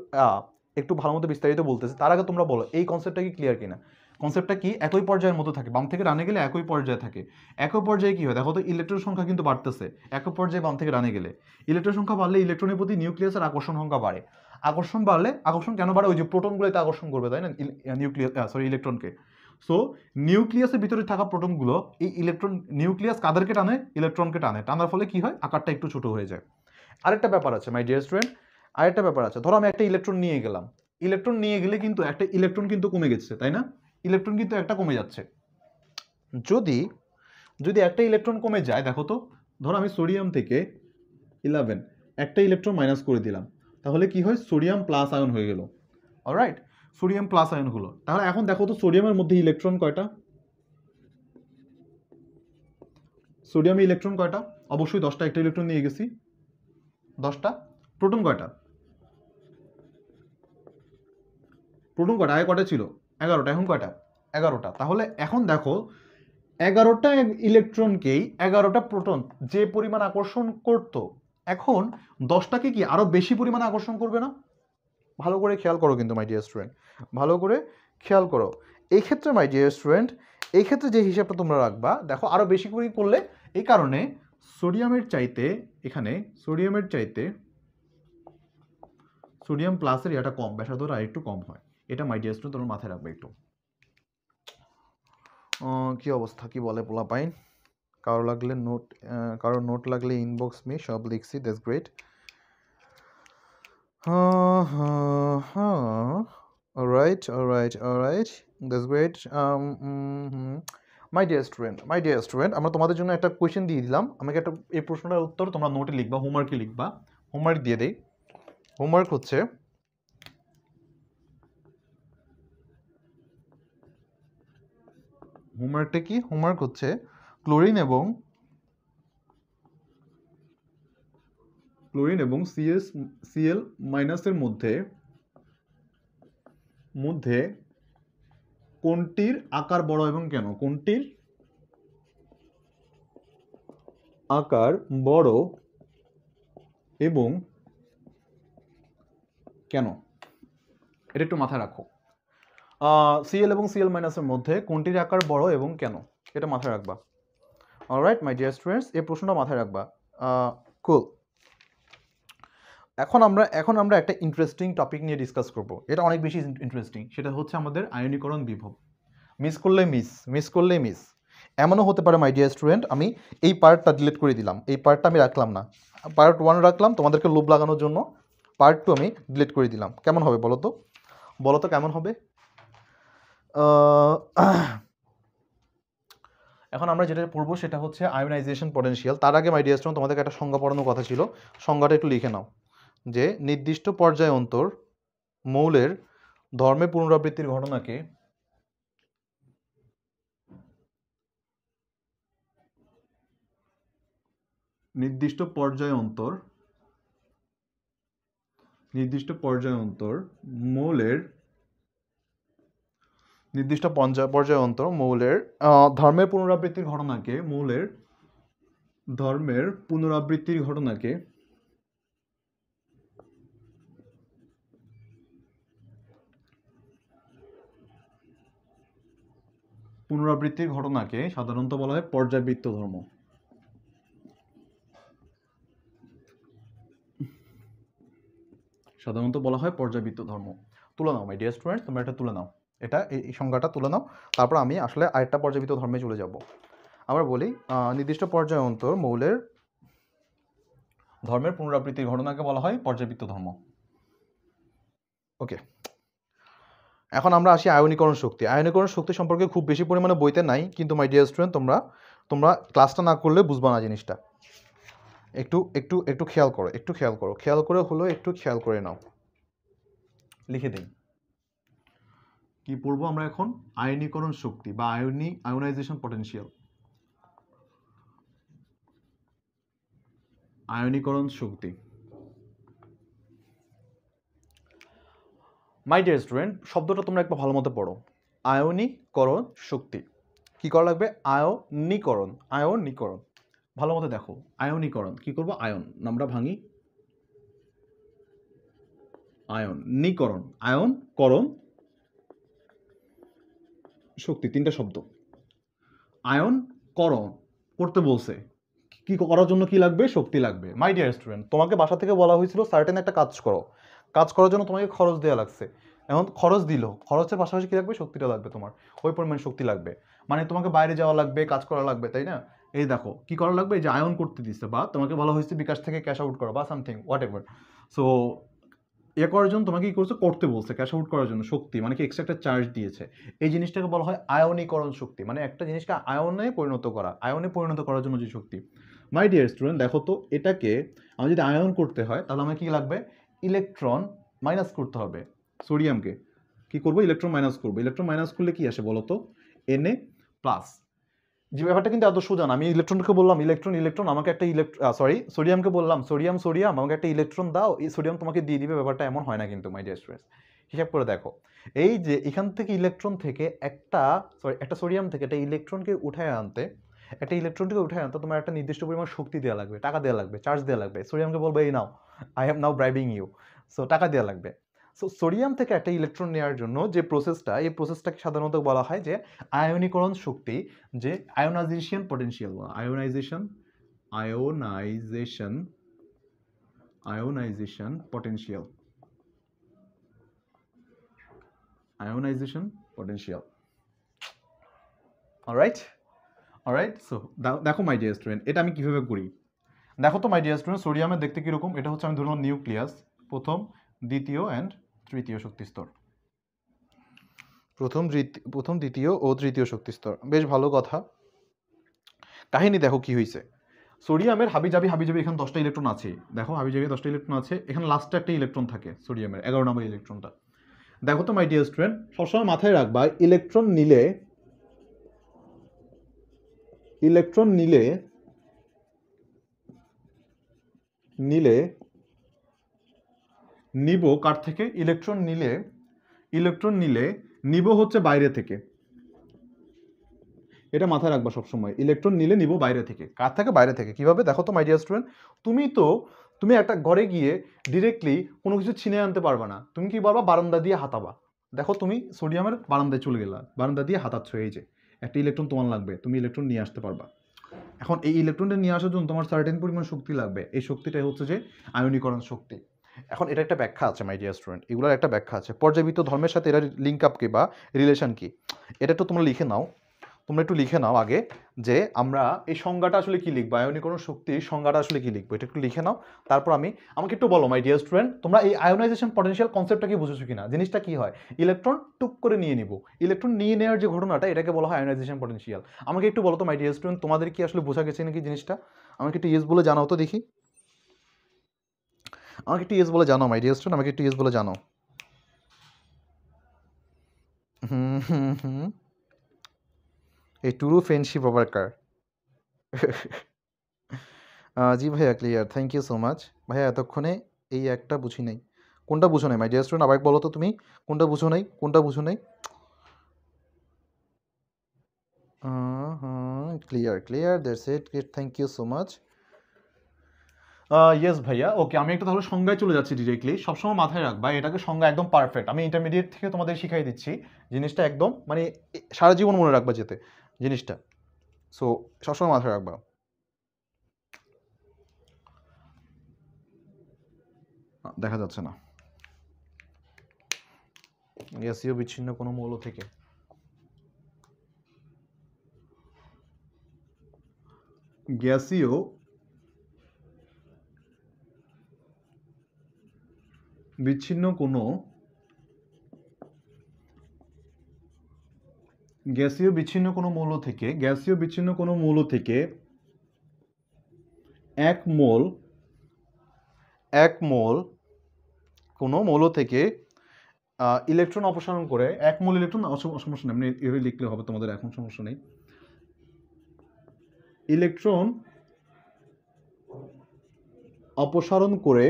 একটু ভালো মতো বিস্তারিত বলতেছি তার আগে তোমরা বলো এই কনসেপ্টটা কি ক্লিয়ার কিনা কনসেপ্টটা কি একই পর্যায়ের মতো থাকে বাম থেকে রানে গেলে একই পর্যায়ে থাকে একই পর্যায়ে কী হয় দেখো তো ইলেকট্রন সংখ্যা কিন্তু বাড়তেছে একই পর্যায়ে বাম থেকে রানে গেলে ইলেকট্রন সংখ্যা বাড়লে ইলেকট্রনের প্রতি নিউক্লিয়াসের আকর্ষণ সংখ্যা বাড়ে আকর্ষণ বাড়লে আকর্ষণ কেন বাড়ে ওই যে প্রোটনগুলোতে আকর্ষণ করবে তাই না নিউক্লিয়াস সরি ইলেকট্রনকে সো নিউক্লিয়াসের ভিতরে থাকা প্রোটনগুলো এই ইলেকট্রন নিউক্লিয়াস কাদেরকে টানে ইলেকট্রনকে টানে টানার ফলে কি হয় আকারটা একটু ছোট হয়ে যায় আরেকটা ব্যাপার আছে মাই ডিয়ার স্টুডেন্ট আরেকটা ব্যাপার আছে ধরো আমি একটা ইলেকট্রন নিয়ে গেলাম ইলেকট্রন নিয়ে গেলে কিন্তু একটা ইলেকট্রন কিন্তু কমে গেছে তাই না ইলেকট্রন কিন্তু একটা কমে যাচ্ছে যদি যদি একটা ইলেকট্রন কমে যায় দেখো তো ধরো আমি সোডিয়াম থেকে ইলেভেন একটা ইলেকট্রন মাইনাস করে দিলাম তাহলে কি হয় সোডিয়াম প্লাস আয়ন হয়ে গেল অলরাইট সোডিয়াম প্লাস আয়ন হলো তাহলে এখন দেখো তো সোডিয়ামের মধ্যে ইলেকট্রন কয়টা সোডিয়ামে ইলেকট্রন কয়টা অবশ্যই দশটা একটা ইলেকট্রন নিয়ে গেছি দশটা প্রোটন কয়টা প্রোটন কয়টা আগে কটা ছিল এগারোটা এখন কয়টা এগারোটা তাহলে এখন দেখো এগারোটা ইলেকট্রনকেই এগারোটা প্রোটন যে পরিমাণ আকর্ষণ করতো এখন দশটাকে কি আরও বেশি পরিমাণে আকর্ষণ করবে না ভালো করে খেয়াল করো কিন্তু মাই ডিয়ার স্টুডেন্ট ভালো করে খেয়াল করো এই ক্ষেত্রে মাই ডিয়ার স্টুডেন্ট এই ক্ষেত্রে যে হিসাবটা তোমরা রাখবা দেখো আরও বেশি করে করলে এই কারণে সোডিয়ামের চাইতে এখানে সোডিয়ামের চাইতে সোডিয়াম প্লাসের এটা কম ব্যাসার্ধটা আর একটু কম হয় এটা মাই ডিয়ার স্টুডেন্ট তোমার মাথায় রাখবে একটু কি অবস্থা কি বলে পোলা পাইন কারো লাগলে নোট কারো নোট লাগলে ইনবক্স মি সব লিখছি that's great right right right that's great my dear student my dear student আমরা তোমাদের জন্য একটা কোয়েশ্চেন দিয়ে দিলাম আমাকে একটা এই প্রশ্নটার উত্তর তোমরা নোটে লিখবা হোমওয়ার্কে লিখবা হোমওয়ার্ক দিয়ে দিই হোমওয়ার্ক হচ্ছে হোমওয়ার্কটা কি হোমওয়ার্ক হচ্ছে ক্লোরিন এবং ক্লোরিন এবং সিএস সিএল মাইনাসের মধ্যে মধ্যে কোনটির আকার বড় এবং কেন কোনটির আকার বড় এবং কেন এটা একটু মাথায় রাখো সিএল এবং সিএল মাইনাসের মধ্যে কোনটির আকার বড় এবং কেন এটা মাথায় রাখবা অলরাইট মাই ডিয়ার স্টুডেন্টস এই প্রশ্নটা মাথায় রাখবা কুল এখন আমরা এখন আমরা একটা ইন্টারেস্টিং টপিক নিয়ে ডিসকাস করব এটা অনেক বেশি ইন্টারেস্টিং সেটা হচ্ছে আমাদের আয়নীকরণ বিভব মিস করলে মিস মিস করলে মিস এমনও হতে পারে মাই ডিয়ার স্টুডেন্ট আমি এই পার্টটা ডিলিট করে দিলাম এই পার্টটা আমি রাখলাম না পার্ট ওয়ান রাখলাম তোমাদেরকে লোভ লাগানোর জন্য পার্ট টু আমি ডিলিট করে দিলাম কেমন হবে বলো তো বলো তো কেমন হবে এখন আমরা যেটা পড়বো সেটা হচ্ছে আয়োনাইজেশন পটেনশিয়াল তার আগে মাই ডিয়ার তোমাদেরকে একটা সংজ্ঞা পড়ানোর কথা ছিল সংজ্ঞাটা একটু লিখে নাও যে নির্দিষ্ট পর্যায় অন্তর মৌলের ধর্মে পুনরাবৃত্তির ঘটনাকে নির্দিষ্ট পর্যায় অন্তর নির্দিষ্ট পর্যায় অন্তর মৌলের নির্দিষ্ট পর্যায় অন্তর মৌলের ধর্মের পুনরাবৃত্তির ঘটনাকে মৌলের ধর্মের পুনরাবৃত্তির ঘটনাকে পুনরাবৃত্তির ঘটনাকে সাধারণত বলা হয় পর্যাবৃত্ত ধর্ম সাধারণত বলা হয় পর্যাবৃত্ত ধর্ম তুলে নাও মাই ডিয়ার স্টুডেন্ট তোমরা এটা তুলে নাও এটা এই সংজ্ঞাটা তুলে নাও তারপর আমি আসলে আরেকটা পর্যাবৃত ধর্মে চলে যাব আমরা বলি নির্দিষ্ট পর্যায় অন্তর মৌলের ধর্মের পুনরাবৃত্তির ঘটনাকে বলা হয় পর্যাবৃত্ত ধর্ম ওকে এখন আমরা আসি আয়নীকরণ শক্তি আয়নীকরণ শক্তি সম্পর্কে খুব বেশি পরিমাণে বইতে নাই কিন্তু মাই ডিয়ার স্টুডেন্ট তোমরা তোমরা ক্লাসটা না করলে বুঝবা না জিনিসটা একটু একটু একটু খেয়াল করো একটু খেয়াল করো খেয়াল করে হলো একটু খেয়াল করে নাও লিখে দিই কি পড়বো আমরা এখন আয়নীকরণ শক্তি বা আয়নি আয়োনাইজেশন পটেনশিয়াল আয়নীকরণ শক্তি মাই ডিয়ার স্টুডেন্ট শব্দটা তোমরা একবার ভালো মতো পড়ো আয়নীকরণ শক্তি কি করা লাগবে আয়নীকরণ আয়নীকরণ ভালো মতো দেখো আয়নীকরণ কি করবো আয়ন আমরা ভাঙি আয়ন নিকরণ করণ শক্তি তিনটা শব্দ আয়ন করো করতে বলছে কি করার জন্য কি লাগবে শক্তি লাগবে মাই ডিয়ার স্টুডেন্ট তোমাকে বাসা থেকে বলা হয়েছিল সার্টেন একটা কাজ করো কাজ করার জন্য তোমাকে খরচ দেওয়া লাগছে এখন খরচ দিল খরচের পাশাপাশি কী লাগবে শক্তিটা লাগবে তোমার ওই পরিমাণ শক্তি লাগবে মানে তোমাকে বাইরে যাওয়া লাগবে কাজ করা লাগবে তাই না এই দেখো কি করা লাগবে যে আয়ন করতে দিচ্ছে বা তোমাকে বলা হয়েছে বিকাশ থেকে ক্যাশ আউট করো বা সামথিং হোয়াট এভার সো ইয়ে করার জন্য তোমাকে কী করছে করতে বলছে ক্যাশ আউট করার জন্য শক্তি মানে কি এক্সট্রা একটা চার্জ দিয়েছে এই জিনিসটাকে বলা হয় আয়নীকরণ শক্তি মানে একটা জিনিসকে আয়নে পরিণত করা আয়নে পরিণত করার জন্য যে শক্তি মাই ডিয়ার স্টুডেন্ট দেখো তো এটাকে আমার যদি আয়ন করতে হয় তাহলে আমার কী লাগবে ইলেকট্রন মাইনাস করতে হবে সোডিয়ামকে কি করবো ইলেকট্রন মাইনাস করবো ইলেকট্রন মাইনাস করলে কি আসে বলো তো এনএ প্লাস যে ব্যাপারটা কিন্তু এত সোজা না আমি ইলেকট্রনকে বললাম ইলেকট্রন ইলেকট্রন আমাকে একটা ইলেকট্র সরি সোডিয়ামকে বললাম সোডিয়াম সোডিয়াম আমাকে একটা ইলেকট্রন দাও এই সোডিয়াম তোমাকে দিয়ে দিবে ব্যাপারটা এমন হয় না কিন্তু মাই ডিয়ার স্টুডেন্টস হিসাব করে দেখো এই যে এখান থেকে ইলেকট্রন থেকে একটা সরি একটা সোডিয়াম থেকে একটা ইলেকট্রনকে উঠায় আনতে একটা ইলেকট্রনকে উঠায় আনতে তোমার একটা নির্দিষ্ট পরিমাণ শক্তি দেওয়া লাগবে টাকা দেওয়া লাগবে চার্জ দেওয়া লাগবে সোডিয়ামকে বলবে এই now I have now bribing you so টাকা দেওয়া লাগবে সো সোডিয়াম থেকে একটা ইলেকট্রন নেওয়ার জন্য যে প্রসেসটা এই প্রসেসটাকে সাধারণত বলা হয় যে আয়নীকরণ শক্তি যে ionization potential ionization ionization ionization potential ionization potential alright alright so দেখো মাই ডিয়ার স্টুডেন্ট এটা আমি কীভাবে করি দেখো তো মাই ডিয়ার স্টুডেন্ট সোডিয়ামের দেখতে কীরকম এটা হচ্ছে আমি ধরুন নিউক্লিয়াস প্রথম দ্বিতীয় অ্যান্ড তৃতীয় শক্তি স্তর প্রথম প্রথম দ্বিতীয় ও তৃতীয় শক্তি স্তর বেশ ভালো কথা কাহিনী দেখো কি হয়েছে সোডিয়ামের হাবিজাবি হাবিজাবি এখানে দশটা ইলেকট্রন আছে দেখো হাবিজাবি দশটা ইলেকট্রন আছে এখানে লাস্টে একটা ইলেকট্রন থাকে সোডিয়ামের এগারো নম্বর ইলেকট্রনটা দেখো তো মাই ডিয়ার স্টুডেন্ট সবসময় মাথায় রাখবা ইলেকট্রন নিলে ইলেকট্রন নিলে নিলে নিব কার থেকে ইলেকট্রন নিলে ইলেকট্রন নিলে নিব হচ্ছে বাইরে থেকে এটা মাথায় রাখবা সবসময় ইলেকট্রন নিলে নিব বাইরে থেকে কার থেকে বাইরে থেকে কিভাবে দেখো তো মাইডিয়া স্টুডেন্ট তুমি তো তুমি একটা ঘরে গিয়ে ডিরেক্টলি কোনো কিছু ছিনে আনতে পারবা না তুমি কি বলবা বারান্দা দিয়ে হাতাবা দেখো তুমি সোডিয়ামের বারান্দায় চলে গেলা বারান্দা দিয়ে হাতাচ্ছ এই যে একটা ইলেকট্রন তোমার লাগবে তুমি ইলেকট্রন নিয়ে আসতে পারবা এখন এই ইলেকট্রনটা নিয়ে আসার জন্য তোমার সার্টেন পরিমাণ শক্তি লাগবে এই শক্তিটাই হচ্ছে যে আয়নীকরণ শক্তি এখন এটা একটা ব্যাখ্যা আছে মাই ডিয়ার স্টুডেন্ট এগুলোর একটা ব্যাখ্যা আছে পর্যাবৃত্ত ধর্মের সাথে এরা লিঙ্ক আপ কি বা রিলেশন কি এটা একটু তোমরা লিখে নাও তোমরা একটু লিখে নাও আগে যে আমরা এই সংজ্ঞাটা আসলে কি লিখবো আয়নীকরণ শক্তির সংজ্ঞাটা আসলে কি লিখবো এটা একটু লিখে নাও তারপর আমি আমাকে একটু বলো মাই ডিয়ার স্টুডেন্ট তোমরা এই আয়োনাইজেশন পটেনশিয়াল কনসেপ্টটা কি বুঝেছো কিনা জিনিসটা কি হয় ইলেকট্রন টুক করে নিয়ে নিব ইলেকট্রন নিয়ে নেওয়ার যে ঘটনাটা এটাকে বলা হয় আয়োনাইজেশন পটেনশিয়াল আমাকে একটু বলো তো মাই ডিয়ার স্টুডেন্ট তোমাদের কি আসলে বোঝা গেছে নাকি জিনিসটা আমাকে একটু ইয়েস বলে জানাও তো দেখি আমাকে টিএস বলে জানো মাই ডিয়ার স্টুডেন্ট আমাকে টিএস বলে জানো হুম হুম হুম এই টুরু ফ্রেন্ডশিপ আবার কার জি ভাইয়া clear thank you so much ভাইয়া এতক্ষণে এই একটা বুঝি নাই কোনটা বুঝো নাই মাই ডিয়ার স্টুডেন্ট আবার বলো তো তুমি কোনটা বুঝো নাই কোনটা বুঝো নাই clear clear that's it thank you so much yes ভাইয়া ওকে আমি একটা তাহলে সংজ্ঞায় চলে যাচ্ছি ডিরেক্টলি সবসময় মাথায় রাখবা এটাকে সংজ্ঞা একদম পারফেক্ট আমি ইন্টারমিডিয়েট থেকে তোমাদের শিখাই দিচ্ছি জিনিসটা একদম মানে সারা জীবন মনে রাখবা যেতে জিনিসটা সো সবসময় মাথায় রাখবা দেখা যাচ্ছে না গ্যাসিও বিচ্ছিন্ন কোনো মৌল থেকে গ্যাসীয় বিচ্ছিন্ন কোনো গ্যাসীয় বিচ্ছিন্ন কোনো মৌল থেকে গ্যাসীয় বিচ্ছিন্ন কোনো মৌল থেকে এক মোল এক মোল কোনো মৌল থেকে ইলেকট্রন অপসারণ করে এক মোল ইলেকট্রন সমস্যা নেই এভাবে লিখলে হবে তোমাদের এখন সমস্যা নেই ইলেকট্রন অপসারণ করে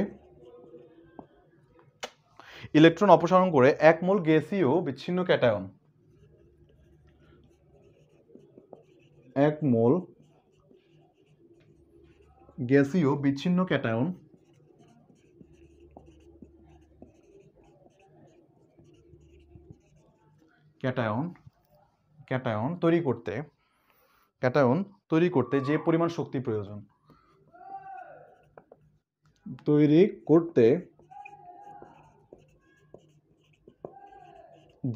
ইলেকট্রন অপসারণ করে এক মোল গ্যাসীয় বিচ্ছিন্ন ক্যাটায়ন এক মোল গ্যাসীয় বিচ্ছিন্ন ক্যাটায়ন ক্যাটায়ন ক্যাটায়ন তৈরি করতে ক্যাটায়ন তৈরি করতে যে পরিমাণ শক্তি প্রয়োজন তৈরি করতে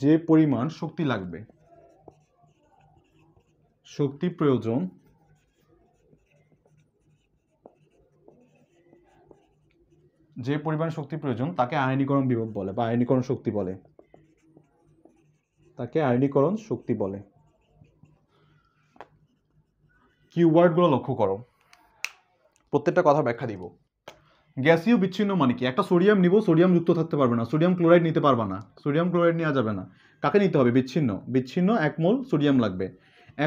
যে পরিমাণ শক্তি লাগবে শক্তি প্রয়োজন যে পরিমাণ শক্তি প্রয়োজন তাকে আয়নীকরণ বিভব বলে বা আয়নীকরণ শক্তি বলে তাকে আয়নীকরণ শক্তি বলে কিওয়ার্ডগুলো লক্ষ্য করো প্রত্যেকটা কথা ব্যাখ্যা দিব গ্যাসীয় বিচ্ছিন্ন মানে কি একটা সোডিয়াম নিব সোডিয়াম যুক্ত থাকতে পারবে না সোডিয়াম ক্লোরাইড নিতে পারবে না সোডিয়াম ক্লোরাইড নেওয়া যাবে না কাকে নিতে হবে বিচ্ছিন্ন বিচ্ছিন্ন এক মোল সোডিয়াম লাগবে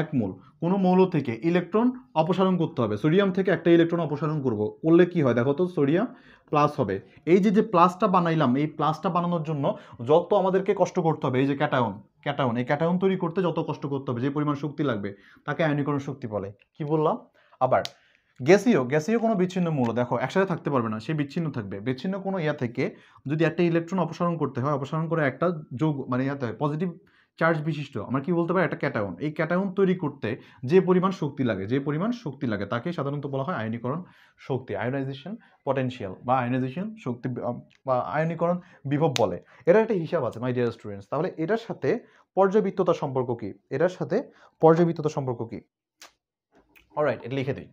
এক মোল কোনো মৌল থেকে ইলেকট্রন অপসারণ করতে হবে সোডিয়াম থেকে একটা ইলেকট্রন অপসারণ করব করলে কি হয় দেখো তো সোডিয়াম প্লাস হবে এই যে যে প্লাসটা বানাইলাম এই প্লাসটা বানানোর জন্য যত আমাদেরকে কষ্ট করতে হবে এই যে ক্যাটায়ন ক্যাটায়ন এই ক্যাটায়ন তৈরি করতে যত কষ্ট করতে হবে যে পরিমাণ শক্তি লাগবে তাকে আয়নীকরণ শক্তি বলে কি বললাম আবার গ্যাসীয় গ্যাসীয় কোনো বিচ্ছিন্ন মূল দেখো একসাথে থাকতে পারবে না সে বিচ্ছিন্ন থাকবে বিচ্ছিন্ন কোনো ইয়া থেকে যদি একটা ইলেকট্রন অপসারণ করতে হয় অপসারণ করে একটা যোগ মানে ইয়াতে হয় পজিটিভ চার্জ বিশিষ্ট আমরা কি বলতে পারি একটা ক্যাটায়ন এই ক্যাটায়ন তৈরি করতে যে পরিমাণ শক্তি লাগে যে পরিমাণ শক্তি লাগে তাকে সাধারণত বলা হয় আয়নীকরণ শক্তি আয়োনাইজেশন পটেনশিয়াল বা আয়োনাইজেশন শক্তি বা আয়নীকরণ বিভব বলে এটার একটা হিসাব আছে মাই ডিয়ার স্টুডেন্টস তাহলে এটার সাথে পর্যবিত্ততা সম্পর্ক কী এটার সাথে পর্যবিত্ততা সম্পর্ক কী অলরাইট এটা লিখে দিই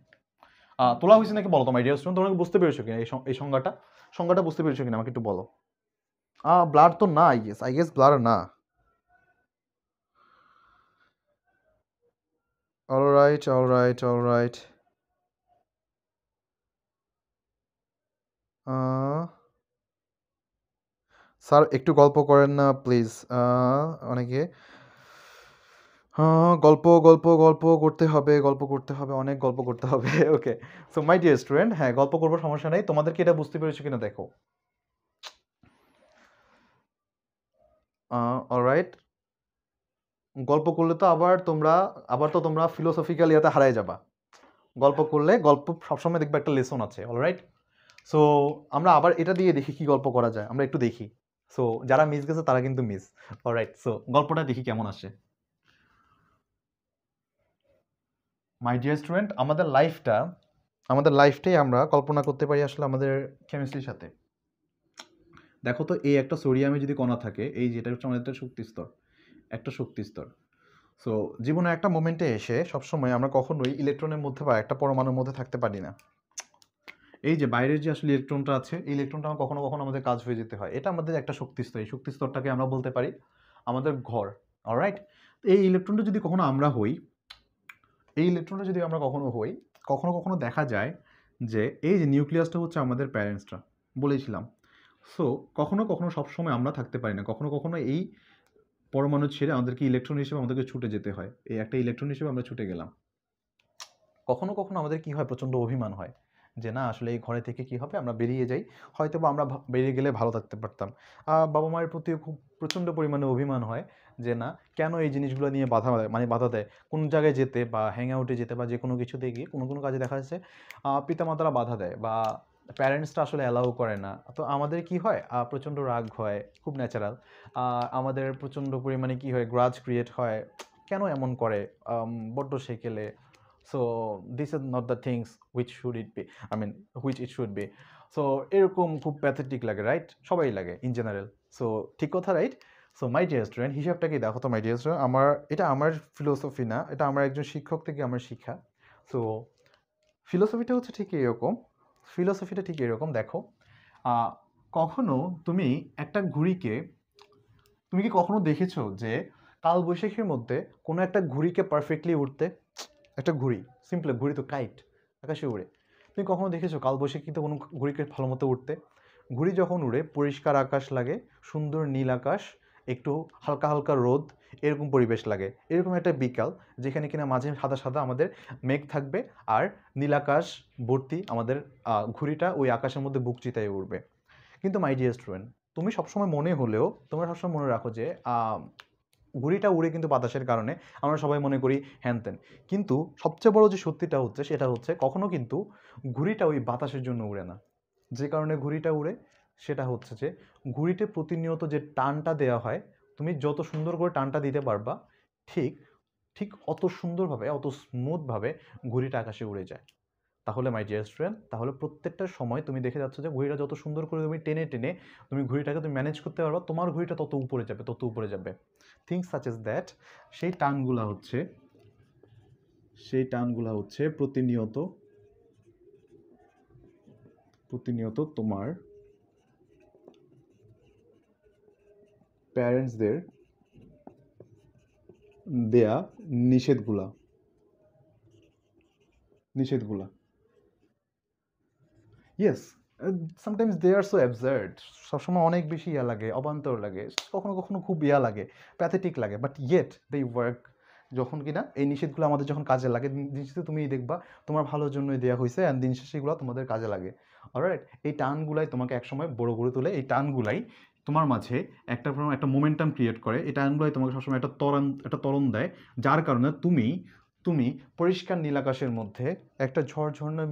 তোলা হয়েছে নাকি বলো তোমার ডিয়ার স্টুডেন্ট তোমাকে বুঝতে পেরেছো কিনা এই সংজ্ঞাটা সংজ্ঞাটা বুঝতে পেরেছো কিনা আমাকে একটু বলো ব্লাড তো না I guess I guess blood না অলরাইট অলরাইট অলরাইট স্যার একটু গল্প করেন না প্লিজ অনেকে হ্যাঁ গল্প গল্প গল্প করতে হবে গল্প করতে হবে অনেক গল্প করতে হবে okay so my dear student হ্যাঁ গল্প করবো সমস্যা নেই তোমাদেরকে এটা বুঝতে পেরেছো কিনা দেখো অলরাইট গল্প করলে তো আবার তোমরা আবার তো তোমরা ফিলোসফিক্যাল ইয়াতে হারাই যাবা গল্প করলে গল্প সবসময় দেখবে একটা লেসন আছে অলরাইট সো আমরা আবার এটা দিয়ে দেখি কি গল্প করা যায় আমরা একটু দেখি সো যারা মিস গেছে তারা কিন্তু মিস অলরাইট সো গল্পটা দেখি কেমন আসে মাই ডিয়ার স্টুডেন্ট আমাদের লাইফটা আমাদের লাইফটাই আমরা কল্পনা করতে পারি আসলে আমাদের কেমিস্ট্রির সাথে দেখো তো এই একটা সোডিয়ামে যদি কণা থাকে এই যেটা হচ্ছে আমাদের একটা শক্তিস্তর একটা শক্তিস্তর সো জীবনে একটা মোমেন্টে এসে সবসময় আমরা কখনোই ইলেকট্রনের মধ্যে বা একটা পরমাণুর মধ্যে থাকতে পারি না এই যে বাইরের যে আসলে ইলেকট্রনটা আছে এই ইলেকট্রনটা আমার কখনো কখনো আমাদের কাজ হয়ে যেতে হয় এটা আমাদের একটা শক্তিস্তর এই শক্তিস্তরটাকে আমরা বলতে পারি আমাদের ঘর অলরাইট এই ইলেকট্রনটা যদি কখনো আমরা হই এই ইলেকট্রনটা যদি আমরা কখনো হই কখনো কখনো দেখা যায় যে এই যে নিউক্লিয়াসটা হচ্ছে আমাদের প্যারেন্টসরা বলেছিলাম সো কখনো কখনো সবসময় আমরা থাকতে পারি না কখনো কখনো এই পরমাণু ছেড়ে আমাদেরকে ইলেকট্রন হিসেবে আমাদেরকে ছুটে যেতে হয় এই একটা ইলেকট্রন হিসেবে আমরা ছুটে গেলাম কখনো কখনো আমাদের কি হয় প্রচণ্ড অভিমান হয় যে না আসলে এই ঘরে থেকে কি হবে আমরা বেরিয়ে যাই হয়তো বা আমরা বেরিয়ে গেলে ভালো থাকতে পারতাম বাবা মায়ের প্রতি খুব প্রচণ্ড পরিমাণে অভিমান হয় যে না কেন এই জিনিসগুলো নিয়ে বাধা মানে বাধা দেয় কোন জায়গায় যেতে বা হ্যাং আউটে যেতে বা যে কোনো কিছু গিয়ে কোনো কোনো কাজে দেখা যাচ্ছে পিতামাতারা বাধা দেয় বা প্যারেন্টসটা আসলে অ্যালাউ করে না তো আমাদের কি হয় প্রচণ্ড রাগ হয় খুব ন্যাচারাল আমাদের প্রচণ্ড পরিমাণে কি হয় গ্রাজ ক্রিয়েট হয় কেন এমন করে বড্ড সেকেলে so this is not the things which should it be I mean which it should be so এরকম খুব প্যাথেটিক লাগে রাইট সবাই লাগে ইন জেনারেল সো ঠিক কথা right so my dear student হিসাবটা কি দেখো তো মাই ডিয়ার স্টুডেন্ট আমার এটা আমার ফিলোসফি না এটা আমার একজন শিক্ষক থেকে আমার শিক্ষা সো ফিলোসফিটা হচ্ছে ঠিক এরকম ফিলোসফিটা ঠিক এরকম দেখো কখনো তুমি একটা ঘুড়িকে তুমি কি কখনো দেখেছো যে কালবৈশাখীর মধ্যে কোনো একটা ঘুড়িকে পারফেক্টলি উঠতে একটা ঘুড়ি সিম্পল ঘুড়ি তো কাইট আকাশে উড়ে তুমি কখনো দেখেছো কিন্তু কোনো ঘুড়িকে ভালো মতো উঠতে ঘুড়ি যখন উড়ে পরিষ্কার আকাশ লাগে সুন্দর নীল আকাশ একটু হালকা হালকা রোদ এরকম পরিবেশ লাগে এরকম একটা বিকাল যেখানে কিনা মাঝে সাদা সাদা আমাদের মেঘ থাকবে আর নীল আকাশ ভর্তি আমাদের ঘুড়িটা ওই আকাশের মধ্যে বুক চিতায় উঠবে কিন্তু মাই ডিয়ার স্টুডেন্ট তুমি সবসময় মনে হলেও তোমরা সবসময় মনে রাখো যে ঘুড়িটা উড়ে কিন্তু বাতাসের কারণে আমরা সবাই মনে করি হ্যানতেন কিন্তু সবচেয়ে বড় যে সত্যিটা হচ্ছে সেটা হচ্ছে কখনো কিন্তু ঘুড়িটা ওই বাতাসের জন্য উড়ে না যে কারণে ঘুড়িটা উড়ে সেটা হচ্ছে যে ঘুড়িতে প্রতিনিয়ত যে টানটা দেওয়া হয় তুমি যত সুন্দর করে টানটা দিতে পারবা ঠিক ঠিক অত সুন্দরভাবে অত স্মুথভাবে ঘুড়িটা আকাশে উড়ে যায় তাহলে মাই ডিয়ার স্টুডেন্ট তাহলে প্রত্যেকটা সময় তুমি দেখে যাচ্ছ যে ঘুড়িটা যত সুন্দর করে তুমি টেনে টেনে তুমি ঘুড়িটাকে তুমি ম্যানেজ করতে পারবা তোমার ঘুড়িটা তত উপরে যাবে তত উপরে যাবে থিংস সাচ এস দ্যাট সেই টানগুলো হচ্ছে সেই টানগুলো হচ্ছে প্রতিনিয়ত প্রতিনিয়ত তোমার প্যারেন্টসদের দেয়া নিষেধগুলা নিষেধগুলা yes sometimes they are so absurd সবসময় অনেক বেশি ইয়া লাগে অবান্তর লাগে কখনো কখনো খুব ইয়া লাগে প্যাথেটিক লাগে বাট ইয়েট দে ওয়ার্ক যখন কিনা এই নিষেধগুলো আমাদের যখন কাজে লাগে দিন শেষে তুমি দেখবা তোমার ভালোর জন্যই দেওয়া হয়েছে অ্যান্ড দিন শেষে এগুলো তোমাদের কাজে লাগে অলরাইট এই টানগুলাই তোমাকে একসময় বড় করে তোলে এই টানগুলাই তোমার মাঝে একটা একটা মোমেন্টাম ক্রিয়েট করে এই টানগুলাই তোমাকে সবসময় একটা তরণ একটা তরণ দেয় যার কারণে তুমি তুমি পরিষ্কার নীল আকাশের মধ্যে একটা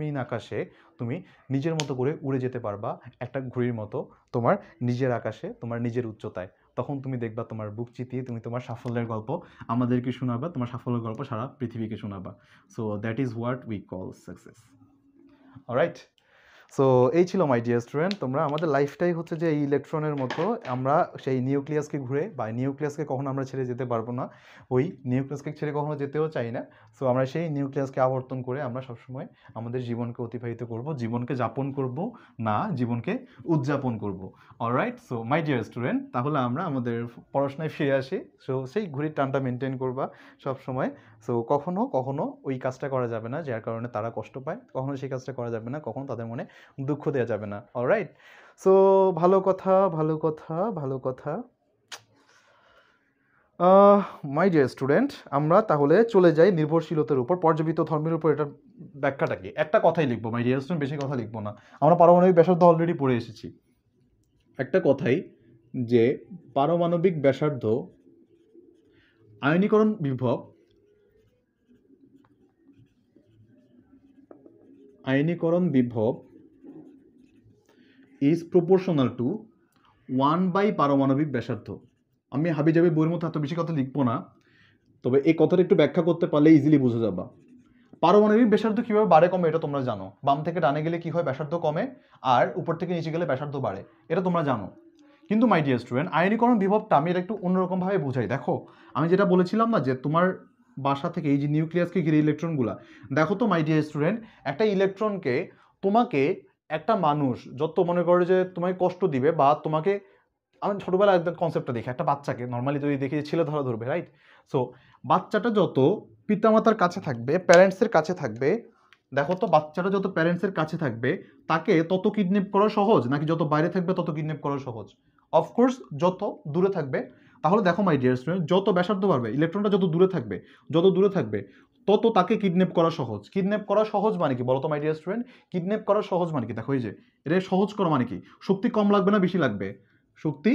মিন আকাশে তুমি নিজের মতো করে উড়ে যেতে পারবা একটা ঘুড়ির মতো তোমার নিজের আকাশে তোমার নিজের উচ্চতায় তখন তুমি দেখবা তোমার বুক চিতিয়ে তুমি তোমার সাফল্যের গল্প আমাদেরকে শোনাবা তোমার সাফল্যের গল্প সারা পৃথিবীকে শোনাবা so that is what we call success right so এই ছিল মাই ডিয়ার স্টুডেন্ট তোমরা আমাদের লাইফটাই হচ্ছে যে এই ইলেকট্রনের মতো আমরা সেই নিউক্লিয়াসকে ঘুরে বা নিউক্লিয়াসকে কখনো আমরা ছেড়ে যেতে পারবো না ওই নিউক্লিয়াসকে ছেড়ে কখনো যেতেও চাই না সো আমরা সেই নিউক্লিয়াসকে আবর্তন করে আমরা সবসময় আমাদের জীবনকে অতিবাহিত করব জীবনকে যাপন করব না জীবনকে উদযাপন করব alright so my dear student তাহলে আমরা আমাদের পড়াশোনায় ফিরে আসি সো সেই ঘুরির টানটা মেনটেন করবা সবসময় সো কখনো কখনো ওই কাজটা করা যাবে না যার কারণে তারা কষ্ট পায় কখনো সেই কাজটা করা যাবে না কখনো তাদের মনে দুঃখ দেওয়া যাবে না অলরাইট সো ভালো কথা ভালো কথা ভালো কথা মাই ডিয়ার স্টুডেন্ট আমরা তাহলে চলে যাই নির্ভরশীলতার উপর পর্যবিত ধর্মের উপর এটার ব্যাখ্যাটা কি একটা কথাই লিখবো মাই ডিয়ার স্টুডেন্ট বেশি কথা লিখবো না আমরা পারমাণবিক ব্যাসার্ধ অলরেডি পড়ে এসেছি একটা কথাই যে পারমাণবিক ব্যাসার্ধ আয়নীকরণ বিভব আয়নীকরণ বিভব is proportional to one by পারমাণবিক ব্যাসার্ধ আমি হাবি যাবি বইয়ের মধ্যে এত বেশি কথা লিখবো না তবে এই কথাটা একটু ব্যাখ্যা করতে পারলে ইজিলি বুঝে যাবা পারমাণবিক ব্যাসার্ধ কীভাবে বাড়ে কমে এটা তোমরা জানো বাম থেকে ডানে গেলে কী হয় ব্যাসার্ধ কমে আর উপর থেকে নিচে গেলে ব্যাসার্ধ বাড়ে এটা তোমরা জানো কিন্তু মাই ডিয়ার স্টুডেন্ট আয়নীকরণ বিভবটা আমি এটা একটু অন্যরকমভাবে বোঝাই দেখো আমি যেটা বলেছিলাম না যে তোমার বাসা থেকে এই যে নিউক্লিয়াসকে ঘিরে ইলেকট্রনগুলো দেখো তো মাই ডিয়ার স্টুডেন্ট একটা ইলেকট্রনকে তোমাকে একটা মানুষ যত মনে করে যে তোমাকে কষ্ট দিবে বা তোমাকে আমি ছোটোবেলায় একদম কনসেপ্টটা দেখি একটা বাচ্চাকে নর্মালি যদি দেখি ছেলে ধরা ধরবে রাইট সো বাচ্চাটা যত পিতামাতার কাছে থাকবে প্যারেন্টসের কাছে থাকবে দেখো তো বাচ্চাটা যত প্যারেন্টসের কাছে থাকবে তাকে তত কিডন্যাপ করা সহজ নাকি যত বাইরে থাকবে তত কিডন্যাপ করা সহজ অফকোর্স যত দূরে থাকবে তাহলে দেখো মাই ডিয়ার স্টুডেন্ট যত ব্যাসার্ধ বাড়বে ইলেকট্রনটা যত দূরে থাকবে যত দূরে থাকবে তত তাকে কিডন্যাপ করা সহজ কিডন্যাপ করা সহজ মানে কি বলো তো মাই ডিয়ার স্টুডেন্ট কিডন্যাপ করা সহজ মানে কি দেখো এই যে এটা সহজ করা মানে কি শক্তি কম লাগবে না বেশি লাগবে শক্তি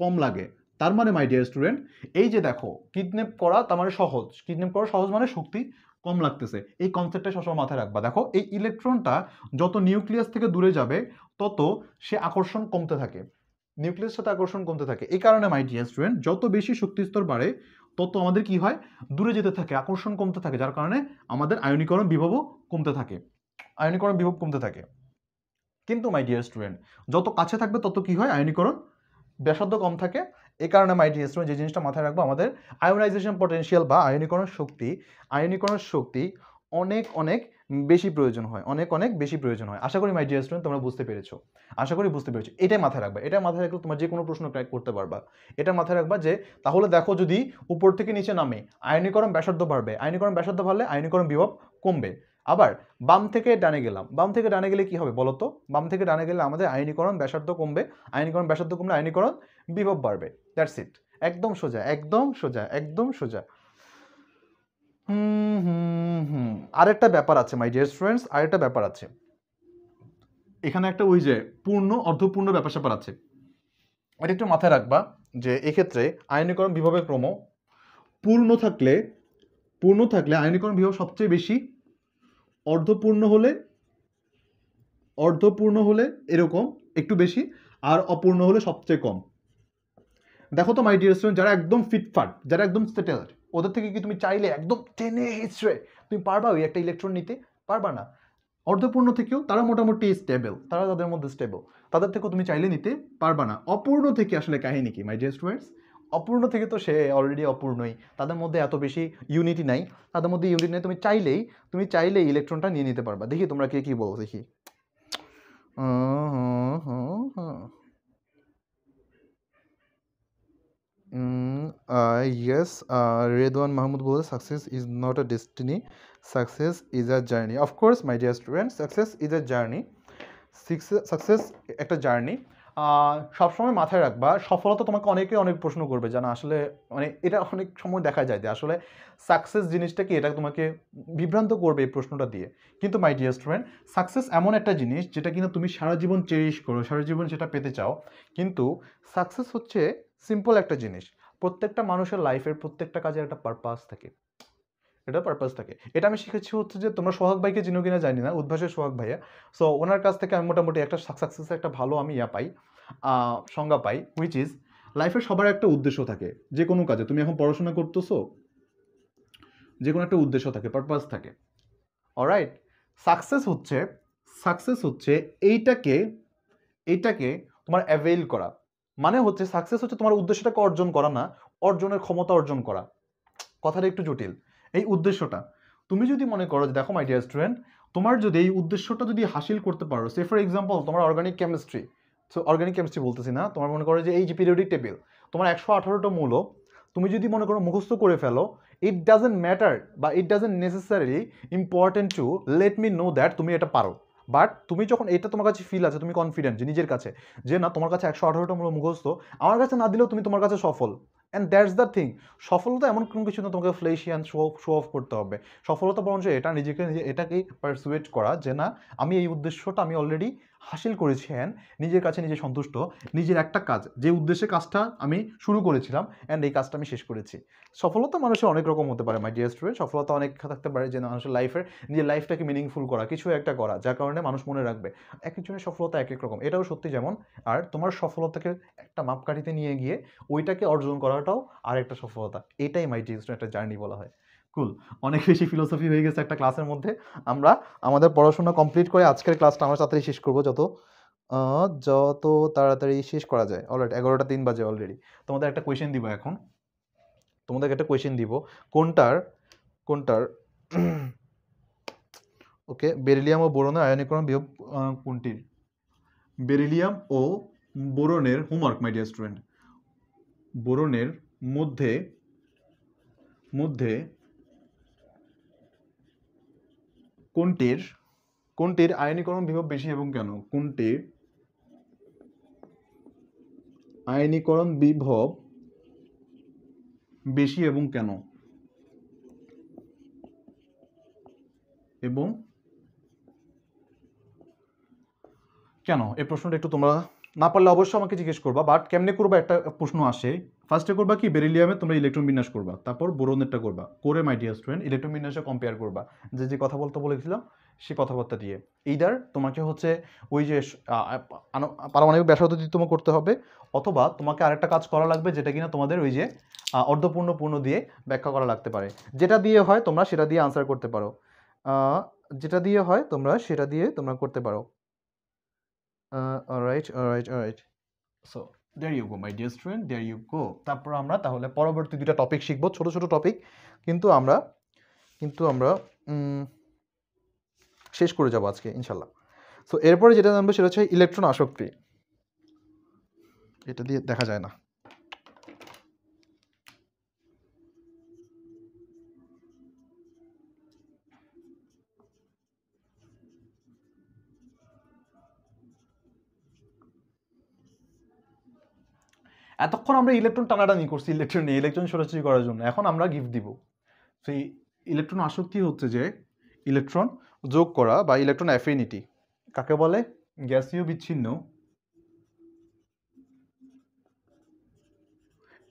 কম লাগে তার মানে মাই ডিয়ার স্টুডেন্ট এই যে দেখো কিডন্যাপ করা তার মানে সহজ কিডন্যাপ করা সহজ মানে শক্তি কম লাগতেছে এই কনসেপ্টটা সবসময় মাথায় রাখবা দেখো এই ইলেকট্রনটা যত নিউক্লিয়াস থেকে দূরে যাবে তত সে আকর্ষণ কমতে থাকে নিউক্লিয়াস সাথে আকর্ষণ কমতে থাকে এই কারণে মাই ডিয়ার স্টুডেন্ট যত বেশি শক্তিস্তর বাড়ে তত আমাদের কি হয় দূরে যেতে থাকে আকর্ষণ কমতে থাকে যার কারণে আমাদের আয়নীকরণ বিভব কমতে থাকে আয়নীকরণ বিভব কমতে থাকে কিন্তু মাই ডিয়ার স্টুডেন্ট যত কাছে থাকবে তত কি হয় আয়নীকরণ ব্যাসার্ধ কম থাকে এ কারণে মাই ডিয়ার স্টুডেন্ট যে জিনিসটা মাথায় রাখবো আমাদের আয়োনাইজেশন পটেনশিয়াল বা আয়নীকরণ শক্তি আয়নীকরণ শক্তি অনেক অনেক বেশি প্রয়োজন হয় অনেক অনেক বেশি প্রয়োজন হয় আশা করি মাই ডিয়ার স্টুডেন্ট তোমরা বুঝতে পেরেছো আশা করি বুঝতে পেরেছো এটাই মাথায় রাখবা এটা মাথায় রাখলে তোমার যে কোনো প্রশ্ন ক্র্যাক করতে পারবা এটা মাথায় রাখবা যে তাহলে দেখো যদি উপর থেকে নিচে নামে আয়নীকরণ ব্যাসার্ধ বাড়বে আয়নীকরণ ব্যাসার্ধ বাড়লে আয়নিকরণ বিভব কমবে আবার বাম থেকে ডানে গেলাম বাম থেকে ডানে গেলে কি হবে বলতো বাম থেকে ডানে গেলে আমাদের আয়নীকরণ ব্যাসার্ধ কমবে আয়নীকরণ ব্যাসার্ধ কমলে আয়নিকরণ বিভব বাড়বে দ্যাটস ইট একদম সোজা একদম সোজা একদম সোজা হুম হুম হুম আরেকটা ব্যাপার আছে মাই ডিয়ার স্টুডেন্টস আরেকটা ব্যাপার আছে এখানে একটা ওই যে পূর্ণ অর্ধপূর্ণ ব্যাপার স্যাপার আছে এটা একটু মাথায় রাখবা যে এক্ষেত্রে আয়নীকরণ বিভাবের ক্রম পূর্ণ থাকলে পূর্ণ থাকলে আয়নীকরণ বিভাগ সবচেয়ে বেশি অর্ধপূর্ণ হলে অর্ধপূর্ণ হলে এরকম একটু বেশি আর অপূর্ণ হলে সবচেয়ে কম দেখো তো মাই ডিয়ার স্টুডেন্ট যারা একদম ফিটফাট যারা একদম সেটেলড ওদের থেকে কি তুমি চাইলে একদম টেনে হিচড়ে তুমি পারবা ওই একটা ইলেকট্রন নিতে পারবা না অর্ধপূর্ণ থেকেও তারা মোটামুটি স্টেবল তারা তাদের মধ্যে স্টেবল তাদের থেকেও তুমি চাইলে নিতে পারবা না অপূর্ণ থেকে আসলে কাহিনী কি মাই ডিয়ার স্টুডেন্টস অপূর্ণ থেকে তো সে অলরেডি অপূর্ণই তাদের মধ্যে এত বেশি ইউনিটি নাই তাদের মধ্যে ইউনিটি নেই তুমি চাইলেই তুমি চাইলেই ইলেকট্রনটা নিয়ে নিতে পারবা দেখি তোমরা কে কী বলো দেখি hmm hmm hmm yes Redwan Mahmud বলছে success is not a destiny success is a journey of course my dear student success is a journey success একটা জার্নি uh, সবসময় মাথায় রাখবা সফলতা তোমাকে অনেকে অনেক প্রশ্ন করবে যেন আসলে মানে এটা অনেক সময় দেখা যায় যে আসলে সাকসেস জিনিসটা কি এটা তোমাকে বিভ্রান্ত করবে এই প্রশ্নটা দিয়ে কিন্তু মাই ডিয়ার স্টুডেন্ট সাকসেস এমন একটা জিনিস যেটা কিন্তু তুমি সারা জীবন চেরিশ করো সারা জীবন সেটা পেতে চাও কিন্তু সাকসেস হচ্ছে সিম্পল একটা জিনিস প্রত্যেকটা মানুষের লাইফের প্রত্যেকটা কাজের একটা পারপাস থাকে এটা পারপাস থাকে এটা আমি শিখেছি হচ্ছে যে তোমরা সোহাগ ভাইকে চিনো কিনা জানি না উদ্ভাসের সোহাগ ভাইয়া সো ওনার কাছ থেকে আমি মোটামুটি একটা সাকসেসের একটা ভালো আমি ইয়া পাই সংজ্ঞা পাই হুইচ ইজ লাইফের সবার একটা উদ্দেশ্য থাকে যে কোনো কাজে তুমি এখন পড়াশোনা করতেছো যে কোনো একটা উদ্দেশ্য থাকে পারপাস থাকে অলরাইট সাকসেস হচ্ছে সাকসেস হচ্ছে এইটাকে এইটাকে তোমার অ্যাভেইল করা মানে হচ্ছে সাকসেস হচ্ছে তোমার উদ্দেশ্যটাকে অর্জন করা না অর্জনের ক্ষমতা অর্জন করা কথাটা একটু জটিল এই উদ্দেশ্যটা তুমি যদি মনে করো যে দেখো মাই ডিয়ার স্টুডেন্ট তোমার যদি এই উদ্দেশ্যটা যদি হাসিল করতে পারো সে ফর এক্সাম্পল তোমার organic chemistry so organic chemistry বলতেছি না তোমার মনে করো যে এই যে পিরিয়ডিক টেবিল তোমার একশো আঠারোটা মূল তুমি যদি মনে করো মুখস্থ করে ফেলো ইট ডাজেন্ট ম্যাটার বা it doesn't necessary important to let me know that তুমি এটা পারো বাট তুমি যখন এটা তোমার কাছে ফিল আছে তুমি কনফিডেন্ট যে নিজের কাছে যে না তোমার কাছে একশো আঠারোটা মূল মুখস্থ আমার কাছে না দিলেও তুমি তোমার কাছে সফল অ্যান্ড দ্যাটস দ্য থিং সফলতা এমন কোনো কিছু না তোমাকে ফ্লেশিয়ান শো শো অফ করতে হবে সফলতা বরঞ্চ এটা নিজেকে নিজে এটাকেই পারসুয়েট করা যে না আমি এই উদ্দেশ্যটা আমি অলরেডি হাসিল করেছেন নিজের কাছে নিজে সন্তুষ্ট নিজের একটা কাজ যে উদ্দেশ্যে কাজটা আমি শুরু করেছিলাম অ্যান্ড এই কাজটা আমি শেষ করেছি সফলতা মানুষের অনেক রকম হতে পারে মাই ডিয়ার স্টুডেন্ট সফলতা অনেক থাকতে পারে যে মানুষের লাইফের নিজের লাইফটাকে মিনিংফুল করা কিছু একটা করা যার কারণে মানুষ মনে রাখবে এক একজনের সফলতা এক এক রকম এটাও সত্যি যেমন আর তোমার সফলতাকে একটা মাপকাঠিতে নিয়ে গিয়ে ওইটাকে অর্জন করাটাও আর একটা সফলতা এটাই মাই ডিয়ার স্টুডেন্ট একটা জার্নি বলা হয় কুল অনেক বেশি ফিলোসফি হয়ে গেছে একটা ক্লাসের মধ্যে আমরা আমাদের পড়াশোনা কমপ্লিট করে আজকের ক্লাসটা আমরা তাড়াতাড়ি শেষ করবো যত যত তাড়াতাড়ি শেষ করা যায় অলরেডি এগারোটা তিন বাজে অলরেডি তোমাদের একটা কোয়েশ্চেন দিব এখন তোমাদেরকে একটা কোয়েশ্চেন দিব কোনটার কোনটার ওকে বেরিলিয়াম ও বোরনের আয়নীকরণ বিয়োগ কোনটির বেরিলিয়াম ও বোরনের হোমওয়ার্ক মাই ডিয়ার স্টুডেন্ট বোরনের মধ্যে মধ্যে কোনটির কোনটির আয়নীকরণ বিভব বেশি এবং কেন কোনটির আয়নীকরণ বিভব বেশি এবং কেন এবং কেন এই প্রশ্নটা একটু তোমরা না পারলে অবশ্যই আমাকে জিজ্ঞেস করবা বাট কেমনে করবো একটা প্রশ্ন আসে ফার্স্টে করবা কি বেরিলিয়ামে তোমরা ইলেকট্রন বিন্যাস করবা তারপর বোরনেরটা করবা করে মাই ডিয়ার স্টুডেন্ট ইলেকট্রন বিন্যাসে কম্পেয়ার করবা যে যে কথা বলতে বলেছিলাম সে কথাবার্তা দিয়ে এইদার তোমাকে হচ্ছে ওই যে পারমাণবিক ব্যাসার্ধ তোমাকে করতে হবে অথবা তোমাকে আরেকটা কাজ করা লাগবে যেটা কিনা তোমাদের ওই যে অর্ধপূর্ণ পূর্ণ দিয়ে ব্যাখ্যা করা লাগতে পারে যেটা দিয়ে হয় তোমরা সেটা দিয়ে আনসার করতে পারো যেটা দিয়ে হয় তোমরা সেটা দিয়ে তোমরা করতে পারো right right right so there you go my dear student there you go তারপর আমরা তাহলে পরবর্তী দুটা টপিক শিখবো ছোট ছোট টপিক কিন্তু আমরা কিন্তু আমরা শেষ করে যাব আজকে ইনশাল্লাহ সো এরপরে যেটা জানবো সেটা হচ্ছে ইলেকট্রন আসক্তি এটা দিয়ে দেখা যায় না এতক্ষণ আমরা ইলেকট্রন টানাটানি করছি ইলেকট্রন নিয়ে ইলেকট্রন সরাসরি করার জন্য এখন আমরা গিফট দিব সেই ইলেকট্রন আসক্তি হচ্ছে যে ইলেকট্রন যোগ করা বা ইলেকট্রন অ্যাফিনিটি কাকে বলে গ্যাসীয় বিচ্ছিন্ন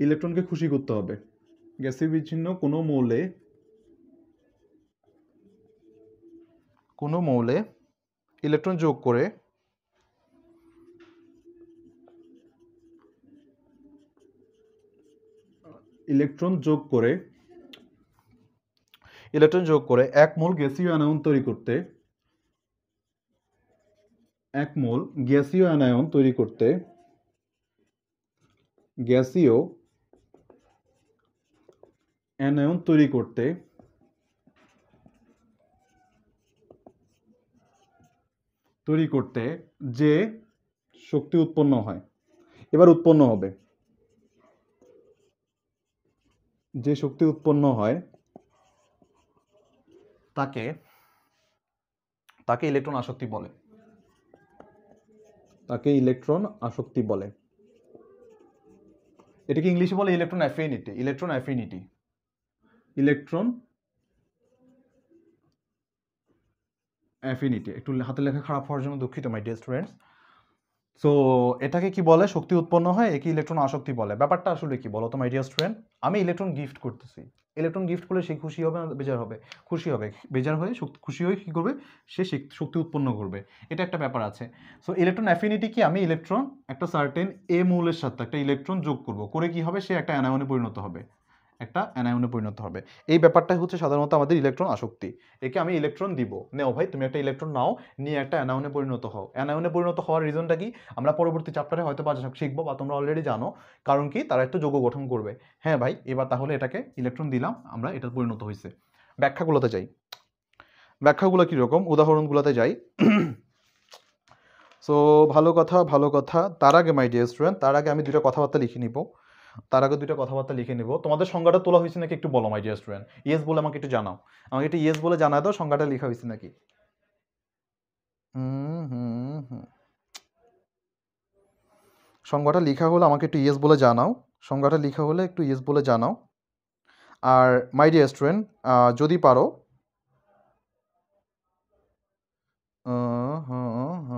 ইলেকট্রনকে খুশি করতে হবে গ্যাসীয় বিচ্ছিন্ন কোনো মৌলে কোনো মৌলে ইলেকট্রন যোগ করে ইলেকট্রন যোগ করে ইলেকট্রন যোগ করে এক মোল গ্যাসীয় অ্যানায়ন তৈরি করতে এক মোল গ্যাসীয় অ্যানায়ন তৈরি করতে গ্যাসীয় অ্যানায়ন তৈরি করতে তৈরি করতে যে শক্তি উৎপন্ন হয় এবার উৎপন্ন হবে যে শক্তি উৎপন্ন হয় তাকে তাকে ইলেকট্রন আসক্তি বলে তাকে ইলেকট্রন আসক্তি বলে এটাকে ইংলিশে বলে electron affinity electron affinity electron affinity একটু হাতে লেখা খারাপ হওয়ার জন্য দুঃখিত মাই ডিয়ার স্টুডেন্টস সো এটাকে কি বলে শক্তি উৎপন্ন হয় একে ইলেকট্রন আসক্তি বলে ব্যাপারটা আসলে কি বলো তো মাই ডিয়ার স্টুডেন্ট আমি ইলেকট্রন গিফট করতেছি ইলেকট্রন গিফট করলে সে খুশি হবে না বেজার হবে খুশি হবে বেজার হয়ে খুশি হয়ে কী করবে সে শক্তি উৎপন্ন করবে এটা একটা ব্যাপার আছে সো ইলেকট্রন অ্যাফিনিটি কি আমি ইলেকট্রন একটা সার্টেন এ মৌলের সাথে একটা ইলেকট্রন যোগ করব করে কি হবে সে একটা অ্যানায়নে পরিণত হবে একটা অ্যানায়নে পরিণত হবে এই ব্যাপারটাই হচ্ছে সাধারণত আমাদের ইলেকট্রন আসক্তি একে আমি ইলেকট্রন দিব নেও ভাই তুমি একটা ইলেকট্রন নাও নিয়ে একটা অ্যানায়নে পরিণত হও অ্যানায়নে পরিণত হওয়ার রিজনটা কি আমরা পরবর্তী চ্যাপ্টারে হয়তো বা শিখবো বা তোমরা অলরেডি জানো কারণ কি তারা একটা যোগ গঠন করবে হ্যাঁ ভাই এবার তাহলে এটাকে ইলেকট্রন দিলাম আমরা এটা পরিণত হয়েছে ব্যাখ্যাগুলোতে যাই ব্যাখ্যাগুলো কীরকম উদাহরণগুলোতে যাই সো ভালো কথা ভালো কথা তার আগে মাই ডিয়ার স্টুডেন্ট তার আগে আমি দুটো কথাবার্তা লিখে নিব তার আগে দুইটা কথাবার্তা লিখে নেব তোমাদের সংজ্ঞাটা তোলা হয়েছে নাকি একটু বলো মাই ডিয়ার স্টুডেন্ট ইয়েস বলে আমাকে একটু জানাও আমাকে একটু ইয়েস বলে জানায় দাও সংজ্ঞাটা লেখা হয়েছে নাকি হুম হুম হুম সংজ্ঞাটা লেখা হলে আমাকে একটু ইয়েস বলে জানাও সংজ্ঞাটা লেখা হলে একটু ইয়েস বলে জানাও আর মাই ডিয়ার স্টুডেন্ট যদি পারো হ হ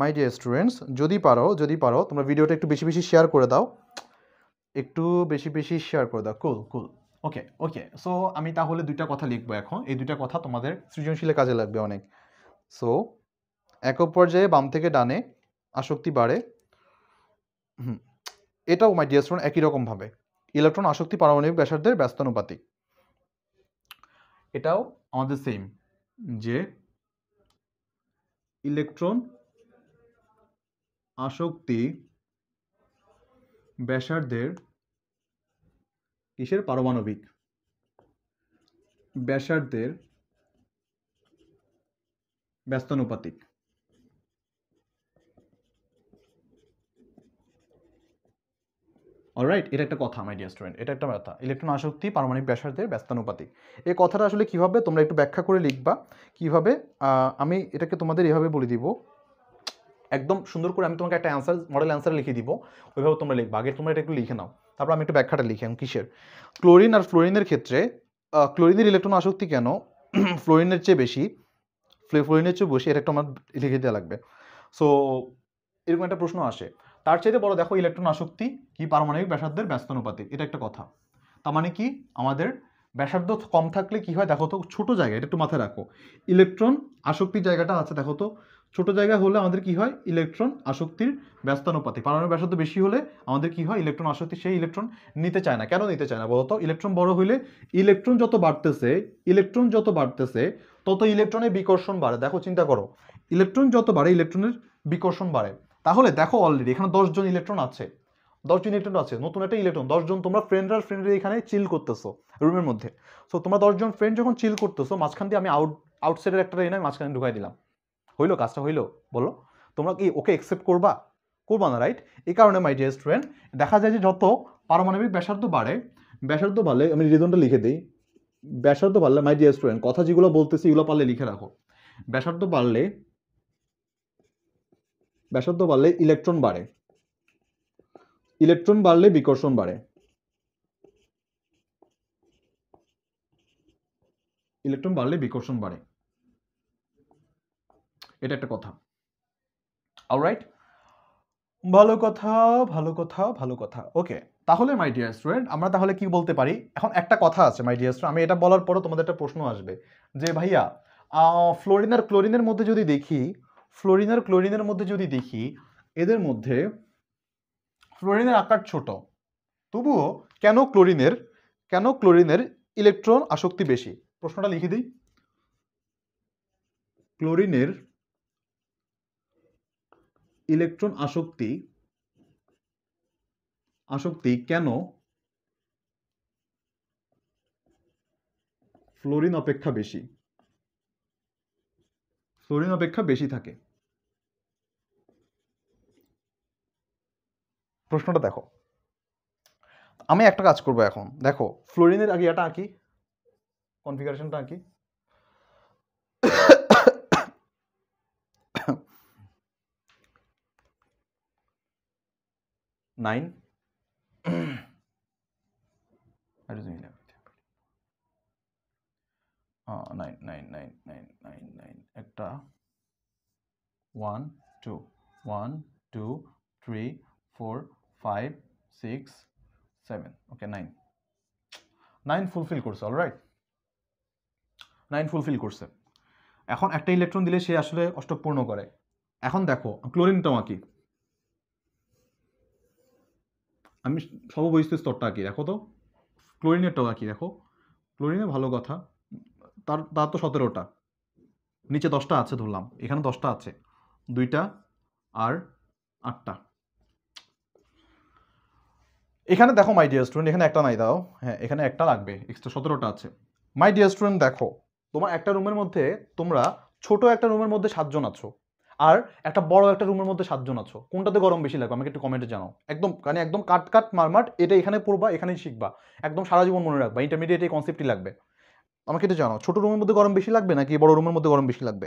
মাই ডিয়ার স্টুডেন্টস যদি পারো যদি পারো তোমরা ভিডিওটা একটু বেশি বেশি শেয়ার করে দাও একটু বেশি বেশি শেয়ার করে দাও কুল কুল ওকে ওকে সো আমি তাহলে দুইটা কথা লিখবো এখন এই দুইটা কথা তোমাদের সৃজনশীলের কাজে লাগবে অনেক সো এক পর্যায়ে বাম থেকে ডানে আসক্তি বাড়ে হুম এটাও মাই ডিয়ার স্টুডেন্ট একই রকমভাবে ইলেকট্রন আসক্তি পারমাণবিক ব্যাসার্ধের ব্যস্তানুপাতিক এটাও আমাদের সেম যে ইলেকট্রন আসক্তি ব্যাসার্ধের কিসের পারমাণবিক ব্যাসার্ধের ব্যস্তানুপাতিক অলরাইট এটা একটা কথা মাই ডিয়ার স্টুডেন্ট এটা একটা কথা ইলেকট্রন আসক্তি পারমাণবিক ব্যাসার্ধের ব্যস্তানুপাতিক এই কথাটা আসলে কীভাবে তোমরা একটু ব্যাখ্যা করে লিখবা কিভাবে আমি এটাকে তোমাদের এভাবে বলে দিব একদম সুন্দর করে আমি তোমাকে একটা অ্যান্সার মডেল অ্যান্সার লিখে দিব ওইভাবে তোমরা লিখবা আগে তোমরা এটা একটু লিখে নাও তারপর আমি একটু ব্যাখ্যাটা লিখি আমি কিসের ক্লোরিন আর ফ্লোরিনের ক্ষেত্রে ক্লোরিনের ইলেকট্রন আসক্তি কেন ফ্লোরিনের চেয়ে বেশি ফ্লোরিনের চেয়ে বেশি এটা একটু আমার লিখে দেওয়া লাগবে সো এরকম একটা প্রশ্ন আসে তার চাইতে বড় দেখো ইলেকট্রন আসক্তি কি পারমাণবিক ব্যাসার্ধের ব্যস্তানুপাতিক এটা একটা কথা তার মানে কি আমাদের ব্যাসার্ধ কম থাকলে কি হয় দেখো তো ছোটো জায়গা এটা একটু মাথায় রাখো ইলেকট্রন আসক্তির জায়গাটা আছে দেখো তো ছোট জায়গা হলে আমাদের কি হয় ইলেকট্রন আসক্তির ব্যস্তানুপাতি পারমাণবিক ব্যাসার্ধ বেশি হলে আমাদের কি হয় ইলেকট্রন আসক্তি সেই ইলেকট্রন নিতে চায় না কেন নিতে চায় না বলতো ইলেকট্রন বড় হলে ইলেকট্রন যত বাড়তেছে ইলেকট্রন যত বাড়তেছে তত ইলেকট্রনের বিকর্ষণ বাড়ে দেখো চিন্তা করো ইলেকট্রন যত বাড়ে ইলেকট্রনের বিকর্ষণ বাড়ে তাহলে দেখো অলরেডি এখানে দশজন ইলেকট্রন আছে দশজন ইলেকট্রন আছে নতুন একটা ইলেকট্রন দশজন তোমরা ফ্রেন্ডরা ফ্রেন্ডের এখানে চিল করতেছো রুমের মধ্যে সো তোমরা দশজন ফ্রেন্ড যখন চিল করতেছো মাঝখান দিয়ে আমি আউট আউটসাইডের একটা এনে মাঝখানে ঢুকাই দিলাম হইলো কাজটা হইলো বলো তোমরা কি ওকে অ্যাকসেপ্ট করবা করবা না রাইট এই কারণে মাই ডিয়ার স্টুডেন্ট দেখা যায় যে যত পারমাণবিক ব্যাসার্ধ বাড়ে ব্যাসার্ধ বাড়লে আমি রিজনটা লিখে দিই ব্যাসার্ধ বাড়লে মাই ডিয়ার স্টুডেন্ট কথা যেগুলো বলতেছি এগুলো পারলে লিখে রাখো ব্যাসার্ধ বাড়লে ব্যাসার্ধ বাড়লে ইলেকট্রন বাড়ে ইলেকট্রন বাড়লে বিকর্ষণ বাড়ে ইলেকট্রন বাড়লে বিকর্ষণ বাড়ে এটা একটা কথা রাইট ভালো কথা ভালো কথা ভালো কথা ওকে তাহলে মাই ডিয়ার স্টুডেন্ট আমরা তাহলে কি বলতে পারি এখন একটা কথা আছে মাই ডিয়ার স্টুডেন্ট আমি এটা বলার পরও তোমাদের একটা প্রশ্ন আসবে যে ভাইয়া ফ্লোরিন আর ক্লোরিনের মধ্যে যদি দেখি ফ্লোরিন আর ক্লোরিনের মধ্যে যদি দেখি এদের মধ্যে ফ্লোরিনের আকার ছোট তবুও কেন ক্লোরিনের কেন ক্লোরিনের ইলেকট্রন আসক্তি বেশি প্রশ্নটা লিখে দিই ক্লোরিনের ইলেকট্রন আসক্তি আসক্তি কেন ফ্লোরিন অপেক্ষা বেশি ফ্লোরিন অপেক্ষা বেশি থাকে প্রশ্নটা দেখো আমি একটা কাজ করব এখন দেখো ফ্লোরিনের আগে এটা আঁকি কনফিগারেশনটা আঁকি nine nine nine nine nine nine nine একটা one two one two three four five six seven okay nine nine fulfil করছে অল রাইট নাইন ফুলফিল করছে এখন একটা ইলেকট্রন দিলে সে আসলে অষ্টক পূর্ণ করে এখন দেখো ক্লোরিন তোমাকে আমি সমবহিষ্ঠ স্তরটা আঁকি দেখো তো ক্লোরিনেরটাও আঁকি দেখো ক্লোরিনে ভালো কথা তার তার তো সতেরোটা নিচে দশটা আছে ধরলাম এখানে দশটা আছে দুইটা আর আটটা এখানে দেখো মাই ডিয়ার স্টুডেন্ট এখানে একটা নাই দাও হ্যাঁ এখানে একটা লাগবে এক্সট্রা সতেরোটা আছে মাই ডিয়ার স্টুডেন্ট দেখো তোমার একটা রুমের মধ্যে তোমরা ছোট একটা রুমের মধ্যে সাতজন আছো আর একটা বড় একটা রুমের মধ্যে সাতজন আছো কোনটাতে গরম বেশি লাগবে আমাকে একটু কমেন্টে জানাও একদম মানে একদম কাট কাট মারমাট এটা এখানে পড়বা এখানেই শিখবা একদম সারা জীবন মনে রাখবা ইন্টারমিডিয়েট এই কনসেপ্টই লাগবে আমাকে এটা জানাও ছোট রুমের মধ্যে গরম বেশি লাগবে নাকি বড় রুমের মধ্যে গরম বেশি লাগবে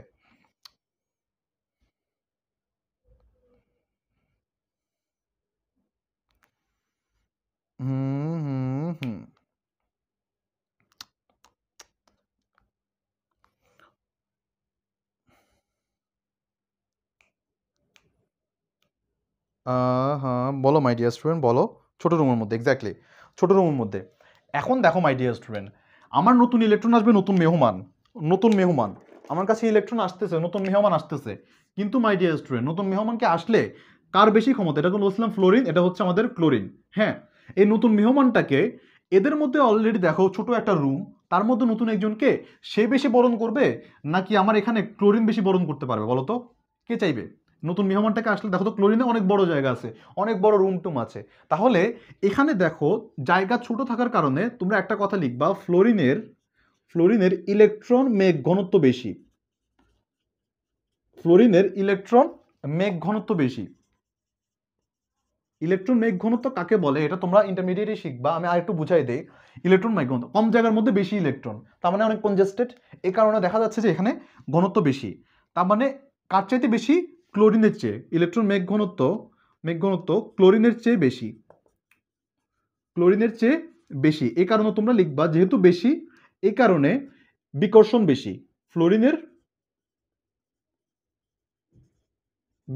হ্যাঁ বলো মাই ডিয়ার স্টুডেন্ট বলো ছোটো রুমের মধ্যে এক্স্যাক্টলি ছোটো রুমের মধ্যে এখন দেখো মাই ডিয়ার স্টুডেন্ট আমার নতুন ইলেকট্রন আসবে নতুন মেহমান নতুন মেহমান আমার কাছে ইলেকট্রন আসতেছে নতুন মেহমান আসতেছে কিন্তু মাই ডিয়ার স্টুডেন্ট নতুন মেহমানকে আসলে কার বেশি ক্ষমতা এটা বলছিলাম ফ্লোরিন এটা হচ্ছে আমাদের ক্লোরিন হ্যাঁ এই নতুন মেহমানটাকে এদের মধ্যে অলরেডি দেখো ছোট একটা রুম তার মধ্যে নতুন একজনকে সে বেশি বরণ করবে নাকি আমার এখানে ক্লোরিন বেশি বরণ করতে পারবে বলো তো কে চাইবে নতুন মেহমানটাকে আসলে দেখো তো ক্লোরিনে অনেক বড় জায়গা আছে অনেক বড় রুম টুম আছে তাহলে এখানে দেখো জায়গা ছোট থাকার কারণে তোমরা একটা কথা লিখবা ফ্লোরিনের ফ্লোরিনের ইলেকট্রন মেঘ ঘনত্ব বেশি ফ্লোরিনের ইলেকট্রন মেঘ ঘনত্ব বেশি ইলেকট্রন মেঘ ঘনত্ব কাকে বলে এটা তোমরা ইন্টারমিডিয়েটে শিখবা আমি আর একটু বুঝাই দিই ইলেকট্রন মেঘ ঘনত্ব কম জায়গার মধ্যে বেশি ইলেকট্রন তার মানে অনেক কনজেস্টেড এ কারণে দেখা যাচ্ছে যে এখানে ঘনত্ব বেশি তার মানে কার চাইতে বেশি ক্লোরিনের চেয়ে ইলেকট্রন মেঘ ঘনত্ব মেঘ ঘনত্ব ক্লোরিনের চেয়ে বেশি ক্লোরিনের চেয়ে বেশি এ কারণে তোমরা লিখবা যেহেতু বেশি এ কারণে বিকর্ষণ বেশি ফ্লোরিনের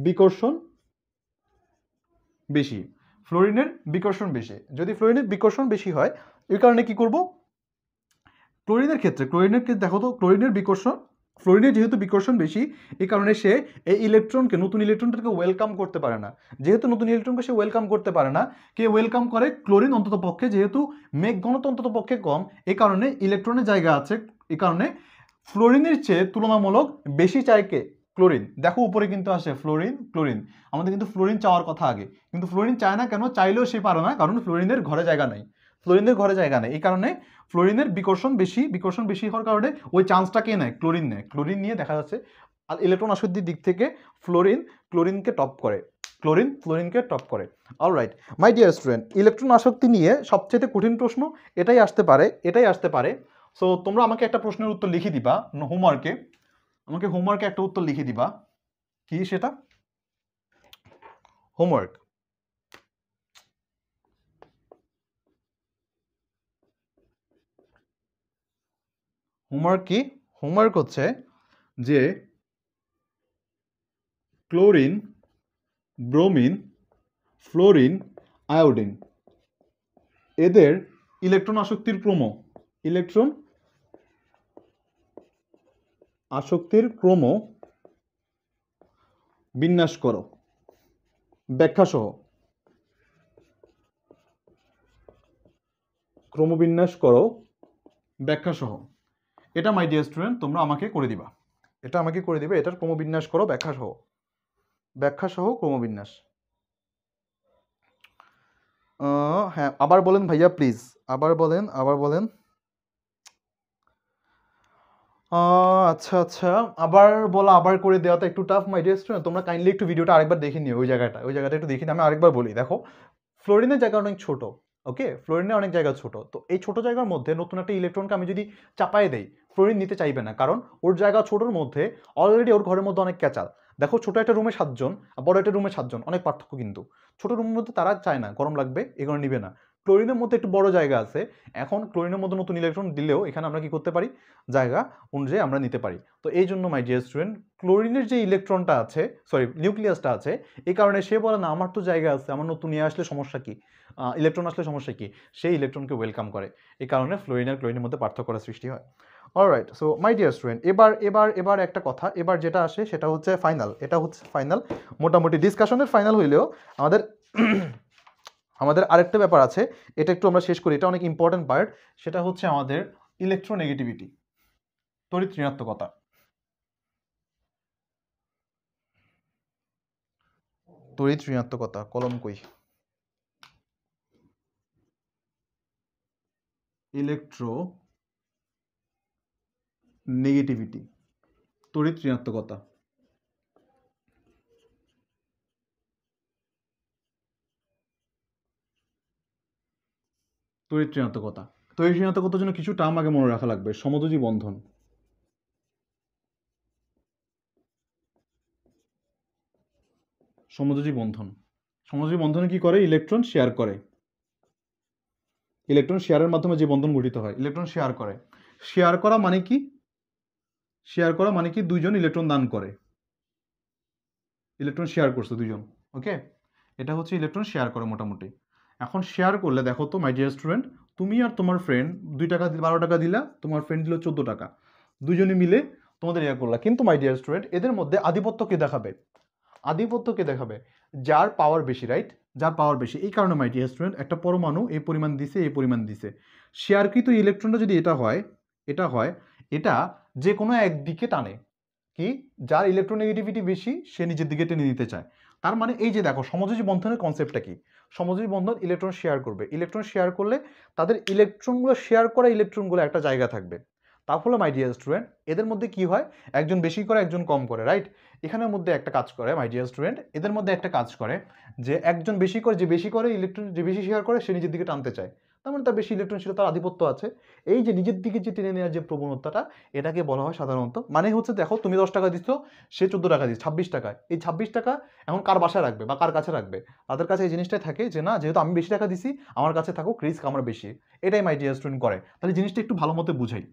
বিকর্ষণ বেশি ফ্লোরিনের বিকর্ষণ বেশি যদি ফ্লোরিনের বিকর্ষণ বেশি হয় এই কারণে কি করব ক্লোরিনের ক্ষেত্রে ক্লোরিনের দেখো তো ক্লোরিনের বিকর্ষণ ফ্লোরিনে যেহেতু বিকর্ষণ বেশি এই কারণে সে এই ইলেকট্রনকে নতুন ইলেকট্রনটাকে ওয়েলকাম করতে পারে না যেহেতু নতুন ইলেকট্রনকে সে ওয়েলকাম করতে পারে না কে ওয়েলকাম করে ক্লোরিন অন্তত পক্ষে যেহেতু মেঘ ঘনত্ব অন্তত পক্ষে কম এ কারণে ইলেকট্রনের জায়গা আছে এ কারণে ফ্লোরিনের চেয়ে তুলনামূলক বেশি চায় কে ক্লোরিন দেখো উপরে কিন্তু আসে ফ্লোরিন ক্লোরিন আমাদের কিন্তু ফ্লোরিন চাওয়ার কথা আগে কিন্তু ফ্লোরিন চায় না কেন চাইলেও সে পারে না কারণ ফ্লোরিনের ঘরে জায়গা নাই ফ্লোরিনদের ঘরে জায়গা নেই এই কারণে ফ্লোরিনের বিকর্ষণ বেশি বিকর্ষণ বেশি হওয়ার কারণে ওই চান্সটা কে নেয় ক্লোরিন নেয় ক্লোরিন নিয়ে দেখা যাচ্ছে আর ইলেকট্রন অশুদ্ধির দিক থেকে ফ্লোরিন ক্লোরিনকে টপ করে ক্লোরিন ফ্লোরিনকে টপ করে all right my dear student electron আসক্তি নিয়ে সবচেয়ে কঠিন প্রশ্ন এটাই আসতে পারে এটাই আসতে পারে সো তোমরা আমাকে একটা প্রশ্নের উত্তর লিখে দিবা হোমওয়ার্কে আমাকে হোমওয়ার্কে একটা উত্তর লিখে দিবা কি সেটা হোমওয়ার্ক হোমওয়ার্ক কি হোমওয়ার্ক হচ্ছে যে ক্লোরিন ব্রোমিন ফ্লোরিন আয়োডিন এদের ইলেকট্রন আসক্তির ক্রম ইলেকট্রন আসক্তির ক্রম বিন্যাস করো ব্যাখ্যাসহ ক্রমবিন্যাস করো ব্যাখ্যাসহ এটা মাই ডিয়ার স্টুডেন্ট তোমরা আমাকে করে দিবা এটা আমাকে করে দিবে এটার ক্রমবিন্যাস করো ব্যাখ্যা সহ ব্যাখ্যা সহ ক্রমবিন্যাস হ্যাঁ আবার বলেন ভাইয়া প্লিজ আবার বলেন আবার বলেন আচ্ছা আচ্ছা আবার বলা আবার করে দেওয়াটা একটু টাফ মাই ডিয়ার স্টুডেন্ট তোমরা কাইন্ডলি একটু ভিডিওটা আরেকবার দেখে নিও ওই জায়গাটা ওই জায়গাটা একটু দেখি আমি আরেকবার বলি দেখো ফ্লোরিনের জায়গা অনেক ছোটো ওকে ফ্লোরিনে অনেক জায়গা ছোট তো এই ছোট জায়গার মধ্যে নতুন একটা ইলেকট্রনকে আমি যদি চাপায় দেই ফ্লোরিন নিতে চাইবে না কারণ ওর জায়গা ছোটোর মধ্যে অলরেডি ওর ঘরের মধ্যে অনেক ক্যাচাল দেখো ছোটো একটা রুমে সাতজন বড় একটা রুমে সাতজন অনেক পার্থক্য কিন্তু ছোটো রুমের মধ্যে তারা চায় না গরম লাগবে এগুলো নিবে না ক্লোরিনের মধ্যে একটু বড় জায়গা আছে এখন ক্লোরিনের মধ্যে নতুন ইলেকট্রন দিলেও এখানে আমরা কি করতে পারি জায়গা অনুযায়ী আমরা নিতে পারি তো এই জন্য মাই ডিয়ার স্টুডেন্ট ক্লোরিনের যে ইলেকট্রনটা আছে সরি নিউক্লিয়াসটা আছে এই কারণে সে বলে না আমার তো জায়গা আছে আমার নতুন নিয়ে আসলে সমস্যা কি ইলেকট্রন আসলে সমস্যা কি সেই ইলেকট্রনকে ওয়েলকাম করে এই কারণে ফ্লোরিন আর ক্লোরিনের মধ্যে পার্থক্যটা সৃষ্টি হয় alright so my dear student এবার এবার এবার একটা কথা এবার যেটা আসে সেটা হচ্ছে ফাইনাল এটা হচ্ছে ফাইনাল মোটামুটি ডিসকাশনের ফাইনাল হইলেও আমাদের আমাদের আরেকটা ব্যাপার আছে এটা একটু আমরা শেষ করি এটা অনেক ইম্পর্টেন্ট পার্ট সেটা হচ্ছে আমাদের ইলেকট্রোনেগেটিভিটি তড়িৎ ঋণাত্মকতা তড়িৎ ঋণাত্মকতা কলম কই ইলেকট্রো নেগেটিভিটি তড়িৎ ঋণাত্মকতা তড়িৎ ঋণাত্মকতা তড়িৎ ঋণাত্মকতার জন্য কিছু টার্ম আগে মনে রাখা লাগবে সমযোজী বন্ধন সমযোজী বন্ধন সমযোজী বন্ধনে কি করে ইলেকট্রন শেয়ার করে ইলেকট্রন শেয়ারের মাধ্যমে যে বন্ধন গঠিত হয় ইলেকট্রন শেয়ার করে শেয়ার করা মানে কি শেয়ার করা মানে কি দুইজন ইলেকট্রন দান করে ইলেকট্রন শেয়ার করছে দুইজন ওকে এটা হচ্ছে ইলেকট্রন শেয়ার করে মোটামুটি এখন শেয়ার করলে দেখো তো মাই ডিয়ার স্টুডেন্ট তুমি আর তোমার ফ্রেন্ড দুই টাকা বারো টাকা দিলা তোমার ফ্রেন্ড দিল চোদ্দো টাকা দুজনে মিলে তোমাদের ইয়া করলা কিন্তু মাই ডিয়ার স্টুডেন্ট এদের মধ্যে আধিপত্যকে দেখাবে আধিপত্যকে দেখাবে যার পাওয়ার বেশি রাইট যার পাওয়ার বেশি এই কারণে মাই ডিয়ার স্টুডেন্ট একটা পরমাণু এই পরিমাণ দিছে এই পরিমাণ দিছে শেয়ারকৃত ইলেকট্রনটা যদি এটা হয় এটা হয় এটা যে কোনো একদিকে টানে কি যার ইলেকট্রোনেগেটিভিটি বেশি সে নিজের দিকে টেনে নিতে চায় তার মানে এই যে দেখো সমযোজী বন্ধনের কনসেপ্টটা কি সমযোজী বন্ধন ইলেকট্রন শেয়ার করবে ইলেকট্রন শেয়ার করলে তাদের ইলেকট্রনগুলো শেয়ার করা ইলেকট্রনগুলো একটা জায়গা থাকবে তাহলে মাই ডিয়ার স্টুডেন্ট এদের মধ্যে কি হয় একজন বেশি করে একজন কম করে রাইট এখানের মধ্যে একটা কাজ করে মাই ডিয়ার স্টুডেন্ট এদের মধ্যে একটা কাজ করে যে একজন বেশি করে যে বেশি করে ইলেকট্রন যে বেশি শেয়ার করে সে নিজের দিকে টানতে চায় তার মানে তার বেশি ইলেকট্রন ছিল তার আধিপত্য আছে এই যে নিজের দিকে যে টেনে নেওয়ার যে প্রবণতাটা এটাকে বলা হয় সাধারণত মানে হচ্ছে দেখো তুমি দশ টাকা দিচ্ছ সে চোদ্দো টাকা দিচ্ছে ছাব্বিশ টাকা এই ছাব্বিশ টাকা এখন কার বাসায় রাখবে বা কার কাছে রাখবে তাদের কাছে এই জিনিসটাই থাকে যে না যেহেতু আমি বেশি টাকা দিছি আমার কাছে থাকুক রিস্ক আমার বেশি এটাই মাইডিয়া স্টুডেন্ট করে তাহলে জিনিসটা একটু ভালো মতো বুঝাই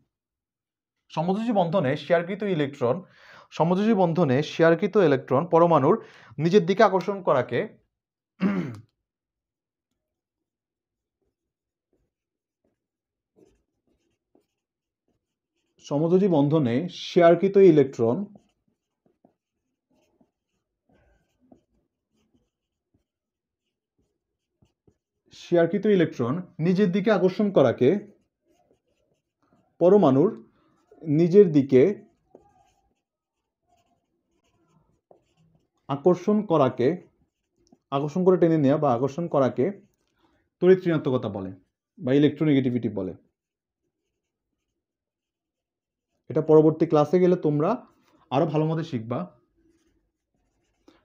সমযোজী বন্ধনে শেয়ারকৃত ইলেকট্রন সমযোজী বন্ধনে শেয়ারকৃত ইলেকট্রন পরমাণুর নিজের দিকে আকর্ষণ করাকে সমযোজী বন্ধনে শেয়ারকৃত ইলেকট্রন শেয়ারকৃত ইলেকট্রন নিজের দিকে আকর্ষণ করাকে পরমাণুর নিজের দিকে আকর্ষণ করাকে আকর্ষণ করে টেনে নেওয়া বা আকর্ষণ করাকে তড়িৎ ঋণাত্মকতা বলে বা ইলেকট্রোনেগেটিভিটি বলে এটা পরবর্তী ক্লাসে গেলে তোমরা আরও ভালো মতো শিখবা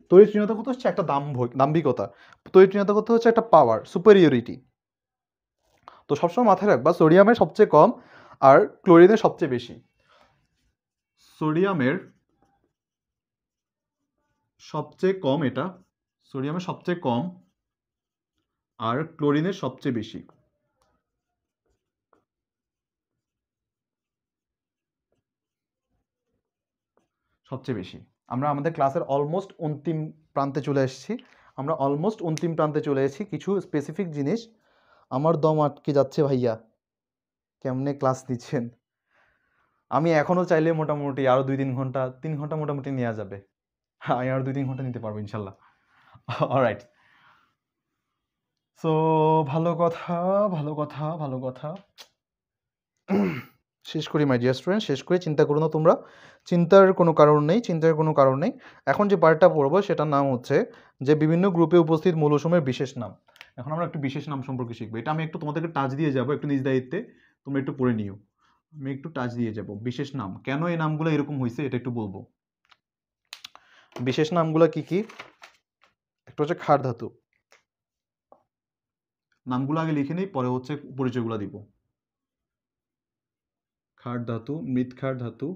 তৈরি চিহ্নতা হচ্ছে একটা দাম্ভ দাম্ভিকতা তৈরি চিহ্নতা কথা হচ্ছে একটা পাওয়ার সুপেরিয়রিটি তো সবসময় মাথায় রাখবা সোডিয়ামের সবচেয়ে কম আর ক্লোরিনের সবচেয়ে বেশি সোডিয়ামের সবচেয়ে কম এটা সোডিয়ামের সবচেয়ে কম আর ক্লোরিনের সবচেয়ে বেশি সবচেয়ে বেশি আমরা আমাদের ক্লাসের অলমোস্ট অন্তিম প্রান্তে চলে এসেছি আমরা অলমোস্ট অন্তিম প্রান্তে চলে এসেছি কিছু স্পেসিফিক জিনিস আমার দম আটকে যাচ্ছে ভাইয়া কেমনে ক্লাস দিচ্ছেন আমি এখনও চাইলে মোটামুটি আরও দুই তিন ঘন্টা তিন ঘন্টা মোটামুটি নেওয়া যাবে হ্যাঁ আমি আরও দুই তিন ঘন্টা নিতে পারবো ইনশাল্লাহ অলরাইট সো ভালো কথা ভালো কথা ভালো কথা শেষ করি মাই ডিয়ার স্টুডেন্ট শেষ করে চিন্তা করো না তোমরা চিন্তার কোনো কারণ নেই চিন্তার কোনো কারণ নেই এখন যে পার্টটা পড়বো সেটার নাম হচ্ছে যে বিভিন্ন গ্রুপে উপস্থিত মৌলসমের বিশেষ নাম এখন আমরা একটু বিশেষ নাম সম্পর্কে শিখবো এটা আমি একটু তোমাদেরকে টাচ দিয়ে যাবো একটু নিজ দায়িত্বে তোমরা একটু পড়ে নিও আমি একটু টাচ দিয়ে যাব বিশেষ নাম কেন এই নামগুলো এরকম হয়েছে এটা একটু বলবো বিশেষ নামগুলো কি কি একটা হচ্ছে খার ধাতু নামগুলো আগে লিখে নিই পরে হচ্ছে পরিচয়গুলো দিব খার ধাতু মৃৎখার ধাতু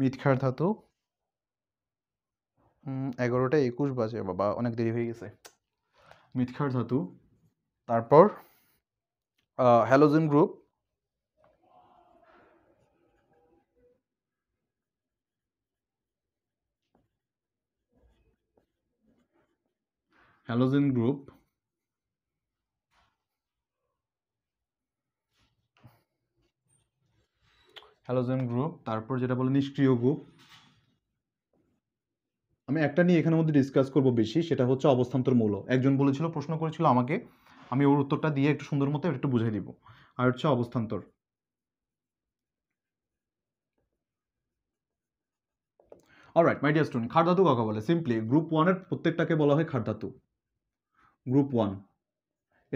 মৃৎখার ধাতু এগারোটা একুশ বাজে বাবা অনেক দেরি হয়ে গেছে মিথখার ধাতু তারপর halogen group halogen group halogen group তারপর যেটা বলে নিষ্ক্রিয় গ্রুপ আমি একটা নিয়ে এখানের মধ্যে ডিসকাস করব বেশি সেটা হচ্ছে অবস্থান্তর মূল একজন বলেছিল প্রশ্ন করেছিল আমাকে আমি ওর উত্তরটা দিয়ে একটু সুন্দর মতো একটু বুঝে দিব আর হচ্ছে অবস্থান্তর অলরাইট মাই ডিয়ার স্টুডেন্ট খারধাতু কাকা বলে সিম্পলি গ্রুপ ওয়ানের প্রত্যেকটাকে বলা হয় খারধাতু গ্রুপ ওয়ান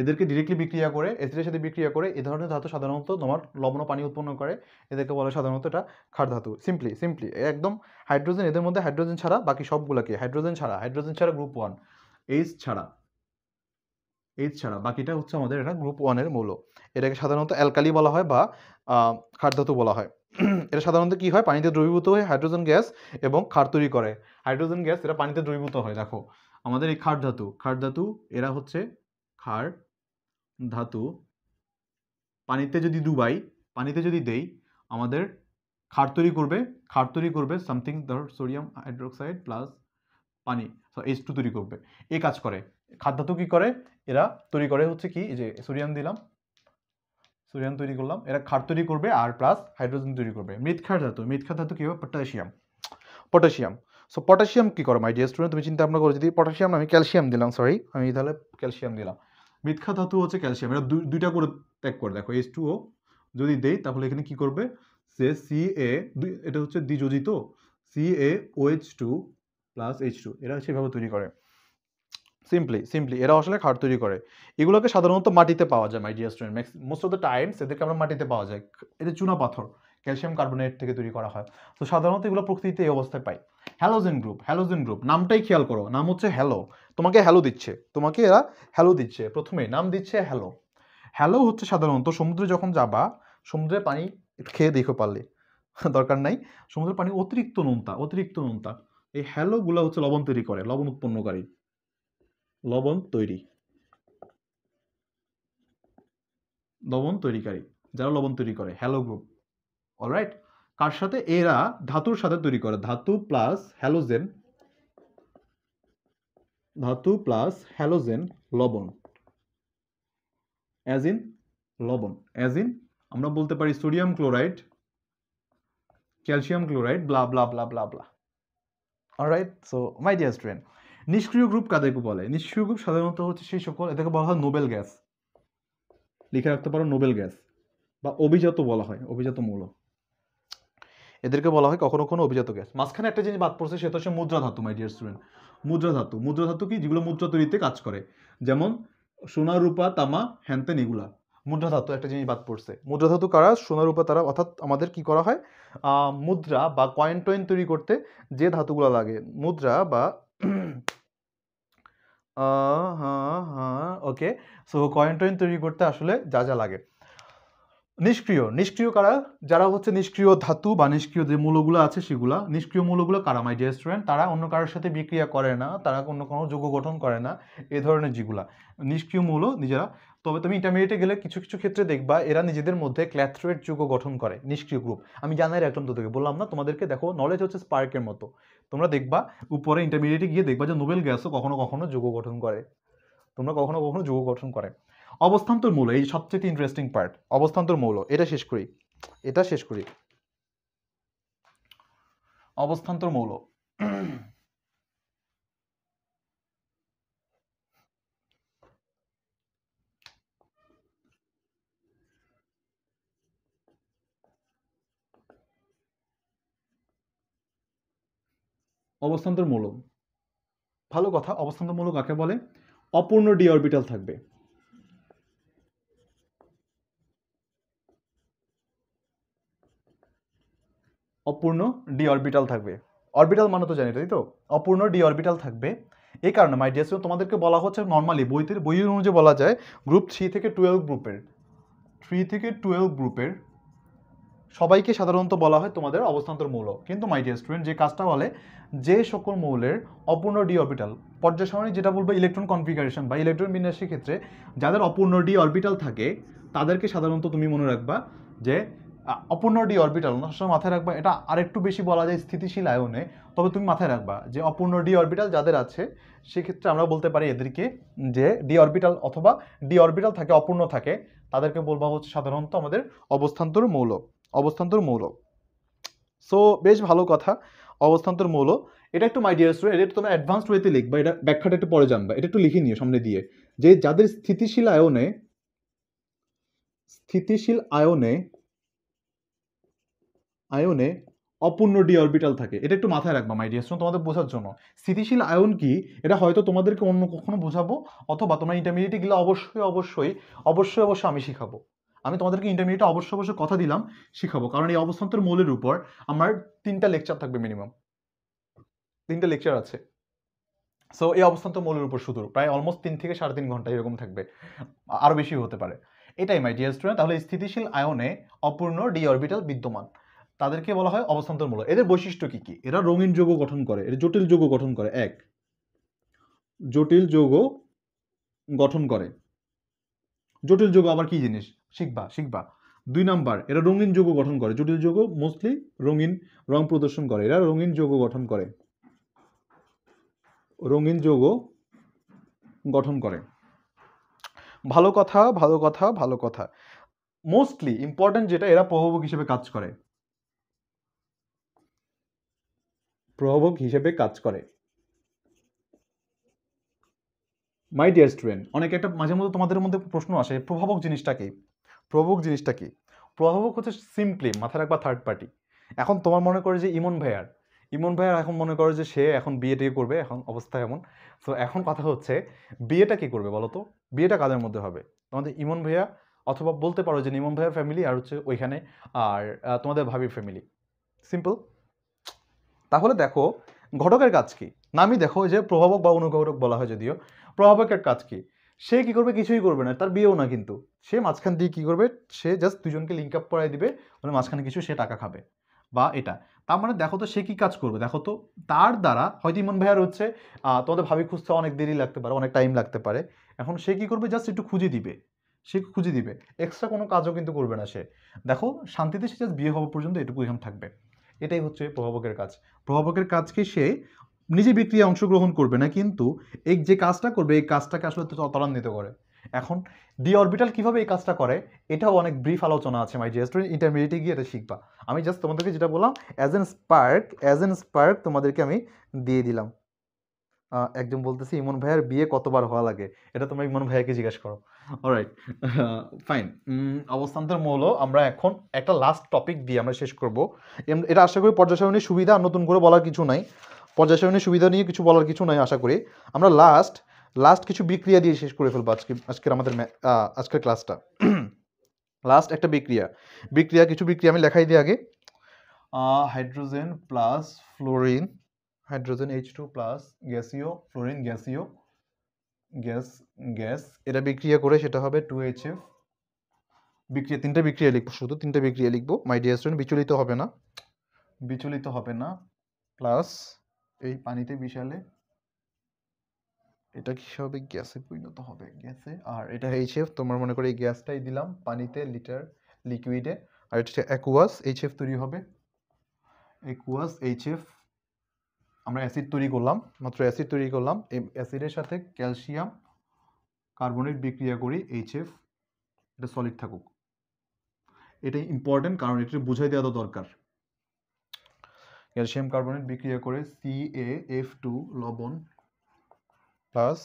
এদেরকে ডিরেক্টলি বিক্রিয়া করে এসিডের সাথে বিক্রিয়া করে এ ধরনের ধাতু সাধারণত তোমার লবণ পানি উৎপন্ন করে এদেরকে বলে সাধারণত এটা খার ধাতু সিম্পলি সিম্পলি একদম হাইড্রোজেন এদের মধ্যে হাইড্রোজেন ছাড়া বাকি সবগুলোকে হাইড্রোজেন ছাড়া হাইড্রোজেন ছাড়া গ্রুপ ওয়ান এইচ ছাড়া এইচ ছাড়া বাকিটা হচ্ছে আমাদের এটা গ্রুপ ওয়ানের মৌল এটাকে সাধারণত অ্যালকালি বলা হয় বা ধাতু বলা হয় এটা সাধারণত কি হয় পানিতে দ্রবীভূত হয়ে হাইড্রোজেন গ্যাস এবং খার তৈরি করে হাইড্রোজেন গ্যাস এটা পানিতে দ্রবীভূত হয় দেখো আমাদের এই খার ধাতু খার ধাতু এরা হচ্ছে ক্ষার ধাতু পানিতে যদি ডুবাই পানিতে যদি দেই আমাদের ক্ষার তৈরি করবে ক্ষার তৈরি করবে সামথিং ধর সোডিয়াম হাইড্রোক্সাইড প্লাস পানি এইচ টু তৈরি করবে এই কাজ করে ধাতু কী করে এরা তৈরি করে হচ্ছে কি যে সোডিয়াম দিলাম সোডিয়াম তৈরি করলাম এরা ক্ষার তৈরি করবে আর প্লাস হাইড্রোজেন তৈরি করবে মৃৎক্ষার ধাতু মৃৎক্ষার ধাতু কী হবে পটাশিয়াম পটাশিয়াম সো পটাশিয়াম কী করো মাই ডিয়ার স্টুডেন্ট তুমি চিন্তা ভাবনা করো যদি পটাশিয়াম আমি ক্যালসিয়াম দিলাম সরি আমি তাহলে ক্যালসিয়াম দিলাম মিথ্যা ধাতু হচ্ছে ক্যালসিয়াম এটা দুইটা করে ত্যাগ করে দেখো এইচ টু ও যদি দেই তাহলে এখানে কি করবে সে সি এ এটা হচ্ছে দ্বিযোজিত C A O H two plus H two এরা সেভাবে তৈরি করে সিম্পলি সিম্পলি এরা আসলে খাট তৈরি করে এগুলোকে সাধারণত মাটিতে পাওয়া যায় my dear student max most of the times এদেরকে আমরা মাটিতে পাওয়া যায় এটা চুনা পাথর ক্যালসিয়াম কার্বোনেট থেকে তৈরি করা হয় তো সাধারণত এগুলো প্রকৃতিতে এই অবস্থায় পাই হ্যালোজেন গ্রুপ হ্যালোজেন গ্রুপ নামটাই খেয়াল করো নাম হচ্ছে হ্যালো তোমাকে হ্যালো দিচ্ছে তোমাকে এরা হ্যালো দিচ্ছে প্রথমে নাম দিচ্ছে হ্যালো হ্যালো হচ্ছে সাধারণত সমুদ্রে যখন যাবা সমুদ্রে পানি খেয়ে দেখো পারলে দরকার নাই সমুদ্রের পানি অতিরিক্ত নোনতা অতিরিক্ত নোনতা এই হ্যালোগুলো হচ্ছে লবণ তৈরি করে লবণ উৎপন্নকারী লবণ তৈরি লবণ তৈরিকারী যারা লবণ তৈরি করে হ্যালো গ্রুপ অলরাইট তার সাথে এরা ধাতুর সাথে তৈরি করে ধাতু প্লাস হ্যালোজেন ধাতু প্লাস হ্যালোজেন লবণ অ্যাজ ইন লবণ অ্যাজ ইন আমরা বলতে পারি sodium chloride calcium chloride blah blah blah blah blah alright so my dear student নিষ্ক্রিয় গ্রুপ কাদেরকে বলে নিষ্ক্রিয় গ্রুপ সাধারণত হচ্ছে সেই সকল এটাকে বলা হয় নোবেল গ্যাস লিখে রাখতে পারো নোবেল গ্যাস বা অভিজাত বলা হয় অভিজাত মৌল এদেরকে বলা হয় কখনো কখনো অভিজাত গ্যাস মাঝখানে একটা জিনিস বাদ পড়ছে সেটা হচ্ছে মুদ্রা ধাতু মাই ডিয়ার স্টুডেন্ট মুদ্রা ধাতু মুদ্রা ধাতু কি যেগুলো মুদ্রা তৈরিতে কাজ করে যেমন সোনা রূপা তামা হ্যান্তেন এগুলা মুদ্রা ধাতু একটা জিনিস বাদ পড়ছে মুদ্রা ধাতু কারা সোনা রূপা তারা অর্থাৎ আমাদের কি করা হয় মুদ্রা বা কয়েন টয়েন তৈরি করতে যে ধাতুগুলো লাগে মুদ্রা বা হ্যাঁ হ্যাঁ ওকে সো কয়েন টয়েন তৈরি করতে আসলে যা যা লাগে নিষ্ক্রিয় নিষ্ক্রিয় কারা যারা হচ্ছে নিষ্ক্রিয় ধাতু বা নিষ্ক্রিয় যে মূলগুলো আছে সেগুলো নিষ্ক্রিয় মূলগুলো কারা মাই ডিয়ার স্টুডেন্ট তারা অন্য কারোর সাথে বিক্রিয়া করে না তারা অন্য কোনো যোগ্য গঠন করে না এ ধরনের যেগুলা নিষ্ক্রিয় মূল নিজেরা তবে তুমি ইন্টারমিডিয়েটে গেলে কিছু কিছু ক্ষেত্রে দেখবা এরা নিজেদের মধ্যে ক্ল্যাথ্রোয়েট যুগ গঠন করে নিষ্ক্রিয় গ্রুপ আমি জানাই একদম তোকে বললাম না তোমাদেরকে দেখো নলেজ হচ্ছে স্পার্কের মতো তোমরা দেখবা উপরে ইন্টারমিডিয়েটে গিয়ে দেখবা যে নোবেল গ্যাসও কখনো কখনো যুগ গঠন করে তোমরা কখনো কখনো যুগ গঠন করে অবস্থান্তর মূল এই সবচেয়ে ইন্টারেস্টিং পার্ট অবস্থান্তর মৌল এটা শেষ করি এটা শেষ করি অবস্থান্তর মৌল অবস্থান্তর মৌল ভালো কথা অবস্থান্তর মৌল কাকে বলে অপূর্ণ ডি অরবিটাল থাকবে অপূর্ণ ডি অরবিটাল থাকবে অরবিটাল মানে তো জানি তাই তো অপূর্ণ ডি অরবিটাল থাকবে এই কারণে মাই ডিয়ার তোমাদেরকে বলা হচ্ছে নর্মালি বইতে বইয়ের অনুযায়ী বলা যায় গ্রুপ থ্রি থেকে টুয়েলভ গ্রুপের থ্রি থেকে টুয়েলভ গ্রুপের সবাইকে সাধারণত বলা হয় তোমাদের অবস্থান্তর মৌল কিন্তু মাই ডিয়ার স্টুডেন্ট যে কাজটা বলে যে সকল মৌলের অপূর্ণ ডি অরবিটাল পর্যায় যেটা বলবো ইলেকট্রন কনফিগারেশন বা ইলেকট্রন বিন্যাসের ক্ষেত্রে যাদের অপূর্ণ ডি অরবিটাল থাকে তাদেরকে সাধারণত তুমি মনে রাখবা যে অপূর্ণ অরবিটাল সবসময় মাথায় রাখবা এটা আরেকটু বেশি বলা যায় স্থিতিশীল আয়নে তবে তুমি মাথায় রাখবা যে অপূর্ণ ডি অরবিটাল যাদের আছে সেক্ষেত্রে আমরা বলতে পারি এদেরকে যে ডি অরবিটাল অথবা ডি অরবিটাল থাকে অপূর্ণ থাকে তাদেরকে বলবা হচ্ছে সাধারণত আমাদের অবস্থান্তর মৌল অবস্থান্তর মৌল সো বেশ ভালো কথা অবস্থান্তর মৌল এটা একটু মাই ডিয়ার স্টুডেন্ট এটা তোমরা অ্যাডভান্সড ওয়েতে লিখবা এটা ব্যাখ্যাটা একটু পরে জানবা এটা একটু লিখে নিও সামনে দিয়ে যে যাদের স্থিতিশীল আয়নে স্থিতিশীল আয়নে আয়নে অপূর্ণ ডি অরবিটাল থাকে এটা একটু মাথায় রাখবা মাই ডিয়ার তোমাদের বোঝার জন্য স্থিতিশীল আয়ন কি এটা হয়তো তোমাদেরকে অন্য কখনো বোঝাবো অথবা তোমরা ইন্টারমিডিয়েটে গেলে অবশ্যই অবশ্যই অবশ্যই অবশ্যই আমি শিখাবো আমি তোমাদেরকে ইন্টারমিডিয়েটে অবশ্যই অবশ্যই কথা দিলাম শিখাবো কারণ এই অবস্থান্তর মৌলের উপর আমার তিনটা লেকচার থাকবে মিনিমাম তিনটা লেকচার আছে সো এই অবস্থান্তর মৌলের উপর শুধু প্রায় অলমোস্ট তিন থেকে সাড়ে তিন ঘন্টা এরকম থাকবে আরও বেশি হতে পারে এটাই মাই ডিয়ার স্টুডেন্ট তাহলে স্থিতিশীল আয়নে অপূর্ণ ডি অরবিটাল বিদ্যমান তাদেরকে বলা হয় অবস্থান্তরমূলক এদের বৈশিষ্ট্য কী কী এরা রঙিন যৌগ গঠন করে এরা জটিল যৌগ গঠন করে এক জটিল যৌগ গঠন করে জটিল যৌগ আবার কি জিনিস শিখবা শিখবা দুই নাম্বার এরা রঙিন যৌগ গঠন করে জটিল যৌগ মোস্টলি রঙিন রং প্রদর্শন করে এরা রঙিন যৌগ গঠন করে রঙিন যৌগ গঠন করে ভালো কথা ভালো কথা ভালো কথা মোস্টলি ইম্পর্ট্যান্ট যেটা এরা প্রভাবক হিসেবে কাজ করে প্রভাবক হিসেবে কাজ করে মাই ডিয়ার স্টুডেন্ট অনেকে একটা মাঝে মধ্যে তোমাদের মধ্যে প্রশ্ন আসে প্রভাবক জিনিসটা কি প্রভাবক জিনিসটা কি প্রভাবক হচ্ছে সিম্পলি মাথা রাখবা থার্ড পার্টি এখন তোমার মনে করে যে ইমন ভাইয়ার ইমন ভাইয়ার এখন মনে করে যে সে এখন বিয়ে টিয়ে করবে এখন অবস্থা এমন সো এখন কথা হচ্ছে বিয়েটা কি করবে বলো তো বিয়েটা কাদের মধ্যে হবে তোমাদের ইমন ভাইয়া অথবা বলতে পারো যে নিমন ভাইয়ার ফ্যামিলি আর হচ্ছে ওইখানে আর তোমাদের ভাবির ফ্যামিলি সিম্পল তাহলে দেখো ঘটকের কাজ কি নামই দেখো যে প্রভাবক বা অনুঘটক বলা হয় যদিও প্রভাবকের কাজ কি সে কি করবে কিছুই করবে না তার বিয়েও না কিন্তু সে মাঝখান দিয়ে কী করবে সে জাস্ট দুজনকে লিঙ্ক আপ করাই দিবে মানে মাঝখানে কিছু সে টাকা খাবে বা এটা তার মানে দেখো তো সে কি কাজ করবে দেখো তো তার দ্বারা হয়তো ইমন ভাইয়ার হচ্ছে তোমাদের ভাবি খুঁজতে অনেক দেরি লাগতে পারে অনেক টাইম লাগতে পারে এখন সে কি করবে জাস্ট একটু খুঁজে দিবে সে খুঁজে দিবে এক্সট্রা কোনো কাজও কিন্তু করবে না সে দেখো শান্তিতে সে জাস্ট বিয়ে হওয়া পর্যন্ত এটুকু এখন থাকবে এটাই হচ্ছে প্রভাবকের কাজ প্রভাবকের কাজকে সে নিজে বিক্রিয়া অংশগ্রহণ করবে না কিন্তু এই যে কাজটা করবে এই কাজটাকে আসলে ত্বরান্বিত করে এখন ডি অরবিটাল কিভাবে এই কাজটা করে এটাও অনেক ব্রিফ আলোচনা আছে মাই জিএস স্টুডেন্ট ইন্টারমিডিয়েটে গিয়ে এটা শিখবা আমি জাস্ট তোমাদেরকে যেটা বললাম as an spark as an spark তোমাদেরকে আমি দিয়ে দিলাম একজন বলতেছে ইমন ভাইয়ার বিয়ে কতবার হওয়া লাগে এটা তোমরা ইমন ভাইয়াকে জিজ্ঞেস করো অলরাইট ফাইন অবস্থান্তর মূল আমরা এখন একটা লাস্ট টপিক দিয়ে আমরা শেষ করব এটা আশা করি পর্যায়সারণীর সুবিধা নতুন করে বলার কিছু নাই পর্যায়সারণীর সুবিধা নিয়ে কিছু বলার কিছু নাই আশা করি আমরা লাস্ট লাস্ট কিছু বিক্রিয়া দিয়ে শেষ করে ফেলবো আজকে আজকের আমাদের আজকের ক্লাসটা লাস্ট একটা বিক্রিয়া বিক্রিয়া কিছু বিক্রিয়া আমি লেখাই দিই আগে hydrogen plus fluorine hydrogen H two plus গ্যাসিও ফ্লোরিন গ্যাসিও গ্যাস গ্যাস এটা বিক্রিয়া করে সেটা হবে টু এইচ এফ বিক্রিয়া তিনটা বিক্রিয়া লিখবো শুধু তিনটা বিক্রিয়া লিখবো মাই ডিয়ার স্টুডেন্ট বিচলিত হবে না বিচলিত হবে না প্লাস এই পানিতে বিশালে এটা কি হবে গ্যাসে পরিণত হবে গ্যাসে আর এটা এইচ এফ তোমার মনে করে এই গ্যাসটাই দিলাম পানিতে লিটার লিকুইডে আর এটা অ্যাকুয়াস এইচ এফ তৈরি হবে অ্যাকুয়াস এইচ এফ আমরা অ্যাসিড তৈরি করলাম মাত্র অ্যাসিড তৈরি করলাম এই অ্যাসিডের সাথে ক্যালসিয়াম কার্বনেট বিক্রিয়া করি এইচএফ এটা সলিড থাকুক এটা ইম্পর্টেন্ট কারণ এটা বুঝাই দেওয়া তো দরকার ক্যালসিয়াম কার্বনেট বিক্রিয়া করে সি এ এফ টু লবণ প্লাস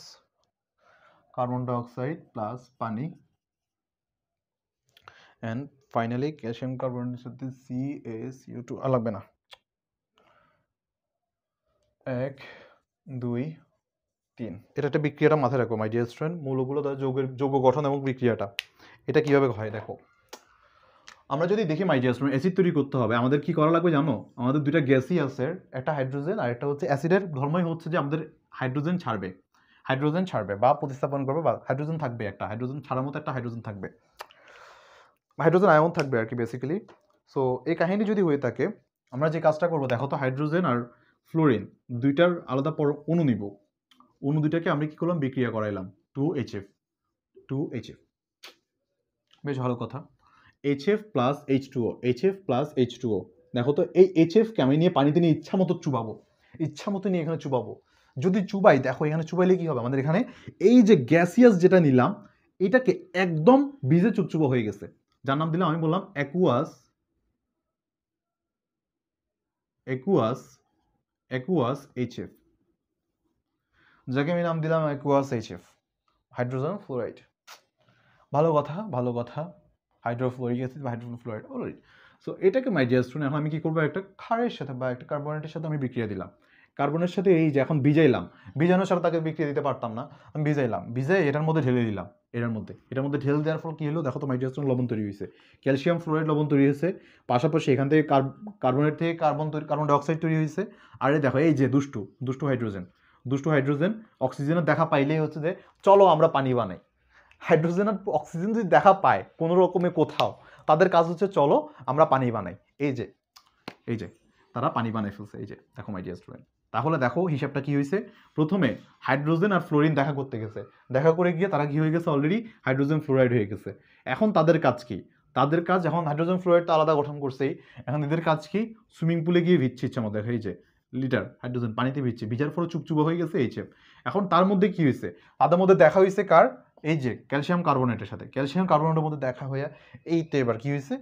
কার্বন ডাইঅক্সাইড প্লাস পানি অ্যান্ড ফাইনালি ক্যালসিয়াম কার্বনেটের সাথে সি এ সিও টু লাগবে না এক দুই তিন এটা একটা বিক্রিয়াটা মাথায় রাখো মাই ডিয়ার স্টুডেন্ট মূলগুলো তার যোগের গঠন এবং বিক্রিয়াটা এটা কীভাবে হয় দেখো আমরা যদি দেখি মাই ডিয়ার স্টুডেন্ট অ্যাসিড তৈরি করতে হবে আমাদের কি করা লাগবে জানো আমাদের দুইটা গ্যাসই আছে একটা হাইড্রোজেন আর একটা হচ্ছে অ্যাসিডের ধর্মই হচ্ছে যে আমাদের হাইড্রোজেন ছাড়বে হাইড্রোজেন ছাড়বে বা প্রতিস্থাপন করবে বা হাইড্রোজেন থাকবে একটা হাইড্রোজেন ছাড়ার মতো একটা হাইড্রোজেন থাকবে হাইড্রোজেন আয়ন থাকবে আর কি বেসিক্যালি সো এই কাহিনী যদি হয়ে থাকে আমরা যে কাজটা করবো দেখো তো হাইড্রোজেন আর ফ্লোরিন দুইটার আলাদা পর অণু নিব অণু দুইটাকে আমি কী করলাম বিক্রিয়া করাইলাম two H F two H F বেশ ভালো কথা H F plus H two O H F plus H two O দেখো তো এই এইচ এফকে আমি নিয়ে পানিতে নিয়ে ইচ্ছা মতো চুবাবো ইচ্ছা মতো নিয়ে এখানে চুবাবো যদি চুবাই দেখো এখানে চুবাইলে কী হবে আমাদের এখানে এই যে গ্যাসিয়াস যেটা নিলাম এটাকে একদম ভিজে চুপচুপ হয়ে গেছে যার নাম দিলাম আমি বললাম অ্যাকুয়াস অ্যাকুয়াস অ্যাকুয়াস এইচএফ যাকে আমি নাম দিলাম অ্যাকুয়াস এইচএফ হাইড্রোজেন ফ্লোরাইড ভালো কথা ভালো কথা হাইড্রোফ্লোরিক অ্যাসিড বা হাইড্রোজেন ফ্লোরাইড অলরেডি সো এটাকে মাই ডিয়ার স্টুডেন্ট এখন আমি কী করবো একটা ক্ষারের সাথে বা একটা কার্বনেটের সাথে আমি বিক্রিয়া দিলাম কার্বনের সাথে এই যে এখন ভিজাইলাম ভিজানোর সাথে তাকে বিক্রিয়া দিতে পারতাম না আমি ভিজাইলাম ভিজাই এটার মধ্যে ঢেলে দিলাম এটার মধ্যে এটার মধ্যে ঢেল দেওয়ার ফল কী হলো দেখো তো মাইটোস্টন লবণ তৈরি হয়েছে ক্যালসিয়াম ফ্লোরাইড লবণ তৈরি হয়েছে পাশাপাশি এখান থেকে কার্বনেট থেকে কার্বন তৈরি কার্বন ডাইঅক্সাইড তৈরি হয়েছে আর দেখো এই যে দুষ্টু দুষ্টু হাইড্রোজেন দুষ্টু হাইড্রোজেন অক্সিজেনের দেখা পাইলেই হচ্ছে যে চলো আমরা পানি বানাই হাইড্রোজেন আর অক্সিজেন যদি দেখা পায় কোনো রকমে কোথাও তাদের কাজ হচ্ছে চলো আমরা পানি বানাই এই যে এই যে তারা পানি বানাই ফেলছে এই যে দেখো মাই স্টুডেন্ট তাহলে দেখো হিসাবটা কি হয়েছে প্রথমে হাইড্রোজেন আর ফ্লোরিন দেখা করতে গেছে দেখা করে গিয়ে তারা কী হয়ে গেছে অলরেডি হাইড্রোজেন ফ্লোরাইড হয়ে গেছে এখন তাদের কাজ কি তাদের কাজ এখন হাইড্রোজেন ফ্লোরাইড তো আলাদা গঠন করছেই এখন এদের কাজ কি সুইমিং পুলে গিয়ে ভিজছে ইচ্ছে আমাদের যে লিটার হাইড্রোজেন পানিতে ভিজছে ভিজার ফলে চুপচুপ হয়ে গেছে এই এখন তার মধ্যে কি হয়েছে তাদের মধ্যে দেখা হয়েছে কার এই যে ক্যালসিয়াম কার্বোনেটের সাথে ক্যালসিয়াম কার্বোনেটের মধ্যে দেখা হয়ে এইতে এবার কি হয়েছে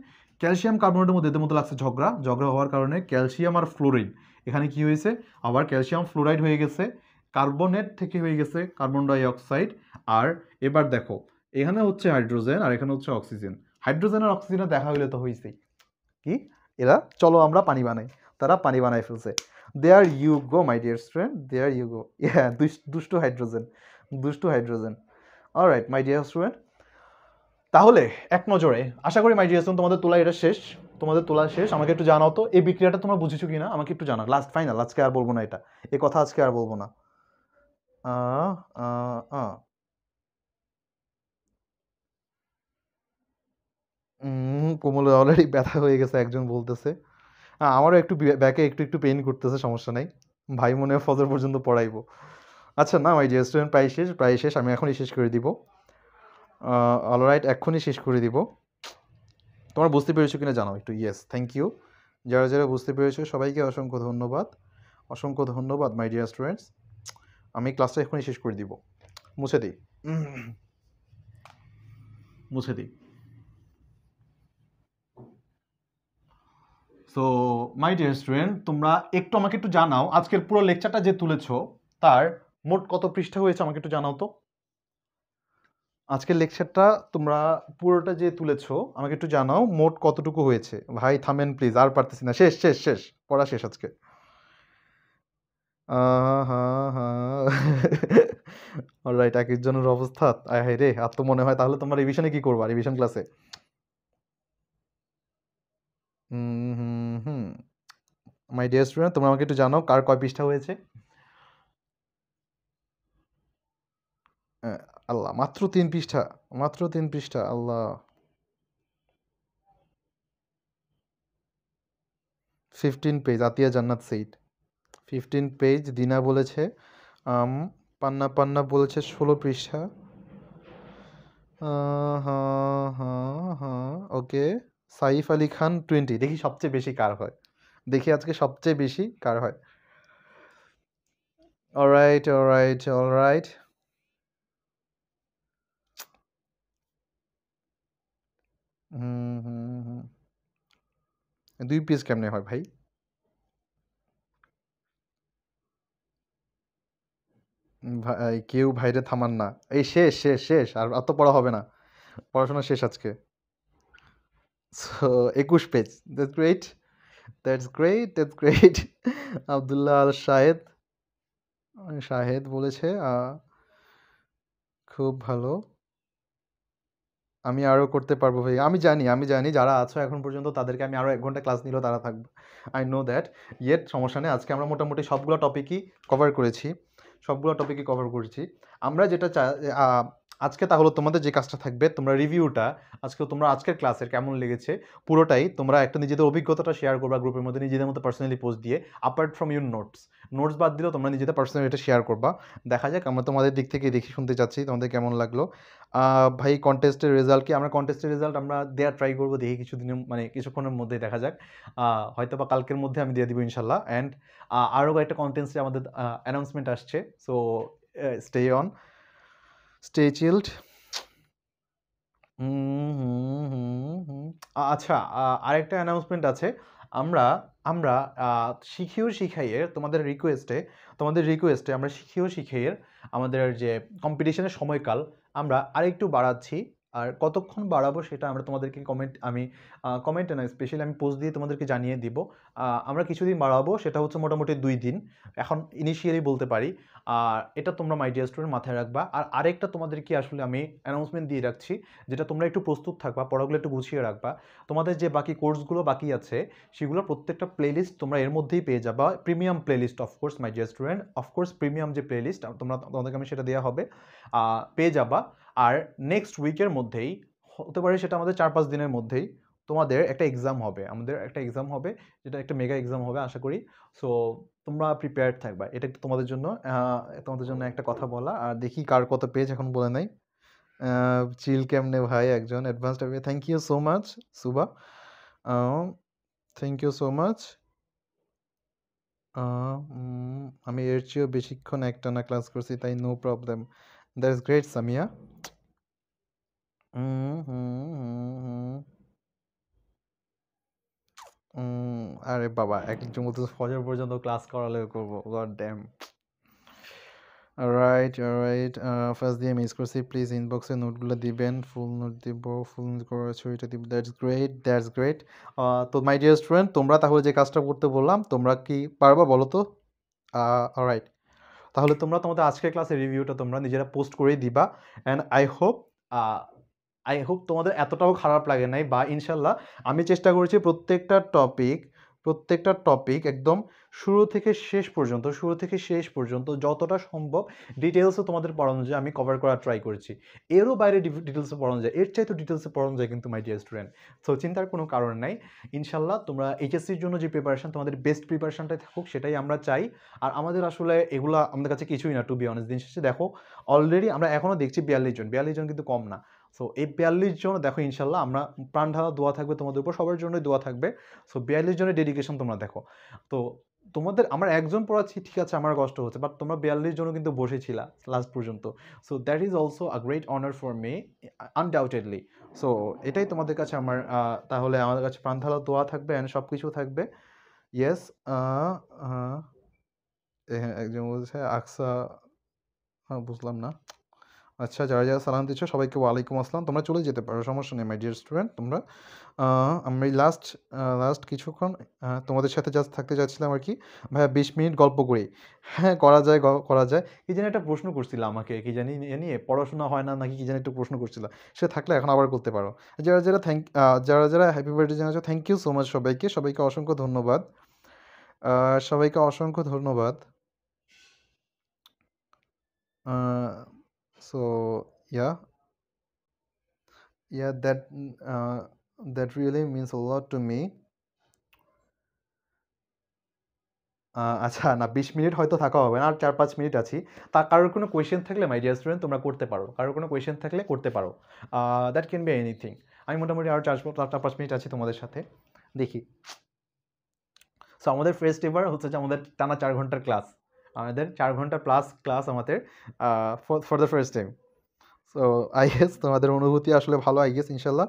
ক্যালসিয়াম কার্বোনেটের মধ্যে এদের মধ্যে লাগছে ঝগড়া ঝগড়া হওয়ার কারণে ক্যালসিয়াম আর ফ্লোরিন এখানে কি হয়েছে আবার ক্যালসিয়াম ফ্লোরাইড হয়ে গেছে কার্বনেট থেকে হয়ে গেছে কার্বন ডাইঅক্সাইড আর এবার দেখো এখানে হচ্ছে হাইড্রোজেন আর এখানে হচ্ছে অক্সিজেন হাইড্রোজেন আর অক্সিজেনের দেখা হইলে তো হয়েছেই কি এরা চলো আমরা পানি বানাই তারা পানি বানায় ফেলছে there you go my dear student there you go হ্যাঁ দুষ্টু হাইড্রোজেন দুষ্টু hydrogen all right my dear student তাহলে এক নজরে আশা করি মাই ডিয়ার স্টুডেন্ট তোমাদের তোলা এটা শেষ তোমাদের তোলা শেষ আমাকে একটু জানাও তো এই বিক্রিয়াটা তোমরা বুঝেছো কি না আমাকে একটু জানাও লাস্ট ফাইনাল আজকে আর বলবো না এটা এ কথা আজকে আর বলবো না কোমলে অলরেডি ব্যথা হয়ে গেছে একজন বলতেছে আমারও একটু ব্যাকে একটু একটু পেইন করতেছে সমস্যা নাই ভাই মনে হয় ফজর পর্যন্ত পড়াইবো আচ্ছা না ভাই যে স্টুডেন্ট প্রায় শেষ প্রায় শেষ আমি এখনই শেষ করে দিব অলরাইট এক্ষুনি শেষ করে দিব তোমরা বুঝতে পেরেছো কিনা জানাও একটু ইয়েস থ্যাংক ইউ যারা যারা বুঝতে পেরেছো সবাইকে অসংখ্য ধন্যবাদ অসংখ্য ধন্যবাদ মাই ডিয়ার স্টুডেন্টস আমি ক্লাসটা এখনই শেষ করে দিব মুছে দিই মুছে দিই সো মাই ডিয়ার স্টুডেন্ট তোমরা একটু আমাকে একটু জানাও আজকের পুরো লেকচারটা যে তুলেছ তার মোট কত পৃষ্ঠা হয়েছে আমাকে একটু জানাও তো আজকের লেকচারটা তোমরা পুরোটা যে তুলেছো আমাকে একটু জানাও মোট কতটুকু হয়েছে ভাই থামেন প্লিজ আর পারতেছি না শেষ শেষ শেষ পড়া শেষ আজকে রাইট এক একজনের অবস্থা আয় হায় রে আর তো মনে হয় তাহলে তোমার রিভিশনে কি করবা রিভিশন ক্লাসে হুম hmm hmm my dear student তোমরা আমাকে একটু জানাও কার কয় পৃষ্ঠা হয়েছে আল্লাহ মাত্র তিন পৃষ্ঠা মাত্র তিন পৃষ্ঠা আল্লাহ ফিফটিন পেজ আতিয়া জান্নাত সেইট ফিফটিন পেজ দিনা বলেছে পান্না পান্না বলেছে ষোলো পৃষ্ঠা ওকে সাইফ আলী খান টোয়েন্টি দেখি সবচেয়ে বেশি কার হয় দেখি আজকে সবচেয়ে বেশি কার হয় alright alright alright hmm hmm hmm দুই পিস কেমনে হয় ভাই ভাই কেউ ভাইরে থামান না এই শেষ শেষ শেষ আর এত পড়া হবে না পড়াশোনা শেষ আজকে সো একুশ page that's great that's great that's great Abdullah Al Shahed Shahed বলেছে খুব ভালো আমি আরও করতে পারবো ভাই আমি জানি আমি জানি যারা আছো এখন পর্যন্ত তাদেরকে আমি আরও এক ঘন্টা ক্লাস নিলেও তারা থাকবে আই নো দ্যাট ইয়েট সমস্যা নেই আজকে আমরা মোটামুটি সবগুলো টপিকই কভার করেছি সবগুলো টপিকই কভার করেছি আমরা যেটা আজকে তাহলে তোমাদের যে কাজটা থাকবে তোমরা রিভিউটা আজকে তোমরা আজকের ক্লাসের কেমন লেগেছে পুরোটাই তোমরা একটা নিজেদের অভিজ্ঞতাটা শেয়ার করবা গ্রুপের মধ্যে নিজেদের মতো পার্সোনালি পোস্ট দিয়ে apart from your notes notes বাদ দিলেও তোমরা নিজেদের পার্সোনালি এটা শেয়ার করবা দেখা যাক আমরা তোমাদের দিক থেকে দেখি শুনতে চাচ্ছি তোমাদের কেমন লাগলো ভাই কন্টেস্টের রেজাল্ট কি আমরা কন্টেস্টের রেজাল্ট আমরা দেওয়ার ট্রাই করবো দেখি কিছুদিনের মানে কিছুক্ষণের মধ্যেই দেখা যাক হয়তো বা কালকের মধ্যে আমি দিয়ে দিব ইনশাল্লাহ অ্যান্ড আরও একটা কন্টেন্টসে আমাদের অ্যানাউন্সমেন্ট আসছে so stay on stay chilled আচ্ছা আরেকটা অ্যানাউন্সমেন্ট আছে আমরা আমরা শিখিও শিখাইয়ের তোমাদের রিকোয়েস্টে তোমাদের রিকোয়েস্টে আমরা শিখিও শিখাইয়ের আমাদের যে কম্পিটিশনের সময়কাল আমরা আরেকটু বাড়াচ্ছি আর কতক্ষণ বাড়াবো সেটা আমরা তোমাদেরকে কমেন্ট আমি কমেন্টে না স্পেশালি আমি পোস্ট দিয়ে তোমাদেরকে জানিয়ে দিব আমরা কিছুদিন বাড়াবো সেটা হচ্ছে মোটামুটি দুই দিন এখন ইনিশিয়ালি বলতে পারি আর এটা তোমরা মাইডিয়া স্টোরের মাথায় রাখবা আর আরেকটা তোমাদেরকে আসলে আমি অ্যানাউন্সমেন্ট দিয়ে রাখছি যেটা তোমরা একটু প্রস্তুত থাকবা পড়াগুলো একটু গুছিয়ে রাখবা তোমাদের যে বাকি কোর্সগুলো বাকি আছে সেগুলো প্রত্যেকটা প্লেলিস্ট তোমরা এর মধ্যেই পেয়ে যাবা premium playlist of course my dear student of course premium যে প্লেলিস্ট তোমরা তোমাদেরকে আমি সেটা দেওয়া হবে পেয়ে যাবা আর নেক্সট উইকের মধ্যেই হতে পারে সেটা আমাদের চার পাঁচ দিনের মধ্যেই তোমাদের একটা এক্সাম হবে আমাদের একটা এক্সাম হবে যেটা একটা মেগা এক্সাম হবে আশা করি সো তোমরা প্রিপেয়ার্ড থাকবা এটা একটু তোমাদের জন্য তোমাদের জন্য একটা কথা বলা আর দেখি কার কত পেজ এখন বলে নাই চিল কেমনে ভাই একজন অ্যাডভান্স টাইপে thank you so much Suba thank you so much আমি এর চেয়েও বেশিক্ষণ একটা না ক্লাস করছি তাই no problem that is great Samia hmm, hmm, hmm, hmm. আরে বাবা! একজন মতো ফজর পর্যন্ত ক্লাস করালে করব। God damn! Right right first দিয়ে মিস করছি। প্লিজ ইনবক্সে নোটগুলো দিবেন। ফুল নোট দিব। ফুল নোট করা ছবিটা দিব। That's great, that's great. তো মাই ডিয়ার স্টুডেন্ট তোমরা তাহলে যে কাজটা করতে বললাম তোমরা কি পারবা বলো তো? রাইট তাহলে তোমরা তোমাদের আজকের ক্লাসের রিভিউটা তোমরা নিজেরা পোস্ট করেই দিবা। And I hope I hope তোমাদের এতটাও খারাপ লাগে নাই বা ইনশাল্লাহ আমি চেষ্টা করেছি প্রত্যেকটা টপিক প্রত্যেকটা টপিক একদম শুরু থেকে শেষ পর্যন্ত শুরু থেকে শেষ পর্যন্ত যতটা সম্ভব ডিটেলসও তোমাদের পড়ানো যায় আমি কভার করার ট্রাই করেছি এরও বাইরে ডিটেলসে পড়ানো যায় এর চাইতে ডিটেলসে পড়ানো যায় কিন্তু মাই ডিয়ার স্টুডেন্ট সো চিন্তার কোনো কারণ নাই ইনশাল্লাহ তোমরা এইচএসসির জন্য যে প্রিপারেশান তোমাদের বেস্ট প্রিপারেশানটাই থাকুক সেটাই আমরা চাই আর আমাদের আসলে এগুলো আমাদের কাছে কিছুই না টু বি অনেস্ট দিন শেষে দেখো অলরেডি আমরা এখনও দেখছি বিয়াল্লিশ জন বিয়াল্লিশ জন কিন্তু কম না সো এই বিয়াল্লিশ জন দেখো ইনশাল্লাহ আমরা প্রাণ ঢালা দোয়া থাকবে তোমাদের উপর সবার জন্যই দোয়া থাকবে সো বিয়াল্লিশ জনের ডেডিকেশন তোমরা দেখো তো তোমাদের আমার একজন পড়াচ্ছি ঠিক আছে আমার কষ্ট হচ্ছে বাট তোমরা বিয়াল্লিশ জনও কিন্তু বসেছিলা লাস্ট পর্যন্ত so that is also a great honour for me undoubtedly so এটাই তোমাদের কাছে আমার তাহলে আমাদের কাছে প্রাণ ঢালা দোয়া থাকবে অ্যান্ড সব কিছু থাকবে ইয়েস হ্যাঁ, একজন বলছে আকসা হ্যাঁ, বুঝলাম না আচ্ছা যারা যারা সালাম দিচ্ছ সবাইকে ওয়ালাইকুম আসসালাম তোমরা চলে যেতে পারো সমস্যা নেই মাই ডিয়ার স্টুডেন্ট তোমরা আমি লাস্ট লাস্ট কিছুক্ষণ তোমাদের সাথে জাস্ট থাকতে চাচ্ছিলাম আর কি ভাইয়া বিশ মিনিট গল্প করি হ্যাঁ করা যায় করা যায় কি জানি একটা প্রশ্ন করছিল আমাকে কি জানি এ নিয়ে পড়াশোনা হয় না নাকি কি জানি একটা প্রশ্ন করছিল সে থাকলে এখন আবার করতে পারো যারা যারা থ্যাংক যারা যারা হ্যাপি বার্থডে জানাচ্ছ থ্যাংক ইউ সো মাচ সবাইকে সবাইকে অসংখ্য ধন্যবাদ সবাইকে অসংখ্য ধন্যবাদ so yeah yeah that uh, that really means a lot to me uh, আচ্ছা না বিশ মিনিট হয়তো থাকা হবে না আর চার পাঁচ মিনিট আছি তা কারোর কোনো কোয়েশ্চেন থাকলে মাই ডিয়ার স্টুডেন্ট তোমরা করতে পারো কারোর কোনো কোয়েশ্চেন থাকলে করতে পারো দ্যাট ক্যান বি এনিথিং আমি মোটামুটি আর চার চার পাঁচ মিনিট আছি তোমাদের সাথে দেখি সো আমাদের ফ্রেস্ট এবার হচ্ছে যে আমাদের টানা চার ঘন্টার ক্লাস আমাদের চার ঘন্টা প্লাস ক্লাস আমাদের for the first time so I guess তোমাদের অনুভূতি আসলে ভালো আই গেস ইনশাল্লাহ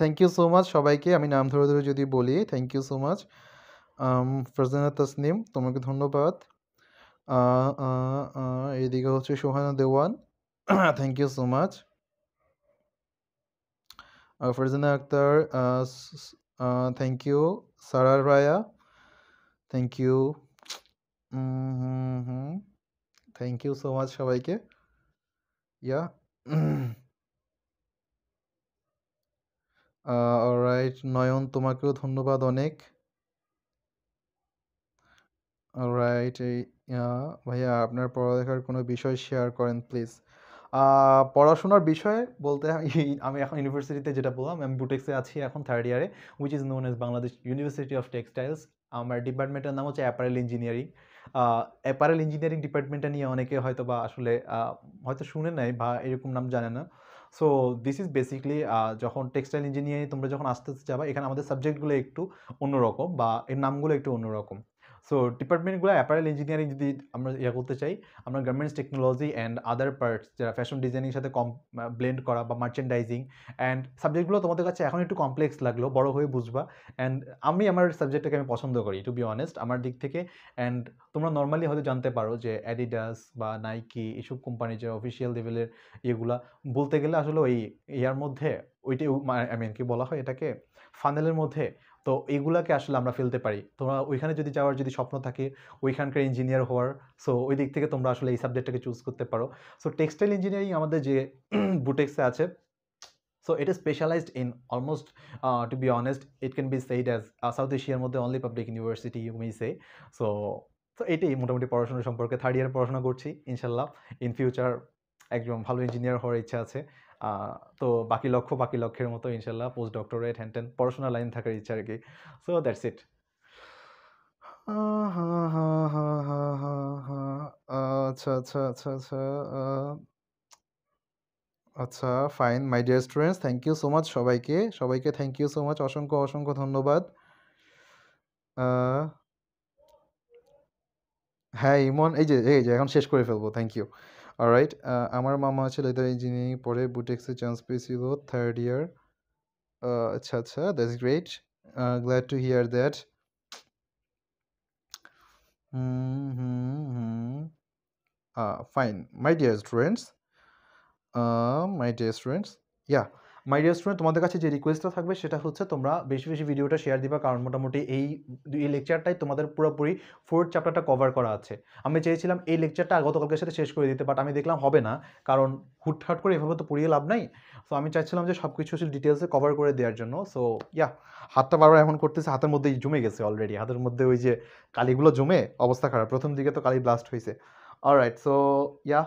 থ্যাংক ইউ সো মাচ সবাইকে আমি নাম ধরে ধরে যদি বলি thank you so much Farzana Tasnim তোমাকে ধন্যবাদ এদিকে হচ্ছে Sohana Dewan thank you so much Farzana Akter thank you Sarar Raya thank you thank you so much সবাইকে ইয়া রাইট uh, নয়ন তোমাকেও ধন্যবাদ অনেক রাইট এই ভাইয়া আপনার পড়ালেখার কোনো বিষয় শেয়ার করেন প্লিজ uh, পড়াশোনার বিষয়ে বলতে আমি এখন ইউনিভার্সিটিতে যেটা বললাম আমি বুটেক্সে আছি এখন থার্ড ইয়ারে which is known as Bangladesh university of textiles আমার ডিপার্টমেন্টের নাম হচ্ছে অ্যাপারেল ইঞ্জিনিয়ারিং অ্যাপারেল ইঞ্জিনিয়ারিং ডিপার্টমেন্টটা নিয়ে অনেকে হয়তো বা আসলে হয়তো শুনে নাই বা এরকম নাম জানে না সো দিস ইজ বেসিকলি যখন টেক্সটাইল ইঞ্জিনিয়ারিং তোমরা যখন আস্তে আস্তে যাবা এখানে আমাদের সাবজেক্টগুলো একটু অন্যরকম বা এর নামগুলো একটু অন্যরকম সো ডিপার্টমেন্টগুলো অ্যাপারেল ইঞ্জিনিয়ারিং যদি আমরা ইয়া করতে চাই আমরা garments technology and other parts যারা ফ্যাশন ডিজাইনিংয়ের সাথে কম ব্লেন্ড করা বা মার্চেন্ডাইজিং অ্যান্ড সাবজেক্টগুলো তোমাদের কাছে এখন একটু কমপ্লেক্স লাগলো বড় হয়ে বুঝবা অ্যান্ড আমি আমার সাবজেক্টটাকে আমি পছন্দ করি টু বি অনেস্ট আমার দিক থেকে অ্যান্ড তোমরা নর্মালি হয়তো জানতে পারো যে অ্যাডিডাস বা নাইকি এইসব কোম্পানির যে অফিসিয়াল লেভেলের ইয়েগুলা বলতে গেলে আসলে ওই ইয়ার মধ্যে ওইটাই আই মিন কি বলা হয় এটাকে ফানেলের মধ্যে তো এইগুলাকে আসলে আমরা ফেলতে পারি তোমরা ওইখানে যদি যাওয়ার যদি স্বপ্ন থাকে ওইখানকার ইঞ্জিনিয়ার হওয়ার সো ওই দিক থেকে তোমরা আসলে এই সাবজেক্টটাকে চুজ করতে পারো সো টেক্সটাইল ইঞ্জিনিয়ারিং আমাদের যে বুটেক্সে আছে সো এটা specialised in almost almost, uh, to be honest, it can be said as মধ্যে only public university you may say so তো এটাই মোটামুটি পড়াশোনা সম্পর্কে থার্ড ইয়ার পড়াশোনা করছি ইনশাল্লাহ ইন ফিউচার একজন ভালো ইঞ্জিনিয়ার হওয়ার ইচ্ছা আছে তো বাকি লক্ষ্য বাকি লক্ষ্যের মতো ইনশাল্লাহ পোস্ট ডক্টরেট হ্যান টেন পড়াশোনা লাইন থাকার ইচ্ছা আর কি সো দ্যাটস ইট আচ্ছা আচ্ছা আচ্ছা আচ্ছা আচ্ছা fine my dear students thank you so much সবাইকে সবাইকে থ্যাংক ইউ সো মাচ অসংখ্য অসংখ্য ধন্যবাদ হ্যাঁ ইমন এই যে এই যে এখন শেষ করে ফেলবো থ্যাংক ইউ অলরাইট আমার মামা হচ্ছে লেদার ইঞ্জিনিয়ারিং পরে বুটেক্সে চান্স পেয়েছিল থার্ড ইয়ার আচ্ছা আচ্ছা that's great glad to hear that hmm hmm hmm fine my dear students my dear students yeah my dear student তোমাদের কাছে যে রিকোয়েস্টটা থাকবে সেটা হচ্ছে তোমরা বেশি বেশি ভিডিওটা শেয়ার দিবা কারণ মোটামুটি এই এই লেকচারটাই তোমাদের পুরোপুরি ফোর্থ চ্যাপ্টারটা কভার করা আছে আমি চেয়েছিলাম এই লেকচারটা গতকালকের সাথে শেষ করে দিতে বাট আমি দেখলাম হবে না কারণ হুটহাট করে এভাবে তো পড়িয়ে লাভ নাই সো আমি চাইছিলাম যে সব কিছু ডিটেলসে কভার করে দেওয়ার জন্য সো ইয়া হাতটা বারবার এমন করতেছে হাতের মধ্যে জমে গেছে অলরেডি হাতের মধ্যে ওই যে কালিগুলো জমে অবস্থা খারাপ প্রথম দিকে তো কালি ব্লাস্ট হয়েছে alright so yeah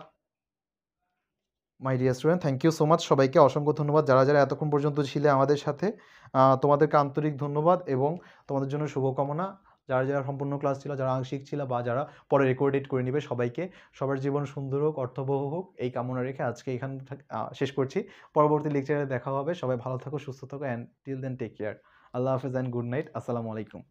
my dear student thank you so much সবাইকে অসংখ্য ধন্যবাদ যারা যারা এতক্ষণ পর্যন্ত ছিলে আমাদের সাথে তোমাদেরকে আন্তরিক ধন্যবাদ এবং তোমাদের জন্য শুভকামনা যারা যারা সম্পূর্ণ ক্লাস ছিল যারা আংশিক ছিল বা যারা পরে রেকর্ডেড করে নেবে সবাইকে সবার জীবন সুন্দর হোক অর্থবহ হোক এই কামনা রেখে আজকে এখান শেষ করছি পরবর্তী লেকচারে দেখা হবে সবাই ভালো থাকো সুস্থ থাকো and till then take care আল্লাহ হাফেজ অ্যান্ড গুড নাইট আসসালামু আলাইকুম